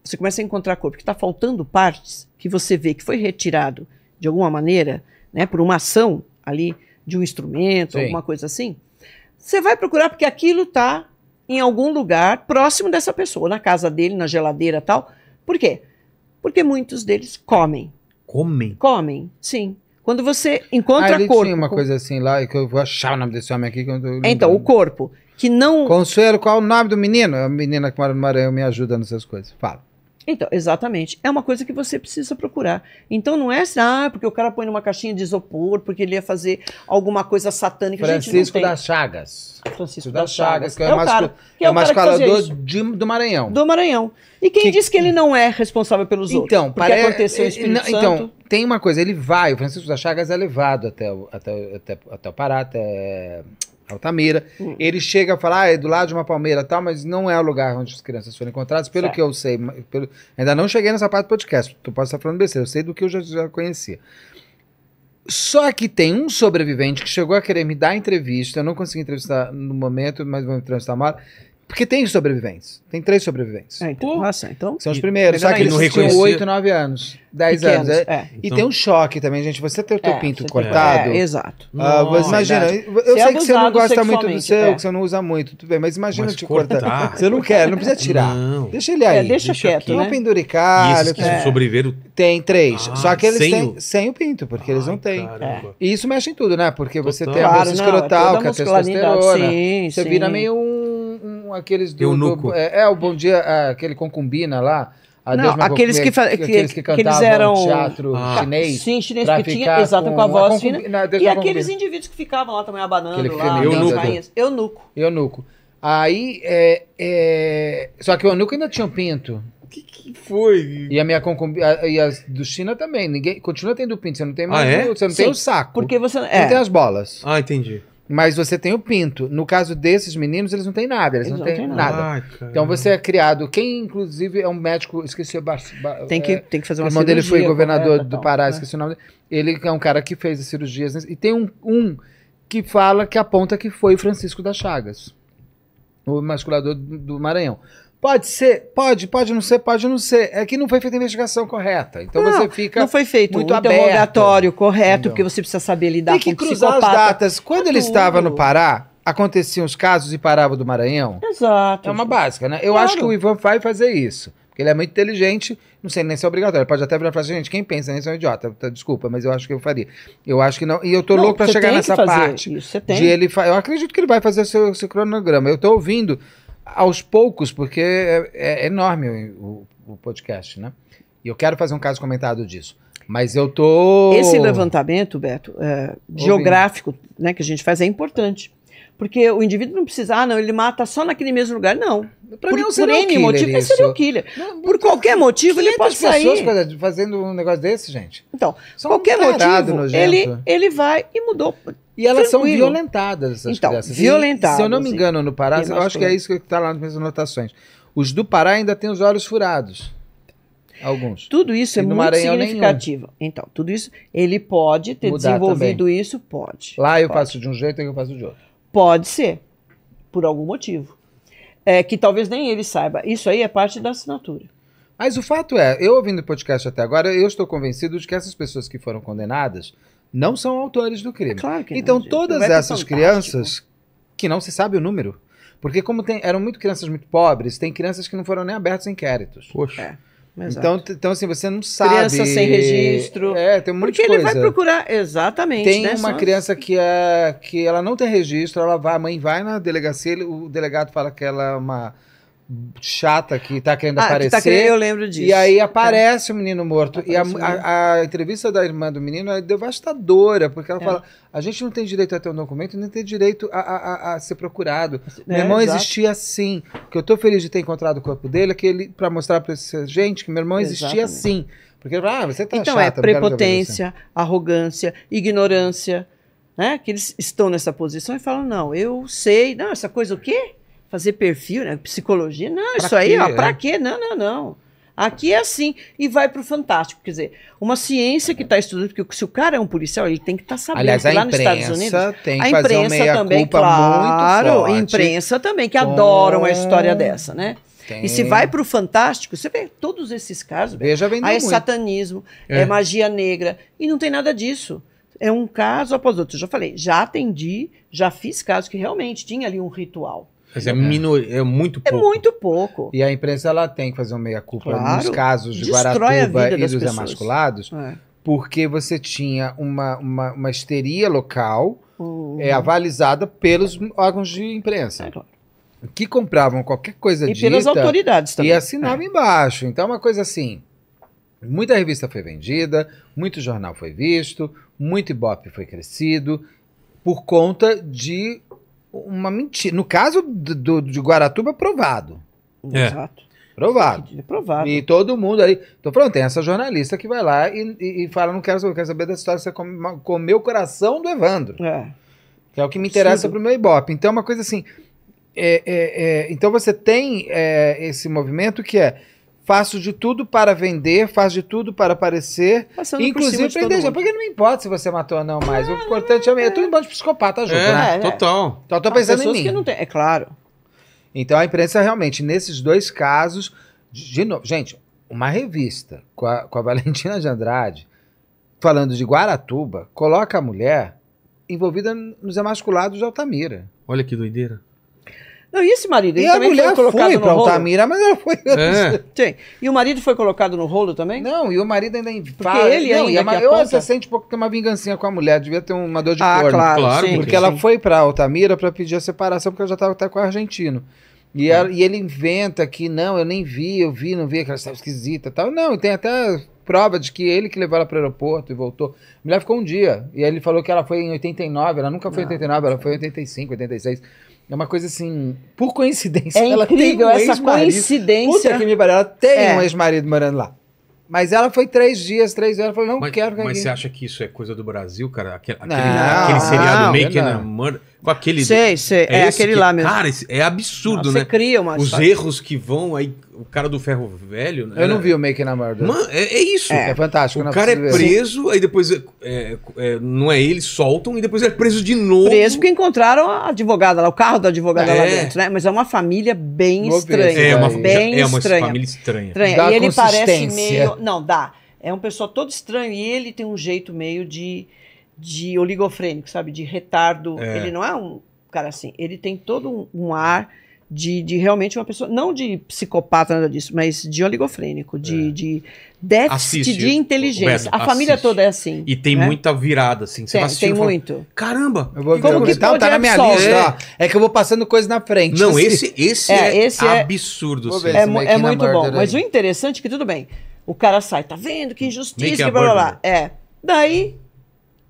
você começa a encontrar corpo que está faltando partes que você vê que foi retirado de alguma maneira, né, por uma ação ali de um instrumento, Sim. alguma coisa assim. Você vai procurar porque aquilo está em algum lugar próximo dessa pessoa, na casa dele, na geladeira tal. Por quê? Porque muitos deles comem. Comem? Comem, sim. Quando você encontra ah, corpo. Tinha uma com... coisa assim lá, que eu vou achar o nome desse homem aqui. então, o corpo. Que não. Consuelo, qual é o nome do menino? É a menina que mora no Maranhão me ajuda nessas coisas. Fala. Então, exatamente. É uma coisa que você precisa procurar. Então não é assim, ah, porque o cara põe numa caixinha de isopor, porque ele ia fazer alguma coisa satânica. Francisco das Chagas. Francisco das Chagas, que é, é o cara, que é, é o mascarador do Maranhão. Do Maranhão. E quem que... diz que ele não é responsável pelos então, outros? Então, porque pare... aconteceu o Espírito não, Santo. Então, tem uma coisa, ele vai, o Francisco das Chagas é levado até o, até, até, até o Pará, até Altamira. Hum. Ele chega a falar, ah, é do lado de uma palmeira tal, mas não é o lugar onde as crianças foram encontradas, pelo certo. que eu sei. Pelo... Ainda não cheguei nessa parte do podcast, tu pode estar falando besteira, eu sei do que eu já, já conhecia. Só que tem um sobrevivente que chegou a querer me dar entrevista, eu não consegui entrevistar no momento, mas vou entrevistar mais. Porque tem sobreviventes. Tem três sobreviventes. É, então, nossa, então. São os primeiros. Só que eles assim tinham 8, 9 anos, 10 anos. É. é. E então, tem um então- choque também, gente. Você ter o teu é, pinto cortado. É, exato. Ah, mas imagina, verdade. eu Se é sei que você não gosta muito do seu, é. que você não usa muito. Tudo bem, mas imagina mas te cortar. cortar. Você não quer, não precisa tirar. Não. Deixa ele aí. deixa, deixa quieto. Não né? penduricário. Tá? sobreviveram. Tem três. Ah, só que eles têm sem o pinto, porque eles não têm. E isso mexe em tudo, né? Porque você tem a bolsa escrotal, que é testosterona. Você vira meio um com aqueles do. do é, é, o Bom Dia, é, aquele concubina lá. não, aqueles que, que, aqueles que, que eles eram teatro ah, chinês. Sim, chinês que tinha, exato, com, a voz é, fina. É, e aqueles indivíduos que ficavam lá também abanando, lá, nuco. eu nuco. Aí, é, é, só que o nuco ainda tinha um pinto. O que, que foi? E a minha concubina, e as do China também. Ninguém, continua tendo pinto, você não tem ah, mais, ah, é? você não sim, tem o saco. Porque você é. não tem as bolas. Ah, entendi. Mas você tem o pinto. No caso desses meninos, eles não têm nada. Eles, eles não, não, têm nada. nada. então você é criado. Quem, inclusive, é um médico. Esqueci o. tem, que, é, tem que fazer uma cirurgia. O irmão dele foi governador correta, do Pará, né? esqueci o nome dele. Ele é um cara que fez as cirurgias. Né? E tem um, um que fala que aponta que foi Francisco das Chagas, o masculador do Maranhão. Pode ser, pode, pode não ser, pode não ser. É que não foi feita a investigação correta. Então não, você fica. Não foi feito muito um interrogatório correto, então. porque você precisa saber lidar com Tem que cruzar as datas. Quando ele estava no Pará, aconteciam os casos e parava do Maranhão. Exato. É uma básica, né? Eu claro. acho que o Ivan vai fazer isso. Porque ele é muito inteligente, não sei nem se é obrigatório. Ele pode até virar e falar assim, gente, quem pensa nisso é um idiota. Tá, desculpa, mas eu acho que eu faria. Eu acho que não. E eu tô não, louco pra chegar nessa parte. Isso, você tem. De ele fa... Eu acredito que ele vai fazer seu, seu cronograma. Eu tô ouvindo aos poucos, porque é, é enorme o, o, podcast, né? E eu quero fazer um caso comentado disso. Mas eu tô. Esse levantamento, Beto, é, geográfico, né, que a gente faz é importante. Porque o indivíduo não precisa, ah, não, ele mata só naquele mesmo lugar. Não. Pra por, mim é um N motivo, é isso. é serial killer. Não, por qualquer motivo, ele pode sair. pessoas fazendo um negócio desse, gente? Então, São qualquer um motivo, ele, ele vai e mudou. E elas Tranquilo. são violentadas, essas então, crianças. Violentadas. se eu não me engano, no Pará, eu acho que é isso que está lá nas minhas anotações. Os do Pará ainda têm os olhos furados. Alguns. Tudo isso e é muito Maranhão significativo. Nenhum. Então, tudo isso, ele pode ter Mudar desenvolvido também. isso? Pode. Lá eu pode. faço de um jeito e eu faço de outro. Pode ser, por algum motivo. É, que talvez nem ele saiba. Isso aí é parte da assinatura. Mas o fato é, eu ouvindo o podcast até agora, eu estou convencido de que essas pessoas que foram condenadas não são autores do crime. É claro que então, não, todas essas fantástico. crianças, que não se sabe o número, porque como tem, eram muito crianças muito pobres, tem crianças que não foram nem abertas inquéritos. Poxa. É. Então, então, assim, você não sabe. Criança sem registro. É, tem um Porque coisa. ele vai procurar, exatamente. Tem né, uma criança que, é, que ela não tem registro, ela vai, a mãe vai na delegacia, ele, o delegado fala que ela é uma chata que tá querendo ah, aparecer. Que tá querendo, eu lembro disso. E aí tá. aparece o menino morto. e a, A, a, entrevista da irmã do menino é devastadora, porque ela é. fala: a gente não tem direito a ter um documento, nem tem direito a, a ser procurado. É, meu irmão existia assim. O que eu tô feliz de ter encontrado o corpo dele é que ele, pra mostrar pra essa gente que meu irmão existia Exatamente. assim. Porque ah, você tá Então é chata, é prepotência, arrogância, ignorância. Né? Que eles estão nessa posição e falam: não, eu sei. Não, essa coisa o quê? fazer perfil, né? Psicologia, não, pra isso aí, ó, é? pra quê? Não, não, não. Aqui é assim, e vai para o fantástico. Quer dizer, uma ciência que está estudando, porque se o cara é um policial, ele tem que estar tá sabendo Aliás, que lá nos Estados Unidos. Tem que a imprensa fazer meia também, culpa claro, muito forte. A imprensa também, que com... adora uma história dessa, né? Tem. E se vai para o fantástico, você vê todos esses casos. Veja, bem, aí é muito. satanismo, é. é magia negra, e não tem nada disso é um caso após outro. Eu já falei, já atendi, já fiz casos que realmente tinha ali um ritual. Mas é, é minor, é muito pouco. É muito pouco. E a imprensa ela tem que fazer uma meia-culpa claro, nos casos de Guaratuba e dos emasculados, é. porque você tinha uma, uma, uma histeria local uhum. é, avalizada pelos órgãos de imprensa. É, claro. Que compravam qualquer coisa de E pelas autoridades também. E assinavam é. embaixo. Então, é uma coisa assim. Muita revista foi vendida, muito jornal foi visto, muito ibope foi crescido, por conta de uma mentira. No caso do, do de Guaratuba, provado. É. Exato. Provado. provado. E todo mundo ali. Então, pronto, tem essa jornalista que vai lá e, e, e fala: não quero saber, quero saber da história, você come, comeu o coração do Evandro. É. Que é o que me interessa Sim. pro meu Ibope. Então, é uma coisa assim. É, é, é então, você tem é, esse movimento que é faço de tudo para vender, faço de tudo para aparecer, Passando inclusive para indejar. Porque não me importa se você matou ou não mais. É, o ah, importante é, é, é tudo bando de psicopata junto, é, né? É, total. Então eu tô pensando em mim. Tem, é claro. Então a imprensa realmente, nesses dois casos, de novo, gente, uma revista com a, com a Valentina de Andrade falando de Guaratuba, coloca a mulher envolvida nos emasculados de Altamira. Olha que doideira. Não, e esse marido? Ele e a também mulher foi, colocado foi para Altamira, mas ela foi. É. Sim. E o marido foi colocado no rolo também? Não, e o marido ainda. Porque fala, ele não, ainda. Uma, eu você sente um pouco que tem uma vingancinha com a mulher, devia ter uma dor de ah, corno. Claro, claro sim, porque sim. ela foi para Altamira para pedir a separação, porque ela já estava até com o argentino. E, é. ela, e ele inventa que, não, eu nem vi, eu vi, não vi, Que ela estava esquisita tal. Não, tem até prova de que ele que levou ela para o aeroporto e voltou. A mulher ficou um dia. E aí ele falou que ela foi em 89, ela nunca foi em 89, ah, ela foi em 85, 86. É uma coisa assim, por coincidência. É ela incrível tem um essa coincidência. Puta que me pariu, ela tem é. um ex-marido morando lá. Mas ela foi três dias, três horas, falou, não mas, quero... Mas ninguém. você acha que isso é coisa do Brasil, cara? Aquele, não, aquele, aquele seriado não, Making a Murder com aquele. Sei, sei. É, é aquele que, lá mesmo. Cara, é absurdo, não, né? Você cria uma Os erros que vão aí. O cara do ferro velho. Né? Eu não vi o Making a Murder. Mano, é, é isso. É, é, fantástico. O cara é preso, ver. aí depois. É, é, não é ele, soltam e depois é preso de novo. Preso porque encontraram a advogada lá, o carro da advogada lá é. dentro, né? Mas é uma família bem Vou estranha. É uma, bem é uma estranha. família estranha. estranha. Dá e ele parece meio. Não, dá. É um pessoal todo estranho e ele tem um jeito meio de de oligofrênico, sabe? De retardo. É. Ele não é um cara assim. Ele tem todo um, um ar de, de, realmente uma pessoa, não de psicopata, nada disso, mas de oligofrênico, de, é. de déficit assiste, de inteligência. Beto, a assiste. família toda é assim. E tem né? muita virada, assim. Você tem, vai tem fala, muito. Caramba! Eu vou, como que tá, tá na minha lista. É. que eu vou passando coisa na frente. Não, assim. esse, esse é, é, é absurdo. Assim. É, é muito bom. Aí. Mas o interessante é que tudo bem. O cara sai, tá vendo? Que injustiça, que blá blá blá. É. Daí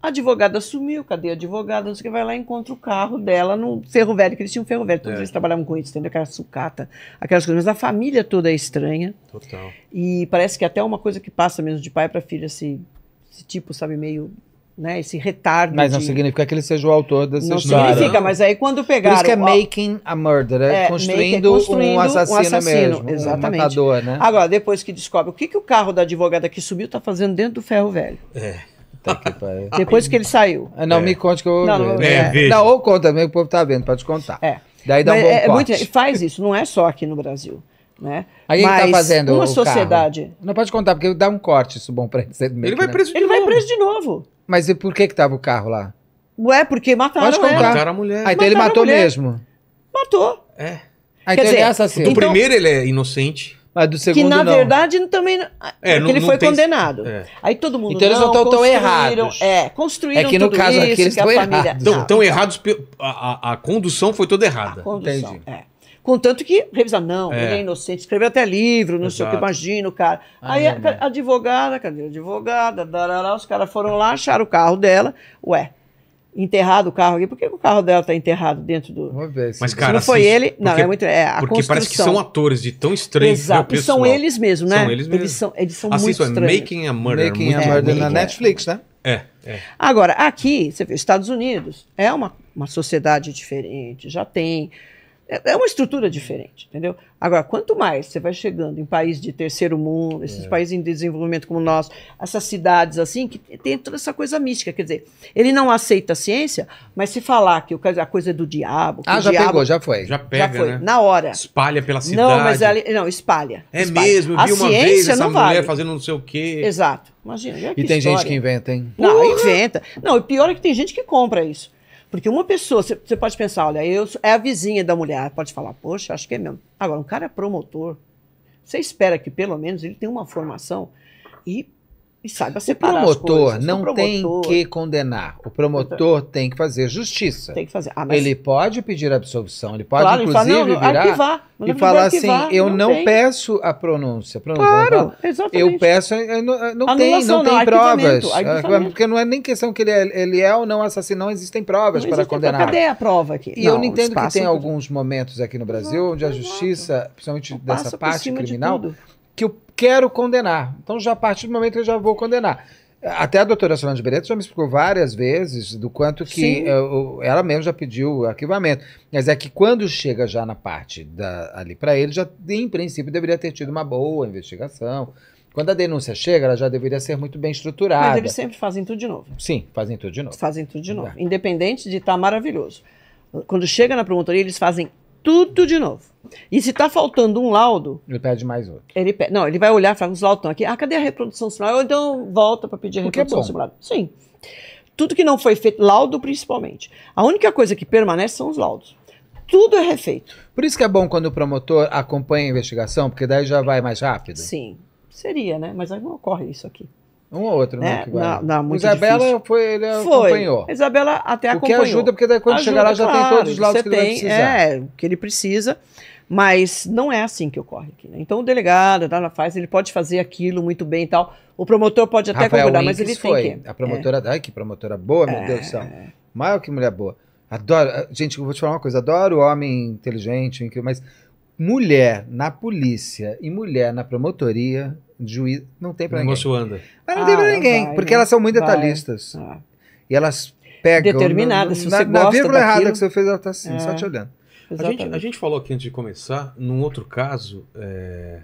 a advogada sumiu, cadê a advogada? Você vai lá e encontra o carro dela no ferro velho, que eles tinham ferro velho, todos é. eles trabalhavam com isso, tendo aquela sucata, aquelas coisas. Mas a família toda é estranha. Total. E parece que até uma coisa que passa mesmo de pai para filha, esse, esse tipo, sabe, meio né, esse retardo. Mas não de... significa que ele seja o autor dessa não história. Não significa, mas aí quando pegaram... Por isso que é making a murder, é, é construindo, é construindo um, assassino um, assassino mesmo, exatamente. um matador, né? Agora, depois que descobre, o que, que o carro da advogada que subiu está fazendo dentro do ferro velho? É. Depois que ele saiu. É, não, é. me conte que eu. Não, não, é. é. não ou conta mesmo, o povo tá vendo, pode contar. É. Daí dá um bom é, é muito, Faz isso, não é só aqui no Brasil. Né? Aí tá Mas ele tá fazendo uma sociedade. Carro. Não pode contar, porque dá um corte isso bom pra ele. Ele vai né? preso de ele novo. vai preso de novo. Mas e por que que tava o carro lá? Ué, porque mataram pode contar. Mataram a mulher. Ah, então mataram ele matou mesmo. Matou. É. Ah, então Quer ele é assassino. Então, primeiro ele é inocente. Mas ah, do segundo. Que na não. verdade também. Ah, é, não, ele foi tem... condenado. É. Aí todo mundo. Então eles não estão tão errados. É, construíram. É que no caso aqui eles estão família... errados. Estão errados, a, a, a, condução foi toda errada. A condução, Entendi. é. Contanto que revisar, não, é. ele é inocente, escreveu até livro, não Exato. sei o que, imagina o cara. Ah, Aí é, a, a advogada, cadê a advogada? Darará, os caras foram lá, acharam o carro dela. Ué, enterrado o carro aqui. Por que o carro dela está enterrado dentro do. Mas, cara, Se não assim, foi assim, ele. Não, é muito. É, a porque construção. parece que são atores de tão estranho Exato. e são eles mesmos, né? São eles mesmos. Eles são, eles são assim, muito é estranhos. É Making a Murder. Making a Murder é, na Netflix, né? É, é. Agora, aqui, você vê, Estados Unidos é uma, uma sociedade diferente, já tem é, é uma estrutura diferente, entendeu? Agora, quanto mais você vai chegando em países de terceiro mundo, esses é. países em desenvolvimento como o nosso, essas cidades assim, que tem toda essa coisa mística. Quer dizer, ele não aceita a ciência, mas se falar que a coisa é do diabo. ah, já diabo, pegou, já foi. Já pega. Já foi, né? Na hora. Espalha pela cidade. Não, mas ela, não, espalha. É espalha. mesmo, eu vi a uma vez essa mulher vale. fazendo não sei o quê. Exato. Imagina. E tem história. gente que inventa, hein? Não, inventa. Não, o pior é que tem gente que compra isso. Porque uma pessoa, você pode pensar, olha, eu sou, é a vizinha da mulher, pode falar, poxa, acho que é mesmo. Agora, um cara é promotor, você espera que pelo menos ele tenha uma formação e e saiba separar o promotor coisas, não promotor... tem que condenar. O promotor tem que fazer justiça. Tem que fazer. Ah, mas... Ele pode pedir absolvição, ele pode claro, inclusive ele fala, não, virar arquivar, e falar assim, eu não, não peço a pronúncia. pronúncia claro, exatamente. Eu peço, eu eh, eh, não, eh, não tem, não tem provas. Ah, arquivamento. Porque não é nem questão que ele é, ele é ou não assassino, não existem provas para existe, então condenar. Cadê a prova aqui? E eu não entendo que tem é alguns momentos aqui no Brasil onde a justiça, principalmente dessa parte criminal, que o quero condenar. Então, já a partir do momento que eu já vou condenar. Até a doutora Solange Bereto já me explicou várias vezes do quanto que eu, eh, ela mesma já pediu arquivamento. Mas é que quando chega já na parte da, ali para ele, já em princípio deveria ter tido uma boa investigação. Quando a denúncia chega, ela já deveria ser muito bem estruturada. Mas eles sempre fazem tudo de novo. Sim, fazem tudo de novo. Fazem tudo de novo. É. Independente de estar tá maravilhoso. Quando chega na promotoria, eles fazem tudo de novo. E se está faltando um laudo. Ele pede mais outro. Ele pede, não, ele vai olhar e fala: os laudos estão aqui. Ah, cadê a reprodução simulada? Ou então volta para pedir a é reprodução é simulada. Sim. Tudo que não foi feito, laudo principalmente. A única coisa que permanece são os laudos. Tudo é refeito. Por isso que é bom quando o promotor acompanha a investigação, porque daí já vai mais rápido. Sim, seria, né? Mas aí não ocorre isso aqui. Um ou outro, né, né? Que vai. Não, não, muito Isabela difícil. foi, ele é foi. acompanhou. Isabela até acompanhou. O que ajuda, porque daí quando ajuda, chegar lá já claro, tem todos os lados que tem, ele vai precisar. É, o que ele precisa. Mas não é assim que ocorre aqui. Né? Então o delegado tá, faz, ele pode fazer aquilo muito bem e tal. O promotor pode até Rafael concordar, Winks mas ele foi. tem que. A promotora, é. ai que promotora boa, meu é. Deus do céu. É. Maior que mulher boa. Adoro, ah, gente, eu vou te falar uma coisa, adoro homem inteligente, incrível, mas mulher na polícia e mulher na promotoria, juiz. Não tem para ninguém. Negócio anda. Mas não ah, tem para ninguém, vai, porque né? elas são muito detalhistas. Ah. E elas pegam. Determinada, se você na, gosta. Na vírgula daquilo, errada que você fez, ela está assim, é, só te olhando. A gente, a gente, falou aqui antes de começar, num outro caso, é,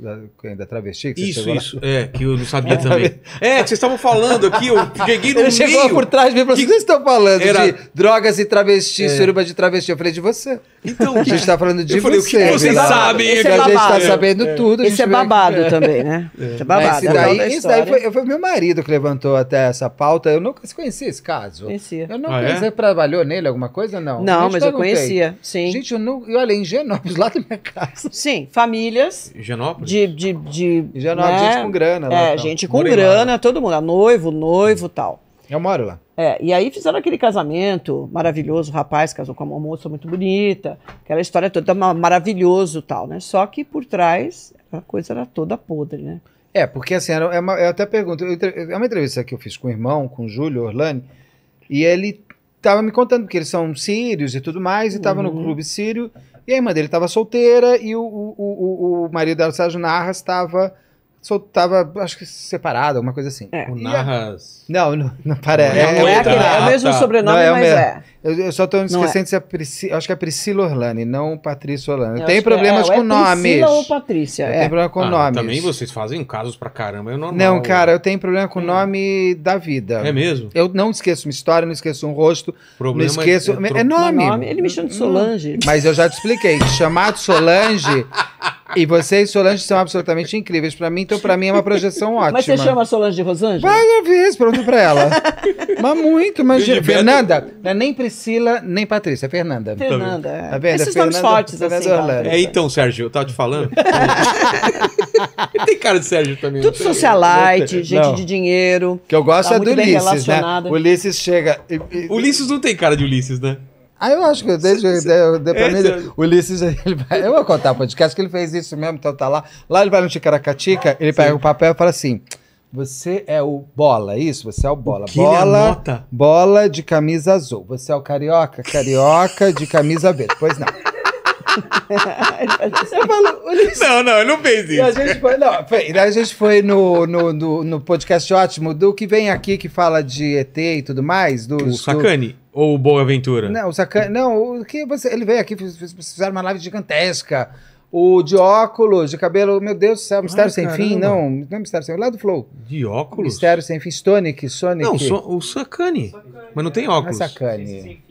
da, da é travesti? Que isso, isso. Lá? É, que eu não sabia é. também. É, que vocês estavam falando aqui, eu cheguei no eu meio. chegou por trás e falou assim, o que... vocês estão falando Era... de drogas e travesti, é. suruba de travesti. Eu falei, de você. Então, a gente está falando de eu falei, você. O que vocês sabem? É a gente está é. sabendo é. tudo. Esse é babado também, né? É babado. Esse daí, daí foi, foi meu marido que levantou até essa pauta. Eu nunca conhecia esse caso. Conhecia. Eu não ah, conhecia. Você trabalhou nele alguma coisa? Não. Não, mas eu conhecia. Sim. Gente, eu, eu olhei em Genópolis, lá da minha casa. Sim, famílias. Genópolis? de. de, de já não né? gente com grana, né? É, então. gente com Morei grana, lá. todo mundo. Ah, noivo, noivo e tal. Eu moro lá. É, e aí fizeram aquele casamento maravilhoso, o rapaz casou com uma moça muito bonita, aquela história toda maravilhoso tal, né? Só que por trás a coisa era toda podre, né? É, porque assim, é uma, eu até pergunto, é uma entrevista que eu fiz com o irmão, com o Júlio Orlani, e ele tava me contando que eles são sírios e tudo mais, e tava uhum. no clube sírio, e a irmã dele estava solteira e o, o, o, o marido dela, Sérgio Narras, estava soltava, acho que separado, alguma coisa assim. É. O Narras. Não, não, não parece. Não, é, é, é o mesmo ah, tá. sobrenome, não, é mas é. Eu, eu só estou é. esquecendo se é Priscila, acho que é Priscila Orlani, não Patrícia Orlani. Eu tem é- problemas é com nomes. Priscila ou Patrícia, eu é. Tem problema com ah, nomes. Também vocês fazem casos pra caramba, é normal. Não, cara, eu tenho problema com o hum. nome da vida. É mesmo? Eu não esqueço uma história, não esqueço um rosto, problema não esqueço... É, nome. nome. Ele me chama de hum. Solange. Mas eu já te expliquei, chamado Solange... E você e Solange são absolutamente incríveis. Pra mim, então, pra mim é uma projeção ótima. Mas você chama a Solange de Rosângela? Várias vezes, pronto pra ela. mas muito, mas. Fernanda, não é nem Priscila, nem Patrícia, é Fernanda. Fernanda. Tá, é. tá vendo? É Esses Fernanda, nomes fortes, Fernanda assim. Tá? É, então, Sérgio, eu tava te falando. tem cara de Sérgio também. Tudo socialite, gente não. de dinheiro. Que eu gosto tá é do Ulisses, né? Ulisses chega. E, e... Ulisses não tem cara de Ulisses, né? Ah, eu acho que desde, de, pra é mim, Ulisses, ele vai, eu vou contar o podcast que ele fez isso mesmo, então tá lá. Lá ele vai no Ticaracatica, ele Sim. pega o papel e fala assim: você é o bola, é isso? Você é o bola. O bola, bola de camisa azul. Você é o carioca, carioca de camisa verde. Pois não. eu falo, Ulisses. Não, não, eu não fez isso. E a gente foi, não, foi, a gente foi no, no, no, no podcast ótimo do que vem aqui que fala de ET e tudo mais. Do, o do, ou o Boa aventura Não, o Sacani. Não, o que você, ele veio aqui, fizeram uma live gigantesca. O de óculos, de cabelo, meu Deus do céu, Mistério Ai, Sem Fim, não, não é Mistério Sem Fim, é lá do Flow. De óculos? Mistério Sem Fim, Stonic, Sonic. Não, so, o Sacani, mas não tem óculos. Não é Sacani.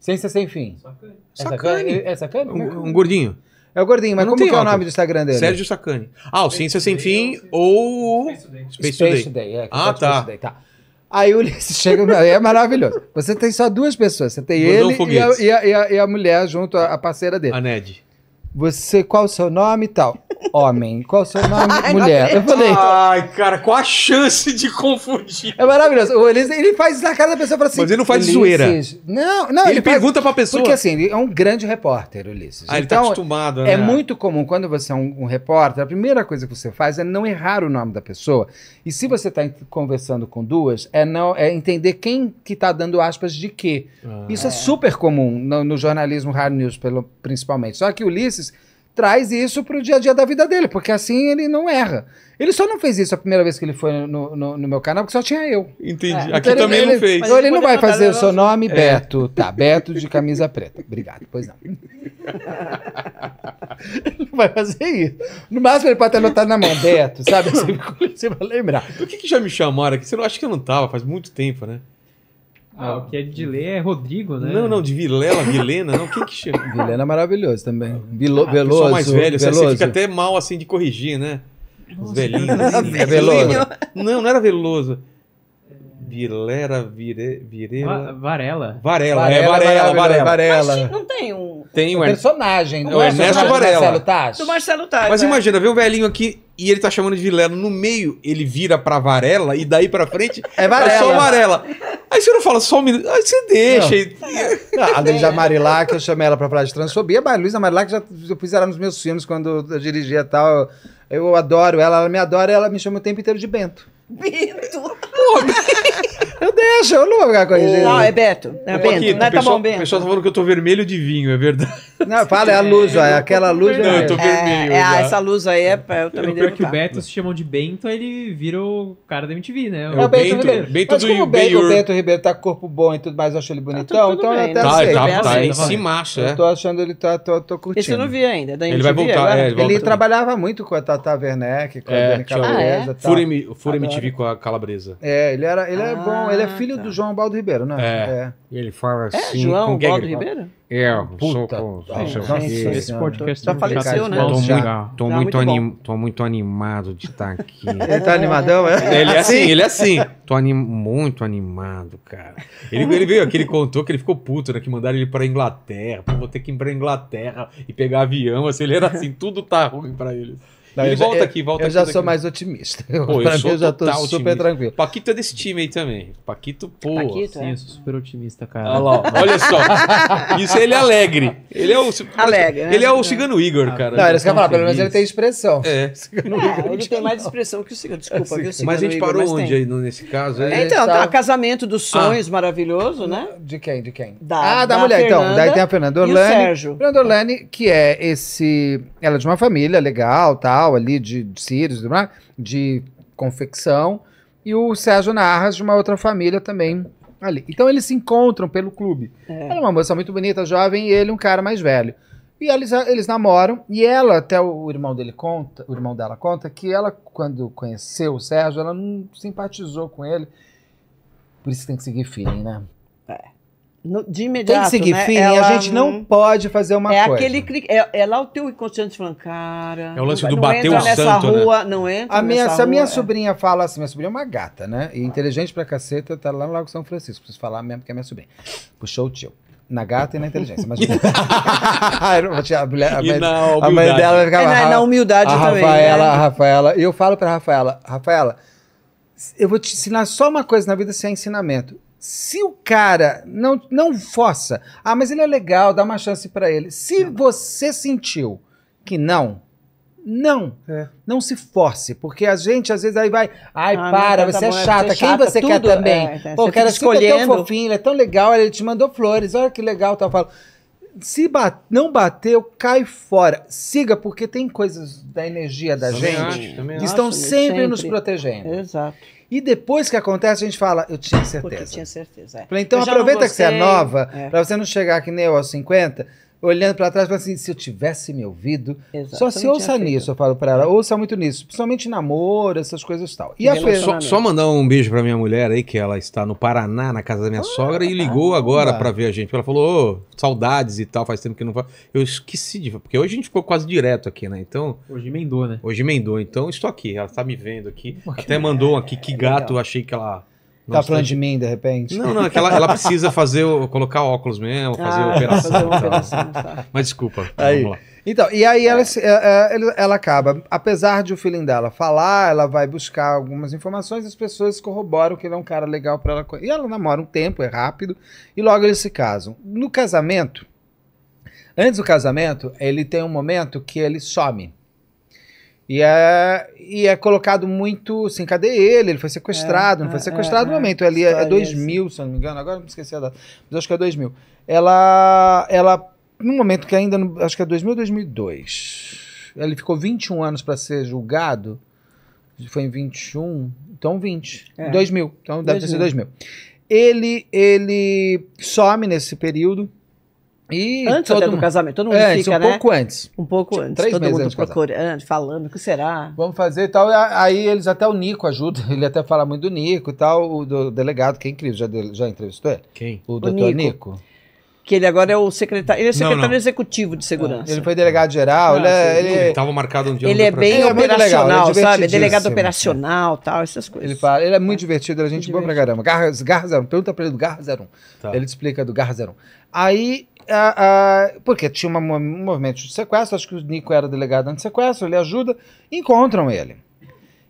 Ciência Sem Fim. Ciência Sem Fim. Sacani. É Sacani? É um, é um, gordinho. É o gordinho, mas, não como que é o nome do Instagram dele? Sérgio Sacani. Ah, o Ciência Sem Fim ou... Space Today. Space Today, é. Ah, tá. Space Today, tá. Aí o Ulisses chega, aí é maravilhoso. Você tem só duas pessoas, você tem Mandou ele um e, a, e, a, e, a, e a, mulher junto, a parceira dele. A Ned. Você, qual o seu nome e tal? homem. Qual o seu nome? Ai, Mulher. Eu falei. Ai, cara, qual a chance de confundir? É maravilhoso. O Ulisses, ele faz na cara da pessoa para fala assim. Mas ele não faz zoeira. Não, não. Ele, ele pergunta faz... pra pessoa. Porque assim, ele é um grande repórter, Ulisses. Ah, então, ele tá então, acostumado, né? É muito comum quando você é um, um, repórter, a primeira coisa que você faz é não errar o nome da pessoa. E se você tá conversando com duas, é não é entender quem que tá dando aspas de quê. Ah. Isso é super comum no, no jornalismo hard news, pelo, principalmente. Só que Ulisses traz isso para o dia a dia da vida dele, porque assim ele não erra. Ele só não fez isso a primeira vez que ele foi no, no, no meu canal, porque só tinha eu. Entendi. É, Aqui então ele, também ele, não fez. Então ele não vai fazer o seu nome, é. Beto. Tá, Beto de camisa preta. Obrigado, pois não. ele não vai fazer isso. No máximo ele pode até anotar na mão, Beto, sabe? Você, você vai lembrar. Por que, que já me chamaram aqui? Você não acha que eu não tava? Faz muito tempo, né? Ah, o que é de ler é Rodrigo, né? Não, não, de Vilela, Vilena, não, quem que chama? Vilena é maravilhoso também. Vilo, ah, Veloso. mais velho, Veloso. você fica até mal assim de corrigir, né? Os velhinhos. Assim, é assim, Veloso. Não, não era Veloso. Vilera, vire, Virela... Varela. Varela, Varela, é Varela, Varela. Varela. Mas não tem um... Tem um... um é né? personagem. do o Ernesto Varela. Do Marcelo Tati. Do Marcelo Taz. Mas é. imagina, vê um velhinho aqui, e ele tá chamando de Vilela no meio, ele vira pra Varela e daí pra frente é, tá Varela. é só Varela. Aí você não fala só um minuto, aí você deixa. E... Não, é. ah, a Luísa Marilac, eu chamei ela pra falar de transfobia, mas a Luísa Marilac já eu pus ela nos meus filmes quando eu dirigia tal. Eu, eu adoro ela, ela me adora e ela me chama o tempo inteiro de Bento. Bento! Pô, eu deixo, eu não vou ficar corrigindo. Não, é Beto. É Bento. Aqui, não, é, tá bom, Bento. O pessoal tá falando que eu tô vermelho de vinho, é verdade. Não, fala, é a luz, ó, é aquela luz. Não, eu tô vermelho. É, é, já. essa luz aí é pra eu também devo que o Beto se chamam de Bento, ele vira o cara da MTV, né? É o, Bento, Ribeiro. Bento Mas do como o Bento, Bento Ribeiro tá com corpo bom e tudo mais, eu acho ele tá bonitão, então eu até sei. Né? Tá, tá, em si, acha. Eu é. tô achando ele, tá, tô, tô curtindo. Isso eu não vi ainda. Ele vai voltar, é, Ele trabalhava muito com a Tata Werneck, com a Dani Calabresa. Ah, Fura MTV com a Calabresa. É, ele era ah, bom ele é ah, filho tá. do João Baldo Ribeiro, né? É. é. Ele fala é, assim. É João Baldo Ribeiro? É, puta. Sou, esse podcast já faleceu, né? Tô, já. Tô, é muito, muito anim, tô muito animado de estar tá aqui. ele tá animadão, é? Ele é assim, ele é assim. Tô anim, muito animado, cara. Ele, ele veio aqui, ele contou que ele ficou puto, né? Que mandaram ele pra Inglaterra. Pô, vou ter que ir pra Inglaterra e pegar avião. Assim, ele era assim, tudo tá ruim pra ele. Não, Ele volta já, aqui, volta eu aqui. Eu já sou mais otimista. Pô, pra eu mim, eu já tô super otimista. tranquilo. Paquito é desse time aí também. Paquito, pô. Paquito, sim, é. eu sou super otimista, cara. Olha, lá, olha só. Isso ele é alegre. Ele é o. Alegre, né? Ele é o Cigano Igor, cara. Não, eu ia falar, pelo menos ele tem expressão. É. Cigano é, Igor, ele tem mais expressão que o Cigano. Desculpa, é, viu, Cigano Mas a gente parou onde aí nesse caso? É? Então, tá casamento dos ah. sonhos maravilhoso, né? De quem? De quem? Da, ah, da, da mulher, então. Fernanda então. Daí tem a Fernanda Orlane. E Sérgio. Fernanda Orlane, que é esse. Ela é de uma família legal, tal ali, de, de de confecção, e o Sérgio Narras, de uma outra família também ali. Então eles se encontram pelo clube. É. Ela é uma moça muito bonita, jovem, e ele um cara mais velho. E eles, eles namoram, e ela, até o irmão dele conta, o irmão dela conta, que ela, quando conheceu o Sérgio, ela não simpatizou com ele. Por isso tem que seguir feeling, né? É no, de imediato. Tem que seguir né? firme, ela, a gente não pode fazer uma é coisa. Aquele, é, é lá o teu inconsciente falando, cara. É o lance do não bater entra o nessa né? rua, né? Não entra. A minha, se a minha é. sobrinha fala assim, minha sobrinha é uma gata, né? E ah. inteligente pra caceta, tá lá no Lago São Francisco. Preciso falar mesmo que é minha sobrinha. Puxou o tio. Na gata e na inteligência, mas. a, a, mãe, a mãe dela vai ficar. É na, na ah, humildade a também. Rafaela, né? a Rafaela. E eu falo pra Rafaela, Rafaela, eu vou te ensinar só uma coisa na vida se é ensinamento. Se o cara não, não força, ah, mas ele é legal, dá uma chance para ele. Se não. você sentiu que não, não. É. Não se force, porque a gente às vezes aí vai, ai, ah, para, não, tá você, é bom, é chata, você é chata, quem você tudo, quer também? É, então, Pô, o cara escolhendo. é tão fofinho, ele é tão legal, ele te mandou flores, olha que legal, tá falando. Se bat, não bateu, cai fora. Siga, porque tem coisas da energia da também gente acho, que estão sempre, sempre nos protegendo. Exato. E depois que acontece, a gente fala, eu tinha certeza. Porque tinha certeza, é. Falei, então aproveita que você é nova, é. para você não chegar que nem eu aos 50, olhando para trás, falando assim, se eu tivesse me ouvido, Exato, só se ouça nisso, eu falo para ela, ouça muito nisso, principalmente namoro, essas coisas e tal. E a só, só, mandar um beijo para minha mulher aí, que ela está no Paraná, na casa da minha ah, sogra, e ligou ah, agora para ver a gente, ela falou, ô, saudades e tal, faz tempo que não faz. Eu esqueci de, porque hoje a gente ficou quase direto aqui, né? Então... Hoje emendou, né? Hoje emendou, então estou aqui, ela está me vendo aqui, porque até mandou é, aqui, que gato, legal. achei que ela Tá falando de mim, de repente? Não, não, é ela, ela, precisa fazer o, colocar óculos mesmo, ah, fazer ah, operação. Fazer uma operação tá. Mas desculpa, aí. vamos lá. Então, e aí ela, é, é, ela, ela acaba, apesar de o feeling dela falar, ela vai buscar algumas informações, as pessoas corroboram que ele é um cara legal para ela. E ela namora um tempo, é rápido, e logo eles se casam. No casamento, antes do casamento, ele tem um momento que ele some. E é, e é colocado muito, assim, cadê ele? Ele foi sequestrado, é, não foi é, sequestrado é, no momento. Ali é, 2000, é assim. se não me engano, agora me esqueci a data, mas acho que é 2000. Ela, ela no momento que ainda, acho que é 2000 2002, ele ficou 21 anos para ser julgado, foi em 21, então 20, é. 2000, então deve 2000. ter sido 2000. Ele, ele some nesse período, e antes todo até do casamento, todo mundo antes, é, fica, um né? Um pouco antes. Um pouco antes. Três todo meses mundo procurando, falando, o que será? Vamos fazer e tal. Aí eles até o Nico ajuda, ele até fala muito do Nico e tal, o do delegado, que é incrível, já, já entrevistou ele? Quem? O, o doutor Nico. Nico. Que ele agora é o secretário. Ele é secretário não, não. executivo de segurança. Ele foi delegado geral. Não, ah, ele, é, ele, é- marcado um dia. Ele é bem operacional, é sabe? É delegado operacional, tal, essas coisas. Ele fala, ele é muito é. divertido, ele é gente boa pra caramba. Garra, Garra zero. Pergunta pra ele do Garra zero Tá. Ele te explica do Garra 01. Aí ah, ah, porque tinha um movimento de sequestro, acho que o Nico era delegado anti-sequestro, ele ajuda, encontram ele.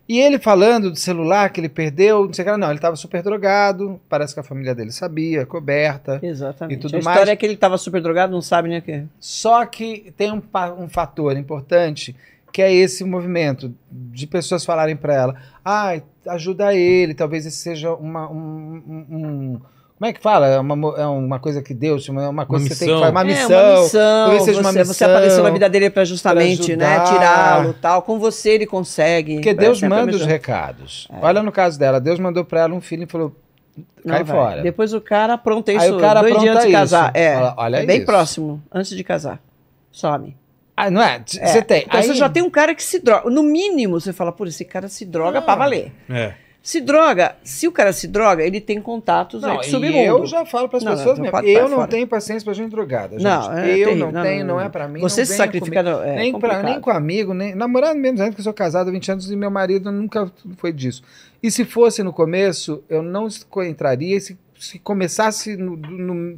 E ele falando do celular que ele perdeu, não sei o que, não, ele estava super drogado, parece que a família dele sabia, coberta. Exatamente. E tudo a história mais. é que ele estava super drogado, não sabe nem o que. Só que tem um, um fator importante que é esse movimento de pessoas falarem para ela: ah, ajuda ele, talvez esse seja uma, um, um como é que fala? É uma, é uma coisa que Deus, é uma coisa uma que você tem que fazer, uma missão. É, uma missão. Você, uma missão você apareceu na vida dele para justamente, né, tirá-lo tal. Com você ele consegue. Porque é, Deus manda os recados. É. Olha no caso dela, Deus mandou para ela um filho e falou, cai não, fora. Depois o cara apronta isso Aí o cara dois dias antes de casar. Isso. É, olha, olha é bem isso. próximo, antes de casar. Some. Ah, não é? Você é. tem. Então Aí... você já tem um cara que se droga. No mínimo, você fala, por esse cara se droga ah. para valer. É. Se droga, se o cara se droga, ele tem contatos não, aí submundo. Eu já falo para as pessoas, não, não, mesmo, eu não fora. tenho paciência para gente drogada, gente. Não, é, eu não, tenho, não, é para mim. Você se sacrifica, é nem, pra, nem com amigo, nem namorado mesmo, né? que eu sou casado há 20 anos e meu marido nunca foi disso. E se fosse no começo, eu não entraria e se se começasse no, no,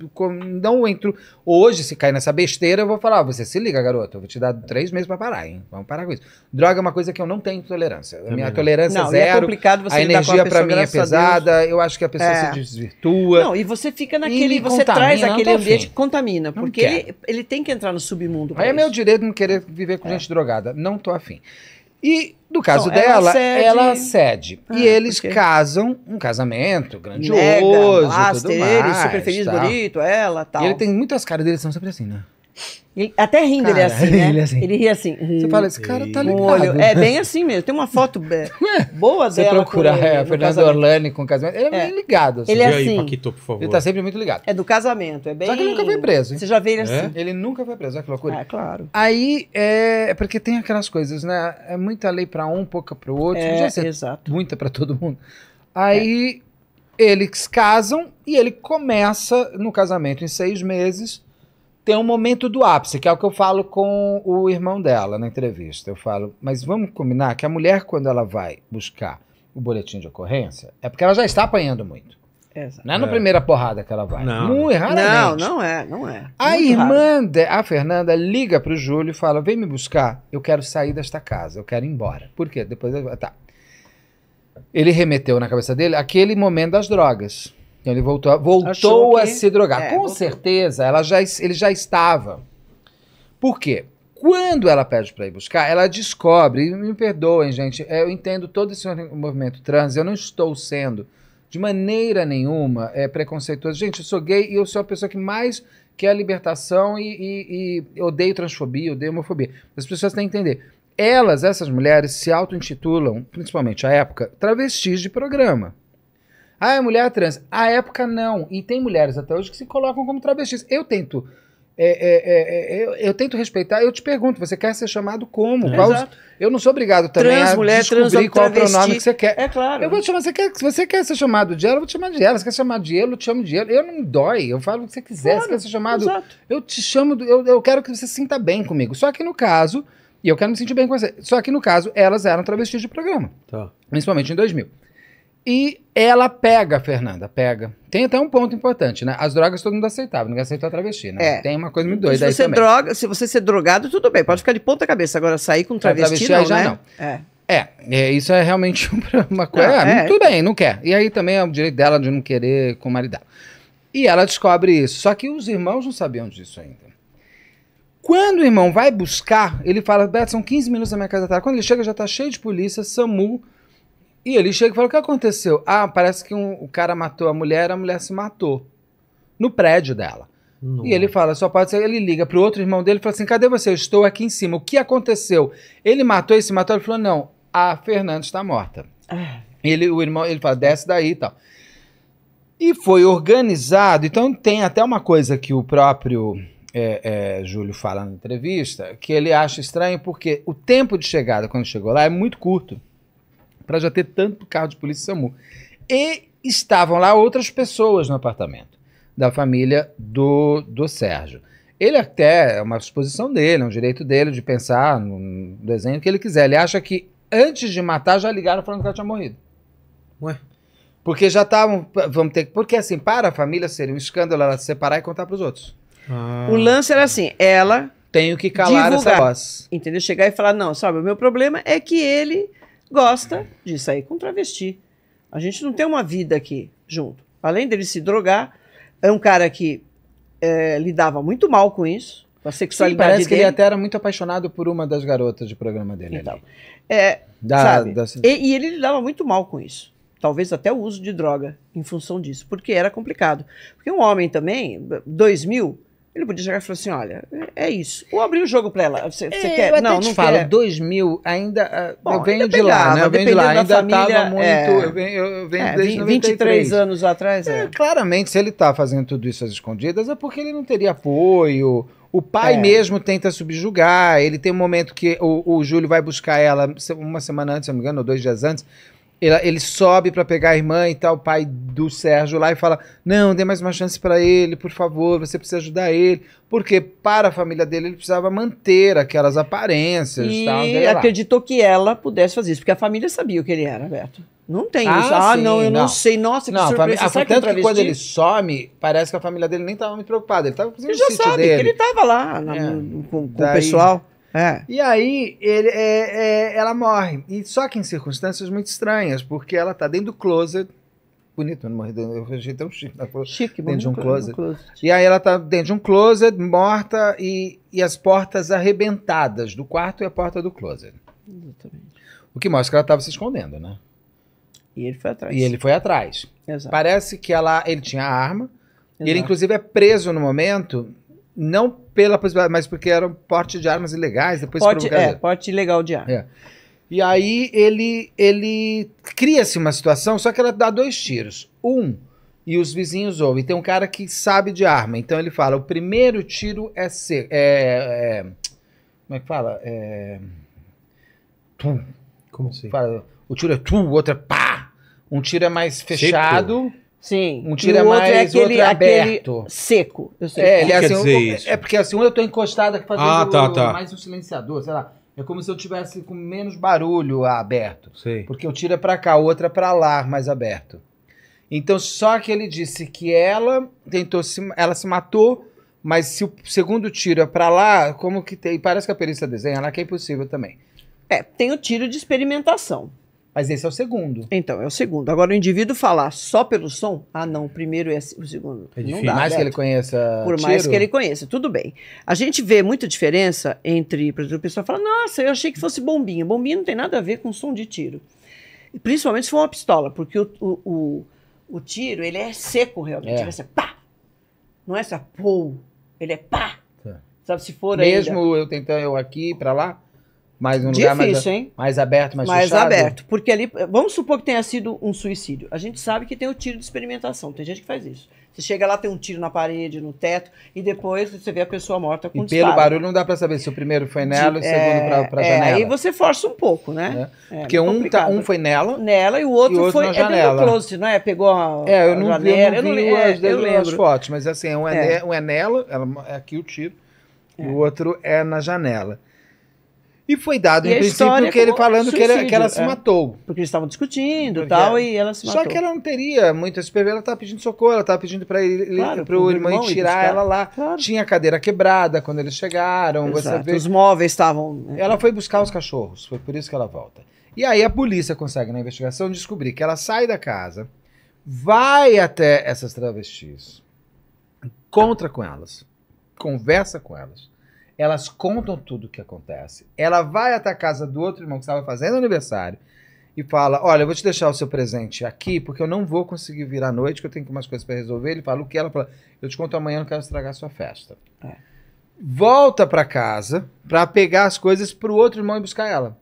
não entro hoje se cair nessa besteira eu vou falar ah, você se liga garoto eu vou te dar três meses para parar hein vamos parar com isso droga é uma coisa que eu não tenho tolerância a é minha é tolerância não, é zero é complicado você a energia para mim é pesada eu acho que a pessoa é. se desvirtua não e você fica naquele e você traz aquele ambiente que contamina porque ele, ele, tem que entrar no submundo aí é isso. meu direito não querer viver com é. gente drogada não tô afim e no caso então, dela, ela cede. Ah, e eles porque... casam um casamento grandioso, Mega, master, tudo mais, super feliz, tal. bonito, ela, tal. E ele tem muitas caras dele são sempre assim, né? Ele, até rindo cara, ele é assim, né? Ele, é assim. ele ri assim. Hum, Você fala, esse hum. cara tá ligado. Olho. É bem assim mesmo. Tem uma foto é. boa Você dela. Você procurar ele, é, Fernando Orlani com o casamento. Ele é, é. ligado. Assim. Ele é assim. Aí, Paquito, por favor. Ele tá sempre muito ligado. É do casamento. É bem... Só que ele nunca foi preso. Hein? Você já vê ele é? assim. Ele nunca foi preso. Olha que loucura. É, claro. Aí, é, é... Porque tem aquelas coisas, né? É muita lei pra um, pouca pro outro. É, já exato. Muita pra todo mundo. Aí... Eles casam e ele começa no casamento em seis meses tem um momento do ápice, que é o que eu falo com o irmão dela na entrevista. Eu falo, mas vamos combinar que a mulher, quando ela vai buscar o boletim de ocorrência, é porque ela já está apanhando muito. Exato. Não é na é. primeira porrada que ela vai. Não. Muito raramente. Não, não é, não é. A muito irmã, de, a Fernanda, liga para o Júlio e fala: vem me buscar, eu quero sair desta casa, eu quero ir embora. Por quê? Depois. Tá. Ele remeteu na cabeça dele aquele momento das drogas. Então ele voltou, voltou que... a se drogar. É, Com voltou. certeza, ela já, ele já estava. Por quê? Quando ela pede para ir buscar, ela descobre, e me perdoem, gente, é, eu entendo todo esse movimento trans, eu não estou sendo de maneira nenhuma é, preconceituoso. Gente, eu sou gay e eu sou a pessoa que mais quer libertação e, e, e odeio transfobia, odeio homofobia. As pessoas têm que entender. Elas, essas mulheres, se auto-intitulam, principalmente à época, travestis de programa. Ah, é mulher trans. A época não. E tem mulheres até hoje que se colocam como travestis. Eu tento. É, é, é, é eu, eu, tento respeitar. Eu te pergunto, você quer ser chamado como? É. Qual, eu não sou obrigado também trans, a mulher, descobrir trans, qual é travesti. pronome que você quer. É claro. Eu vou te chamar, você quer, você quer ser chamado de ela, eu vou te chamar de ela. Você quer ser chamado de ele, eu te chamo de ele. Eu não me dói, eu falo o que você quiser. Claro, você quer ser chamado... Exato. Eu te chamo, do, eu, eu quero que você se sinta bem comigo. Só que no caso, e eu quero me sentir bem com você, só que no caso, elas eram travestis de programa. Tá. Principalmente em 2000. E ela pega, Fernanda, pega. Tem até um ponto importante, né? As drogas todo mundo aceitava, ninguém aceitou a travesti, né? É. Tem uma coisa muito doida se você aí droga, Se você ser drogado, tudo bem, pode ficar de ponta cabeça. Agora, sair com é, travesti, travesti não, já né? não. É. É, é, isso é realmente uma coisa. É, é, Tudo bem, não quer. E aí também é o direito dela de não querer com o marido E ela descobre isso. Só que os irmãos não sabiam disso ainda. Quando o irmão vai buscar, ele fala: Beto, são 15 minutos da minha casa da tá? tarde. Quando ele chega, já tá cheio de polícia, SAMU, e ele chega e fala: o que aconteceu? Ah, parece que um, o cara matou a mulher, a mulher se matou. No prédio dela. E ele fala, só pode ser. Ele liga pro outro irmão dele e fala assim: cadê você? Eu estou aqui em cima. O que aconteceu? Ele matou e se matou? Ele falou: não, a Fernanda está morta. Ah. Ele, o irmão, ele fala: desce daí e tal. E foi organizado. Então tem até uma coisa que o próprio é, é, Júlio fala na entrevista, que ele acha estranho, porque o tempo de chegada, quando chegou lá, é muito curto para já ter tanto carro de polícia SAMU. E estavam lá outras pessoas no apartamento da família do, do Sérgio. Ele até é uma exposição dele, é um direito dele de pensar no desenho que ele quiser. Ele acha que antes de matar já ligaram falando que ela tinha morrido. Ué? Porque já estavam, vamos ter porque assim, para a família seria um escândalo ela se separar e contar para os outros. Ah. O lance era assim, ela tenho que calar divulgar, essa voz. Entendeu? Chegar e falar, não, sabe, o meu problema é que ele gosta de sair com travesti. A gente não tem uma vida aqui junto. Além dele se drogar, é um cara que é, lidava muito mal com isso, com a sexualidade Sim, parece dele. que ele até era muito apaixonado por uma das garotas de programa dele. Então, é, da, sabe, da... E, e ele lidava muito mal com isso talvez até o uso de droga em função disso, porque era complicado. Porque um homem também, 2000, ele podia chegar e falar assim: olha, é isso. Ou abrir o jogo para ela. Você, você é, quer? não, não falo. 2000, mil ainda. Ah, Bom, eu venho ainda de lá, né? Eu venho de lá. Ainda estava muito. É, eu venho, eu venho é, desde 23 anos atrás. É, é. claramente, se ele está fazendo tudo isso às escondidas, é porque ele não teria apoio. O pai é. mesmo tenta subjugar. Ele tem um momento que o, o Júlio vai buscar ela uma semana antes, se não me engano, ou dois dias antes ele, ele sobe para pegar a irmã e tal, o pai do Sérgio lá e fala: "Não, dê mais uma chance para ele, por favor, você precisa ajudar ele". Porque para a família dele ele precisava manter aquelas aparências e tal. E acreditou que ela pudesse fazer isso, porque a família sabia o que ele era, Beto. Não tem ah, isso. Ah, sim, não, eu não. não. sei. Nossa, que não, surpresa. A tanto que, que quando ele some, parece que a família dele nem estava muito preocupada. Ele estava fazendo ele já sabe dele. que ele estava lá na, é. com, com Daí... o pessoal. É. E aí ele, é, é, ela morre. E só que em circunstâncias muito estranhas, porque ela tá dentro do closet. Bonito, não dentro. Eu achei tão chique. Ela chique, dentro de né? um closet. closet. E aí ela tá dentro de um closet, morta, e, e as portas arrebentadas do quarto e a porta do closet. Exatamente. O que mostra que ela estava se escondendo, né? E ele foi atrás. E ele foi atrás. Exato. Parece que ela, ele tinha a arma. Exato. E ele, inclusive, é preso no momento não pela possibilidade, mas porque eram porte de armas ilegais, depois porte, É, porte ilegal de arma. É. E aí ele, ele cria-se uma situação, só que ela dá dois tiros. Um, e os vizinhos ouvem. Tem um cara que sabe de arma, então ele fala: o primeiro tiro é ser. É, é, como é que fala? É, tum. Como assim? Fala, o tiro é tu, o outro é pá. Um tiro é mais fechado. Sim. Um tiro é mais é aquele, aberto. Aquele seco. Eu sei. É, ele é assim, eu, isso? é porque assim, um eu estou encostado aqui fazendo ah, tá, tá. mais um silenciador, sei lá. É como se eu tivesse com menos barulho aberto. Sim. Porque o tiro é para cá, o outro é para lá, mais aberto. Então, só que ele disse que ela tentou se, ela se matou, mas se o segundo tiro é para lá, como que tem, parece que a perícia desenha lá que é impossível também. É, tem o tiro de experimentação. Mas esse é o segundo. Então, é o segundo. Agora, o indivíduo falar só pelo som, ah, não, o primeiro é o segundo. É difícil. Dá, mais que ele conheça. Por mais que ele conheça, tudo bem. A gente vê muita diferença entre, por exemplo, o pessoal fala, nossa, eu achei que fosse bombinha. Bombinha não tem nada a ver com som de tiro. Principalmente se for uma pistola, porque o, o, o, o tiro, ele é seco realmente. É. pá! Não é só pô, ele é pá! Tá. Sabe, se for Mesmo ainda... eu tentando eu aqui, para lá? Mas um Difícil, lugar mais, hein? mais aberto, mais, mais fechado? Mais aberto. Porque ali, vamos supor que tenha sido um suicídio. A gente sabe que tem o tiro de experimentação. Tem gente que faz isso. Você chega lá, tem um tiro na parede, no teto, e depois você vê a pessoa morta com E pelo barulho não dá para saber se o primeiro foi nela e o é, segundo pra, pra é, janela. Aí você força um pouco, né? É. é Porque é, um, tá, um foi nela. Nela e o outro, e o outro foi na é janela. É close, não é? Pegou a. É, eu não vi, eu não eu as, lembro. fotos, mas assim, um é, é. um é nela, ela, aqui o tiro, e o outro é na janela. E foi dado, e em princípio, que ele falando suicídio, que, ele, que, ela se é. matou. Porque eles estavam discutindo e tal, é. e ela se matou. Só que ela não teria muita esperança. Ela estava pedindo socorro, ela estava pedindo para ele, claro, o irmão, irmão tirar ela lá. Claro. Tinha a cadeira quebrada quando eles chegaram. Os móveis estavam. Né? Ela foi buscar os cachorros, foi por isso que ela volta. E aí a polícia consegue, na investigação, descobrir que ela sai da casa, vai até essas travestis, encontra com elas, conversa com elas elas contam tudo o que acontece. Ela vai até a casa do outro irmão que estava fazendo aniversário e fala: Olha, eu vou te deixar o seu presente aqui, porque eu não vou conseguir vir à noite, que eu tenho umas coisas para resolver. Ele fala: O que? Ela fala: Eu te conto amanhã, não quero estragar a sua festa. É. Volta para casa para pegar as coisas para o outro irmão e buscar ela.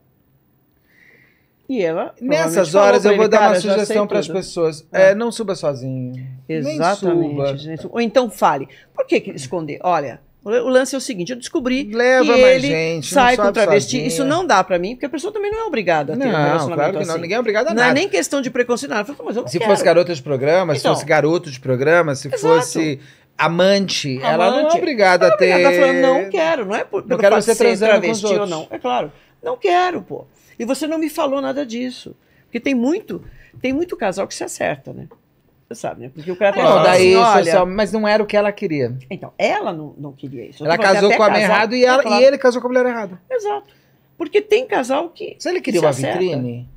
E ela. Nessas horas eu vou ele, dar uma sugestão para as pessoas. É. É, não suba sozinho. Exatamente. Nem suba. Ou então fale. Por que, que esconder? Olha, o lance é o seguinte, eu descobri Leva que ele gente, sai com travesti. Sozinha. Isso não dá para mim, porque a pessoa também não é obrigada a ter não, um relacionamento claro que assim. não. Ninguém é obrigado a nada. Não é nem questão de preconceito. Nada. Falei, mas eu não se quero. fosse garota de programa, então, se fosse garoto de programa, se exato. fosse amante, amante, ela não é obrigada não é a ter... Ela tá falando, não quero. Não é por, não quero você ser travesti ou não. É claro. Não quero, pô. E você não me falou nada disso. Porque tem muito, tem muito casal que se acerta, né? sabe? Né? Porque o cara tá não, daí assim, é olha... só, mas não era o que ela queria. Então, ela não, não queria isso. Ela casou com o homem errado e, ela, e ele casou com a mulher errada. Exato. Porque tem casal que. Se ele queria se uma acerta. vitrine,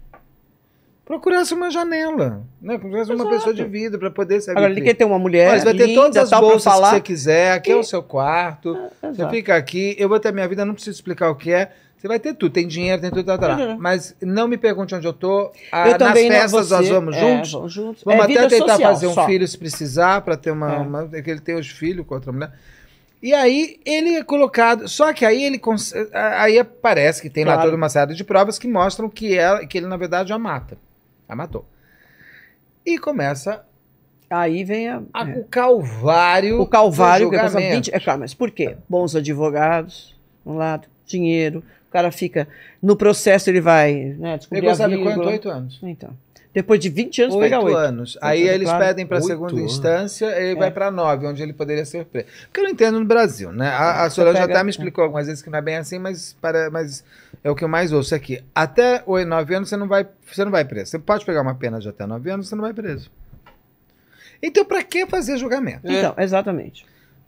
procurasse uma janela, né? Procurasse Exato. uma pessoa de vida para poder ser. Agora, ele quer ter uma mulher. Mas vai ter linda, todas as bolsas que você quiser, aqui e... é o seu quarto. Ah, você fica aqui, eu vou ter minha vida, não preciso explicar o que é. Você vai ter tudo, tem dinheiro, tem tudo, tá, tá, uhum. Mas não me pergunte onde eu tô. Ah, eu nas festas nós vamos é, juntos. É, vamos juntos. vamos é até tentar social, fazer um só. filho se precisar, para ter uma, é. uma. É que ele tem os filhos com outra mulher. E aí ele é colocado. Só que aí ele. Aí aparece que tem claro. lá toda uma série de provas que mostram que, ela, que ele, na verdade, a mata. A matou. E começa. Aí vem a, a, é. o calvário. O calvário, que é 20. É claro, mas por quê? Bons advogados, um lado, dinheiro, o cara fica. No processo ele vai. Né, Pegou, sabe quanto? Oito anos. Então. Depois de 20 anos, pegar 8. anos. Aí eles claro, pedem para segunda anos. instância, ele é. vai para 9, onde ele poderia ser preso. Porque eu não entendo no Brasil, né? A, a Solange pega, até me é. explicou algumas vezes que não é bem assim, mas, para, mas é o que eu mais ouço aqui. Até 9 anos você não, vai, você não vai preso. Você pode pegar uma pena de até 9 anos, você não vai preso. Então, para que fazer julgamento? Então, exatamente.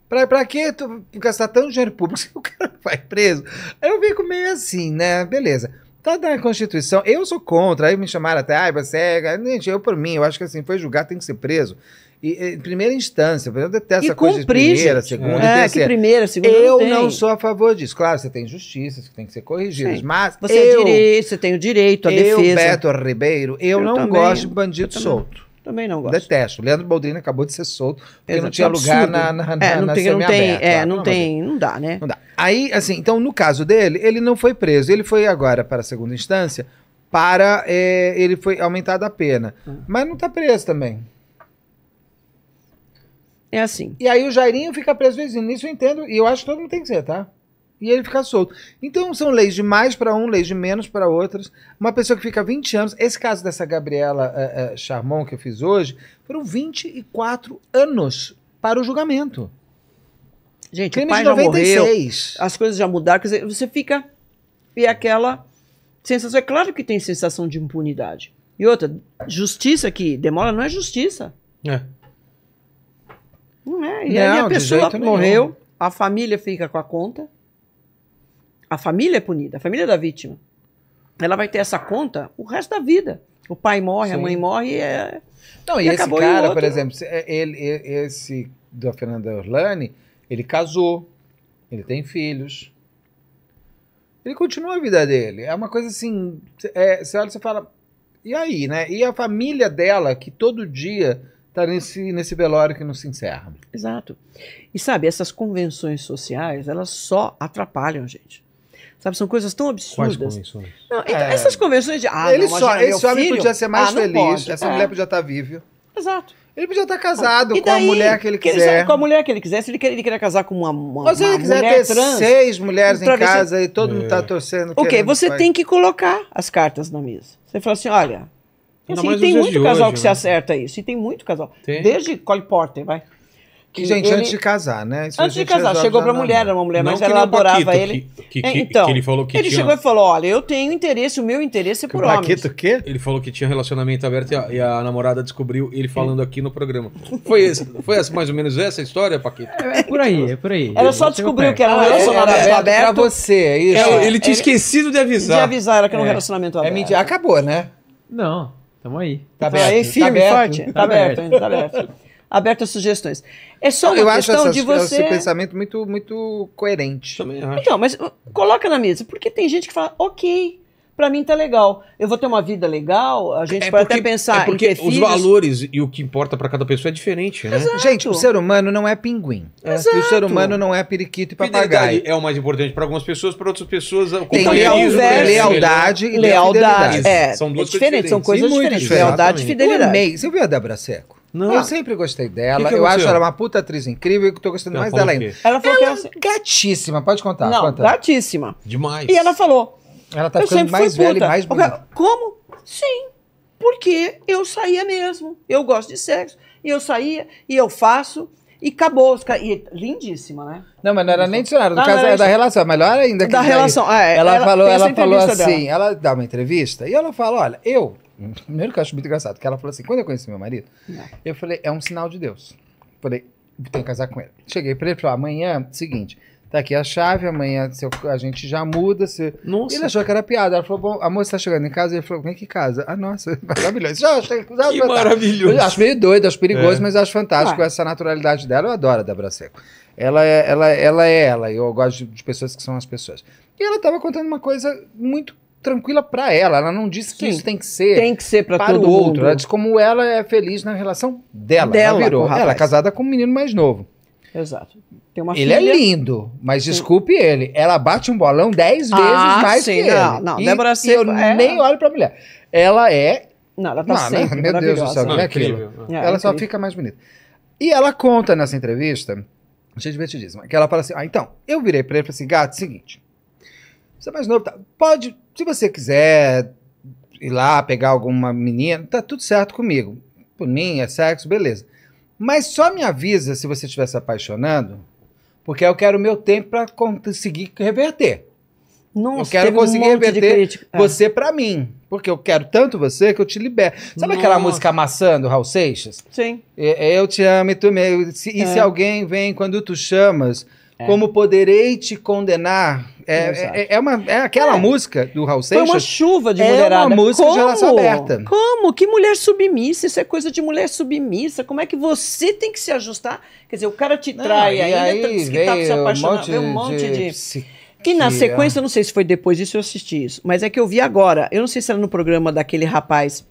Pra, pra que tu gastar tanto dinheiro público o cara vai preso? Eu fico meio assim, né? Beleza. Tá na Constituição, eu sou contra, aí me chamaram até, ai, você é. Gente, eu por mim, eu acho que assim, foi julgar, tem que ser preso. E, em primeira instância, eu detesto e essa coisa de primeira, gente. segunda é, terceira. Que primeira, segunda eu não, não, sou a favor disso. Claro, você tem justiças que tem que ser corrigidas, Sim. mas você, eu, é direito, você tem o direito a eu, defesa. Eu, Beto Ribeiro, eu, eu não também. gosto de bandido solto. Também não gosto. Detesto. Leandro Baldrini acabou de ser solto, porque Exato, não tinha é lugar na, na, na, é, não na tem, não tem, É, não, não tem, não dá, né? Não dá. Aí, assim, então no caso dele, ele não foi preso. Ele foi agora para a segunda instância para... É, ele foi aumentada a pena. Hum. Mas não está preso também. É assim. E aí o Jairinho fica preso vizinho. Isso eu entendo, e eu acho que todo mundo tem que ser, tá? e ele fica solto. Então são leis de mais para um, leis de menos para outras. Uma pessoa que fica 20 anos, esse caso dessa Gabriela é, é, Charmon que eu fiz hoje, foram 24 anos para o julgamento. Gente, Crime o pai de 96. Morreu, as coisas já mudaram, quer dizer, você fica e aquela sensação, é claro que tem sensação de impunidade. E outra, justiça que demora não é justiça. É. Não é. E não, aí a pessoa morreu, nenhum. a família fica com a conta. A família é punida, a família é da vítima. Ela vai ter essa conta o resto da vida. O pai morre, Sim. a mãe morre é... Não, e, e esse cara, outro... por exemplo, é, ele, esse da Fernanda Orlani, ele casou, ele tem filhos. Ele continua a vida dele. É uma coisa assim. É, você olha e você fala. E aí, né? E a família dela, que todo dia tá nesse, nesse velório que não se encerra. Exato. E sabe, essas convenções sociais, elas só atrapalham, gente. Sabe, são coisas tão absurdas. Quais convenções? Não, então, é... Essas convenções de. Ah, ele não, só, é esse filho, homem podia ser mais ah, feliz, essa é. mulher podia estar tá viva. Exato. Ele podia estar tá ah, casado com a mulher que ele quiser. Ele, com a mulher que ele quiser. Se ele, ele queria casar com uma, uma Mas se ele quiser ter trans, seis mulheres em casa e todo tá é. mundo está torcendo. Ok, você tem que colocar as cartas na mesa. Você fala assim: olha. Assim, tem muito casal hoje, que né? se acerta isso. E tem muito casal. Tem. Desde Cole Porter, vai. Que Gente, ele... antes de casar, né? Isso antes de casar, chegou pra mulher, era uma mulher, mas ela adorava ele. É, então, ele falou que ele chegou e falou: olha, eu tenho interesse, o meu interesse é por homem. Paquito, o quê? Ele falou que tinha relacionamento aberto e a, e a namorada descobriu ele falando aqui no programa. Foi, esse, foi essa, mais ou menos essa história, Paquito? É, é por aí, é por aí. Ela só descobriu que era um relacionamento era, aberto. Pra você, é isso. Ela, ele é, tinha ele... esquecido de avisar. De avisar, era que era um é. relacionamento aberto. É mentira, acabou, né? Não, tamo aí. Tá então, aberto. aí, firme, tá forte. Tá aberto, tá aberto. Tá aberto a sugestões. É só uma eu questão acho essa, de você. Esse pensamento muito, muito coerente. Também acho. Então, mas uh, coloca na mesa, porque tem gente que fala, ok, para mim tá legal. Eu vou ter uma vida legal, a é gente é pode porque, até pensar é porque os filhos. valores e o que importa para cada pessoa é diferente, né? Exato. Gente, o ser humano não é pinguim. É. E O ser humano não é periquito e papagaio. É o mais importante para algumas pessoas, para outras pessoas o Tem lealdade, é lealdade e lealdade. É, são duas é diferente, coisas diferentes. São coisas diferentes. Lealdade e fidelidade. Eu amei. Você viu a Débora Seco? Não. Eu sempre gostei dela. Que que eu acho ela uma puta atriz incrível e que tô gostando não, mais dela ainda. Ela falou ela que é ela... gatíssima, pode contar. Não, conta. gatíssima. Demais. E ela falou. Ela tá ficando mais velha puta. e mais bonita. Como? Sim. Porque eu saía mesmo. Eu gosto de sexo. E eu saía, e eu faço, e acabou. E lindíssima, né? Não, mas não era nem dicionário, no não, caso era é da relação, é melhor ainda. Da relação, ah, é, Ela, ela falou, ela falou assim, dela. ela dá uma entrevista, e ela fala, olha, eu Primeiro que eu acho muito engraçado, que ela falou assim: quando eu conheci meu marido, Não. É. eu falei, é um sinal de Deus. Falei, tenho que casar com ele. Cheguei pra ele e falei, amanhã, seguinte, tá aqui a chave, amanhã se eu, a gente já muda. Se... Nossa. Ele achou que era piada. Ela falou, bom, a moça tá chegando em casa. Ele falou, vem que casa. Ah, nossa, maravilhoso. Já, já, que que maravilhoso. Eu acho meio doido, acho perigoso, é. mas acho fantástico ah. essa naturalidade dela. Eu adoro a Debra Seco. Ela é ela, ela é ela, eu gosto de, de pessoas que são as pessoas. E ela tava contando uma coisa muito tranquila para ela. Ela não disse que Sim, isso tem que ser. Tem que ser pra para todo o outro. Mundo. Ela diz como ela é feliz na relação dela. dela ela virou. Ela é casada com um menino mais novo. Exato. Tem uma ele é filha. é lindo, mas desculpe ele. Ela bate um bolão dez ah, vezes mais sim, que não, ele. Não, e, Débora Seco. Eu é... nem olho pra mulher. Ela é. Não, ela tá ah, não, sempre Meu Deus do céu, não, é aquilo. Né? É, ela é só fica mais bonita. E ela conta nessa entrevista, deixa eu te dizer, que ela fala assim: ah, então, eu virei pra ele e falei assim, gato, é seguinte. Você é mais novo, tá? pode, se você quiser ir lá pegar alguma menina, tá tudo certo comigo. Por mim, é sexo, beleza. Mas só me avisa se você estiver se apaixonando, porque eu quero o meu tempo para conseguir reverter. Nossa, eu quero conseguir um reverter você é. para mim. Porque eu quero tanto você que eu te libero. Sabe Nossa. aquela música Amassando, Raul Seixas? Sim. É, é, eu te amo e tu me... E se, é. se alguém vem quando tu chamas, é. Como poderei te condenar. É, é, é, é, uma, é aquela é. música do Raul Seixas. Foi uma chuva de mulherada. é uma música Como? de relação aberta. Como? Que mulher submissa? Isso é coisa de mulher submissa. Como é que você tem que se ajustar? Quer dizer, o cara te ah, trai ah, e ainda, aí, tá diz que tá se apaixonando. Um monte, de... Um monte de... de... Que na sequência, eu não sei se foi depois disso, eu assisti isso. Mas é que eu vi agora. Eu não sei se era no programa daquele rapaz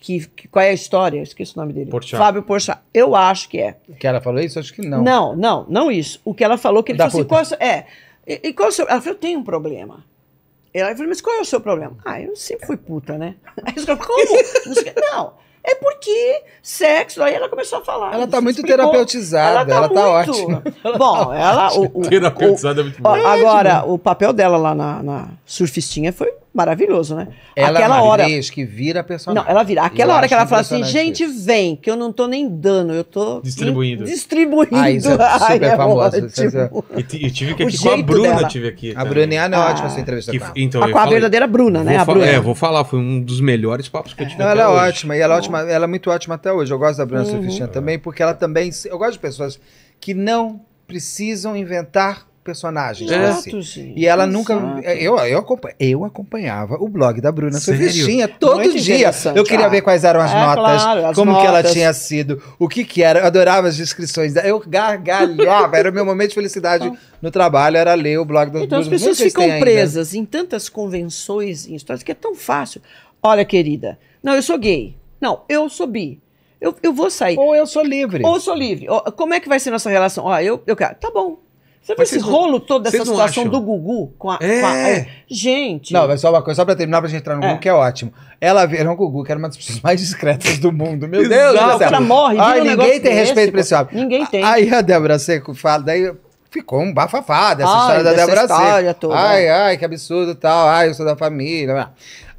que, que, qual é a história? esqueci o nome dele. Porchat. Fábio Porchat. Eu acho que é. Que ela falou isso? Acho que não. Não, não, não isso. O que ela falou que ele da disse, assim, qual, é, é, e, e qual é seu, ela falou, eu tenho um problema. Ela falou, mas qual é o seu problema? Ah, eu sempre fui puta, né? Aí eu falei, como? não, é porque sexo. Aí ela começou a falar. Ela tá muito explicou. terapeutizada, ela tá, ela tá ótima. Tá bom, ela. O, o, terapeutizada o, é muito bom. Agora, o papel dela lá na, na surfistinha foi maravilhoso, né? Ela é aquela é hora que vira personagem. Não, ela vira. Aquela eu hora que ela fala assim, gente, isso. vem, que eu não tô nem dando, eu tô distribuindo. Distribuindo. Ah, isso é super é famosa. É e eu tive aqui com a Bruna, tive aqui. A Bruna é a ah, ótima essa entrevista que, Então, ah, a verdadeira Bruna, né? A Bruna. É, vou falar, foi um dos melhores papos que eu tive. Não, ela é ótima, e ela é ótima, ela é muito ótima até hoje. Eu gosto da Bruna uhum. também, porque ela também, eu gosto de pessoas que não precisam inventar personagens. É. Né, Exato, Assim. E ela nunca. É, eu, eu, eu acompanhava o blog da Bruna Surfistinha todo Muito dia. Eu queria ver ah. quais eram as é, notas, claro, as como notas. que ela tinha sido, o que que era. Eu adorava as descrições. Eu gargalhava. era o meu momento de felicidade então, no trabalho, era ler o blog da Bruna. Então as pessoas ficam presas ainda. em tantas convenções, e histórias, que é tão fácil. Olha, querida, não, eu sou gay. Não, eu sou bi. Eu, eu vou sair. Ou eu sou livre. Ou eu sou livre. como é que vai ser nossa relação? Ó, eu, eu quero. Tá bom, você viu esse rolo não, todo dessa situação acham? do Gugu com a, é. Com a, é. é. Gente. Não, mas só uma coisa, só pra terminar, pra gente entrar no é. Gugu, que é ótimo. Ela virou o Gugu, que era uma das pessoas mais discretas do mundo. Meu Deus do céu. Ela morre, Ai, um ninguém tem respeito pra esse homem. Ninguém tem. Aí a Débora Seco fala, daí ficou um bafafá dessa ai, história da Débora Seco. Toda. Ai, ai, que absurdo tal. Ai, eu sou da família.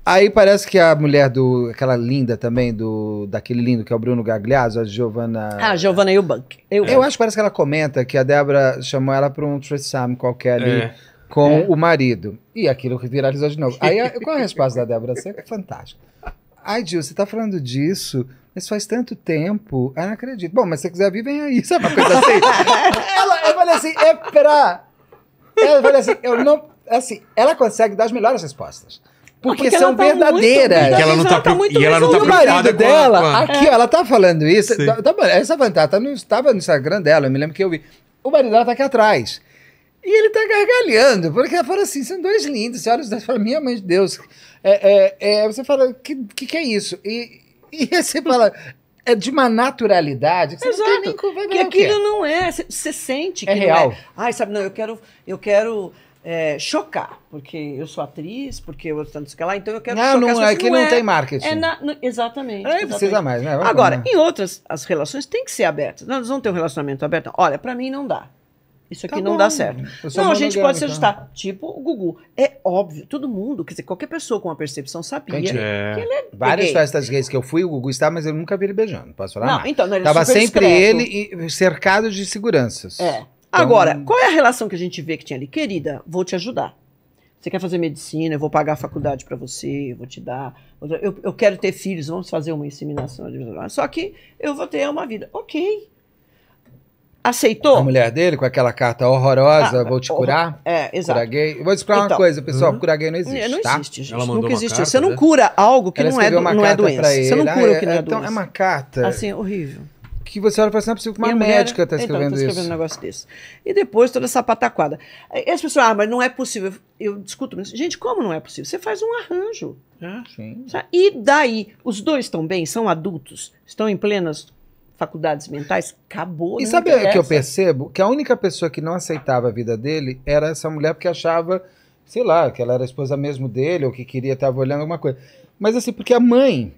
Aí parece que a mulher do. aquela linda também, do daquele lindo que é o Bruno Gagliazzo, a Giovanna. Ah, Giovanna Eubank. Eu, eu acho que parece que ela comenta que a Débora chamou ela para um threesome qualquer ali. É. Com é. o marido. E aquilo que viralizou de novo. Aí, eh, qual é a resposta da Débora Seca? É Fantástico. Ai, Gil, você tá falando disso, mas faz tanto tempo. Eu não acredito. Bom, mas se você quiser vir, vem aí. Sabe uma coisa assim? ela, eu falei assim, é pra... Ela falei assim, eu não... Assim, ela consegue dar as melhores respostas. Porque, porque são tá verdadeiras. e ela não tá, ela tá muito e ela não tá o marido dela, com a, é. aqui, é. ela tá falando isso. Tá, tá essa vantagem tá não estava no Instagram dela, eu me lembro que eu vi. O marido dela tá aqui atrás. E ele tá gargalhando, porque ela fala assim: são dois lindos, você olha os dois fala, minha mãe de Deus. É, é, é, você fala, que, que, que é isso? E, e você fala, é de uma naturalidade que Exato. não tem nem Que aquilo não é, você sente é que é real. É. Ai, sabe, não, eu quero, eu quero é, chocar, porque eu sou atriz, porque eu tanto que lá, então eu quero não, chocar. Não, é que não, é, tem marketing. É na, exatamente. Aí precisa mais, né? Vai Agora, bom, né? em outras, as relações têm que ser abertas. Nós vamos ter um relacionamento aberto. Olha, para mim não dá. Isso tá aqui tá não bom. dá certo. Não, a gente pode se então. ajustar. Então. Tipo o Gugu. É óbvio, todo mundo, quer dizer, qualquer pessoa com uma percepção sabia que é. ele é Várias gay. festas gays que eu fui, o Gugu estava, mas eu nunca vi ele beijando. Posso falar? Não, então, não, ele é Tava sempre discreto. ele cercado de seguranças. É. Agora, então, qual é a relação que a gente vê que tinha ali? Querida, vou te ajudar. Você quer fazer medicina? Eu vou pagar a faculdade para você, eu vou te dar. Eu, eu, quero ter filhos, vamos fazer uma inseminação. Só que eu vou ter uma vida. Ok. Aceitou? A mulher dele, com aquela carta horrorosa, ah, vou te curar? É, exato. Cura gay. Vou te explicar então, uma coisa, pessoal, uhum. gay não existe, Não tá? existe, gente. Ela Nunca existe. você né? não cura algo que não é, do, não é doença. Você não cura ah, o que não é, então é doença. Então, é uma carta... Assim, horrível que você olha e não é possível que uma mulher, médica está escrevendo então, tá escrevendo isso. um negócio desse. E depois toda essa pataquada. E as pessoas, ah, mas não é possível. Eu discuto isso. Gente, como não é possível? Você faz um arranjo. É. sim. E daí? Os dois estão bem, são adultos, estão em plenas faculdades mentais, acabou. E né? sabe o que eu percebo? Que a única pessoa que não aceitava a vida dele era essa mulher, porque achava, sei lá, que ela era esposa mesmo dele, ou que queria, estava olhando alguma coisa. Mas assim, porque a mãe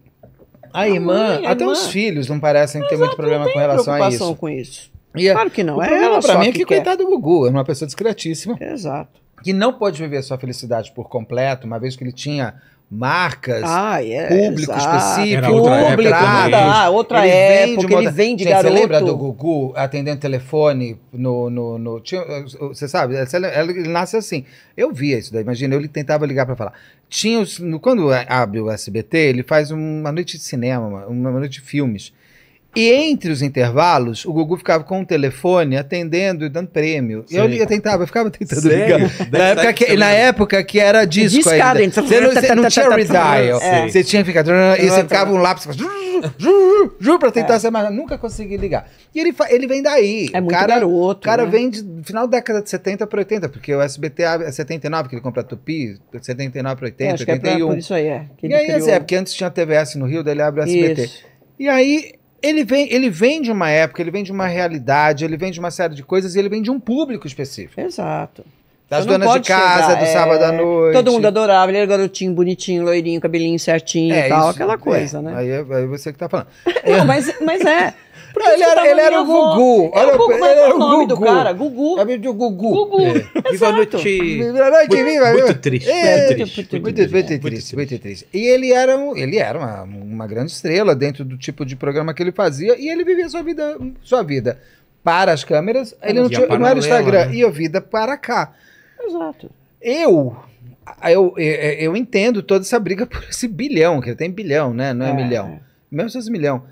a, irmã, mãe, até irmã. os filhos não parecem ter muito problema com relação a isso. com isso. E é claro que não. O é ela para mim é que, que coitado do Gugu, é uma pessoa discretíssima. Exato. Que não pode viver sua felicidade por completo, uma vez que ele tinha marcas, ah, yes, é, público ah, específico, é público, ah, outra ele época, vende ele vende gente, garoto. Você lembra do Gugu atendendo telefone no... no, no tinha, você sabe, ele nasce assim. Eu via isso daí, imagina, eu tentava ligar para falar. Tinha, quando abre o SBT, ele faz uma noite de cinema, uma noite de filmes. E entre os intervalos, o Gugu ficava com o telefone atendendo e dando prêmio. Sim. Eu liga, tentava, eu ficava tentando Sério? ligar. Na tá época, que, na época que era disco Discado, ainda. Então, você não, tá, tá, você não tinha redial. É. Você tinha que ficar... É. E você ficava um lápis... Juro pra é. tentar é. ser mais... Nunca consegui ligar. E ele, ele vem daí. É muito cara, garoto. O cara né? vem de final da década de 70 pra 80, porque o SBT é 79, que ele compra a Tupi, 79 pra 80, é, acho 81. Que é pra, por isso aí, é. e aí, assim, criou... é, porque antes tinha TVS no Rio, daí ele abre o SBT. Isso. E aí ele vem, ele vem de uma época, ele vem de uma realidade, ele vem de uma série de coisas e ele vem de um público específico. Exato. Das donas de casa, chegar, do é... sábado à é, noite. Todo mundo adorava, ele era garotinho, bonitinho, loirinho, cabelinho certinho é, e tal, isso, aquela coisa, é. né? Aí, é, aí, é você que tá falando. Não, mas, mas é. Tá ele era, é é ele é era o Gugu. Era, Olha, o Gugu, ele era o nome Gugu. do cara, Gugu. É do Gugu. Gugu. É. Viva noite. Viva noite, viva. Tipo, tipo, muito triste. muito triste. Muito, triste, muito triste. E ele era, um, ele era uma, uma grande estrela dentro do tipo de programa que ele fazia e ele vivia sua vida, sua vida para as câmeras. Ele não, tinha, não era Instagram, né? ia vida para cá. Exato. Eu eu, eu, eu, entendo toda essa briga por esse bilhão, que ele tem bilhão, né? Não é, é. milhão. Mesmo se fosse milhão.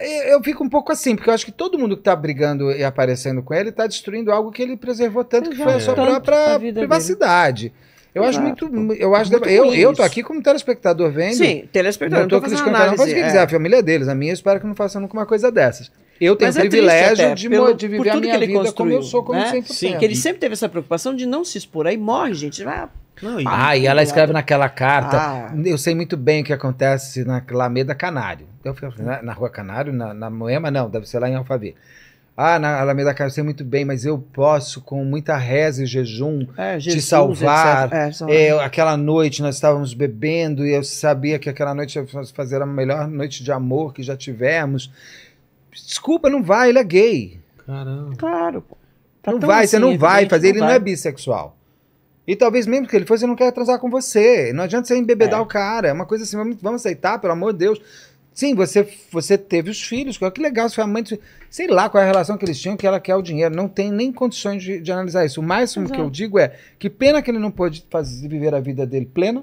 Eu fico um pouco assim, porque eu acho que todo mundo que está brigando e aparecendo com ele está destruindo algo que ele preservou tanto, Exato. que foi a sua própria a privacidade. Dele. Eu Exato. acho muito. Eu, acho muito eu, eu tô aqui como telespectador vendo. Sim, telespectador. Não tô, tô criticando análise, não faz o que é. quiser, a família deles. A minha, eu espero que não faça nunca uma coisa dessas. Eu tenho o é privilégio é de, pelo, de viver a minha vida como eu sou, como né? sempre Sim, que ele sempre teve essa preocupação de não se expor. Aí morre, gente. Vai, não, ah, e ela escreve naquela carta. Ah. Eu sei muito bem o que acontece na Alameda Canário. Eu fico, assim, na, na, Rua Canário, na, na Moema, não, deve ser lá em Alphaville. Ah, na Alameda Canário, eu sei muito bem, mas eu posso, com muita reza e jejum, é, Jesus, te salvar. É, é aquela noite nós estávamos bebendo e eu sabia que aquela noite nós fazer a melhor noite de amor que já tivemos. Desculpa, não vai, ele é gay. Caramba. Claro, pô. Tá não vai, assim, você não vai fazer, não ele vai. não é bissexual. E talvez mesmo que ele fosse, ele não quer transar com você. Não adianta você embebedar é. o cara. É uma coisa assim, vamos, vamos aceitar, pelo amor de Deus. Sim, você, você teve os filhos, que é legal, você foi a mãe De... Sei lá qual é a relação que eles tinham, que ela quer o dinheiro. Não tem nem condições de, de analisar isso. O máximo Exato. que eu digo é que pena que ele não pôde fazer, viver a vida dele plena,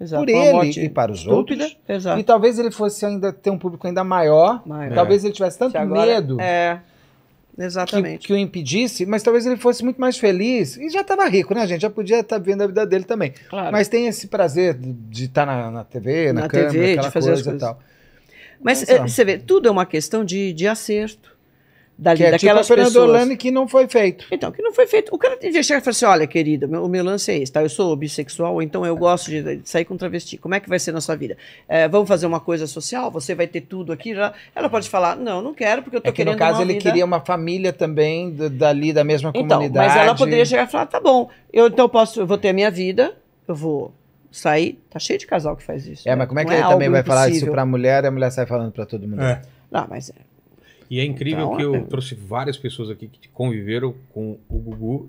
Exato. por ele e para os estúpida. outros. Exato. E talvez ele fosse ainda ter um público ainda maior. maior. Talvez é. ele tivesse tanto agora, medo. É. Exatamente. Que, que, o impedisse, mas talvez ele fosse muito mais feliz e já estava rico, né, gente? Já podia estar tá vivendo a vida dele também. Claro. Mas tem esse prazer de estar tá na, na, TV, na, na câmera, TV, de fazer coisa as coisas. e tal. Mas, mas é, você vê, tudo é uma questão de, de acerto dali, que é tipo daquelas tipo pessoas. Orlando que não foi feito. Então, que não foi feito. O cara tem que chegar e falar assim, olha, querida, meu, o meu lance é esse, tá? Eu sou bissexual, então eu gosto de sair com travesti. Como é que vai ser na sua vida? É, vamos fazer uma coisa social? Você vai ter tudo aqui? Ela pode falar, não, não quero, porque eu tô é que querendo no caso, ele vida. queria uma família também dali, da mesma comunidade. Então, mas ela poderia chegar e falar, tá bom, eu então posso, eu vou ter a minha vida, eu vou sair. Tá cheio de casal que faz isso. É, né? mas como é que não ele é também vai impossível. falar isso pra mulher e a mulher sai falando pra todo mundo? É. Não, mas é. E é incrível então, que eu é... trouxe várias pessoas aqui que conviveram com o Gugu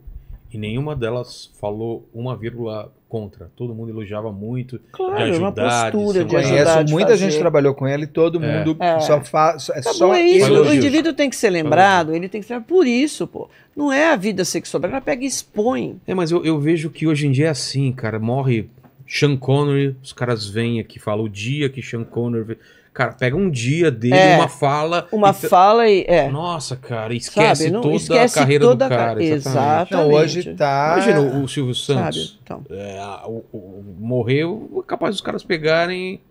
e nenhuma delas falou uma vírgula contra. Todo mundo elogiava muito. Claro, de é ajudar, uma postura de, de ajudar. Conheço, de muita fazer. gente trabalhou com ela e todo é. mundo é. só faz. É só é isso. O indivíduo tem que ser lembrado, ele tem que ser. Por isso, pô. Não é a vida sexual. Ela pega e expõe. É, mas eu, eu vejo que hoje em dia é assim, cara. Morre Sean Connery, os caras vêm aqui falam o dia que Sean Connery Cara, pega um dia dele, é, uma fala. Uma e fala e. É. Nossa, cara, esquece Sabe, não, toda esquece a carreira toda do cara. Exatamente. exatamente. Então, hoje tá. Imagina o, o Silvio Santos. Sabe, então. É, o, o, morreu, é capaz dos caras pegarem.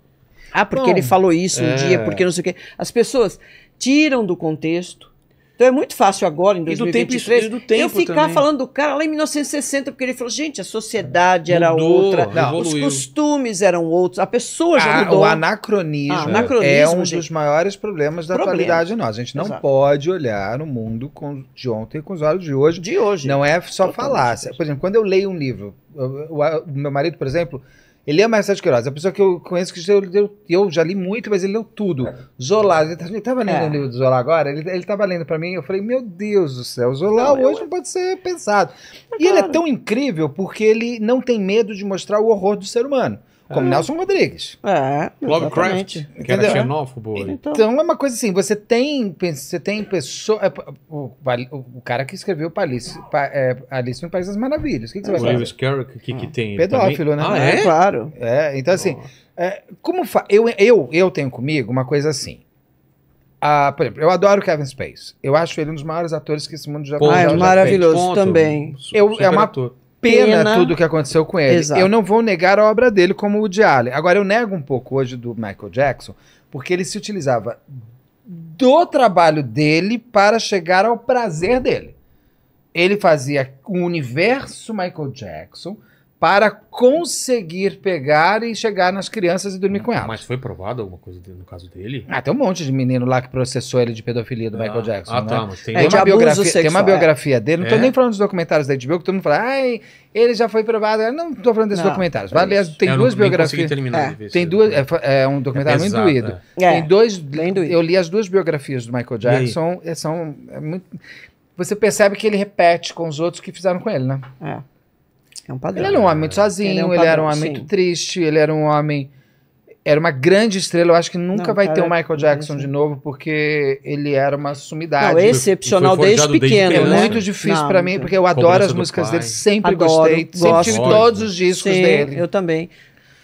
Ah, porque não. ele falou isso um é. dia, porque não sei o quê. As pessoas tiram do contexto então é muito fácil agora, em 2023, e do tempo, e do tempo eu ficar também. falando do cara lá em 1960, porque ele falou, gente, a sociedade era mudou, outra, não, os costumes eram outros, a pessoa já a, ah, mudou. O anacronismo, ah, anacronismo é um gente. dos maiores problemas da Problema. atualidade nossa. A gente não Exato. pode olhar o mundo com, de ontem com os olhos de hoje. De hoje. Não é só falar falácia. Por exemplo, quando eu leio um livro, o, o, o meu marido, por exemplo, ele ama é Marcelo de Queiroz, é a pessoa que eu conheço que eu, eu, eu, já li muito, mas ele leu tudo. É. Zola, ele tá, estava lendo é. livro do Zola agora, ele, estava lendo para mim, eu falei, meu Deus do céu, Zola não, hoje eu... É não pode ser pensado. É, e claro. ele é tão incrível porque ele não tem medo de mostrar o horror do ser humano. Como é. Nelson Rodrigues. É, Lovecraft, que era xenófobo. Então. então é uma coisa assim, você tem, você tem pessoa, é, o, o, o cara que escreveu Palice, pa, é, Alice no País das Maravilhas, o que, que você vai O Lewis Carrick, o que, que tem? Pedófilo, também? né? Ah, é? é? Claro. É, então assim, é, como fa eu, eu, eu tenho comigo uma coisa assim, ah, por exemplo, eu adoro Kevin Space. Eu acho ele um dos maiores atores que esse mundo já, conhece. ah, é maravilhoso também. Eu, é uma, ator pena, pena tudo o que aconteceu com ele. Exato. Eu não vou negar a obra dele como o de Allen. Agora, eu nego um pouco hoje do Michael Jackson, porque ele se utilizava do trabalho dele para chegar ao prazer dele. Ele fazia o universo Michael Jackson para conseguir pegar e chegar nas crianças e dormir com elas. Mas foi provado alguma coisa no caso dele? Ah, tem um monte de menino lá que processou ele de pedofilia do ah, Michael Jackson. Ah, né? tá, mas tem, é, uma biografia, sexual, tem uma biografia é. dele. Não estou é. nem falando dos documentários da HBO, que todo mundo fala, ai, ele já foi provado. Eu não estou falando desses não, documentários. É Aliás, tem é, eu duas não, biografias. Terminar é. Tem duas. É, é, um documentário pesado, muito doído. Tem dois. Eu li as duas biografias do Michael Jackson. São. muito, você percebe que ele repete com os outros que fizeram com ele, né? É. É um padrão. Ele era um né? homem muito sozinho, ele, é um padrão, era um homem sim. muito triste, ele era um homem. Era uma grande estrela. Eu acho que nunca não, vai ter o um Michael Jackson de novo, porque ele era uma sumidade. Não, excepcional desde pequeno. Desde né? É muito difícil para mim, porque eu adoro as músicas dele, sempre adoro, gostei. Gosto. Sempre tive todos os discos sim, dele. Eu também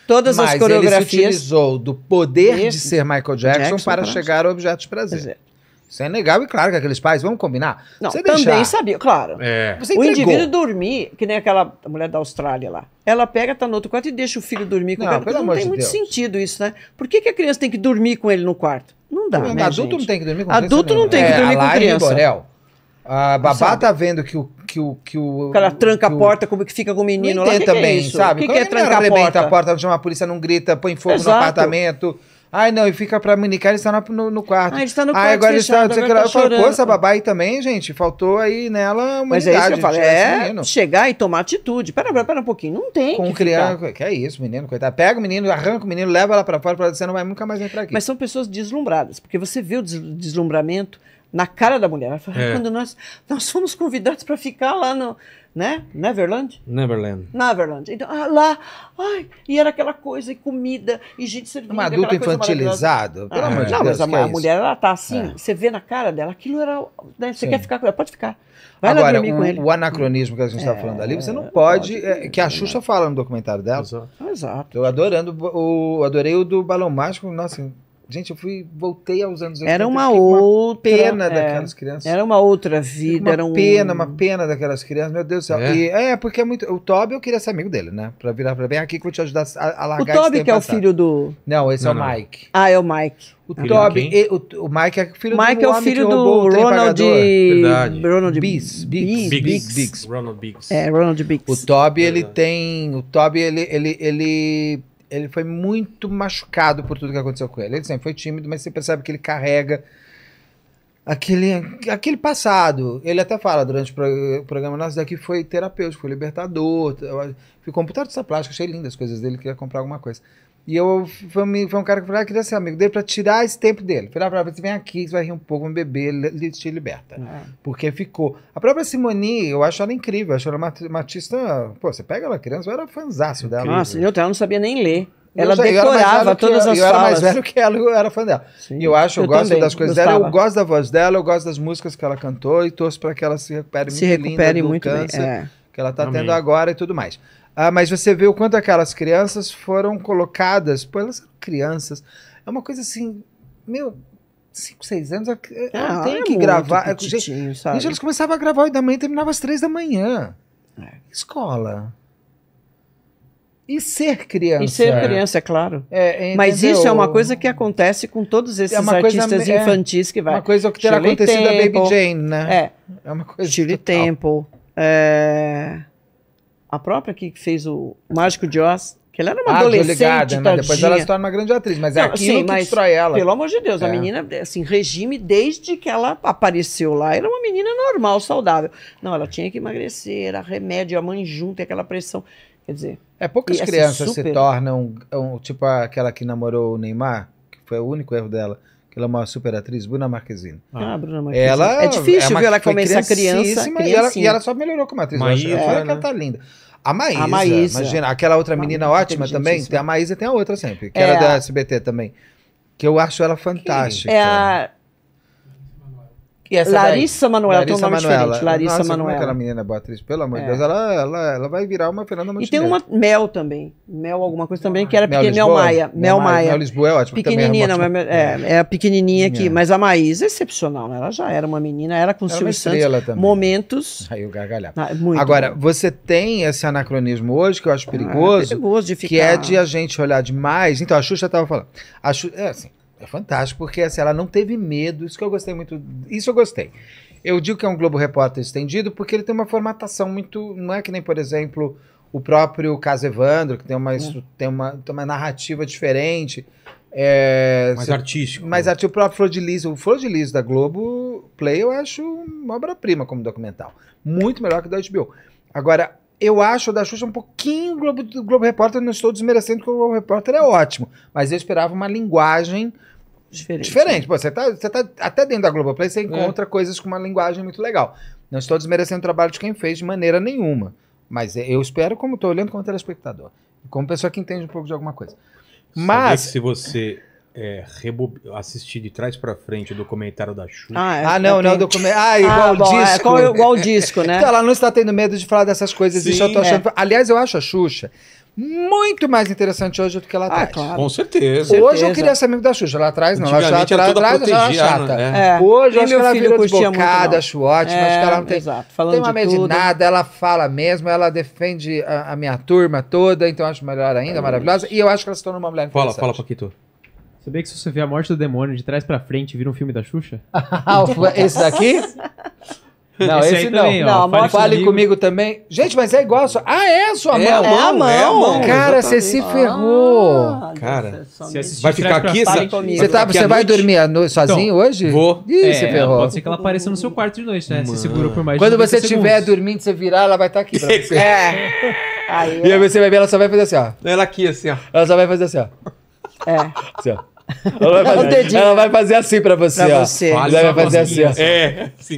todas Mas as coreografias. Ele se utilizou do poder de ser Michael Jackson, Jackson para, chegar ao objeto de prazer. Exato. Isso é legal e claro que aqueles pais, vamos combinar. Não, você também deixar. sabia, claro. É. Você o indivíduo dormir, que nem aquela mulher da Austrália lá. Ela pega, tá no outro quarto e deixa o filho dormir com não, o cara. Não tem de muito Deus. sentido isso, né? Por que, que a criança tem que dormir com ele no quarto? Não dá, não, né, Adulto gente? não tem que dormir com Adulto não tem que é, dormir é, com a criança. Borel, a babá tá vendo que o que o que o, o cara tranca a porta como que fica com o menino não lá. Que também, que é sabe? O que, que é trancar a porta? a porta, não chama a polícia, não grita, põe fogo Exato. no apartamento. Ai, não, e fica pra Minicar, ele está no, no quarto. Ah, ele está no quarto. Ah, agora ele está Tá eu tá pô, essa babá aí também, gente, faltou aí nela uma Mas é isso que eu falei é chegar e tomar atitude. Pera, pera, pera um pouquinho, não tem. Com que criança. Ficar. Que é isso, menino, coitado. Pega o menino, arranca o menino, leva ela pra fora, pra você não vai nunca mais entrar aqui. Mas são pessoas deslumbradas, porque você vê o des deslumbramento na cara da mulher. Ela fala, é. quando nós, nós fomos convidados para ficar lá no né? Neverland? Neverland. Neverland. Então, ah, lá, ai, e era aquela coisa, e comida, e gente servindo. Um adulto infantilizado. Pelo ah, amor de Deus. Não, mas a, a é mulher, ela tá assim, é. você vê na cara dela, aquilo era. Né, você Sim. quer ficar com ela? Pode ficar. Vai Agora, o, o, anacronismo que a gente está é, falando ali, você não pode. pode é, que a Xuxa fala no documentário dela. Exato. Eu adorando. O, adorei o do Balão Mágico, nossa, Gente, eu fui, voltei aos anos 80. Era uma outra. pena é, daquelas crianças. Era uma outra vida. Uma era um... pena, uma pena daquelas crianças. Meu Deus do céu. É, e, é porque é muito. O Toby eu queria ser amigo dele, né? Pra virar pra bem aqui que eu vou te ajudar a, a largar O Toby que é o filho do. Não, esse não, é o não. Mike. Ah, é o Mike. O Toby, o, o, Mike é filho Mike do é o filho do Ronald. Verdade. Ronald Biggs. Biggs. Biggs. Biggs. Ronald Biggs. É, Ronald Biggs. O Toby, ele tem. O Toby, ele, ele, ele ele foi muito machucado por tudo que aconteceu com ele. Ele sempre assim, foi tímido, mas você percebe que ele carrega aquele, aquele passado. Ele até fala durante o programa nosso daqui foi terapêutico, foi libertador. Ficou um puta artista plástica, achei lindo as coisas dele, queria comprar alguma coisa. E eu foi um, foi um cara que falou, ah, queria ser amigo dele para tirar esse tempo dele. Falei, ah, você vem aqui, você vai rir um pouco, um beber, ele te liberta. Ah. Porque ficou. A própria Simone, eu acho ela incrível, eu acho ela uma, uma artista. Pô, você pega ela criança, eu era fanzaço dela. Nossa, eu, eu não sabia nem ler. Ela já, decorava todas as eu falas. Eu era mais velho que ela, eu era fã dela. Sim, e eu acho, eu, eu gosto também, das coisas gostava. dela, eu gosto da voz dela, eu gosto das músicas que ela cantou e torço para que ela se recupere se muito recupere muito câncer, bem, é. que ela está tendo agora e tudo mais. Ah, mas você vê o quanto aquelas crianças foram colocadas. Pô, elas são crianças. É uma coisa assim, meu, 5, 6 anos, ah, é, tem é que gravar. É, gente, sabe? eles começavam a gravar e da manhã e terminavam às 3 da manhã. É. Escola. E ser criança. E ser é. criança, é claro. É, Mas isso é uma coisa que acontece com todos esses artistas coisa, infantis que vai. Uma coisa que terá acontecido Temple, a Baby Jane, né? É. É uma coisa. Temple. É a própria que fez o Mágico de Oz, que ela era uma ah, adolescente. Ligada, né? Depois ela se torna uma grande atriz, mas é não, é aquilo sim, que mas, destrói ela. Pelo amor de Deus, é. a menina, assim, regime desde que ela apareceu lá, era uma menina normal, saudável. Não, ela tinha que emagrecer, era remédio, a mãe e aquela pressão. Quer dizer. É, poucas assim, crianças super... se tornam, um, tipo aquela que namorou o Neymar, que foi o único erro dela que ela é uma super atriz, Bruna Marquezine. Ah, ah Bruna Marquezine. Ela, é, é difícil é ver ela começar criança. E ela, e ela só melhorou como atriz. Maísa, eu acho, é, que ela tá linda. A Maísa, a Maísa. imagina, aquela outra menina Maísa, ótima também, tem a Maísa tem a outra sempre, que é. era da SBT também, que eu acho ela fantástica. É a... Larissa daí? Manuela, Larissa tem um nome diferente. Larissa Nossa, Manuela. Como é aquela menina boa atriz, pelo amor de é. Deus, ela, ela, ela vai virar uma Fernanda Montenegro. E tem uma Mel também. Mel alguma coisa também, que era Mel pequena, Mel Maia. Mel Maia. Mel Lisboa é ótimo. É pequenininha, não, é, é, é a pequenininha aqui. Mas a Maísa é excepcional, né? Ela já era uma menina, era com ciúmes é Silvio Santos. Também. Momentos. Aí o gargalhava. Ah, Agora, bom. você tem esse anacronismo hoje, que eu acho perigoso. Ah, é perigoso de ficar... Que é de a gente olhar demais. Então, a Xuxa estava falando. A Xuxa, é assim, é fantástico, porque assim, ela não teve medo. Isso que eu gostei muito. Isso eu gostei. Eu digo que é um Globo Repórter estendido porque ele tem uma formatação muito. Não é que nem, por exemplo, o próprio Caso Evandro, que tem uma, hum. tem uma, tem uma narrativa diferente. É, mais se, artístico. Mais artístico. O próprio Flor de Lis, o Flor de Lis da Globo Play, eu acho uma obra-prima como documental. Muito melhor que o da HBO. Agora, eu acho o da Xuxa um pouquinho Globo, Globo Repórter, não estou desmerecendo que o Globo Repórter é ótimo, mas eu esperava uma linguagem Diferente. Diferente. Né? Pô, você, tá, você tá até dentro da Globoplay, você é. encontra é. coisas com uma linguagem muito legal. Não estou desmerecendo o trabalho de quem fez de maneira nenhuma. Mas é, eu espero, como estou olhando como telespectador, como pessoa que entende um pouco de alguma coisa. Mas. se você é, assistir de trás para frente o documentário da Xuxa. Ah, é, ah não, é não, documentário. Ah, ah, igual ah, disco. É, igual o disco, né? Então, ela não está tendo medo de falar dessas coisas. Sim, isso eu tô achando. Aliás, eu acho a Xuxa muito mais interessante hoje do que lá atrás. Ah, claro. Com certeza. Hoje certeza. eu queria ser amigo da Xuxa. Lá atrás não. Lá atrás, toda atrás, é protegida, chata. Né? É. Hoje eu acho que ela virou desbocada, acho ótimo. É, acho que ela não tem, exato. Falando tem uma meia de nada. Ela fala mesmo. Ela defende a, a minha turma toda. Então acho melhor ainda, é. maravilhosa. E eu acho que ela se tornou uma mulher Fala, fala, Paquito. Você Sabia que se você vê a morte do demônio de trás pra frente, vira um filme da Xuxa? Ah, esse daqui? Não, esse, esse não. Também, não ó, fale comigo. comigo. também. Gente, mas é igual a sua. Ah, é a sua é, mão. É a mão. É a mão. Cara, você se ah, ferrou. Ah, cara, se vai ficar aqui? Essa... Você, tá, você vai dormir no... Então, sozinho então, hoje? Vou. Ih, é, você ferrou. Pode ser que ela apareça no seu quarto de noite, né? Você Se segura por mais Quando você estiver dormindo, você virar, ela vai estar tá aqui pra é. você. é. Aí, e aí é. você vai ver, ela só vai fazer assim, ó. Ela aqui, assim, ó. Ela só vai fazer assim, ó. É. Assim, ó. Ela vai fazer, ela vai fazer assim pra você, pra ó. Você. Ela vai fazer assim, ó. É, sim.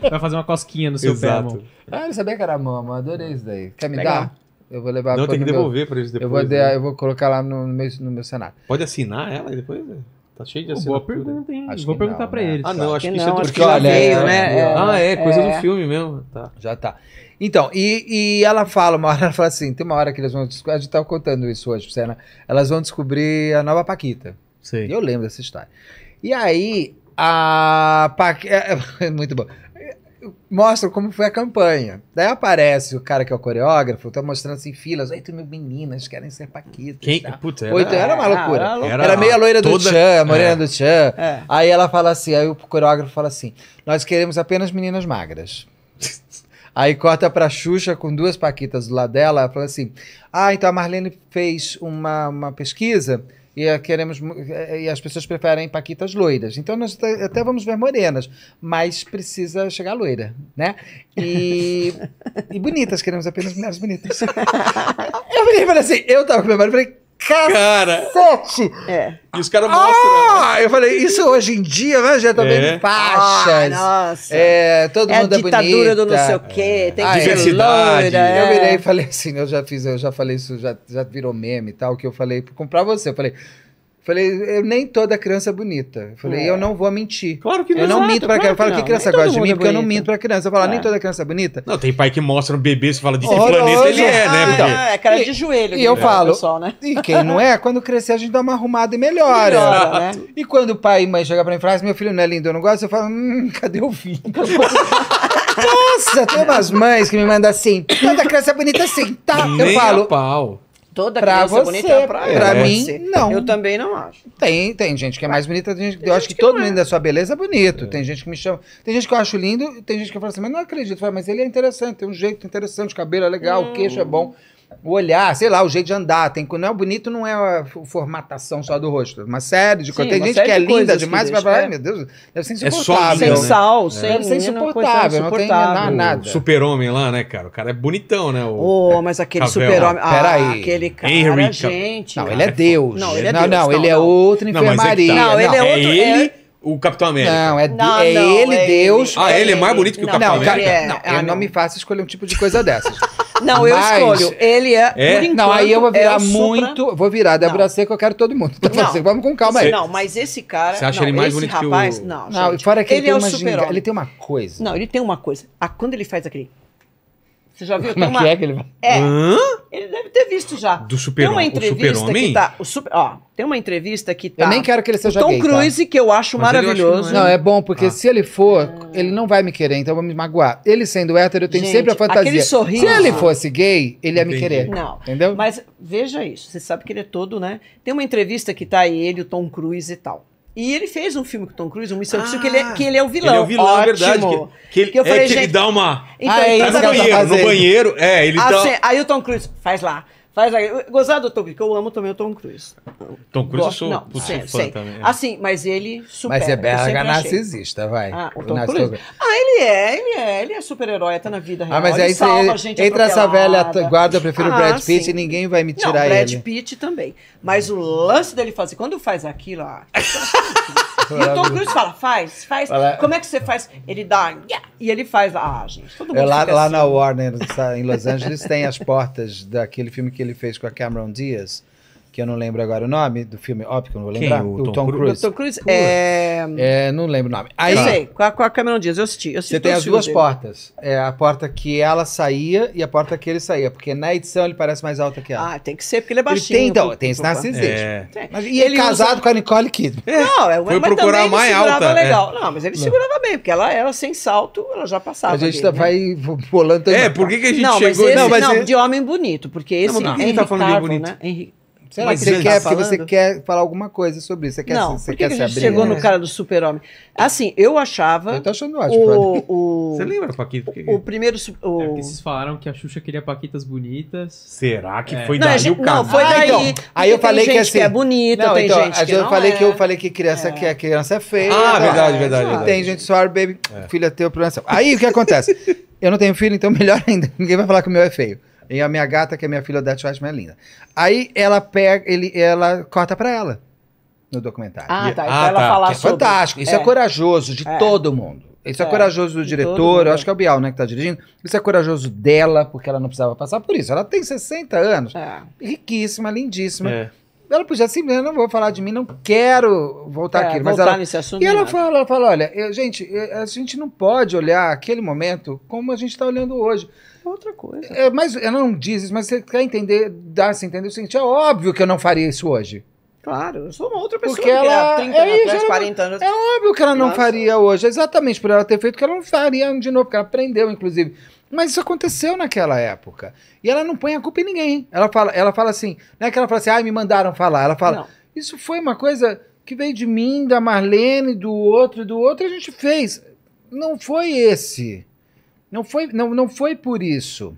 Vai fazer uma cosquinha no seu Exato. pé, amor. Ah, não sabia que era mama, adorei isso daí. Quer me dar? Eu vou levar Não, tem que devolver meu... pra eles depois. Eu vou, de... Né? eu vou colocar lá no, meu, no meu cenário. Pode assinar ela e depois? Tá cheio de assinatura. Boa pergunta, hein? Acho Vou perguntar não, pra né? eles. Ah, não, acho, acho que, que, isso não, é veio, é, né? É, é, ah, é, coisa é. do filme mesmo. Tá. Já tá. Então, e, e ela fala, uma hora ela fala assim: tem uma hora que eles vão. A gente tava tá contando isso hoje, Cena. Né? Elas vão descobrir a nova Paquita. sim Eu lembro dessa história. E aí, a Paquita. É, muito bom mostram como foi a campanha. Daí aparece o cara que é o coreógrafo, tá mostrando assim filas, oito mil meninas querem ser paquitas. Quem? Tá? Puta, então, era, era uma loucura. Era, era, era meio loira toda... do Chan a é. morena é. do Chan É. Aí ela fala assim, aí o coreógrafo fala assim, nós queremos apenas meninas magras. Aí corta pra Xuxa com duas paquitas do lado dela, ela fala assim, ah, então a Marlene fez uma, uma pesquisa e queremos e as pessoas preferem paquitas loiras. Então nós até vamos ver morenas, mas precisa chegar loira, né? E, e bonitas, queremos apenas mulheres bonitas. eu falei assim, eu tava com meu marido, falei, Cara! Sete! É. E os caras mostram. Ah, eu falei, isso hoje em dia, né? Já também tá é. faixas. Ah, nossa. É, todo é mundo a é ditadura do não sei o quê, é. tem ah, é. diversidade. É. Eu virei e falei assim, eu já fiz, eu já falei isso, já, já virou meme e tal, que eu falei, comprar você. Eu falei, Falei, eu nem toda criança é bonita. Falei, é. eu não vou mentir. Claro que não. Eu não exato, minto pra criança. eu falo que, que criança nem gosta de mim, é porque eu não minto pra criança. Eu falo, é. nem toda criança é bonita. Não, tem pai que mostra no bebê, você fala, de que planeta hoje, ele é, né? Ah, então, é cara de joelho. E eu né, falo, pessoal, né? e quem não é, quando crescer a gente dá uma arrumada e melhora. melhora né? E quando o pai e mãe chegam pra mim e falam, meu filho não é lindo, eu não gosto, eu falo, hum, cadê o filho? Nossa, tem umas mães que me mandam assim, toda criança é bonita assim, tá? Nem eu falo. A pau. Toda pra criança você, bonita é pra, pra é. mim, não. Eu também não acho. Tem, tem gente que é mais bonita, tem gente, tem eu gente acho que, que todo é. mundo é. da sua beleza é bonito. É. Tem gente que me chama, tem gente que eu acho lindo, tem gente que fala assim, mas não acredito, mas ele é interessante, tem um jeito interessante, cabelo é legal, hum. o queixo é bom o olhar, sei lá, o jeito de andar. Tem, não é bonito, não é a formatação só do rosto. Uma série de coisas. Tem gente que é linda demais, mas vai, é. meu Deus, deve ser é insuportável. É sem né? né? sal, é. sem Deve ser insuportável, não tem nada. Super-homem lá, né, cara? O cara é bonitão, né? O oh, mas aquele super-homem. Ah, Peraí. Aquele cara, Henry, gente. Não, ele é, é Deus. Não, ele é Deus. Não, ele é outra é tá. enfermaria. Não, ele é outro o Capitão América. Não, é, não, é não, ele, é Deus. Ele. Ah, ele é mais bonito que não, o Capitão América? É, não, ah, eu não me faça escolher um tipo de coisa dessas. Não, eu escolho. Ele é, É? por enquanto, Não, aí eu vou é virar supra- muito. Vou virar Débora Seco, eu quero todo mundo. Então, Não. assim, vamos com calma aí. Não, mas esse cara. Você acha não, ele mais esse bonito que o- rapaz, Não, Não, fora que ele, ele é o super-homem. Ele tem uma coisa. Não, ele tem uma coisa. Ah, quando ele faz aquele. Você já viu? Como é uma... é que é que ele vai? É. Hã? Ele deve ter visto já. Do super Tem uma entrevista o que tá. O super... Ó, tem uma entrevista que tá. Eu nem quero que ele seja o Tom gay, tá? Cruise, tá? que eu acho Mas maravilhoso. acho é. não, é bom, porque ah. se ele for, ele não vai me querer, então eu vou me magoar. Ele sendo hétero, eu tenho Gente, sempre a fantasia. Aquele sorriso. Se ele fosse gay, ele ia me querer. Não. Entendeu? Mas veja isso. Você sabe que ele é todo, né? Tem uma entrevista que tá ele, o Tom Cruise e tal. E ele fez um filme com o Tom Cruise, um Missão ah, Impossível, que ele, é, ah. que ele é o vilão. Ele é o vilão, é Ótimo. verdade. Que, que, que eu é falei, é que ele dá uma... Então, ah, é então tá no banheiro, no banheiro. É, ele assim, dá... Aí o Tom Cruise, faz lá. Faz aí. gozar do Tom Cruise, que eu amo também o Tom Cruise. Tom Cruise eu sou, não, putz, sei, fã sim. também. É. Assim, mas ele supera. Mas é berra narcisista, vai. Ah, o Tom Cruise. Ah, ele é, ele é, ele é super-herói, até tá na vida ah, real. Ah, mas ele é isso aí. Entre essa velha guarda, eu prefiro ah, o Brad Pitt sim. e ninguém vai me tirar ele não, Brad ele. Brad Pitt também. Mas o lance dele fazer, quando faz aquilo, ah. E o Tom Cruise fala, faz, faz. Como é que você faz? Ele dá, yeah, e ele faz. Ah, gente, todo mundo é, lá, lá assim. na Warner, em Los Angeles, tem as portas daquele filme que ele fez com a Cameron Diaz, que eu não lembro agora o nome do filme, óbvio que eu não vou lembrar. Quem? O, o Tom, Tom Cruise. O Tom Cruise é... é... Não lembro o nome. Aí, eu sei, com a, com a Cameron Diaz, eu assisti. Eu assisti você tem as duas dele. portas. É a porta que ela saía e a porta que ele saía, porque na edição ele parece mais alto que ela. Ah, tem que ser, porque ele é baixinho. Ele tem, então, tem esse narcisismo. É. Mas, e ele, casado usa... com a Nicole Kidman. É. Não, é, Foi procurar o mais alta. É. legal. Não, mas ele não. segurava bem, porque ela era sem salto, ela já passava. A gente tá, né? vai né? pulando... É, por que, que a gente não, chegou... Mas esse, não, mas não, de homem bonito, porque esse... É não, não. tá falando de bonito. Né? Será Mas que você quer? Tá é, porque você quer falar alguma coisa sobre isso. Você quer, não, você que quer que a gente chegou né? no cara do super-homem? Assim, eu achava... Eu tô achando ótimo. O, o, você lembra, Paquito? Que... O primeiro... O... É vocês falaram que a Xuxa queria paquitas bonitas. Será que é. foi não, daí gente, o cara? Não, foi ah, daí. Ah, então, aí eu falei que assim... que é assim, bonita, não, tem então, gente que eu falei é. que Eu falei que criança, é. que é. a criança é feia. Ah, tá? verdade, verdade, Tem gente, sorry, baby, é. filha teu, pronunciação. Assim, aí o que acontece? eu não tenho filho, então melhor ainda. Ninguém vai falar que o meu é feio. E a minha gata, que é minha filha, da Death mais linda. Aí ela pega, ele, ela corta pra ela no documentário. Ah, tá. Então ah, ela tá. falar é sobre... Fantástico. Isso é, é corajoso de é. todo mundo. Isso é, é corajoso do diretor, eu acho que é o Bial, né, que tá dirigindo. Isso é corajoso dela, porque ela não precisava passar por isso. Ela tem 60 anos, é. riquíssima, lindíssima. É. Ela podia assim, não vou falar de mim, não quero voltar é, aqui. Mas voltar ela, nesse assunto. E ela fala, ela fala, olha, eu, gente, eu, a gente não pode olhar aquele momento como a gente está olhando hoje é outra coisa. É, mas ela não diz isso, mas você quer entender, dá-se entender o seguinte: é óbvio que eu não faria isso hoje. Claro, eu sou uma outra pessoa. Porque ela. é, 40 anos. É óbvio que ela não Nossa. faria hoje, exatamente por ela ter feito, que ela não faria de novo, porque ela aprendeu, inclusive. Mas isso aconteceu naquela época. E ela não põe a culpa em ninguém. Ela fala, ela fala assim, não é que ela fala assim, ai, ah, me mandaram falar. Ela fala, não. isso foi uma coisa que veio de mim, da Marlene, do outro, do outro, e a gente fez. Não foi esse não foi, não, não foi por isso.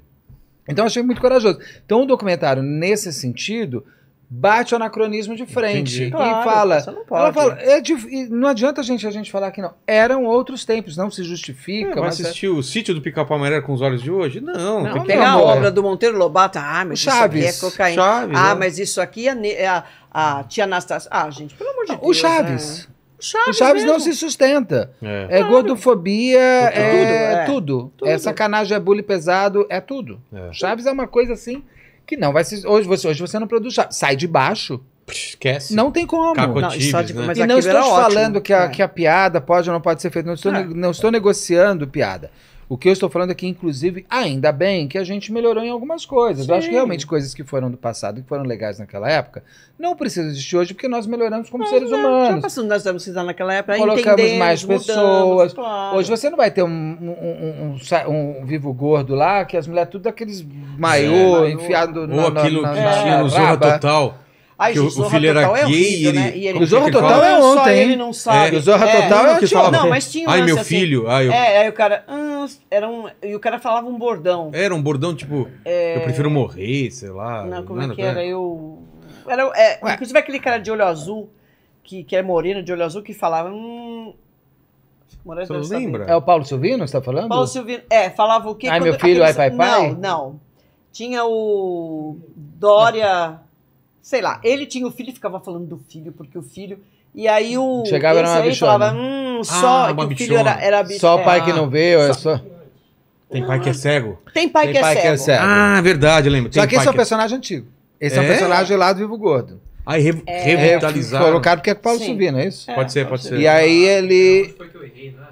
Então achei muito corajoso. Então o documentário, nesse sentido, bate o anacronismo de frente Entendi. e claro, fala. Você não pode. Ela fala, é de, não adianta a gente, a gente falar que não. Eram outros tempos, não se justifica. É, mas, mas é assistiu é... o sítio do Pica-Pau Amarelo com os olhos de hoje? Não. não a obra do Monteiro Lobato, ah, mas Chaves. isso aqui é cocaína. Chaves, ah, é. mas isso aqui é, é a, a tia Anastácia. Ah, gente, pelo amor de Deus. O Chaves. Né? Chaves, o Chaves não se sustenta. É, é gordofobia, é, é, tudo, é, tudo. tudo. É sacanagem, é bullying pesado, é tudo. É. Chaves é uma coisa assim que não vai se. Hoje você, hoje você não produz Chaves. Sai de baixo. Esquece. Não tem como. Não, E né? não estou falando que a, é. que a piada pode ou não pode ser feita. Não estou, é. não estou negociando piada. O que eu estou falando é que, inclusive, ainda bem que a gente melhorou em algumas coisas. Sim. Eu acho que realmente coisas que foram do passado, que foram legais naquela época, não precisam existir hoje, porque nós melhoramos como não, seres não, é, humanos. Já passamos, nós precisamos naquela época, Colocamos mais pessoas. Mudamos, claro. Hoje você não vai ter um, um, um, um, vivo gordo lá, que as mulheres tudo daqueles maiô, é, enfiado... Ou na, aquilo na, na, que tinha no Zorra Total Aí o, o filho era é horrível, gay, né? ele... e ele... O Zorra Total é ontem, Ele não sabe. É. O Zorra é, Total é o que tinha, falava. Não, mas tinha um Ai, meu assim, filho. Ai, eu... É, aí é, o cara... Ah, era um... E o cara falava um bordão. Era um bordão, tipo... É... Eu prefiro morrer, sei lá. Não, como não é né, que né, era? era? Né? Eu... Era, é, inclusive aquele cara de olho azul, que, que é moreno, de olho azul, que falava... Hum, Você lembra? É o Paulo Silvino que você está falando? Paulo Silvino, é, falava o quê? Ai, quando, meu filho, aqueles, ai, pai, pai? Não, não. Tinha o Dória sei lá, ele tinha o filho e ficava falando do filho, porque o filho. E aí o. Chegava era uma bichona. falava, hum, só. Ah, que o filho era, era bicho, Só o pai é. que não veio, é só. Tem pai que é cego? Tem pai, Tem que, é pai cego. que, é cego. Ah, verdade, lembro. Tem só que esse é um personagem antigo. Esse é, é um personagem lá do Vivo Gordo. Aí re é. revitalizaram. É, Colocaram porque é Paulo Sim. é isso? É, pode ser, pode ser. E aí ele. Onde foi que eu errei, né?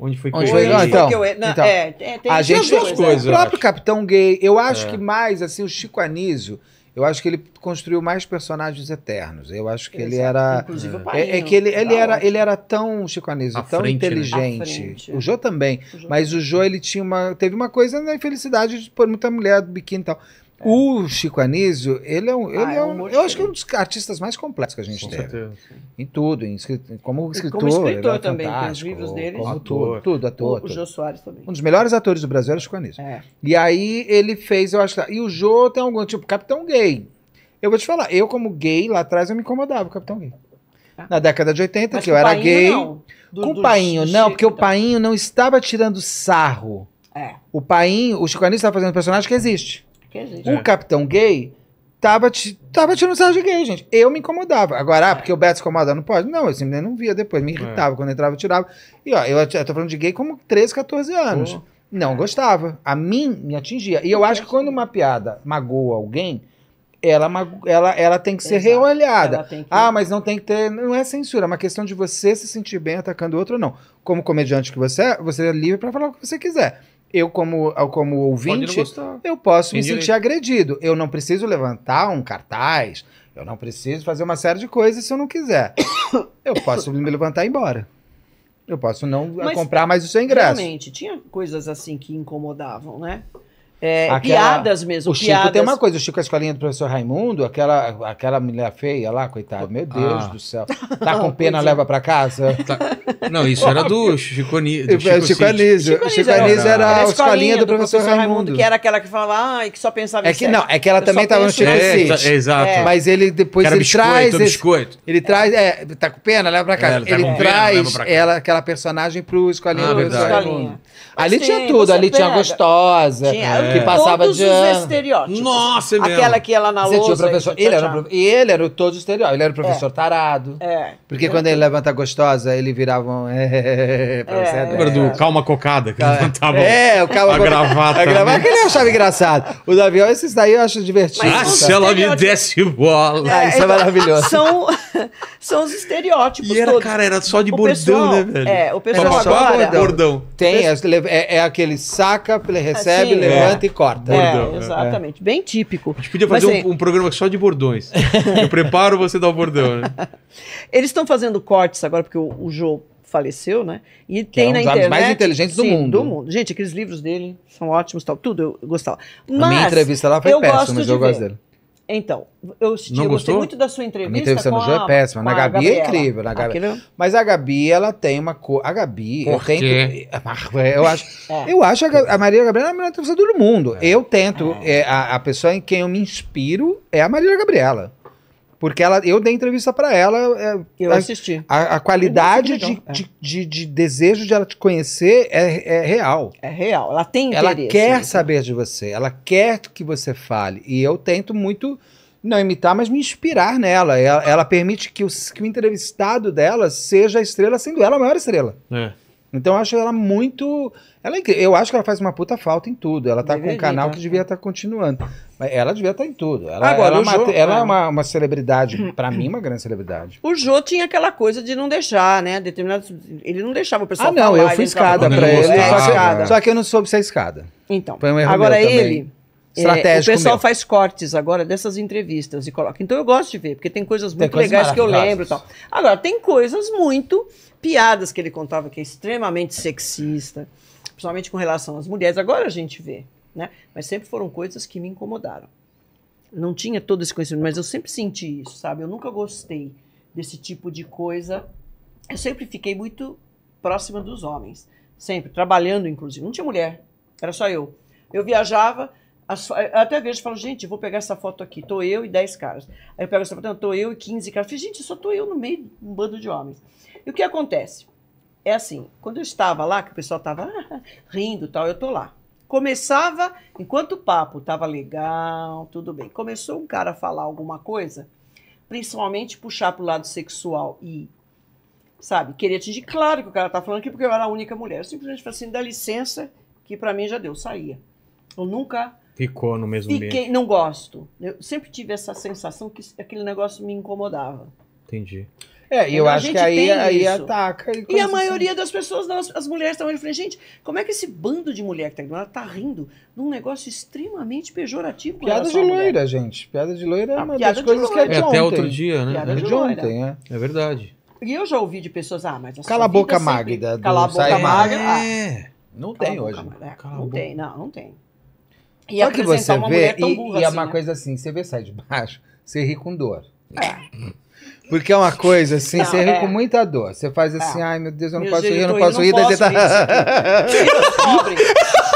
Onde foi que eu errei? então, eu errei? Não, então é, é tem a gente, duas coisas. O próprio Capitão Gay, eu acho que mais, assim, o Chico Anísio. Eu acho que ele construiu mais personagens eternos. Eu acho que Exato. ele era. Inclusive o pai. É, é que ele, ele, era, ele era tão, Chico Anísio, tão frente, né? inteligente. Né? O Jô também. O Jô. Mas o Jô, ele tinha uma. Teve uma coisa na infelicidade de pôr muita mulher do biquíni e tal. É. O Chico Anísio, ele é um. Ele ah, é, é um, um eu acho que é um dos artistas mais completos que a gente Com teve. Certeza. Em tudo, em como escritor. É como escritor também, tem os livros dele. Como ator. Tudo, ator. O, o Jô Soares também. Um dos melhores atores do Brasil era o Chico Anísio. É. E aí ele fez, eu acho que. E o Jô tem algum. Tipo, Capitão Gay. Eu vou te falar, eu, como gay, lá atrás eu me incomodava com o Capitão Gay. Ah. Na década de 80, Mas que eu era gay. Não. Do, com o Painho, não, porque então. o Painho não estava tirando sarro. É. O Painho, o Chico Anísio estava tá fazendo um personagem que existe. O é. capitão gay tava, tava tirando sarro de gay, gente. Eu me incomodava. Agora, ah, é. porque o Beto se incomoda, não pode? Não, eu simplesmente não via depois. Me é. irritava. É. Quando entrava, tirava. E, ó, eu, eu tô falando de gay como 13, 14 anos. Não gostava. A mim me atingia. E eu, eu acho que quando uma piada magoa alguém, ela, ela, ela tem que Exato. ser reolhada. Que... Ah, mas não tem que ter. Não é censura, é uma questão de você se sentir bem atacando o outro ou não. Como comediante que você é, você é livre para falar o que você quiser eu como, como ouvinte, eu posso me sentir agredido. Eu não preciso levantar um cartaz, eu não preciso fazer uma série de coisas se eu não quiser. eu posso me levantar e ir embora. Eu posso não Mas, comprar mais o seu ingresso. Realmente, tinha coisas assim que incomodavam, né? É, aquela, piadas mesmo. O Chico piadas. tem uma coisa, o Chico, a escolinha do professor Raimundo, aquela, aquela mulher feia lá, coitada, meu ah. Deus ah. do céu. Tá com pena, é. leva pra casa? Tá. Não, isso era do Chico, do Chico, Anísio. Chico, Chico Anísio era, era, a escolinha do, do professor, professor Raimundo. Raimundo. Que era aquela que falava, ai, que só pensava é em é que, Não, é que ela Eu também tava no Chico é, Exato. É. Mas ele depois ele biscoito, traz... Esse, biscoito. Ele traz, é, tá com pena, leva pra casa. É, tá ele traz aquela personagem pro escolinha ah, do professor Raimundo. Ali tinha tudo, ali tinha gostosa. Tinha, que é. passava todos de ano. os estereótipos. Nossa, é mesmo. Aquela que ela na você lousa. Tinha o professor, ele, era um, ele era todo estereótipo. Ele era o professor é. tarado. É. Porque é. quando ele levanta gostosa, ele virava um... É, Lembra é, é, do Calma Cocada, que levantava é, o calma a gravata. A gravata que ele achava engraçado. Os aviões, esses daí eu acho divertido. Mas ah, se ela me desse bola. É, isso é então, maravilhoso. São, são os estereótipos e era, todos. cara, era só de o bordão, pessoal, né, velho? É, o pessoal agora... Só bordão. Tem, é, é aquele saca, ah, recebe, assim, levanta levanta e corta. Bordão, é, né? exatamente. É. Bem típico. A gente podia fazer Mas, um, assim, um, programa só de bordões. Eu preparo, você dá o bordão, né? Eles estão fazendo cortes agora, porque o, o Jô faleceu, né? E que tem é um na internet. mais inteligentes do sim, mundo. do mundo. Gente, aqueles livros dele são ótimos, tal, tudo eu gostava. Mas, a minha entrevista lá foi péssima, mas eu, eu gosto dele. Então, eu, não eu gostei muito da sua entrevista. A entrevista com no João é péssima. Na Gabi é Gabriela. é incrível. Na Gabi... Aquilo... Mas a Gabi, ela tem uma cor. A Gabi, Por eu tento. Eh, eh, eu acho, é. eu acho a, a Maria Gabriela é a melhor entrevistadora do mundo. É. Eu tento. É. a, a pessoa em quem eu me inspiro é a Maria Gabriela. Porque ela, eu dei entrevista para ela. É, eu a, assisti. A, a qualidade de, é. de, de, de, desejo de ela te conhecer é, é real. É real. Ela tem interesse. Ela quer saber de você. Ela quer que você fale. E eu tento muito não imitar, mas me inspirar nela. Ela, ela permite que, os, que o entrevistado dela seja a estrela, sendo ela a maior estrela. É. Então eu acho ela muito. Ela é Eu acho que ela faz uma puta falta em tudo. Ela tá com um canal então. que devia estar tá continuando. Mas ela devia estar tá em tudo. Ela, Agora, ela, é Jô, ela é ah. uma, uma celebridade, para mim, uma grande celebridade. O Jô tinha aquela coisa de não deixar, né? Determinados. Ele não deixava o pessoal. Ah, não, falar, eu fui escada para ele. Pra ele só, que, só, que, eu não soube ser escada. Então. Foi um erro Agora ele. Também. Estratégico. É, o pessoal meu. faz cortes agora dessas entrevistas e coloca. Então eu gosto de ver, porque tem coisas muito tem coisas legais que eu lembro e tal. Agora, tem coisas muito piadas que ele contava que é extremamente sexista, principalmente com relação às mulheres. Agora a gente vê, né? Mas sempre foram coisas que me incomodaram. Não tinha todo esse conhecimento, mas eu sempre senti isso, sabe? Eu nunca gostei desse tipo de coisa. Eu sempre fiquei muito próxima dos homens, sempre trabalhando inclusive. Não tinha mulher, era só eu. Eu viajava, as, até vejo, falo, gente, vou pegar essa foto aqui, tô eu e 10 caras. Aí eu pego essa foto, não, tô eu e 15 caras. Falei, gente, só tô eu no meio de um bando de homens. E o que acontece? É assim, quando eu estava lá, que o pessoal estava ah, rindo tal, eu tô lá. Começava, enquanto o papo estava legal, tudo bem. Começou um cara a falar alguma coisa, principalmente puxar pro lado sexual e, sabe, querer atingir. Claro que o cara tá falando aqui porque eu era a única mulher. Eu simplesmente falei assim, dá licença, que para mim já deu, saía. Eu nunca Ficou no mesmo Fiquei, ambiente. Não gosto. Eu sempre tive essa sensação que aquele negócio me incomodava. Entendi. É, e eu acho que aí, aí ataca. E, e a maioria das pessoas, as mulheres estão olhando e gente, como é que esse bando de mulher que tá aqui, ela tá rindo num negócio extremamente pejorativo? Piada de loira, gente. Piada de loira é ah, uma das coisas que é de é, até outro dia, né? Piada é de, de ontem, é. É verdade. E eu já ouvi de pessoas, ah, mas... A Cala a boca, Magda. Cala a boca, Magda. É. Ah, não tem hoje. Cala não tem, não, não tem. E Só que você vê, e, burra, e é assim, é uma né? coisa assim, você vê sai de baixo, você ri com dor. É. Porque é uma coisa assim, não, você é. ri com muita dor. Você faz é. assim, ai meu Deus, eu não meu posso rir, eu não posso rir, daí você tá. Pobre.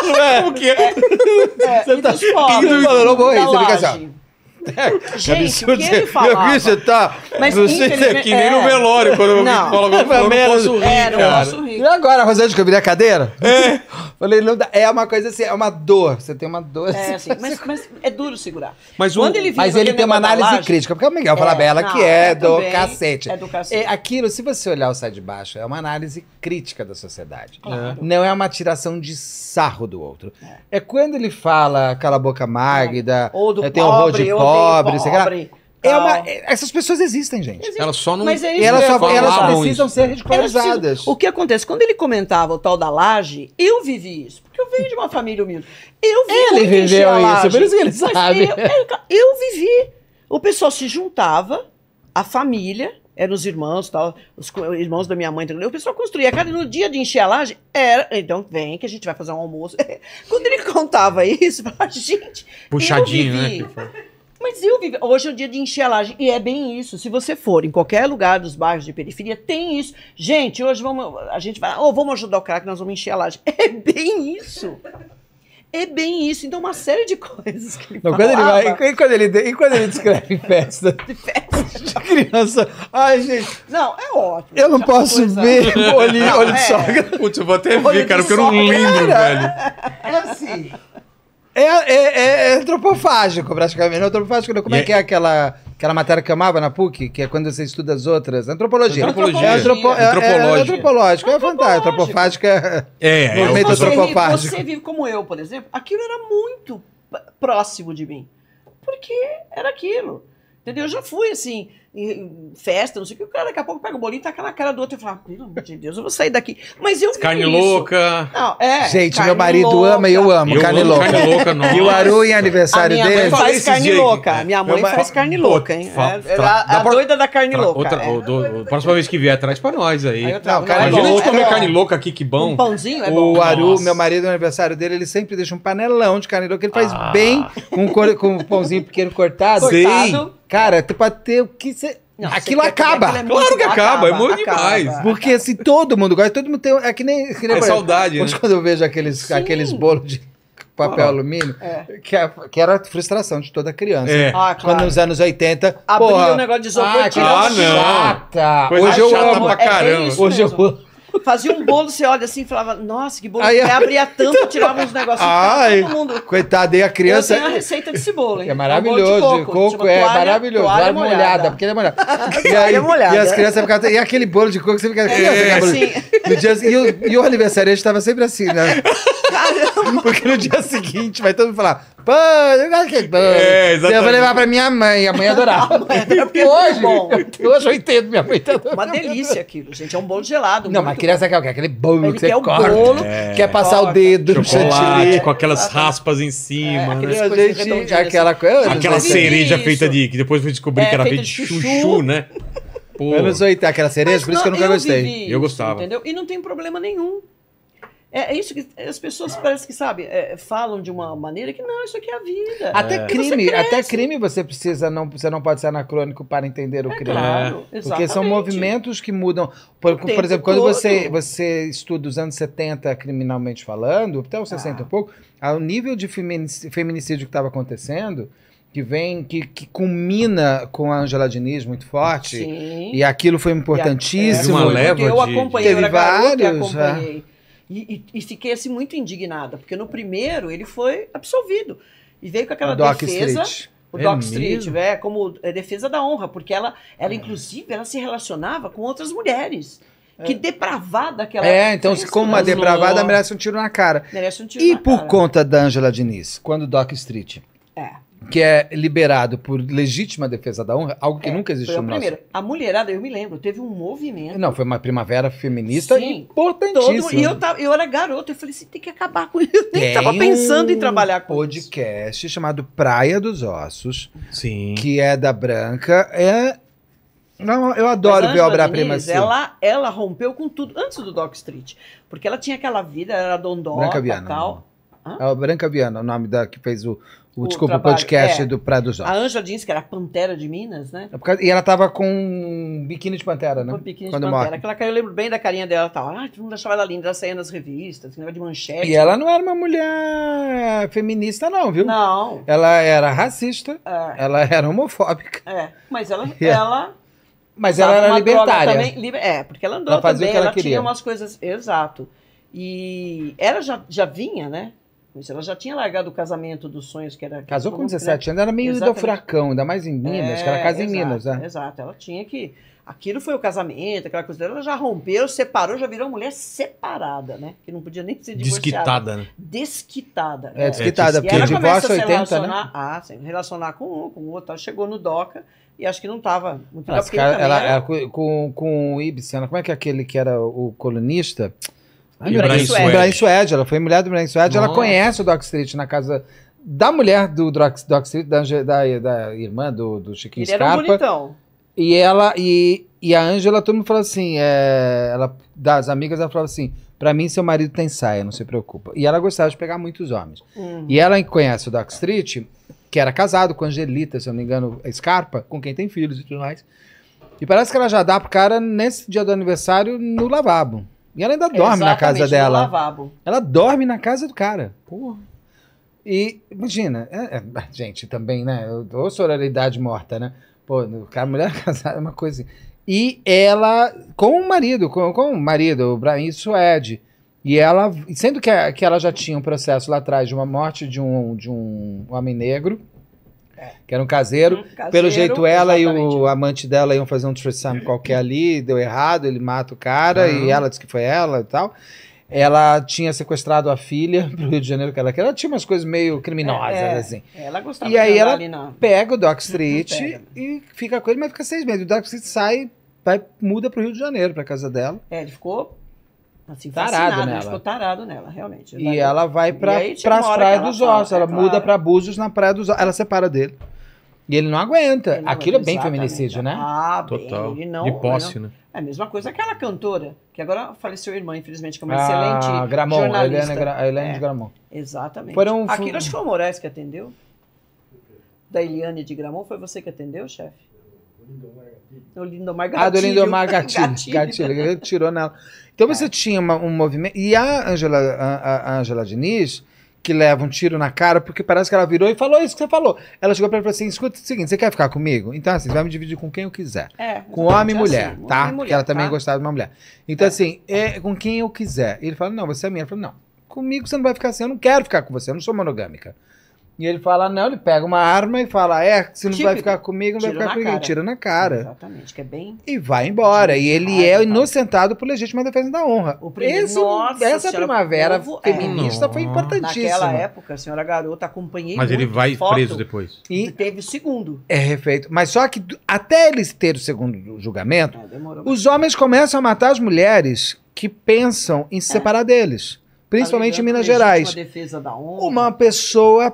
Não é? Como que é? é. Você tá rindo e não vou rir, você fica assim. É, Gente, absurdo. o que ele falava? Eu vi, você tá. Mas, se é que nem no velório, quando eu falo, eu não posso rir, cara. E agora, Rosângela, que eu virei a cadeira? É. Falei, não dá. É uma coisa assim, é uma dor. Você tem uma dor. É, assim, assim mas, mas é duro segurar. Mas, o, Quando ele mas ele tem uma análise crítica, porque o Miguel é, fala bela que é, é do também, cacete. É do cacete. É, aquilo, se você olhar o sai de baixo, é uma análise crítica da sociedade. Claro. É. Não é uma tiração de sarro do outro. É, é quando ele fala cala a boca magda, ou do pobre, tem de pobre, pobre, sei lá. É uma, é, essas pessoas existem, gente. Existe. Elas só não. Mas é elas, só, elas precisam isso. ser né? ridicularizadas. Assim, o que acontece? Quando ele comentava o tal da laje, eu vivi isso. Porque eu venho de uma família humilde. Eu vivi Ele viveu isso, laje, por isso que ele sabe. Eu, é, é, eu, vivi. O pessoal se juntava, a família, eram os irmãos, tal, os irmãos da minha mãe, o pessoal construía a casa. No dia de encher a laje, era. Então vem que a gente vai fazer um almoço. Quando ele contava isso, eu falava, gente. Puxadinho, eu né, vivi. né? Mas eu vivo Hoje é o dia de enxelagem. E é bem isso. Se você for em qualquer lugar dos bairros de periferia, tem isso. Gente, hoje vamos... a gente vai. Oh, vamos ajudar o que nós vamos enxelagem. É bem isso. É bem isso. Então, uma série de coisas que ele Não, quando ele vai, e, quando ele, e quando ele descreve festa de, festa de criança? Ai, gente. Não, é ótimo. Eu não posso ver olho, não, olho é. sogra. Putz, eu vou até ver, cara, porque eu não lembro, velho. É assim. É, é, é, é, antropofágico, praticamente. Antropofágico, como é, é, que é aquela, aquela matéria que eu amava na PUC, que é quando você estuda as outras? Antropologia. É antropologia. É, antropo, é, é, antropológico. É fantástico. Antropofágica é, é, é o antropofágico. Você vive como eu, por exemplo. Aquilo era muito próximo de mim. Porque era aquilo. Entendeu? Eu já fui assim festa, não sei o que, o cara daqui a pouco pega o bolinho e tá aquela cara do outro e fala, pelo amor de Deus, eu vou sair daqui. Mas eu Carne isso. louca. Não, é, Gente, meu marido louca. ama e eu amo eu carne amo louca. Carne louca não. E o Aru em aniversário dele... Minha mãe faz carne louca. Minha mãe faz carne louca, hein. É, é, a pra... doida da carne louca. Outra, é. do, próxima vez que vier, traz pra nós aí. aí não, cara, Imagina é gente comer carne louca aqui, que bom. Um pãozinho é bom. O Aru, Nossa. meu marido, no aniversário dele, ele sempre deixa um panelão de carne louca. Ele faz ah. bem com um pãozinho pequeno cortado. cara Cara, pra ter o que você não, aquilo acaba. Aquilo é claro que acaba, acaba é muito acaba, demais. Acaba, Porque se assim, todo mundo gosta, todo mundo tem. É que nem. Que nem é saudade. Né? Hoje, né? quando eu vejo aqueles, aqueles bolos de papel ah, alumínio, é. que, é, que, era a frustração de toda criança. É. Ah, claro. Quando nos anos 80. Abriu um negócio de isopor, ah, ah, não. chata. Coisa é Hoje eu amo. pra caramba. Hoje mesmo. eu amo. Fazia um bolo, você olha assim e falava, nossa, que bolo. Aí, aí abria a tampa, tirava uns negocinhos. Ai, todo mundo. e a criança. Eu tenho a receita desse bolo, hein? É maravilhoso. É um bolo de coco, coco é maravilhoso. Toalha é molhada. molhada, porque ele é molhada. e aí, é molhada. E as crianças ficavam. Assim, e aquele bolo de coco, você fica. Assim, é, é, assim. e, o, e o aniversariante estava sempre assim, né? Caramba. Porque no dia seguinte vai todo mundo falar, pô, eu gosto que bom. É, então exatamente. Eu vou levar pra minha mãe, a mãe adorava. É porque hoje, é bom. hoje eu entendo, minha mãe tá Uma delícia aquilo, gente, é um bolo gelado. Não, mas criança quer o quê? Aquele bolo Ele que você corta. Bolo, é. Quer passar corta. o dedo. Chocolate, com aquelas é. raspas em é, cima, é, né? aquela coisa. Aquela cereja feita de, que depois eu descobri que era feita de chuchu, né? Pô. Anos 80, aquela cereja, por isso que eu nunca gostei. eu gostava. Entendeu? E não tem problema nenhum. É, é isso que as pessoas parece que sabe é, falam de uma maneira que não isso aqui é a vida. Até é. crime, até crime você precisa não você não pode ser anacrônico para entender o é, crime, claro, é, porque são movimentos que mudam. Por, por exemplo, quando todo. você você estuda os anos 70 criminalmente falando, até os 60 ah. e pouco, o nível de feminicídio que estava acontecendo que vem, que, que culmina com a Angela Diniz muito forte. Sim. E aquilo foi é. importantíssimo. E uma leva eu acompanhei, Teve eu vários. acompanhei. E, e, e fiquei assim muito indignada, porque no primeiro ele foi absolvido. E veio com aquela Doc defesa. Street. O é Doc Street, é, como é, defesa da honra, porque ela, ela é. inclusive, ela se relacionava com outras mulheres. É. Que depravada aquela. É, então, se como uma depravada, merece um tiro na cara. Merece um tiro e na cara. E por conta da Angela Diniz, quando Doc Street. É que é liberado por legítima defesa da honra, algo que é, nunca existiu no primeiro. A mulherada, eu me lembro, teve um movimento. Não, foi uma primavera feminista Sim, importantíssima. Todo, e eu, tava, eu era garota, eu falei assim, tem que acabar com isso. Tem eu tava pensando em trabalhar com um podcast isso. chamado Praia dos Ossos, Sim. que é da Branca, é não, eu adoro ver obra-prima assim. Ela, ela rompeu com tudo antes do Doc Street, porque ela tinha aquela vida, era dondó, Branca tal. É o Branca Viana, o nome da que fez o, o, desculpa, o podcast é, do Praia dos A Anja disse que era Pantera de Minas, né? É e ela tava com um biquíni de Pantera, né? Com um biquíni Quando de Pantera. Aquela cara, eu lembro bem da carinha dela. Tal. Ah, todo mundo achava ela linda, ela saía nas revistas, negócio de manchete. E ela não era uma mulher feminista não, viu? Não. Ela era racista, é. ela era homofóbica. É, mas ela... É. ela... Mas ela era libertária. Também, liber... É, porque ela andou ela fazia também, o que ela, ela queria. tinha umas coisas... Exato. E ela já, já vinha, né? Isso, ela já tinha largado o casamento dos sonhos que era. Casou com 17 anos, era meio do furacão, ainda mais em Minas, é, que era casa exato, em Minas, né? Exato, ela tinha que. Aquilo foi o casamento, aquela coisa dela, ela já rompeu, separou, já virou mulher separada, né? Que não podia nem ser divorciada. Desquitada, né? Desquitada. É, é desquitada, é, porque divórcio 80, né? Ah, sim, relacionar com um, com o outro. Ela chegou no DOCA e acho que não estava muito Mas, ah, cara, ela, era... É, com, com, com o Ibsen, como é que é aquele que era o colunista? A Brian, Suede. ela foi mulher do Brian Suede, ela conhece o Doc Street na casa da mulher do Doc, Doc Street, da, da, da irmã do, do Chiquinho Ele Scarpa. Ele era bonitão. E ela, e, e a Ângela, todo mundo fala assim, é, ela, das amigas, ela falava assim, para mim seu marido tem saia, não se preocupa. E ela gostava de pegar muitos homens. Hum. E ela conhece o Doc Street, que era casado com a Angelita, se eu não me engano, Scarpa, com quem tem filhos e tudo mais. E parece que ela já dá pro cara nesse dia do aniversário no lavabo. E ela ainda dorme na casa dela. Lavabo. Ela dorme na casa do cara. Porra. E imagina, é, é, gente, também, né? Ou sororidade morta, né? Pô, cara, mulher casada é uma coisa. Assim. E ela, com o marido, com, com o marido, o Brian Suede. E ela, sendo que, que ela já tinha um processo lá atrás de uma morte de um, de um homem negro, é. Que era um caseiro. um caseiro. Pelo jeito, ela e o amante dela iam fazer um threesome qualquer ali, deu errado, ele mata o cara uhum. e ela diz que foi ela e tal. Ela tinha sequestrado a filha pro Rio de Janeiro que ela Ela tinha umas coisas meio criminosas, é, é. assim. Ela gostava e aí ela na... pega o Doc Street e fica com ele, mas fica seis meses. O Doc Street sai, vai, muda pro Rio de Janeiro, pra casa dela. É, ele ficou Assim, tarado né? nela. Ficou tarado nela, realmente. E vai... ela vai para as praias dos ossos. Ela, é claro. muda para Búzios na praia dos ossos. Ela separa dele. E ele não aguenta. Ele não Aquilo é bem feminicídio, né? Ah, Total. Bem, não, de posse, não... né? É a mesma coisa aquela cantora, que agora faleceu a irmã, infelizmente, que é uma ah, excelente Gramon, jornalista. Helene, Gra... Helene de é, Gramon. Exatamente. Foram... Aquilo acho que foi o Moraes que atendeu. Da Eliane de Gramon, foi você que atendeu, chefe? É Lindomar Gatilho. Ah, do Lindomar Gatilho. Gatilho. Gatilho. Ele tirou nela. Então é. você tinha uma, um movimento. E a Angela, a, a Angela Diniz, que leva um tiro na cara, porque parece que ela virou e falou isso que você falou. Ela chegou pra ele e falou assim: escuta é o seguinte, você quer ficar comigo? Então, assim, você vai me dividir com quem eu quiser. É, com homem e mulher, assim, tá? Homem porque ela também tá? gostava de uma mulher. Então, é. assim, é com quem eu quiser. E ele fala: não, você é minha. Ela falou: não, comigo você não vai ficar assim, eu não quero ficar com você, eu não sou monogâmica. E ele fala, não, ele pega uma arma e fala, é, se não Típico. vai ficar comigo, não vai ficar comigo. Cara. Tira na cara. Exatamente, que é bem... E vai embora. e ele é então. inocentado por legítima defesa da honra. O primeiro, Esse, nossa, essa primavera povo, é. feminista é. foi importantíssima. Naquela época, a senhora garota, acompanhei Mas ele vai foto, preso depois. E teve o segundo. É, refeito Mas só que até eles terem o segundo julgamento, é, os homens começam a matar as mulheres que pensam em se é. separar é. deles. Principalmente em Minas Gerais. Uma pessoa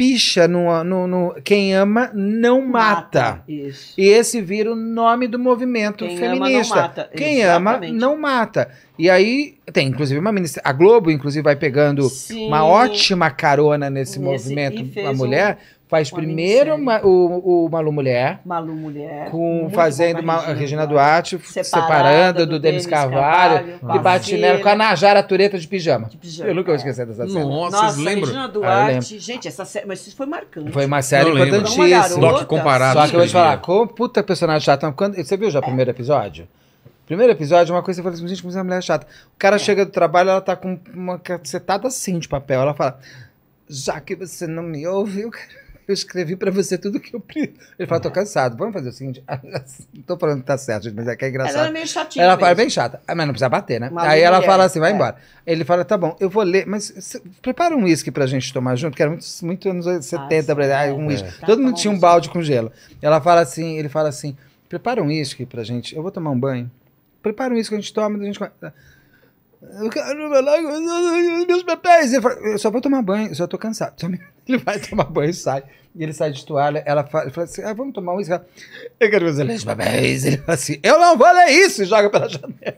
picha no, no, no quem ama não mata. mata. Isso. E esse vira o nome do movimento quem feminista. Ama não mata. Quem Exatamente. ama não mata. E aí tem inclusive uma ministra, a Globo inclusive vai pegando Sim. uma ótima carona nesse, nesse movimento da mulher. Um Faz uma primeiro ma, o, o Malu Mulher. Malu Mulher. Com, fazendo uma, Regina, Regina Duarte, separada, do, do Denis Carvalho, Carvalho bate nela com a Najara Tureta de pijama. De pijama. Eu nunca vou é. esquecer dessa cena. Nossa, Nossa ah, lembro. Regina Duarte, ah, gente, essa série, mas isso foi marcante. Foi uma série importantíssima. Só que comparado. Só que eu vou te falar, como puta personagem chata. Quando, você viu já o é. primeiro episódio? Primeiro episódio, uma coisa você fala assim, gente, como essa é mulher é chata. O cara é. chega do trabalho, ela tá com uma cacetada assim de papel. Ela fala, já que você não me ouviu, cara eu escrevi para você tudo que eu preciso. Ele fala tô cansado, vamos fazer o seguinte, não tô falando que tá certo, mas é que é engraçado. Ela era meio chatinha Ela fala, é bem chata, ah, mas não precisa bater, né? Uma Aí ela mulher, fala assim, vai é. embora. Ele fala, tá bom, eu vou ler, mas prepara um uísque pra gente tomar junto, que era muito, muito anos 70, tá ah, um uísque. É. Todo tá mundo tinha um tá balde com gelo. Ela fala assim, ele fala assim, prepara um uísque pra gente, eu vou tomar um banho. Prepara um uísque, a gente toma, a gente... Eu quero meus papéis. Eu só vou tomar banho, só tô cansado. Ele vai tomar banho e sai. E ele sai de toalha, ela fala, ele fala assim: ah, vamos tomar um isso. Eu quero fazer meus papéis. Ele fala assim: eu não vou ler isso! E joga pela janela.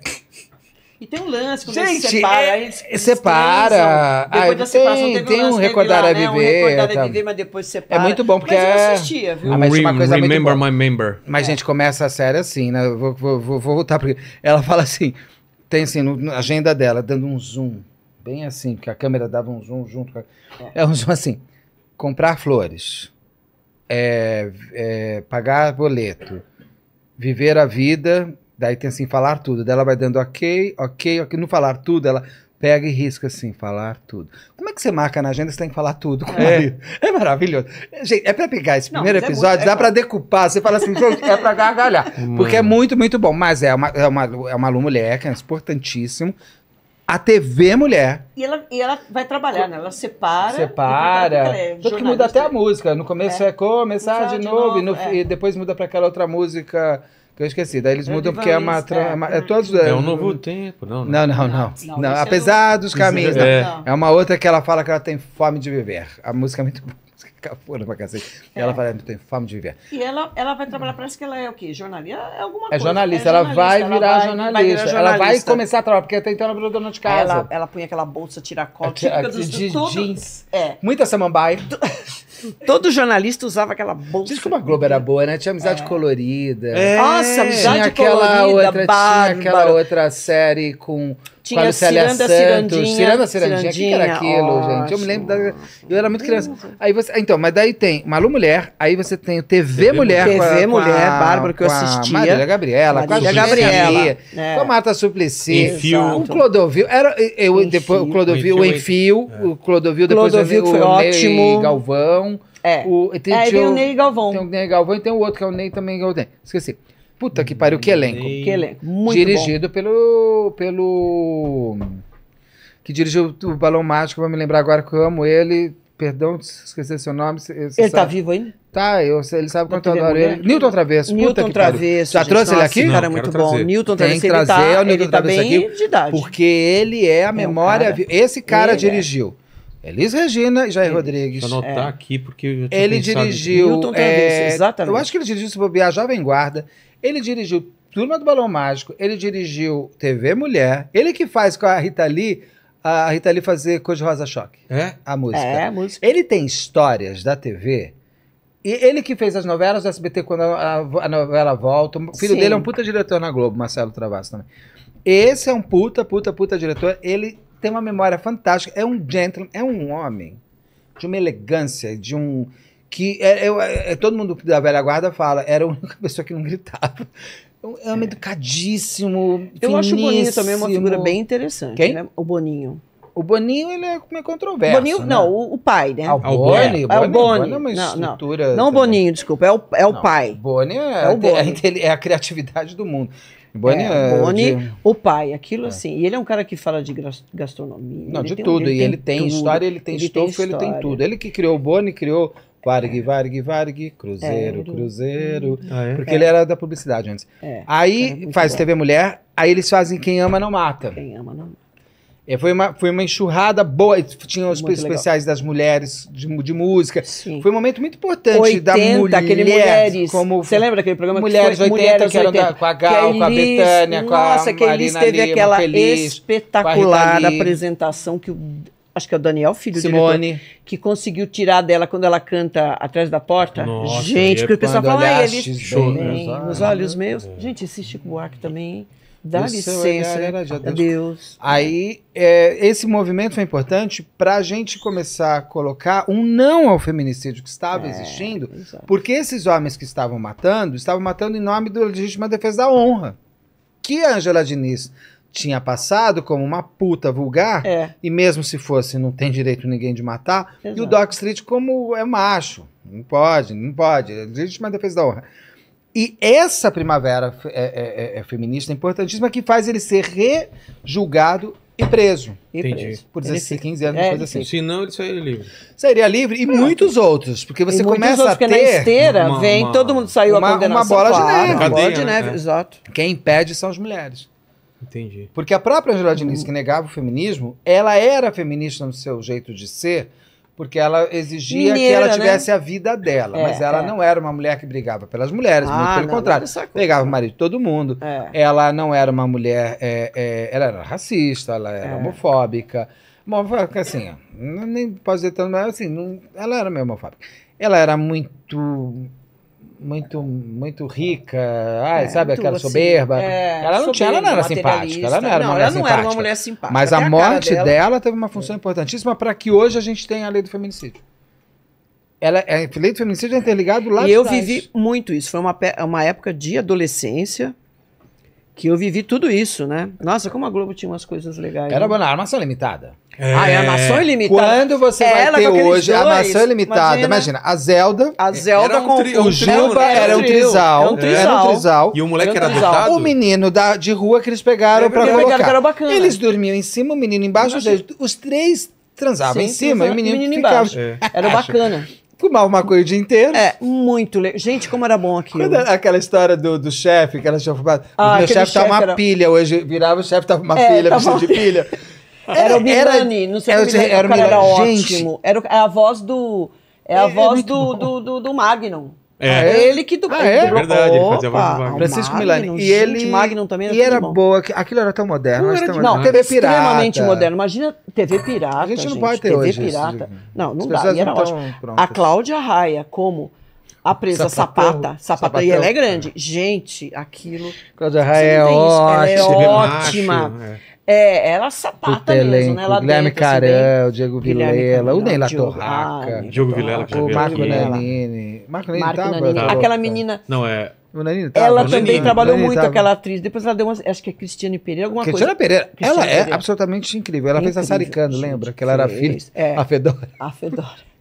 E tem um lance, quando Gente, se é, separa, é, eles, eles separa. Depois da ah, separação tem, tem um, né, um recordar a viver. Né? Um recordar a viver, mas depois separa. É muito bom, porque mas eu é assistia, viu? Ah, mas Rem, uma coisa remember muito my member. Mas, é. gente, começa a série assim, né? Eu vou, vou, vou, vou voltar, porque ela fala assim, tem assim, na agenda dela, dando um zoom, bem assim, porque a câmera dava um zoom junto. É, é um zoom assim comprar flores, é, é, pagar boleto, viver a vida, daí tem assim, falar tudo. Daí ela vai dando ok, ok, ok. No falar tudo, ela pega e risca assim, falar tudo. Como é que você marca na agenda você tem que falar tudo com é. o É maravilhoso. Gente, é pra pegar esse primeiro é episódio, é muito, dá para é pra decupar. Você fala assim, gente, é pra gargalhar. Porque é muito, muito bom. Mas é uma, é uma, é uma mulher que é importantíssimo a TV Mulher. E ela, e ela vai trabalhar, né? Ela separa. Separa. tudo é que muda até a música. No começo é, é começar de, de novo, e, no, é. e depois muda para aquela outra música que eu esqueci. Daí eles mudam porque é uma. É. é, todos, é um novo tempo, né? não? Não, não, não. não, não. É apesar dos caminhos, é, né? é. uma outra que ela fala que ela tem fome de viver. A música é muito boa cafona pra cacete. É. Ela fala, é, tem fome de viver. E ela, ela vai trabalhar, parece que ela é o quê? Jornalista? É alguma é coisa. É jornalista, ela, jornalista. Vai, ela virar vai, jornalista. vai, virar jornalista. Ela vai começar a trabalhar, porque até então ela virou dona de casa. Ela, ela punha aquela bolsa tiracol, típica dos, de, jeans. É. Muita samambaia. Todo jornalista usava aquela bolsa. Diz que uma Globo era boa, né? Tinha amizade é. colorida. É. Nossa, amizade tinha aquela colorida, outra, Tinha aquela outra série com tinha Cláudio Ciranda, Cirandinha. Ciranda, Cirandinha. O que era aquilo, ótimo. gente? Eu me lembro da... Eu era muito criança. Aí você... Então, mas daí tem Malu Mulher, aí você tem o TV, TV Mulher. TV com a, Mulher, com a, Bárbara, que eu assistia. Marília Gabriela, com a Gabriela. Né? Com a Marta Suplicy. Enfio. O Clodovil. Era, eu, Enfio. depois, o Clodovil, o Enfio. É. O Clodovil, depois Clodovil, o, foi o ótimo. Ney Galvão. É. O, tem, é, tem o, o Ney Galvão. Tem o Ney Galvão e tem o outro que é o Ney também. Esqueci. Puta que pariu, que elenco. Hum, que elenco. Muito Dirigido bom. pelo. pelo. Que dirigiu o Balão Mágico, vou me lembrar agora que eu amo ele. Perdão se esquecer seu nome. ele tá sabe. tá vivo ainda? Tá, eu, ele sabe quanto eu é adoro ele. Newton Travesso. Newton Travesso. Já trouxe ele aqui? Não, cara, é muito bom. Trazer. Newton Travesso. Tem que trazer ele tá, o Newton ele tá Travesso aqui. De idade. Porque ele é a é memória. cara. Esse cara é. dirigiu. É. Elis Regina e Jair ele, Rodrigues. Deixa anotar é. aqui, porque eu tinha Ele dirigiu. Que... Newton Travesso, é, exatamente. Eu acho que ele dirigiu se bobear Jovem Guarda. Ele dirigiu Turma do Balão Mágico, ele dirigiu TV Mulher, ele que faz com a Rita Lee a Rita Lee fazer Cor de Rosa Choque. É? A música. É, a música. Ele tem histórias da TV. E ele que fez as novelas do SBT quando a, a novela volta. O filho Sim. dele é um puta diretor na Globo, Marcelo Travasso também. Esse é um puta, puta, puta diretor. Ele tem uma memória fantástica. É um gentleman, é um homem de uma elegância, de um que é, é, é, é, todo mundo da velha guarda fala, era a única pessoa que não gritava. É, é um é. educadíssimo, Eu acho o Boninho também uma figura bem interessante, Quem? Né? O Boninho. O Boninho, ele é meio controverso, o Boninho, né? Não, o, o, pai, né? Ah, o Boni? É, o Boni. É uma estrutura... Não, não. não o Boninho, desculpa, é o, é o pai. O Boni é, é, o Boni. É, a criatividade do mundo. Boni é, é Boni, de... o pai, aquilo assim. E ele é um cara que fala de gastronomia. Não, de tudo. e ele tem, tudo. história, ele tem ele estofo, tem ele tem tudo. Ele que criou o Boni, criou Varg, Varg, Varg, é. Cruzeiro, hum. Cruzeiro. Ah, é? Porque ele é. era da publicidade antes. É, aí faz bom. TV Mulher, aí eles fazem Quem Ama Não Mata. Quem Ama Não Mata. É, foi, uma, foi uma enxurrada boa. Tinha os muito especiais legal. das mulheres de, de música. Sim. Foi um momento muito importante 80, da mulher. Aquele mulheres. Como, Você lembra daquele programa? Mulheres que foi, 80, mulheres que eram 80. Da, com a Gal, com a Betânia, com a Nossa, que a Elis teve Lima, aquela Feliz, espetacular apresentação que o acho que é o Daniel Filho, Simone. Diretor, que conseguiu tirar dela quando ela canta Atrás da Porta. Nossa, gente, é porque o pessoal fala, ah, ele bem, nos olhos meus. É. Gente, esse Chico Buarque também, dá Esse licença era de adeus. adeus. Aí, é, esse movimento foi importante para a gente começar a colocar um não ao feminicídio que estava é, existindo, exatamente. porque esses homens que estavam matando, estavam matando em nome da legítima defesa da honra, que a Angela Diniz tinha passado como uma puta vulgar, é. e mesmo se fosse, não tem direito ninguém de matar, Exato. e o Doc Street como é macho, não pode, não pode, existe legítima defesa da honra. E essa primavera é é, é, é, feminista importantíssima que faz ele ser rejulgado e preso. E Entendi. preso. Por 16, 15 anos, é, coisa assim. Se não, ele sairia livre. Sairia livre e Pronto. muitos outros, porque você e começa outros, a ter... na esteira uma, vem, uma, todo mundo saiu uma, a condenação. Uma bola de neve. Uma bola de neve, né? exato. Quem impede são as mulheres. Entendi. Porque a própria Angela Diniz, que negava o feminismo, ela era feminista no seu jeito de ser, porque ela exigia Mineira, que ela né? tivesse né? a vida dela. É, mas ela é. não era uma mulher que brigava pelas mulheres, ah, muito pelo não, contrário. Pegava o marido de todo mundo. É. Ela não era uma mulher. É, é, ela era racista, ela era é. homofóbica. Bom, assim, nem posso dizer tanto, mas assim, não, ela era meio homofóbica. Ela era muito muito muito é. rica, é, ai, é, sabe, aquela assim, soberba. É, ela não soberba, tinha, ela não era simpática, ela não era, não, uma, mulher não era uma mulher simpática. Mas a morte dela, dela, teve uma função importantíssima para que hoje a gente tenha a lei do feminicídio. Ela, a é, lei do feminicídio é interligado lá E eu trás. vivi muito isso. Foi uma, uma época de adolescência que eu vivi tudo isso, né? Nossa, como a Globo tinha umas coisas legais. Era né? a armação limitada. É. Ah, é armação ilimitada. Quando você é vai ter hoje a armação ilimitada, imagina, imagina, a Zelda. A Zelda era com tri, o Juba né? era, um, trisal. Era um trisal. E o moleque era, um era adotado? O menino da, de rua que eles pegaram para colocar. Pegaram era bacana. Eles dormiam em cima, o menino embaixo, os três transavam sim, em cima e o menino, menino ficava... Embaixo. É. Era bacana fumava coisa o dia inteiro. É, muito legal. Gente, como era bom aquilo. Quando, aquela história do, do chefe, que ela tinha fumado. Ah, o meu chefe tava tá uma era... pilha hoje, virava o chefe, tava uma é, pilha, tava... de pilha. Era o Milani, não sei era, se era, era, era, era ótimo. Gente. É era a voz do... É a voz do, do, do, do Magnum. É. Ah, é. é ele que dublou. Ah, é? é? verdade, ele fazia voz do Francisco Milani. E ele Magnum também era E era bom. boa, aquilo era tão moderno. Não, era tão não TV pirata. extremamente moderno. Imagina TV pirata. A gente não gente, pode ter TV hoje pirata. Isso, não, não dá. E era ótimo. A Cláudia Raia, como a presa sapata, sapata, e ela é grande. Gente, aquilo. Cláudia Raia é, é ótima. É ótima. É, ela sapata mesmo, né? Guilherme Carão, Carel, Diego Vilela, o la Torraca. Diogo Vilela, que já O Marco Nanini. Marco Nanini né? tava? aquela menina... Não, é... Nanini, ela também trabalhou muito, aquela atriz. Depois ela deu uma. Acho que é Cristiane Pereira, alguma coisa. Cristiane Pereira. Ela é absolutamente incrível. Ela fez a Saricano, lembra? Que ela era filha. É. a Fedora. A Fedora.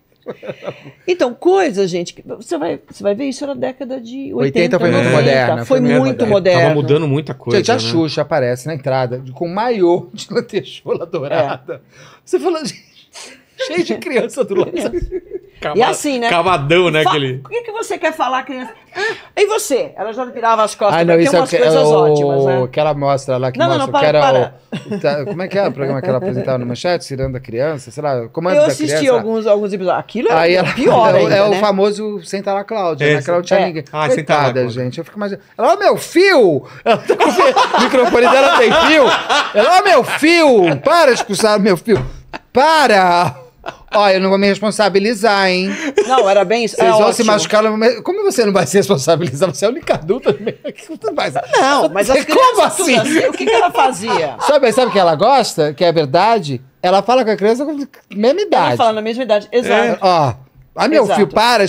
Então, coisa, gente, que você vai, você vai ver isso na década de 80, 80 foi muito né? moderna. Foi, muito moderna. moderno. Tava mudando muita coisa. Gente, a né? Xuxa aparece na entrada com maiô de lantejola dourada. É. Você falou, gente... Cheio de criança do lado. Cava... E assim, né? Cavadão, né? Fa... Aquele... O que, é que você quer falar, criança? Ah, e você? Ela já virava as costas. Ah, não, isso é que, é coisas é o... ótimas, né? Que ela mostra lá, que não, mostra não, não, para, era para. O... Como é que é o programa que ela apresentava no Manchete? Cirando a Criança? Sei lá, Comando Eu da Criança. Eu assisti alguns, alguns episódios. Aquilo é ela, pior é, ainda, É né? o famoso Sentar lá, Cláudia. Né? Esse. Né? é. Ninguém. Ah, Coitada, lá, gente. Eu fico mais... Ela, ó, meu fio! Ela tá com... o microfone dela tem fio. Ela, ó, meu fio! Para de expulsar meu fio. Para! Ó, eu não vou me responsabilizar, hein? Não, era bem isso. Vocês é vão ótimo. se machucar. como você não vai se responsabilizar? Você é a única adulta mesmo. Mas, não, mas as Como assim? assim? O que, que ela fazia? Sabe, sabe o que ela gosta? Que é verdade? Ela fala com a criança com a mesma idade. Ela fala na mesma idade, exato. É, ó. Ah, meu exato. filho, para.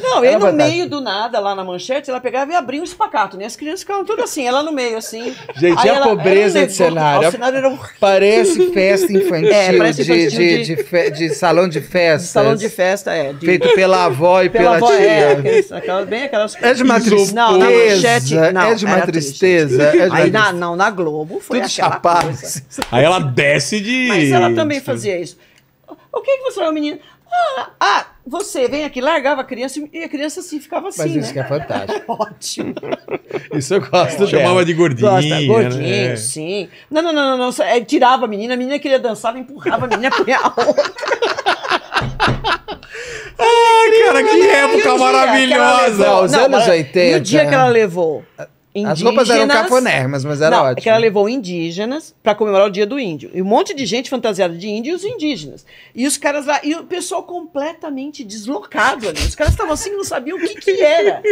Não, é e no meio do nada, lá na manchete, ela pegava e abria um espacato, né? As crianças ficavam tudo assim, ela no meio, assim. Gente, a ela, pobreza ela de cenário. O cenário era um... Parece festa infantil, é, parece de, infantil de, de, de, fe... de, salão de festa. Salão de festa, é. Feito pela avó e pela, pela avó, tia. É, é aquelas, bem aquelas... É de uma tristeza. Não, na manchete, é não. É de uma tristeza. É de uma Aí, na, não, na Globo foi tudo aquela chapado. coisa. Aí ela desce de... Mas ela também fazia isso. O que, que você é, menina? Ah, ah você vem aqui, largava a criança e a criança assim ficava assim. Mas isso né? que é fantástico. Ótimo. Isso eu gosto. É, chamava de né? gordinho. Gosta, gordinho, né? sim. Não, não, não, não. não. É, tirava a menina, a menina queria dançar, empurrava a menina, punha a outra. Ai, cara, que época maravilhosa! É, os anos 80. E o dia que ela né? levou? indígenas. As roupas eram cafonérrimas, mas era não, ótimo. É que ela levou indígenas para comemorar o Dia do Índio. E um monte de gente fantasiada de índio e os indígenas. E os caras lá, e o pessoal completamente deslocado ali. Os caras estavam assim, não sabiam o que que era.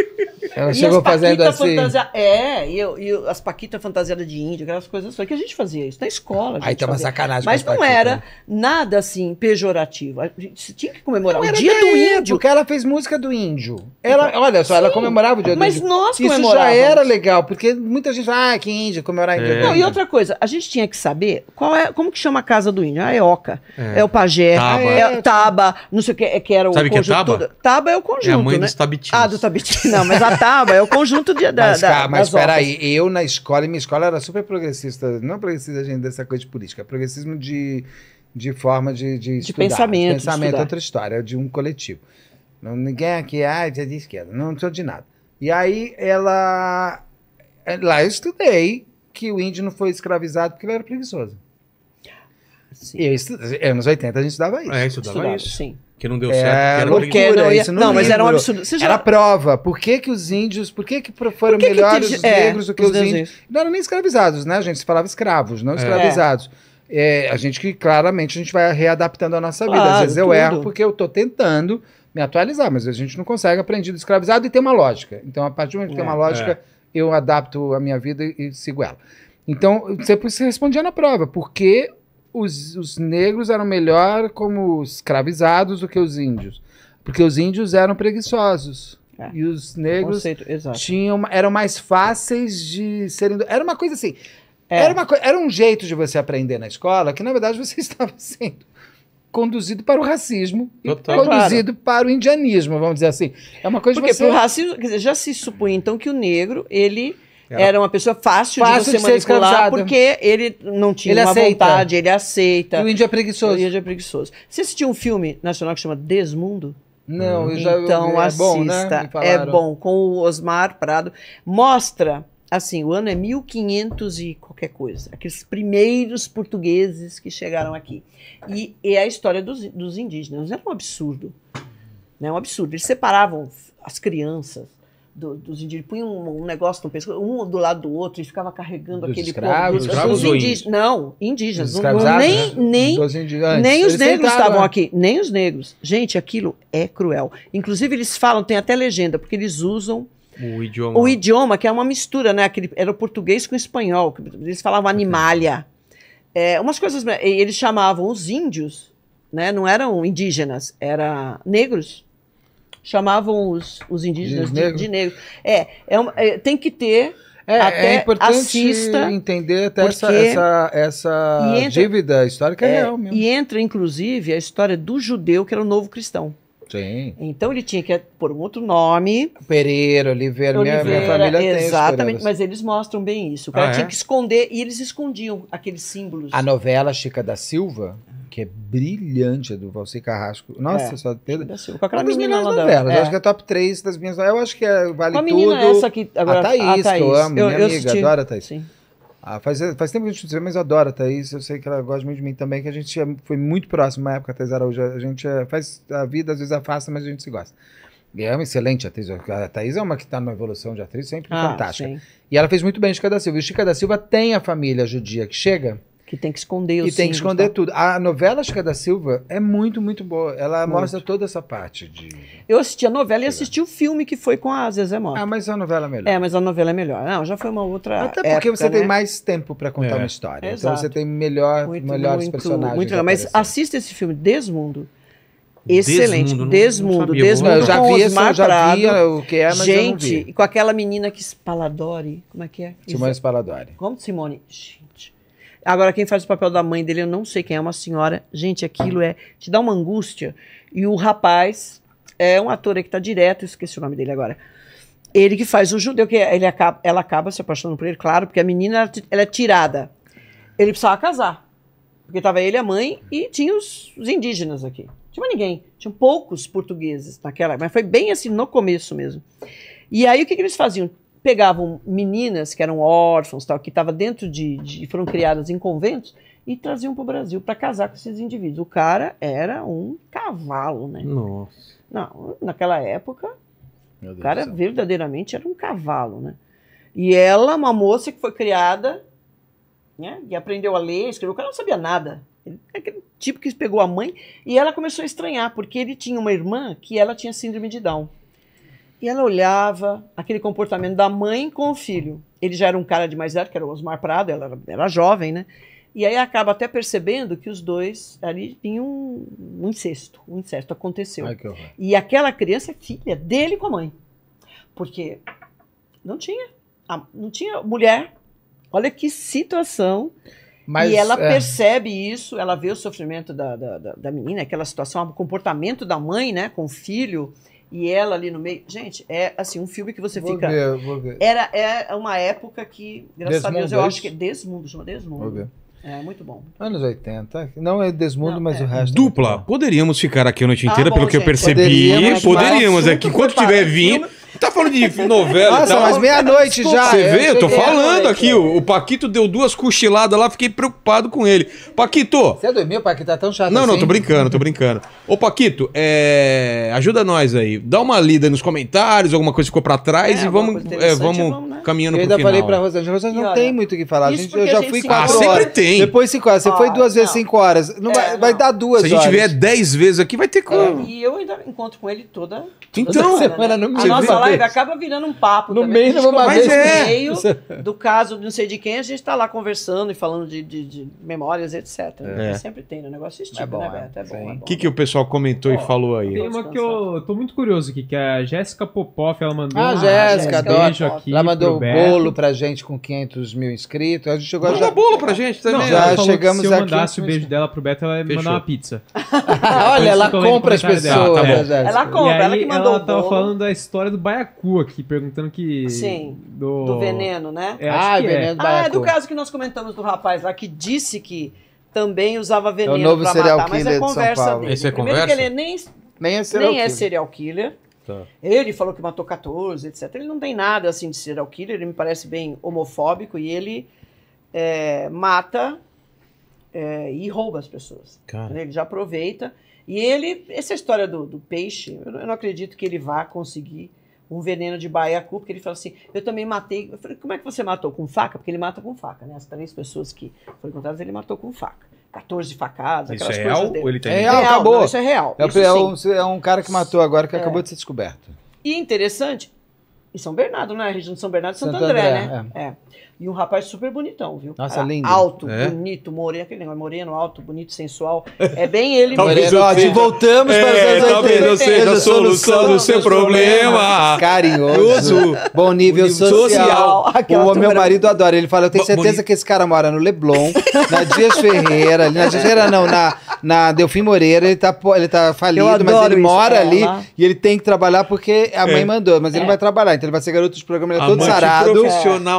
Ela e chegou fazendo assim. Fantasia... É, e, eu, e as paquitas fantasiadas de índio, aquelas coisas só que a gente fazia isso na escola. Aí tava fazia. sacanagem. Mas não era né? nada assim pejorativo. A gente tinha que comemorar não o Dia do Índio. Porque ela fez música do índio. Ela, então, olha só, Sim, ela comemorava o Dia do Índio. Mas nós comemorávamos. Isso já era legal legal, porque muita gente fala, ah, que índio, era índio. É. Não, e outra coisa, a gente tinha que saber qual é, como que chama a casa do índio? É a Eoca, é, é o pajé, taba. É, é taba, não sei o que, é, que era o Sabe conjunto. Que é taba? Taba é o conjunto, é a mãe né? dos tabitinos. Ah, do tabitino, não, mas a taba é o conjunto de, da, mas, da, Mas peraí, eu na escola, minha escola era super progressista, não progressista, gente, dessa coisa de política, progressismo de, de forma de, de, de estudar. Pensamento, de pensamento é outra história, de um coletivo. Não, ninguém aqui ah, é de esquerda, não sou de nada. E aí ela é, lá eu estudei que o índio não foi escravizado porque ele era preguiçoso. Sim. Eu estudei, anos 80 a gente estudava isso. É, estudava, estudava isso. Sim. Que não deu é, certo. Era loucura, porque não, isso não, não mas era um absurdo. Já... Era prova. Por que, que os índios, por que, que foram que melhores que os é, negros do que os, os índios? Não eram nem escravizados, né, gente? Se falava escravos, não é. escravizados. É, a gente que claramente a gente vai readaptando a nossa claro, vida. Às vezes eu tudo. erro porque eu estou tentando me atualizar, mas a gente não consegue aprender do escravizado e tem uma lógica. Então, a partir do momento que é, tem uma lógica, eu adapto a minha vida e sigo ela. Então, sempre respondia na prova, porque os, os negros eram melhor como escravizados do que os índios. Porque os índios eram preguiçosos. É, e os negros conceito, tinham, eram mais fáceis de serem. Era uma coisa assim. É. Era, uma, era um jeito de você aprender na escola que, na verdade, você estava sendo conduzido para o racismo Total, e conduzido claro. para o indianismo, vamos dizer assim. É uma coisa Porque você... para o racismo, quer dizer, já se supunha então que o negro, ele era uma pessoa fácil, fácil de você de manipular, porque ele não tinha ele uma aceita. vontade, ele aceita. E o índio é preguiçoso. O índio é preguiçoso. Você assistiu um filme nacional que chama Desmundo? Não, eu já Então eu, é assista. Bom, né? É bom, com o Osmar Prado. Mostra assim, o ano é 1500 e qualquer coisa, aqueles primeiros portugueses que chegaram aqui. E, é a história dos, dos indígenas era um absurdo, né? um absurdo. Eles separavam as crianças do, dos indígenas, punham um, um negócio no pescoço, um do lado do outro, e ficava carregando dos aquele escravos, povo. Dos, dos indígenas, não, indígenas. Não, nem, né? nem, nem os eles negros estavam né? aqui, nem os negros. Gente, aquilo é cruel. Inclusive, eles falam, tem até legenda, porque eles usam o idioma. O idioma, que é uma mistura, né? Aquele, era o português com o espanhol. Eles falavam animalha. É, umas coisas. Né, eles chamavam os índios, né? Não eram indígenas, eram negros. Chamavam os, os indígenas de, negros. De, É, é, uma, é, tem que ter. É, é até é importante assista, entender até essa, essa, essa entra, dívida histórica é, real mesmo. E entra, inclusive, a história do judeu que era o novo cristão. Sim. Então ele tinha que pôr um outro nome. Pereira, Oliveira, Oliveira minha, minha família Exatamente, mas eles mostram bem isso. O cara ah, é? tinha é? que esconder e eles escondiam aqueles símbolos. A novela Chica da Silva, que é brilhante, do Valci Carrasco. Nossa, é. só Pedro. Da com aquela das melhores novelas. É. Acho que é top 3 das minhas. Eu acho que é, vale tudo. A menina tudo. essa que agora a Thaís, a Thaís, que eu amo, eu, minha eu amiga, adoro a Thaís. Sim. Ah, faz, faz tempo que a gente não se vê, mas eu adoro a Thaís. Eu sei que ela gosta muito de mim também, que a gente é, foi muito próximo na época, a Thaís Araújo. A gente é, faz a vida, às vezes afasta, mas a gente se gosta. E é uma excelente atriz. A Thaís é uma que está numa evolução de atriz sempre ah, fantástica. Sim. E ela fez muito bem Chica da Silva. E o Chica da Silva tem a família judia que chega que tem que esconder E tem que esconder tá? tudo. A novela Chica da Silva é muito, muito boa. Ela muito. mostra toda essa parte de. Eu assisti a novela e assisti o filme que foi com a Zezé Mota. Ah, mas a novela é melhor. É, mas a novela é melhor. Não, já foi uma outra. Até porque época, você né? tem mais tempo para contar é. uma história. Então Exato. então você tem melhor, muito, melhores muito, personagens. Muito legal. Mas assista esse filme, Desmundo. Excelente. Desmundo, Desmundo. Não, não Desmundo eu já vi, Osmar já vi o que é, mas Gente, eu não vi. e com aquela menina que Spaladori, como é que é? Simone Spaladori. Como Simone? Gente. Agora, quem faz o papel da mãe dele, eu não sei quem é, uma senhora. Gente, aquilo é. te dá uma angústia. E o rapaz é um ator aí que tá direto, esqueci o nome dele agora. Ele que faz o judeu, que ele acaba, ela acaba se apaixonando por ele, claro, porque a menina ela é tirada. Ele precisava casar. Porque tava ele, a mãe, e tinha os, os indígenas aqui. tinha ninguém. tinha poucos portugueses naquela, mas foi bem assim no começo mesmo. E aí o que, que eles faziam? pegavam meninas que eram órfãos, tal, que estavam dentro de, de, foram criadas em conventos, e traziam para o Brasil para casar com esses indivíduos. O cara era um cavalo, né? Nossa. Não, naquela época, o cara verdadeiramente era um cavalo, né? E ela, uma moça que foi criada né, e aprendeu a ler, escreveu, o cara não sabia nada. aquele tipo que pegou a mãe e ela começou a estranhar, porque ele tinha uma irmã que ela tinha síndrome de Down. E ela olhava aquele comportamento da mãe com o filho. Ele já era um cara de mais idade, que era o Osmar Prado, ela era, era jovem, né? E aí acaba até percebendo que os dois ali tinham um, um incesto. Um incesto aconteceu. Ai, e aquela criança é filha dele com a mãe. Porque não tinha. Não tinha mulher. Olha que situação. Mas, e ela é... percebe isso, ela vê o sofrimento da, da, da menina, aquela situação, o comportamento da mãe, né, com o filho e ela ali no meio. Gente, é assim, um filme que você vou fica. Ver, vou ver. Era é uma época que, graças a Deus, eu é acho que é Desmundo, chama Desmundo. Vou ver. É, muito bom. Anos 80. Não é Desmundo, Não, mas é. o resto. É Dupla. É poderíamos ficar aqui a noite tá inteira, ah, bom, pelo gente, que eu percebi. Poderíamos, poderíamos, poderíamos é que enquanto tiver vinho. Tá falando de novela Nossa, mas meia-noite já. Você é, vê? Eu tô falando aqui. É. O, o Paquito deu duas cochiladas lá, fiquei preocupado com ele. Paquito! Você é dormiu, Paquito? Tá tão chato Não, assim? não, tô brincando, tô brincando. Ô, Paquito, é... ajuda nós aí. Dá uma lida nos comentários, alguma coisa ficou pra trás é, e vamos, é, vamos, vamos né? caminhando pro final. Eu ainda falei pra Rosângela, Rosângela não olha, tem muito o que falar. Gente, eu já fui ah, quatro ah, horas. sempre tem. Depois cinco horas. Você ah, foi duas não. vezes cinco horas. Não vai, vai, dar duas horas. Se a gente vier dez vezes aqui, vai ter como. e eu ainda encontro com ele toda, toda Então, semana, né? no a nossa live live acaba virando um papo. No também. meio de uma vez. É. No né? meio do caso não sei de quem, a gente tá lá conversando e falando de, de, de memórias, etc. Né? É. Sempre tem, né? negócio estilo é tipo, né, bom, né, é. Beto? É bom, O que, que o pessoal comentou e falou aí? Tem uma que eu tô muito curioso aqui, que é a Jéssica Popoff, ela mandou ah, um Jéssica, beijo aqui. Ela mandou bolo pra gente com 500 mil inscritos. A gente chegou já... bolo pra gente também. Não, já chegamos se eu mandasse o beijo dela pro Beto, ela ia me mandar uma pizza. Olha, tá ela compra as pessoas. Ela compra, ela que mandou ela tava falando da história do Baia Baiacu aqui, perguntando que. Sim. Do, do veneno, né? É, ah, é. veneno do Baiacu. Ah, é do caso que nós comentamos do rapaz lá que disse que também usava veneno é novo pra matar, killer mas é conversa dele. Esse é Primeiro conversa? ele é nem, nem é serial nem é killer. É serial killer. Tá. Ele falou que matou 14, etc. Ele não tem nada assim de serial killer, ele me parece bem homofóbico e ele é, mata é, e rouba as pessoas. Cara. Ele já aproveita. E ele, essa é história do, do peixe, eu não acredito que ele vá conseguir um veneno de baiacu, porque ele falou assim, eu também matei. Eu falei, como é que você matou? Com faca? Porque ele mata com faca, né? As três pessoas que foram encontradas ele matou com faca. 14 facadas, isso aquelas é real, Ou Ele tem... É real, acabou. Não, isso é real. É, isso, é, um, é, um, cara que matou agora, que é. acabou de ser descoberto. E interessante, em São Bernardo, né? A região de São Bernardo e Santo, Santo André, André, né? É. é. E um rapaz super bonitão, viu? Nossa, lindo. Alto, é? bonito, moreno, aquele negócio, moreno, alto, bonito, sensual. É bem ele mesmo. Ótimo, voltamos é, para as anos Talvez eu seja a solução do seu problema. Carinhoso. Bom nível, social. social. O meu marido adora. Ele fala, eu tenho certeza que esse cara mora no Leblon, na Dias Ferreira, ali, na Dias Ferreira não, na, na Delfim Moreira. Ele tá, ele tá falido, mas ele mora ali e ele tem que trabalhar porque a mãe é. mandou. Mas ele é. vai trabalhar, então ele vai ser garoto de programa, ele é todo sarado.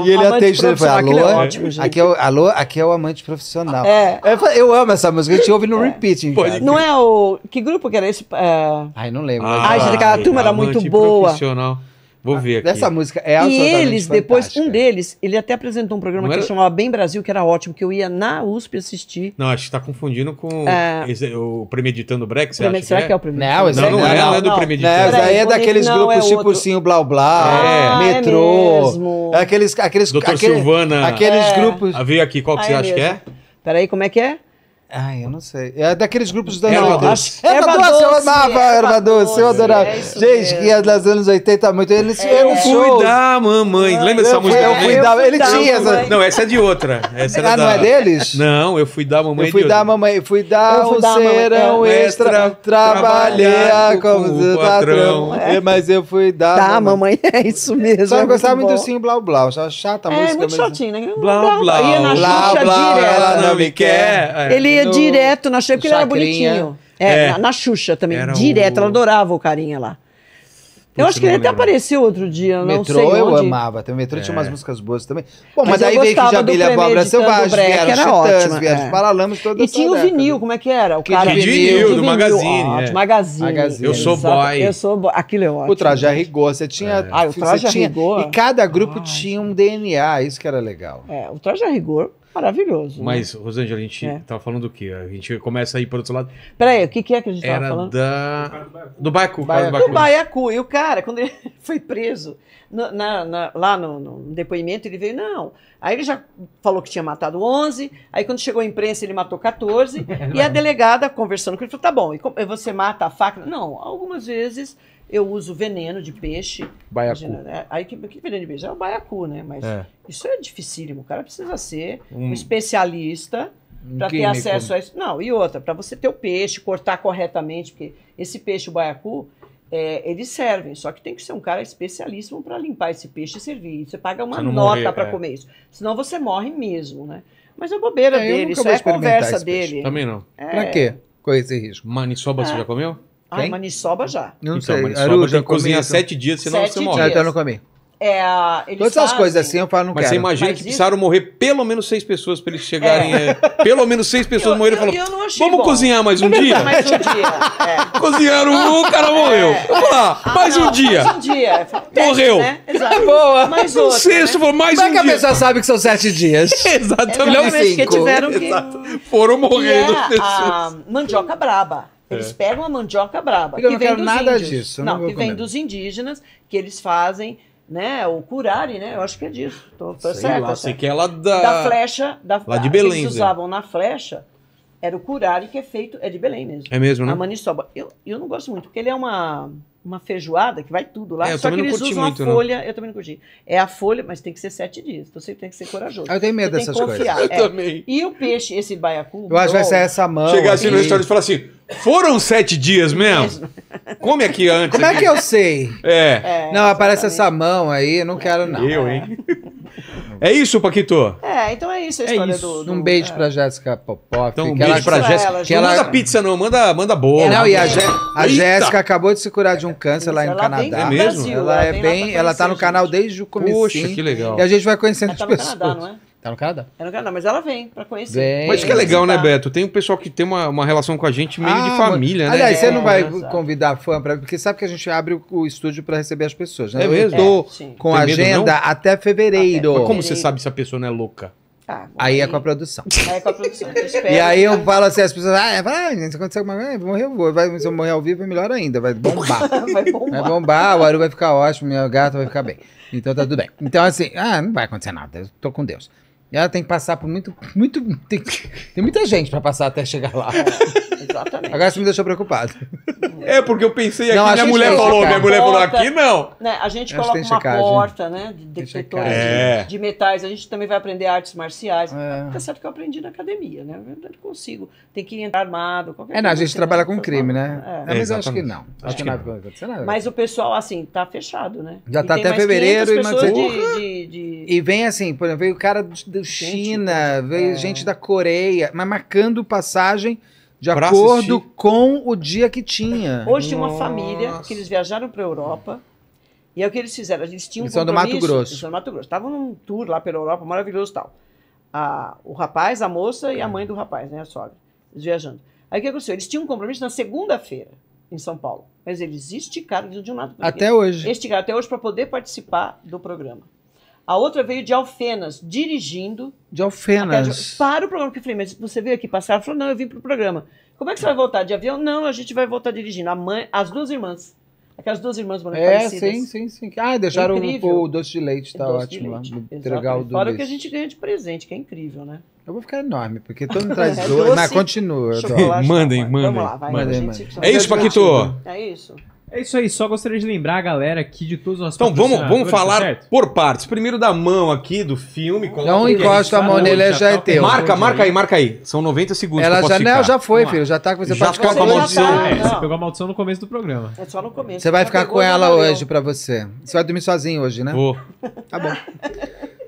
E ele atende você foi, alô, é ótimo, aqui é o, alô, aqui é o amante profissional. É. Eu, eu amo essa música, a gente ouve no é. repeat. Não é o... Que grupo que era esse? É... Ai, não lembro. Ah, Ai, gente, aquela turma era muito boa. Profissional. Vou ah, ver aqui. Dessa música é E eles, depois, fantástica. um deles, ele até apresentou um programa não que era... chamava Bem Brasil, que era ótimo, que eu ia na USP assistir. Não, acho que está confundindo com é... esse, o Premeditando o você Será que é? que é o Premeditando? Não, não, não, é, é não é do é, Premeditando. Não, é aí é daqueles grupos tipo Sim, Blá Blá, é. Metrô. É aqueles, aqueles, Doutor aquele, Silvana. Aqueles grupos. Ah, veio aqui, qual que você acha que é? Peraí, como é que é? Ai, eu não sei. É daqueles grupos dos anos 80. Doce. Erva, doce, eu amava erva, doce, eu adorava. É Gente, que é dos anos 80 muito. Ele se é. Eu fui da mamãe. Lembra dessa música? Eu fui da Ele tinha essa. Não, essa é de outra. Essa ah, não é deles? Não, eu fui da mamãe. Eu fui da mamãe. Fui dar um serão é. extra. Trabalhar como patrão. É, mas eu fui da. Da mamãe, é isso mesmo. É Só eu gostava muito do Sim Blau Blau. chata a música. É muito chatinho, né? Blau Blau. Ia na Xuxa direto. Ela não me quer. Ele ia direto na Xuxa, porque ele era bonitinho. É, é. Na, na Xuxa também, era direto. O... Ela adorava o carinha lá. eu acho que ele até apareceu outro dia, não metrô, sei onde. eu amava. Também. Metrô é. tinha umas músicas boas também. Bom, mas, mas aí veio que Jabilha Abóbora Selvagem, vieram era Chitãs, ótima, vieram é. Paralamas, toda E tinha o vinil, como é que era? O que cara vinil, vinil, do Magazine. é. magazine. magazine. Eu sou Exato. boy. Eu sou boy. Aquilo é ótimo. O traje rigor, você tinha... É. Ah, o traje rigor. E cada grupo ah. tinha um DNA, isso que era legal. É, o traje rigor Maravilhoso. Né? Mas, né? Rosângela, a gente é. tava falando do quê? A gente começa a ir para outro lado. Peraí, o que, que é que a gente Era tava falando? Da... Do Baiacu. Do Baiacu. Do Baiacu. E o cara, quando ele foi preso, na, na, lá no, no, depoimento, ele veio, não. Aí ele já falou que tinha matado 11, aí quando chegou a imprensa ele matou 14, e a delegada, conversando com ele, falou, tá bom, e você mata a faca? Não, algumas vezes eu uso veneno de peixe. Baiacu. Imagina, é, aí que, que, veneno de peixe? É o baiacu, né? Mas é. isso é dificílimo. O cara precisa ser um, um especialista um para ter acesso a isso. Não, e outra, para você ter o peixe, cortar corretamente, porque esse peixe, o baiacu, é, eles servem, só que tem que ser um cara especialíssimo para limpar esse peixe e servir. Você paga uma nota para é. comer isso. Senão você morre mesmo, né? Mas é bobeira é, dele, isso é conversa dele. Também não. É. Pra quê? Coisa esse risco. Manisoba você é. já comeu? A ah, Quem? maniçoba já. Não então, sei. Maniçoba Aruja, tem que cozinhar então. sete dias, senão sete você morre. Dias. Ah, então eu não comi. É, Todas fazem, coisas assim eu falo, não mas quero. Mas você imagina Mas que isso... precisaram morrer pelo menos seis pessoas para eles chegarem. É. É, pelo menos seis pessoas morreram e falaram: Vamos bom. cozinhar mais um dia? mais um dia. É. Cozinharam um, o cara morreu. É. Vamos lá, ah, mais, não, um dia. mais um dia. Morreu. Né? Exato. Boa. Mais outro, o sexto né? Mais Como é um dia. Como é que a pessoa sabe que são sete dias? Exatamente. É, que tiveram que... Foram morrendo é pessoas. A mandioca braba. Eles é. pegam a mandioca braba. Eu que não vem quero nada índios. disso. Não, não que comer. vem dos indígenas, que eles fazem, né? O curare, né? Eu acho que é disso. Tô, tô sei certa, lá, sei que é lá da... Da flecha. Da, lá de Belém. Que eles né? usavam na flecha. Era o curare que é feito, é de Belém mesmo. É mesmo, né? A maniçoba. Eu, eu não gosto muito, porque ele é uma uma feijoada que vai tudo lá. É, só que eles usam muito, a folha. Não. Eu também não curti. É a folha, mas tem que ser sete dias. Então você tem que ser corajoso. Ah, eu tenho medo dessas coisas. Eu é. também. E o peixe, esse baiacu. Eu acho que vai ser essa mão. Chegar assim no restaurante e falar assim: foram sete dias mesmo? Come aqui antes. Como é aqui. é que eu sei? É. é não, aparece essa mão aí, eu não quero não. Eu, hein? É. É isso, Paquito? É, então é isso a é história é isso. do, do... Um beijo é. pra Jéssica Popó. Então, um beijo ela... pra Jéssica. que ela... Não manda pizza não, manda, manda boa. É, não, e a, Je... a Jéssica acabou de se curar de um câncer lá no Canadá. É mesmo? ela, é bem... Ela tá no canal desde o começo. Poxa, que legal. E a gente vai conhecendo as tá pessoas. Canadá, não é? Tá no Canadá? É no Canadá, mas ela vem pra conhecer. Vem, mas que é legal, né, Beto? Tem um pessoal que tem uma, uma relação com a gente meio ah, de família, mas... né? Aliás, é, você não vai é, convidar fã pra. Porque sabe que a gente abre o, o estúdio pra receber as pessoas, né? É mesmo? Eu tô é, com agenda medo, até fevereiro. Até como você sabe se a pessoa não é louca? Ah, aí, é com a produção. Aí é com a produção. e aí eu falo assim, as pessoas, ah, vai, se acontecer alguma coisa, morreu, Vai, se eu morrer ao vivo é melhor ainda, vai bombar. vai bombar. Vai bombar, o Aru vai ficar ótimo, minha gata vai ficar bem. Então tá tudo bem. Então assim, ah, não vai acontecer nada, eu tô com Deus. E ela tem que passar por muito. muito tem, tem muita gente para passar até chegar lá. Exatamente. Agora isso me deixou preocupado. É, porque eu pensei não, aqui, minha mulher falou, minha mulher falou aqui, não. Né, a gente coloca uma porta, né? De detector de, é. de, metais. A gente também vai aprender artes marciais. É. Tá certo que eu aprendi na academia, né? Eu consigo. Tem que entrar armado. é, não, a gente assim, trabalha né, com crime, né? É. É, mas eu acho que não. Acho, acho que, que não. vai acontecer nada. Mas o pessoal, assim, tá fechado, né? Já e tá até fevereiro e mais de, de, de, E vem assim, por exemplo, veio o cara de do China, veio é. gente da Coreia, mas marcando passagem de pra acordo assistir. com o dia que tinha. Hoje tinha uma família que eles viajaram para a Europa. E é o que eles fizeram. Eles tinham eles um compromisso. São do Mato Grosso. Eles são do Mato Grosso. Estavam num tour lá pela Europa, maravilhoso tal. A, o rapaz, a moça e a mãe do rapaz, né, a sogra, eles viajando. Aí o que aconteceu? Eles tinham um compromisso na segunda-feira em São Paulo, mas eles esticaram de um lado. Até hoje. Esticaram até hoje para poder participar do programa. A outra veio de Alfenas, dirigindo. De Alfenas. De, para o programa. que eu falei, mas você veio aqui passar? Ela falou, não, eu vim para o programa. Como é que você vai voltar? De avião? Não, a gente vai voltar dirigindo. A mãe, as duas irmãs. Aquelas duas irmãs moram é, parecidas. É, sim, sim, sim. Ah, deixaram o, o doce de leite, tá doce ótimo. Entregar o doce. Fora o que a gente ganha de presente, que é incrível, né? Eu vou ficar enorme, porque todo mundo traz é doce. Mas continua. Mandem, mandem. Vamos lá, vai. Mandem, mandem. É, é isso, Paquito. É isso. É isso aí, só gostaria de lembrar a galera aqui de todos os Então vamos, vamos tá falar tá por partes. Primeiro da mão aqui do filme. Não encosta a mão nele, já, já tá é teu. Marca, marca aí, marca aí. São 90 segundos. Ela já, não, já foi, filho. Já tá com você Já ficou com a maldição. Tá, é, você pegou a maldição no começo do programa. É só no começo. Você vai ficar com ela hoje pra você. Você vai dormir sozinho hoje, né? Vou. Tá bom.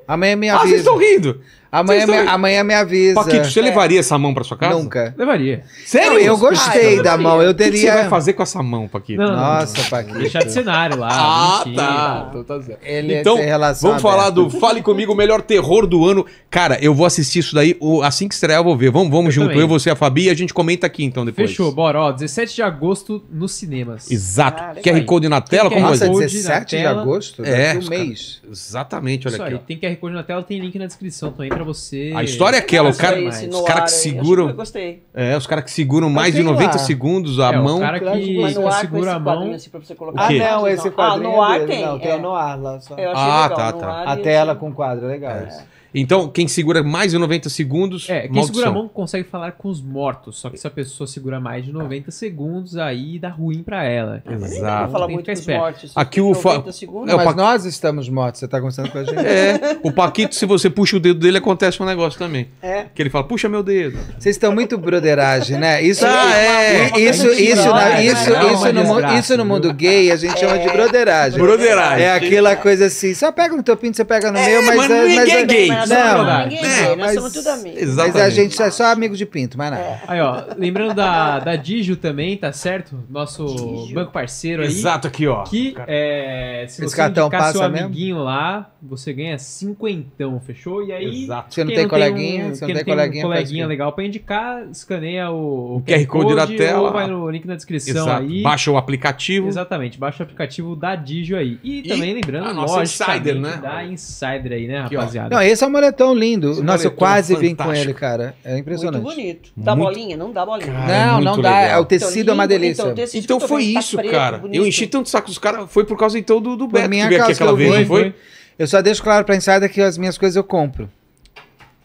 Amanhã é minha avisa. Ah, vocês estão rindo! Amanhã me, amanhã me avisa. Paquito, você é. levaria essa mão pra sua casa? Nunca. Levaria. Sério? eu gostei ah, da mão. Eu teria. O que você vai fazer com essa mão, Paquito? Não, Nossa, Paquito. Deixar de cenário lá. Ah, tá. Então, tá Ele é então vamos falar do Fale Comigo, o melhor terror do ano. Cara, eu vou assistir isso daí assim que estrear, eu vou ver. Vamos, vamos eu junto, também. eu, você, a Fabi, e a gente comenta aqui então depois. Fechou, bora. Ó, 17 de agosto nos cinemas. Exato. Ah, QR Code na tela, tem como é? Nossa, 17 de agosto? É. Um mês. Exatamente, olha aqui. Tem QR Code na tela, tem link na descrição. também. Então pra você. A história é aquela, o cara, é os caras que é, seguram. É, os caras que seguram mais de 90 segundos a é, mão. O cara que, que, que segura a mão. Assim, ah, não, ah, esse quadrinho. Ah, no ar é tem. Não, tem é. o no ar lá só. ah, legal, tá, tá. A tela com quadro, legal. É. Isso. Então, quem segura mais de 90 segundos. É, quem segura a mão consegue falar com os mortos. Só que se a pessoa segura mais de 90 segundos, aí dá ruim para ela. Ah, Exato. Não, fala muito então, com os mortos. Aqui o segundos, é, mas Paquito... nós estamos mortos, você tá conversando com a gente. É. O Paquito, se você puxa o dedo dele, acontece um negócio também. É. Que ele fala, puxa meu dedo. Vocês estão muito broderagem, né? Isso ah, é. é. Isso, isso, né? isso, é isso, no, mundo gay a gente é. chama de é. broderagem. Broderagem. É aquela coisa assim, só pega no teu pinto, você pega no meu, mas. Mas ninguém é gay não, jogar. Ninguém é, nós somos tudo amigos. Exatamente. Mas a gente é só amigo de pinto, mais nada. É. Aí, ó, lembrando da, da Digio também, tá certo? Nosso Digio. banco parceiro aí. Exato, aqui, ó. Que é, se você cartão indicar seu amiguinho mesmo? lá, você ganha cinquentão, fechou? E aí... Exato. Você não tem coleguinha, um, você não tem coleguinha. coleguinha legal pra indicar, escaneia o, o QR Code na tela. Ou vai no link na descrição Exato. aí. Baixa o aplicativo. Exatamente, baixa o aplicativo da Digio aí. E, e também lembrando, a nossa Insider, né? Da Insider aí, né, rapaziada? Não, esse é o moletom lindo. Esse Nossa, eu é quase vim com ele, cara. É impressionante. Muito bonito. Dá muito... bolinha? Não dá bolinha. Cara, não, não dá. Legal. É o tecido então, é uma então, delícia. Então, então foi isso, preto, cara. Bonito. Eu enchi tanto saco dos caras. Foi por causa então do, do Beto minha que veio aqui aquela vez, foi, não foi? Eu só deixo claro pra Insider que as minhas coisas eu compro.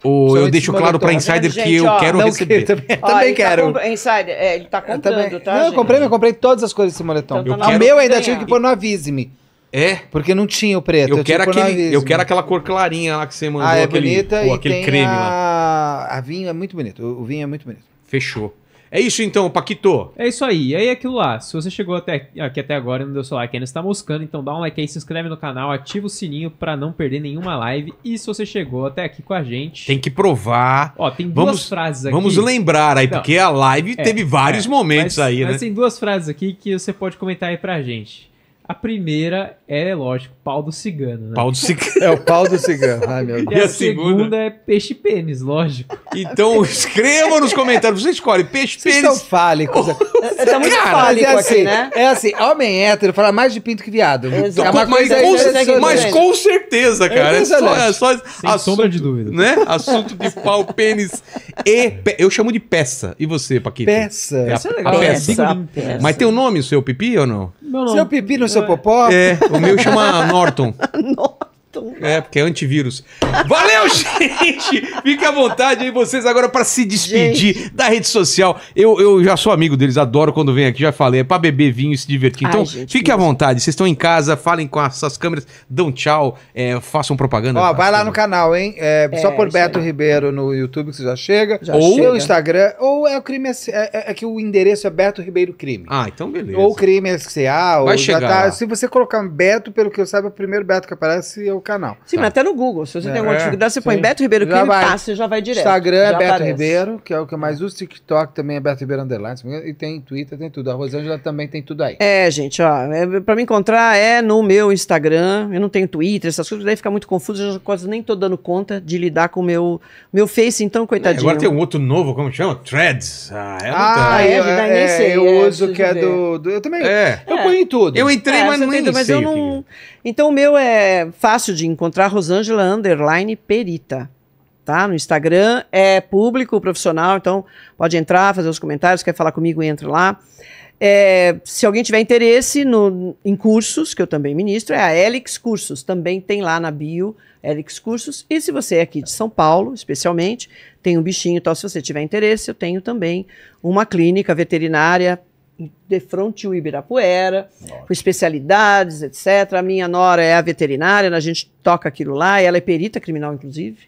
Ou eu deixo claro para Insider que eu quero receber. também, também tá quero. Insider, é, ele tá comprando, eu tá? Não, eu comprei, eu comprei todas as coisas desse moletom. Então tá o meu ainda tinha que pôr no Avise-me. É. Porque não tinha o preto. Eu, eu é quero, tipo aquele, eu quero aquela cor clarinha lá que você mandou. Ah, é aquele, bonita pô, aquele creme a... lá. A vinho é muito bonito. O vinho é muito bonito. Fechou. É isso então, Paquito. É isso aí. E aí, aquilo lá. Se você chegou até aqui até agora e não deu seu like ainda, está moscando, então dá um like aí, se inscreve no canal, ativa o sininho para não perder nenhuma live. E se você chegou até aqui com a gente. Tem que provar. Ó, tem duas vamos, frases aqui. Vamos lembrar aí, porque a live é, teve vários é, momentos mas, aí, mas né? Mas tem duas frases aqui que você pode comentar aí pra gente. A primeira é, lógico, pau do cigano, né? Pau do cigano. É o pau do cigano. Ai, meu Deus. E, e a, segunda... é peixe pênis, lógico. Então escreva nos comentários. Você escolhe peixe pênis. Vocês estão fálicos. Oh. É, é tá muito Cara, é fálico é assim, aqui, é né? É assim, homem hétero fala mais de pinto que viado. Exato. Então, é uma mas, com, mas com certeza, cara. É, é só, é só Sem assunto, sombra de dúvida. Né? Assunto de pau, pênis e... Pe... Eu chamo de peça. E você, Paquito? Peça. É a, peça. A né? peça. Né? peça. Mas tem o um nome o seu pipi ou não? Meu nome... Seu é seu popó. É, o meu chama Norton. Norton. Então, é, porque é antivírus. Valeu, gente! fique à vontade aí, vocês agora para se despedir gente. da rede social. Eu, eu já sou amigo deles, adoro quando vem aqui, já falei, é para beber vinho e se divertir. Então, Ai, gente, fique à vontade, vocês estão em casa, falem com essas câmeras, dão tchau, é, façam propaganda. Ó, tá vai lá no canal, hein? É, é, só por é, Beto Ribeiro no YouTube que você já chega. Já ou chega. no Instagram, ou é o crime é, é, é, que o endereço é Beto Ribeiro Crime. Ah, então beleza. Ou crime SCA, ou vai chegar. Tá, se você colocar Beto, pelo que eu saiba, o primeiro Beto que aparece é o canal. Sim, tá. mas até no Google. Se você é, tem alguma dificuldade, você sim. põe Beto Ribeiro Crime, vai. e tá, já vai direto. Instagram é já é Beto aparece. Ribeiro, que é o que eu mais uso. TikTok também é Beto Ribeiro Underline. E tem Twitter, tem tudo. A Rosângela também tem tudo aí. É, gente, ó. É, pra me encontrar é no meu Instagram. Eu não tenho Twitter, essas coisas. Daí fica muito confuso. Eu já quase nem tô dando conta de lidar com o meu, meu Face, então, coitadinho. Agora tem um outro novo, como chama? Threads. Ah, é ah, eu, ah, é, nem sei. É, eu é, uso que é do, do, Eu também. Eu ponho em tudo. Eu entrei, mas não entendo, mas eu não. Então o meu é fácil fácil de encontrar Rosângela Underline Perita. Tá? No Instagram é público, profissional, então pode entrar, fazer os comentários, quer falar comigo, entra lá. É, se alguém tiver interesse no, em cursos, que eu também ministro, é a Elix Cursos, também tem lá na bio, Elix Cursos. E se você é aqui de São Paulo, especialmente, tem um bichinho então se você tiver interesse, eu tenho também uma clínica veterinária de frente ao Ibirapuera, Nossa. com especialidades, etc. A minha nora é a veterinária, né, a gente toca aquilo lá, ela é perita criminal, inclusive.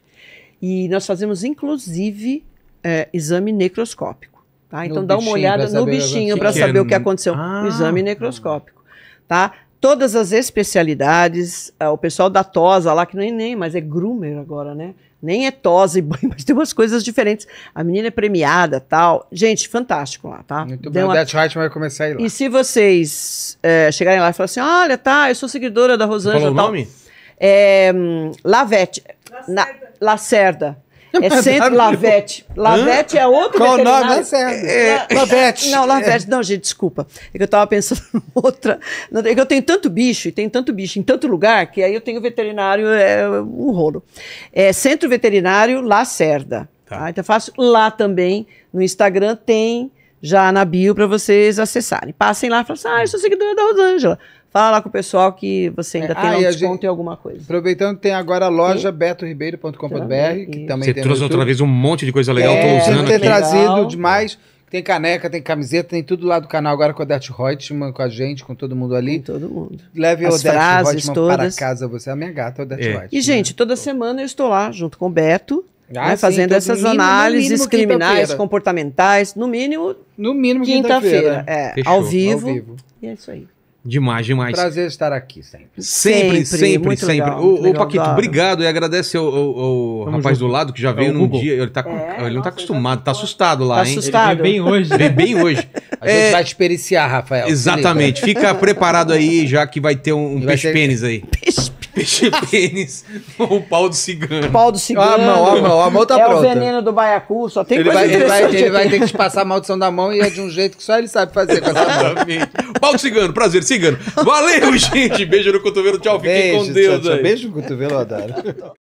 E nós fazemos, inclusive, é, exame necroscópico. Tá? Então dá uma olhada no bichinho para saber é. o que aconteceu. Ah, exame necroscópico. Tá? Todas as especialidades, é, o pessoal da TOSA lá, que nem é nem, mas é groomer agora, né? nem é tosa e banho, mas tem umas coisas diferentes. A menina é premiada tal. Gente, fantástico lá, tá? Muito bem bom. Uma... That vai começar aí lá. E se vocês é, chegarem lá e falarem assim: olha, tá, eu sou seguidora da Rosângela. Qual o nome? É, hum, Lavete. Lacerda. Na, Lacerda. É Centro Lavete. Lavete é outro Qual veterinário. Qual o nome? Certo. É, é, é Lavete. Não, é. Lavete. Não, gente, desculpa. É que eu estava pensando outra. É que eu tenho tanto bicho, e tenho tanto bicho em tanto lugar, que aí eu tenho veterinário, é um rolo. É Centro Veterinário Lacerda. Tá. Tá? Então, faço lá também. No Instagram tem já na bio para vocês acessarem. Passem lá e falem assim, ah, eu sou seguidora da Rosângela. Fala lá com o pessoal que você ainda é. tem ah, um desconto gente, em alguma coisa. Aproveitando, tem agora a loja betoribeiro.com.br, que também Você tem trouxe outra vez um monte de coisa legal, é, tô usando aqui. trazido demais. Tem caneca, tem camiseta, tem tudo lá do canal agora com a Odete Reutemann, com a gente, com todo mundo ali. Com todo mundo. Leve As Odete frases Reutemann todas. para casa, você é a minha gata, Odete é. Reutemann. E, gente, toda semana eu estou lá junto com o Beto, ah, né? sim, Fazendo então, essas mínimo, análises criminais, comportamentais, no mínimo. No mínimo quinta-feira. é, ao vivo. Ao vivo. E é isso aí. Demais, demais. Prazer estar aqui sempre. Sempre, sempre, sempre. sempre. Legal, o, legal, o Paquito, claro. obrigado e agradece ao, rapaz junto. do lado que já é veio num dia. Ele, tá, é, ele não tá, tá acostumado, tá, assustado lá, tá hein? Assustado. Ele vem bem hoje. Vem bem hoje. A gente é... vai te periciar, Rafael. Exatamente. Fica preparado aí, já que vai ter um, um peixe-pênis ter... aí. Peixe peixe pênis ou o pau do cigano. Pau do cigano. A ah, mão, a ah, mão, a mão tá é pronta. É o veneno do baiacu, só tem ele coisa vai, ele vai, ele vai ter que te passar a maldição da mão e é de um jeito que só ele sabe fazer com essa mão. pau do cigano, prazer, cigano. Valeu, gente. Beijo no cotovelo, tchau, fiquem com Deus. Tchau, tchau. Beijo no cotovelo, Adara.